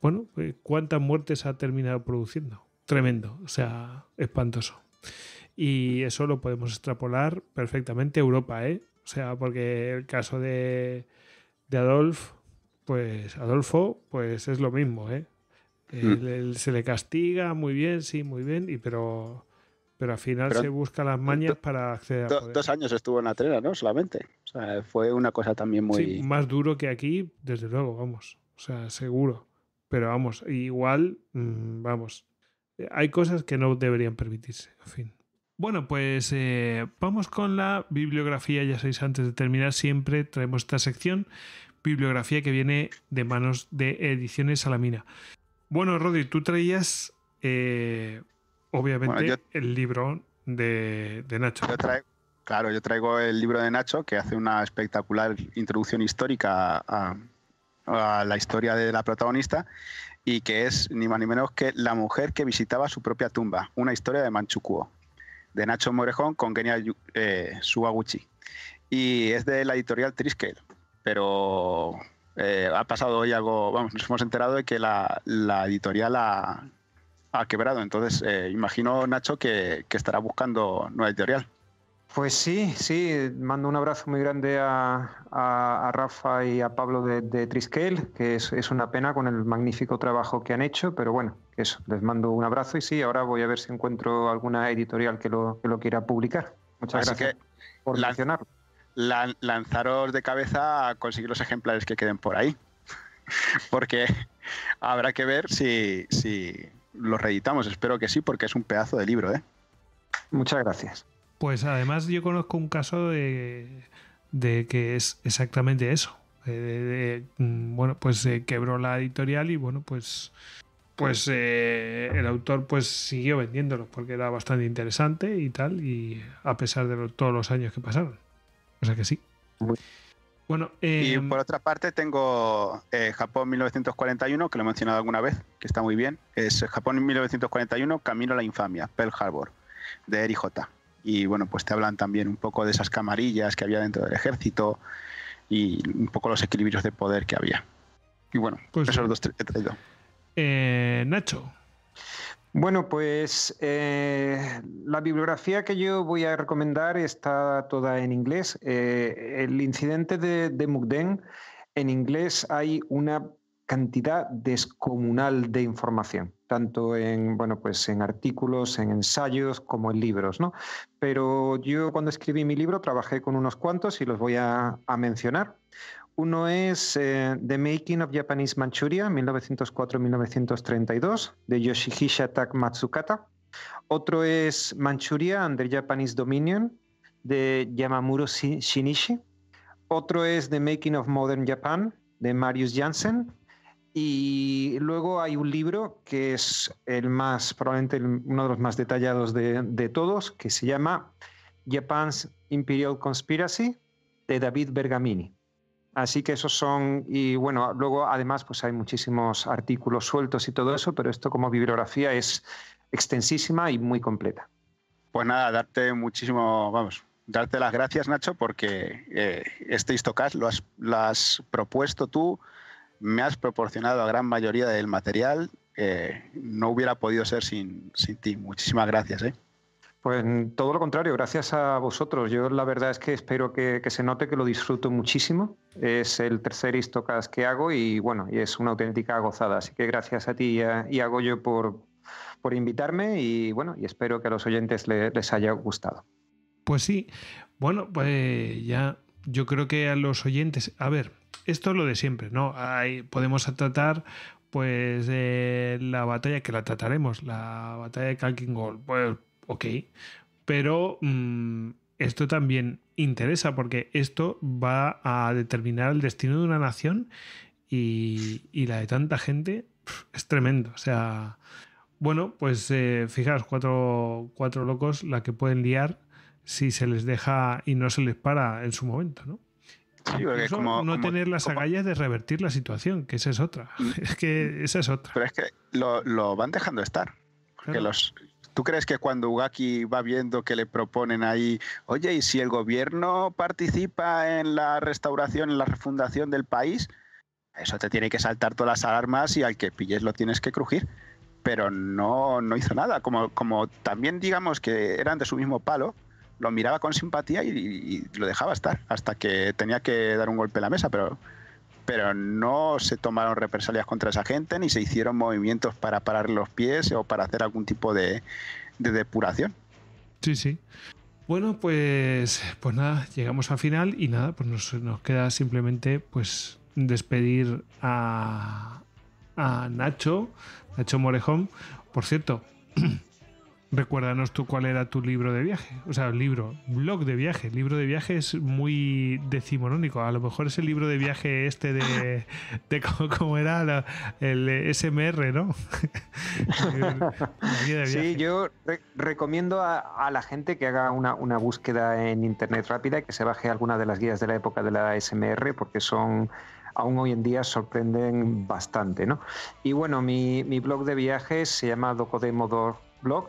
bueno, eh, cuántas muertes ha terminado produciendo. Tremendo, o sea, espantoso. Y eso lo podemos extrapolar perfectamente a Europa, ¿eh? O sea, porque el caso de, de Adolf pues Adolfo, pues es lo mismo, ¿eh? Hmm. se le castiga muy bien, sí, muy bien, y pero, pero al final se busca las mañas para acceder Dos años estuvo en la trena, ¿no? Solamente. O sea, fue una cosa también muy... Sí, más duro que aquí, desde luego, vamos. O sea, seguro. Pero vamos, igual, mm, vamos. Eh, hay cosas que no deberían permitirse, en fin. Bueno, pues eh, vamos con la bibliografía. Ya sabéis, antes de terminar, siempre traemos esta sección bibliografía que viene de manos de Ediciones Salamina. Bueno, Rodri, tú traías, eh, obviamente, el libro de, Nacho. claro, yo traigo el libro de Nacho, que hace una espectacular introducción histórica a, la historia de la protagonista y que es ni más ni menos que La mujer que visitaba su propia tumba, una historia de Manchukuo, de Nacho Morejón con Kenia eh, Y es de la editorial Triskel pero eh, ha pasado hoy algo, vamos, nos hemos enterado de que la, editorial ha, quebrado, entonces eh, imagino, Nacho, que, estará buscando nueva editorial. Pues sí, sí, mando un abrazo muy grande a, Rafa y a Pablo de, de Triskel, que es, una pena con el magnífico trabajo que han hecho, pero bueno, eso, les mando un abrazo y sí, ahora voy a ver si encuentro alguna editorial que lo, que quiera publicar. Muchas gracias por mencionarlo lanzaros de cabeza a conseguir los ejemplares que queden por ahí. [LAUGHS] porque habrá que ver si, si los reeditamos. Espero que sí, porque es un pedazo de libro. ¿eh? Muchas gracias. Pues además yo conozco un caso de, de que es exactamente eso. Eh, mm, bueno, pues se eh, quebró la editorial y bueno, pues pues eh, el autor pues siguió vendiéndolo porque era bastante interesante y tal, y a pesar de todos los años que pasaron. O sea que sí. Bueno, eh, y por otra parte tengo eh, Japón 1941, que lo he mencionado alguna vez, que está muy bien. Es Japón 1941, Camino a la Infamia, Pearl Harbor, de Eri J. Y bueno, pues te hablan también un poco de esas camarillas que había dentro del ejército y un poco los equilibrios de poder que había. Y bueno, pues, esos dos he traído. Eh, Nacho, bueno, pues eh, la bibliografía que yo voy a recomendar está toda en inglés. Eh, el incidente de, Mukden, en inglés hay una cantidad descomunal de información, tanto en, bueno, pues en artículos, en ensayos, como en libros. ¿no? Pero yo cuando escribí mi libro trabajé con unos cuantos y los voy a mencionar. Uno es eh, The Making of Japanese Manchuria, 1904-1932, de Yoshihisha Tak Matsukata. Otro es Manchuria Under Japanese Dominion, de Yamamuro Shinichi. Otro es The Making of Modern Japan, de Marius Jansen. Y luego hay un libro que es el más, probablemente uno de los más detallados de todos, que se llama Japan's Imperial Conspiracy, de David Bergamini. Así que esos son, y bueno, luego además pues hay muchísimos artículos sueltos y todo eso, pero esto como bibliografía es extensísima y muy completa. Pues nada, darte muchísimo, vamos, darte las gracias Nacho porque eh, este Histocast lo has, propuesto tú, me has proporcionado a gran mayoría del material, eh, no hubiera podido ser sin, sin ti. Muchísimas gracias. ¿eh? Pues mm, todo lo contrario, gracias a vosotros. Yo la verdad es que espero que, se note que lo disfruto muchísimo. Es el tercer Istocas que hago y bueno, y es una auténtica gozada. Así que gracias a ti y a, Goyo por, por invitarme y bueno, y espero que a los oyentes les haya gustado. Pues sí, bueno, pues ya yo creo que a los oyentes, a ver, esto es lo de siempre, ¿no? Hay, podemos tratar pues eh, la batalla que la trataremos, la batalla de Calking Gold, pues ok. Pero mm, esto también interesa porque esto va a determinar el destino de una nación y, la de tanta gente es tremendo. O sea, bueno, pues eh, fijaos, cuatro, cuatro locos la que pueden liar si se les deja y no se les para en su momento, ¿no? no tener las agallas de revertir la situación, que esa es otra. Mm. [LAUGHS] Es que esa es otra. Pero es que lo, van dejando estar. que los, ¿Tú crees que cuando Ugaki va viendo que le proponen ahí, oye, y si el gobierno participa en la restauración, en la refundación del país, eso te tiene que saltar todas las alarmas y al que pilles lo tienes que crujir? Pero no, no hizo nada. Como, como también digamos que eran de su mismo palo, lo miraba con simpatía y, lo dejaba estar hasta que tenía que dar un golpe en la mesa, pero pero no se tomaron represalias contra esa gente ni se hicieron movimientos para parar los pies o para hacer algún tipo de, depuración. Sí, sí. Bueno, pues, pues nada, llegamos al final y nada, pues nos, queda simplemente pues despedir a, a Nacho, Nacho Morejón. Por cierto, [CLEARS THROAT] Recuérdanos tú cuál era tu libro de viaje. O sea, libro, blog de viaje. Libro de viaje es muy decimonónico. A lo mejor es el libro de viaje este de, de cómo, era el SMR, ¿no? sí, yo recomiendo a, la gente que haga una, búsqueda en Internet rápida, y que se baje alguna de las guías de la época de la SMR, porque son aún hoy en día sorprenden bastante. ¿no? Y bueno, mi, blog de viaje se llama Docodemodor blog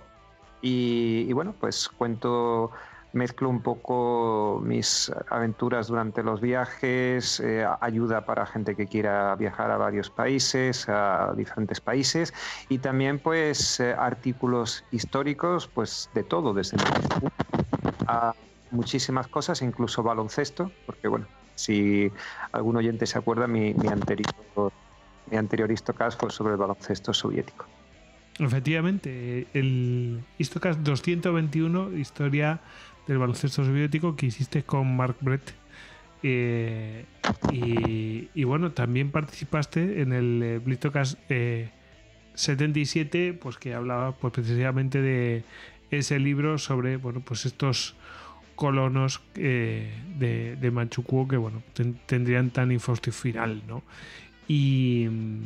y, bueno, pues cuento mezclo un poco mis aventuras durante los viajes, eh, ayuda para gente que quiera viajar a varios países, a diferentes países, y también pues eh, artículos históricos, pues de todo, desde a muchísimas cosas, incluso baloncesto, porque bueno, si algún oyente se acuerda, mi, anterior mi anterior fue sobre el baloncesto soviético. Efectivamente, el Histocast 221, historia del baloncesto soviético que hiciste con Mark Brett. Eh, y, bueno, también participaste en el eh, Blitocast eh, 77, pues que hablaba pues, precisamente de ese libro sobre bueno, pues estos colonos de, de Manchukuo que bueno, tendrían tan final ¿no? Y, mm,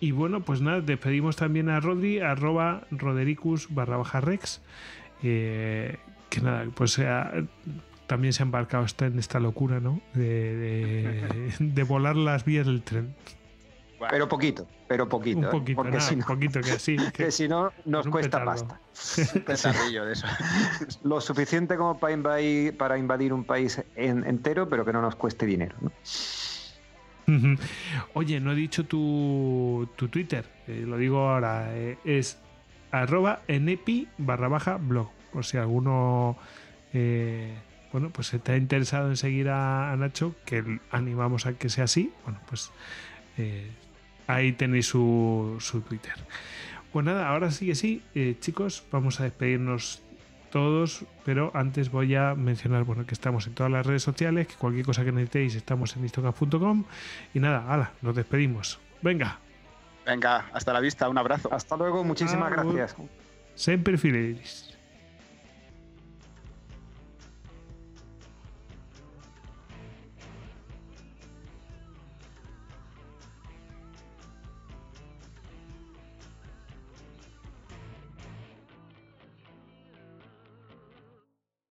y bueno, pues nada, despedimos también a Rodri, arroba rodericus barra baja rex. Eh, que nada, pues eh, también se ha embarcado en esta locura, ¿no? [LAUGHS] De, volar las vías del tren. Pero poquito, pero poquito. ¿eh? poquito, porque si no, poquito que así. [LAUGHS] Que, si no, nos cuesta pasta. [LAUGHS] pesadillo de eso. Lo suficiente como para invadir, para invadir un país entero, pero que no nos cueste dinero. ¿no? Oye, no he dicho tu, Twitter, eh, lo digo ahora, eh, es arroba epi barra baja blog, por si alguno... Eh, bueno, pues está interesado en seguir a, Nacho, que animamos a que sea así, bueno, pues ahí tenéis su, su, Twitter. Pues nada, ahora sí que sí, chicos, vamos a despedirnos todos, pero antes voy a mencionar bueno, que estamos en todas las redes sociales, que cualquier cosa que necesitéis estamos en istocas.com y nada, ala, nos despedimos. Venga. Venga, hasta la vista, un abrazo. Hasta luego, muchísimas gracias. Siempre fidelis.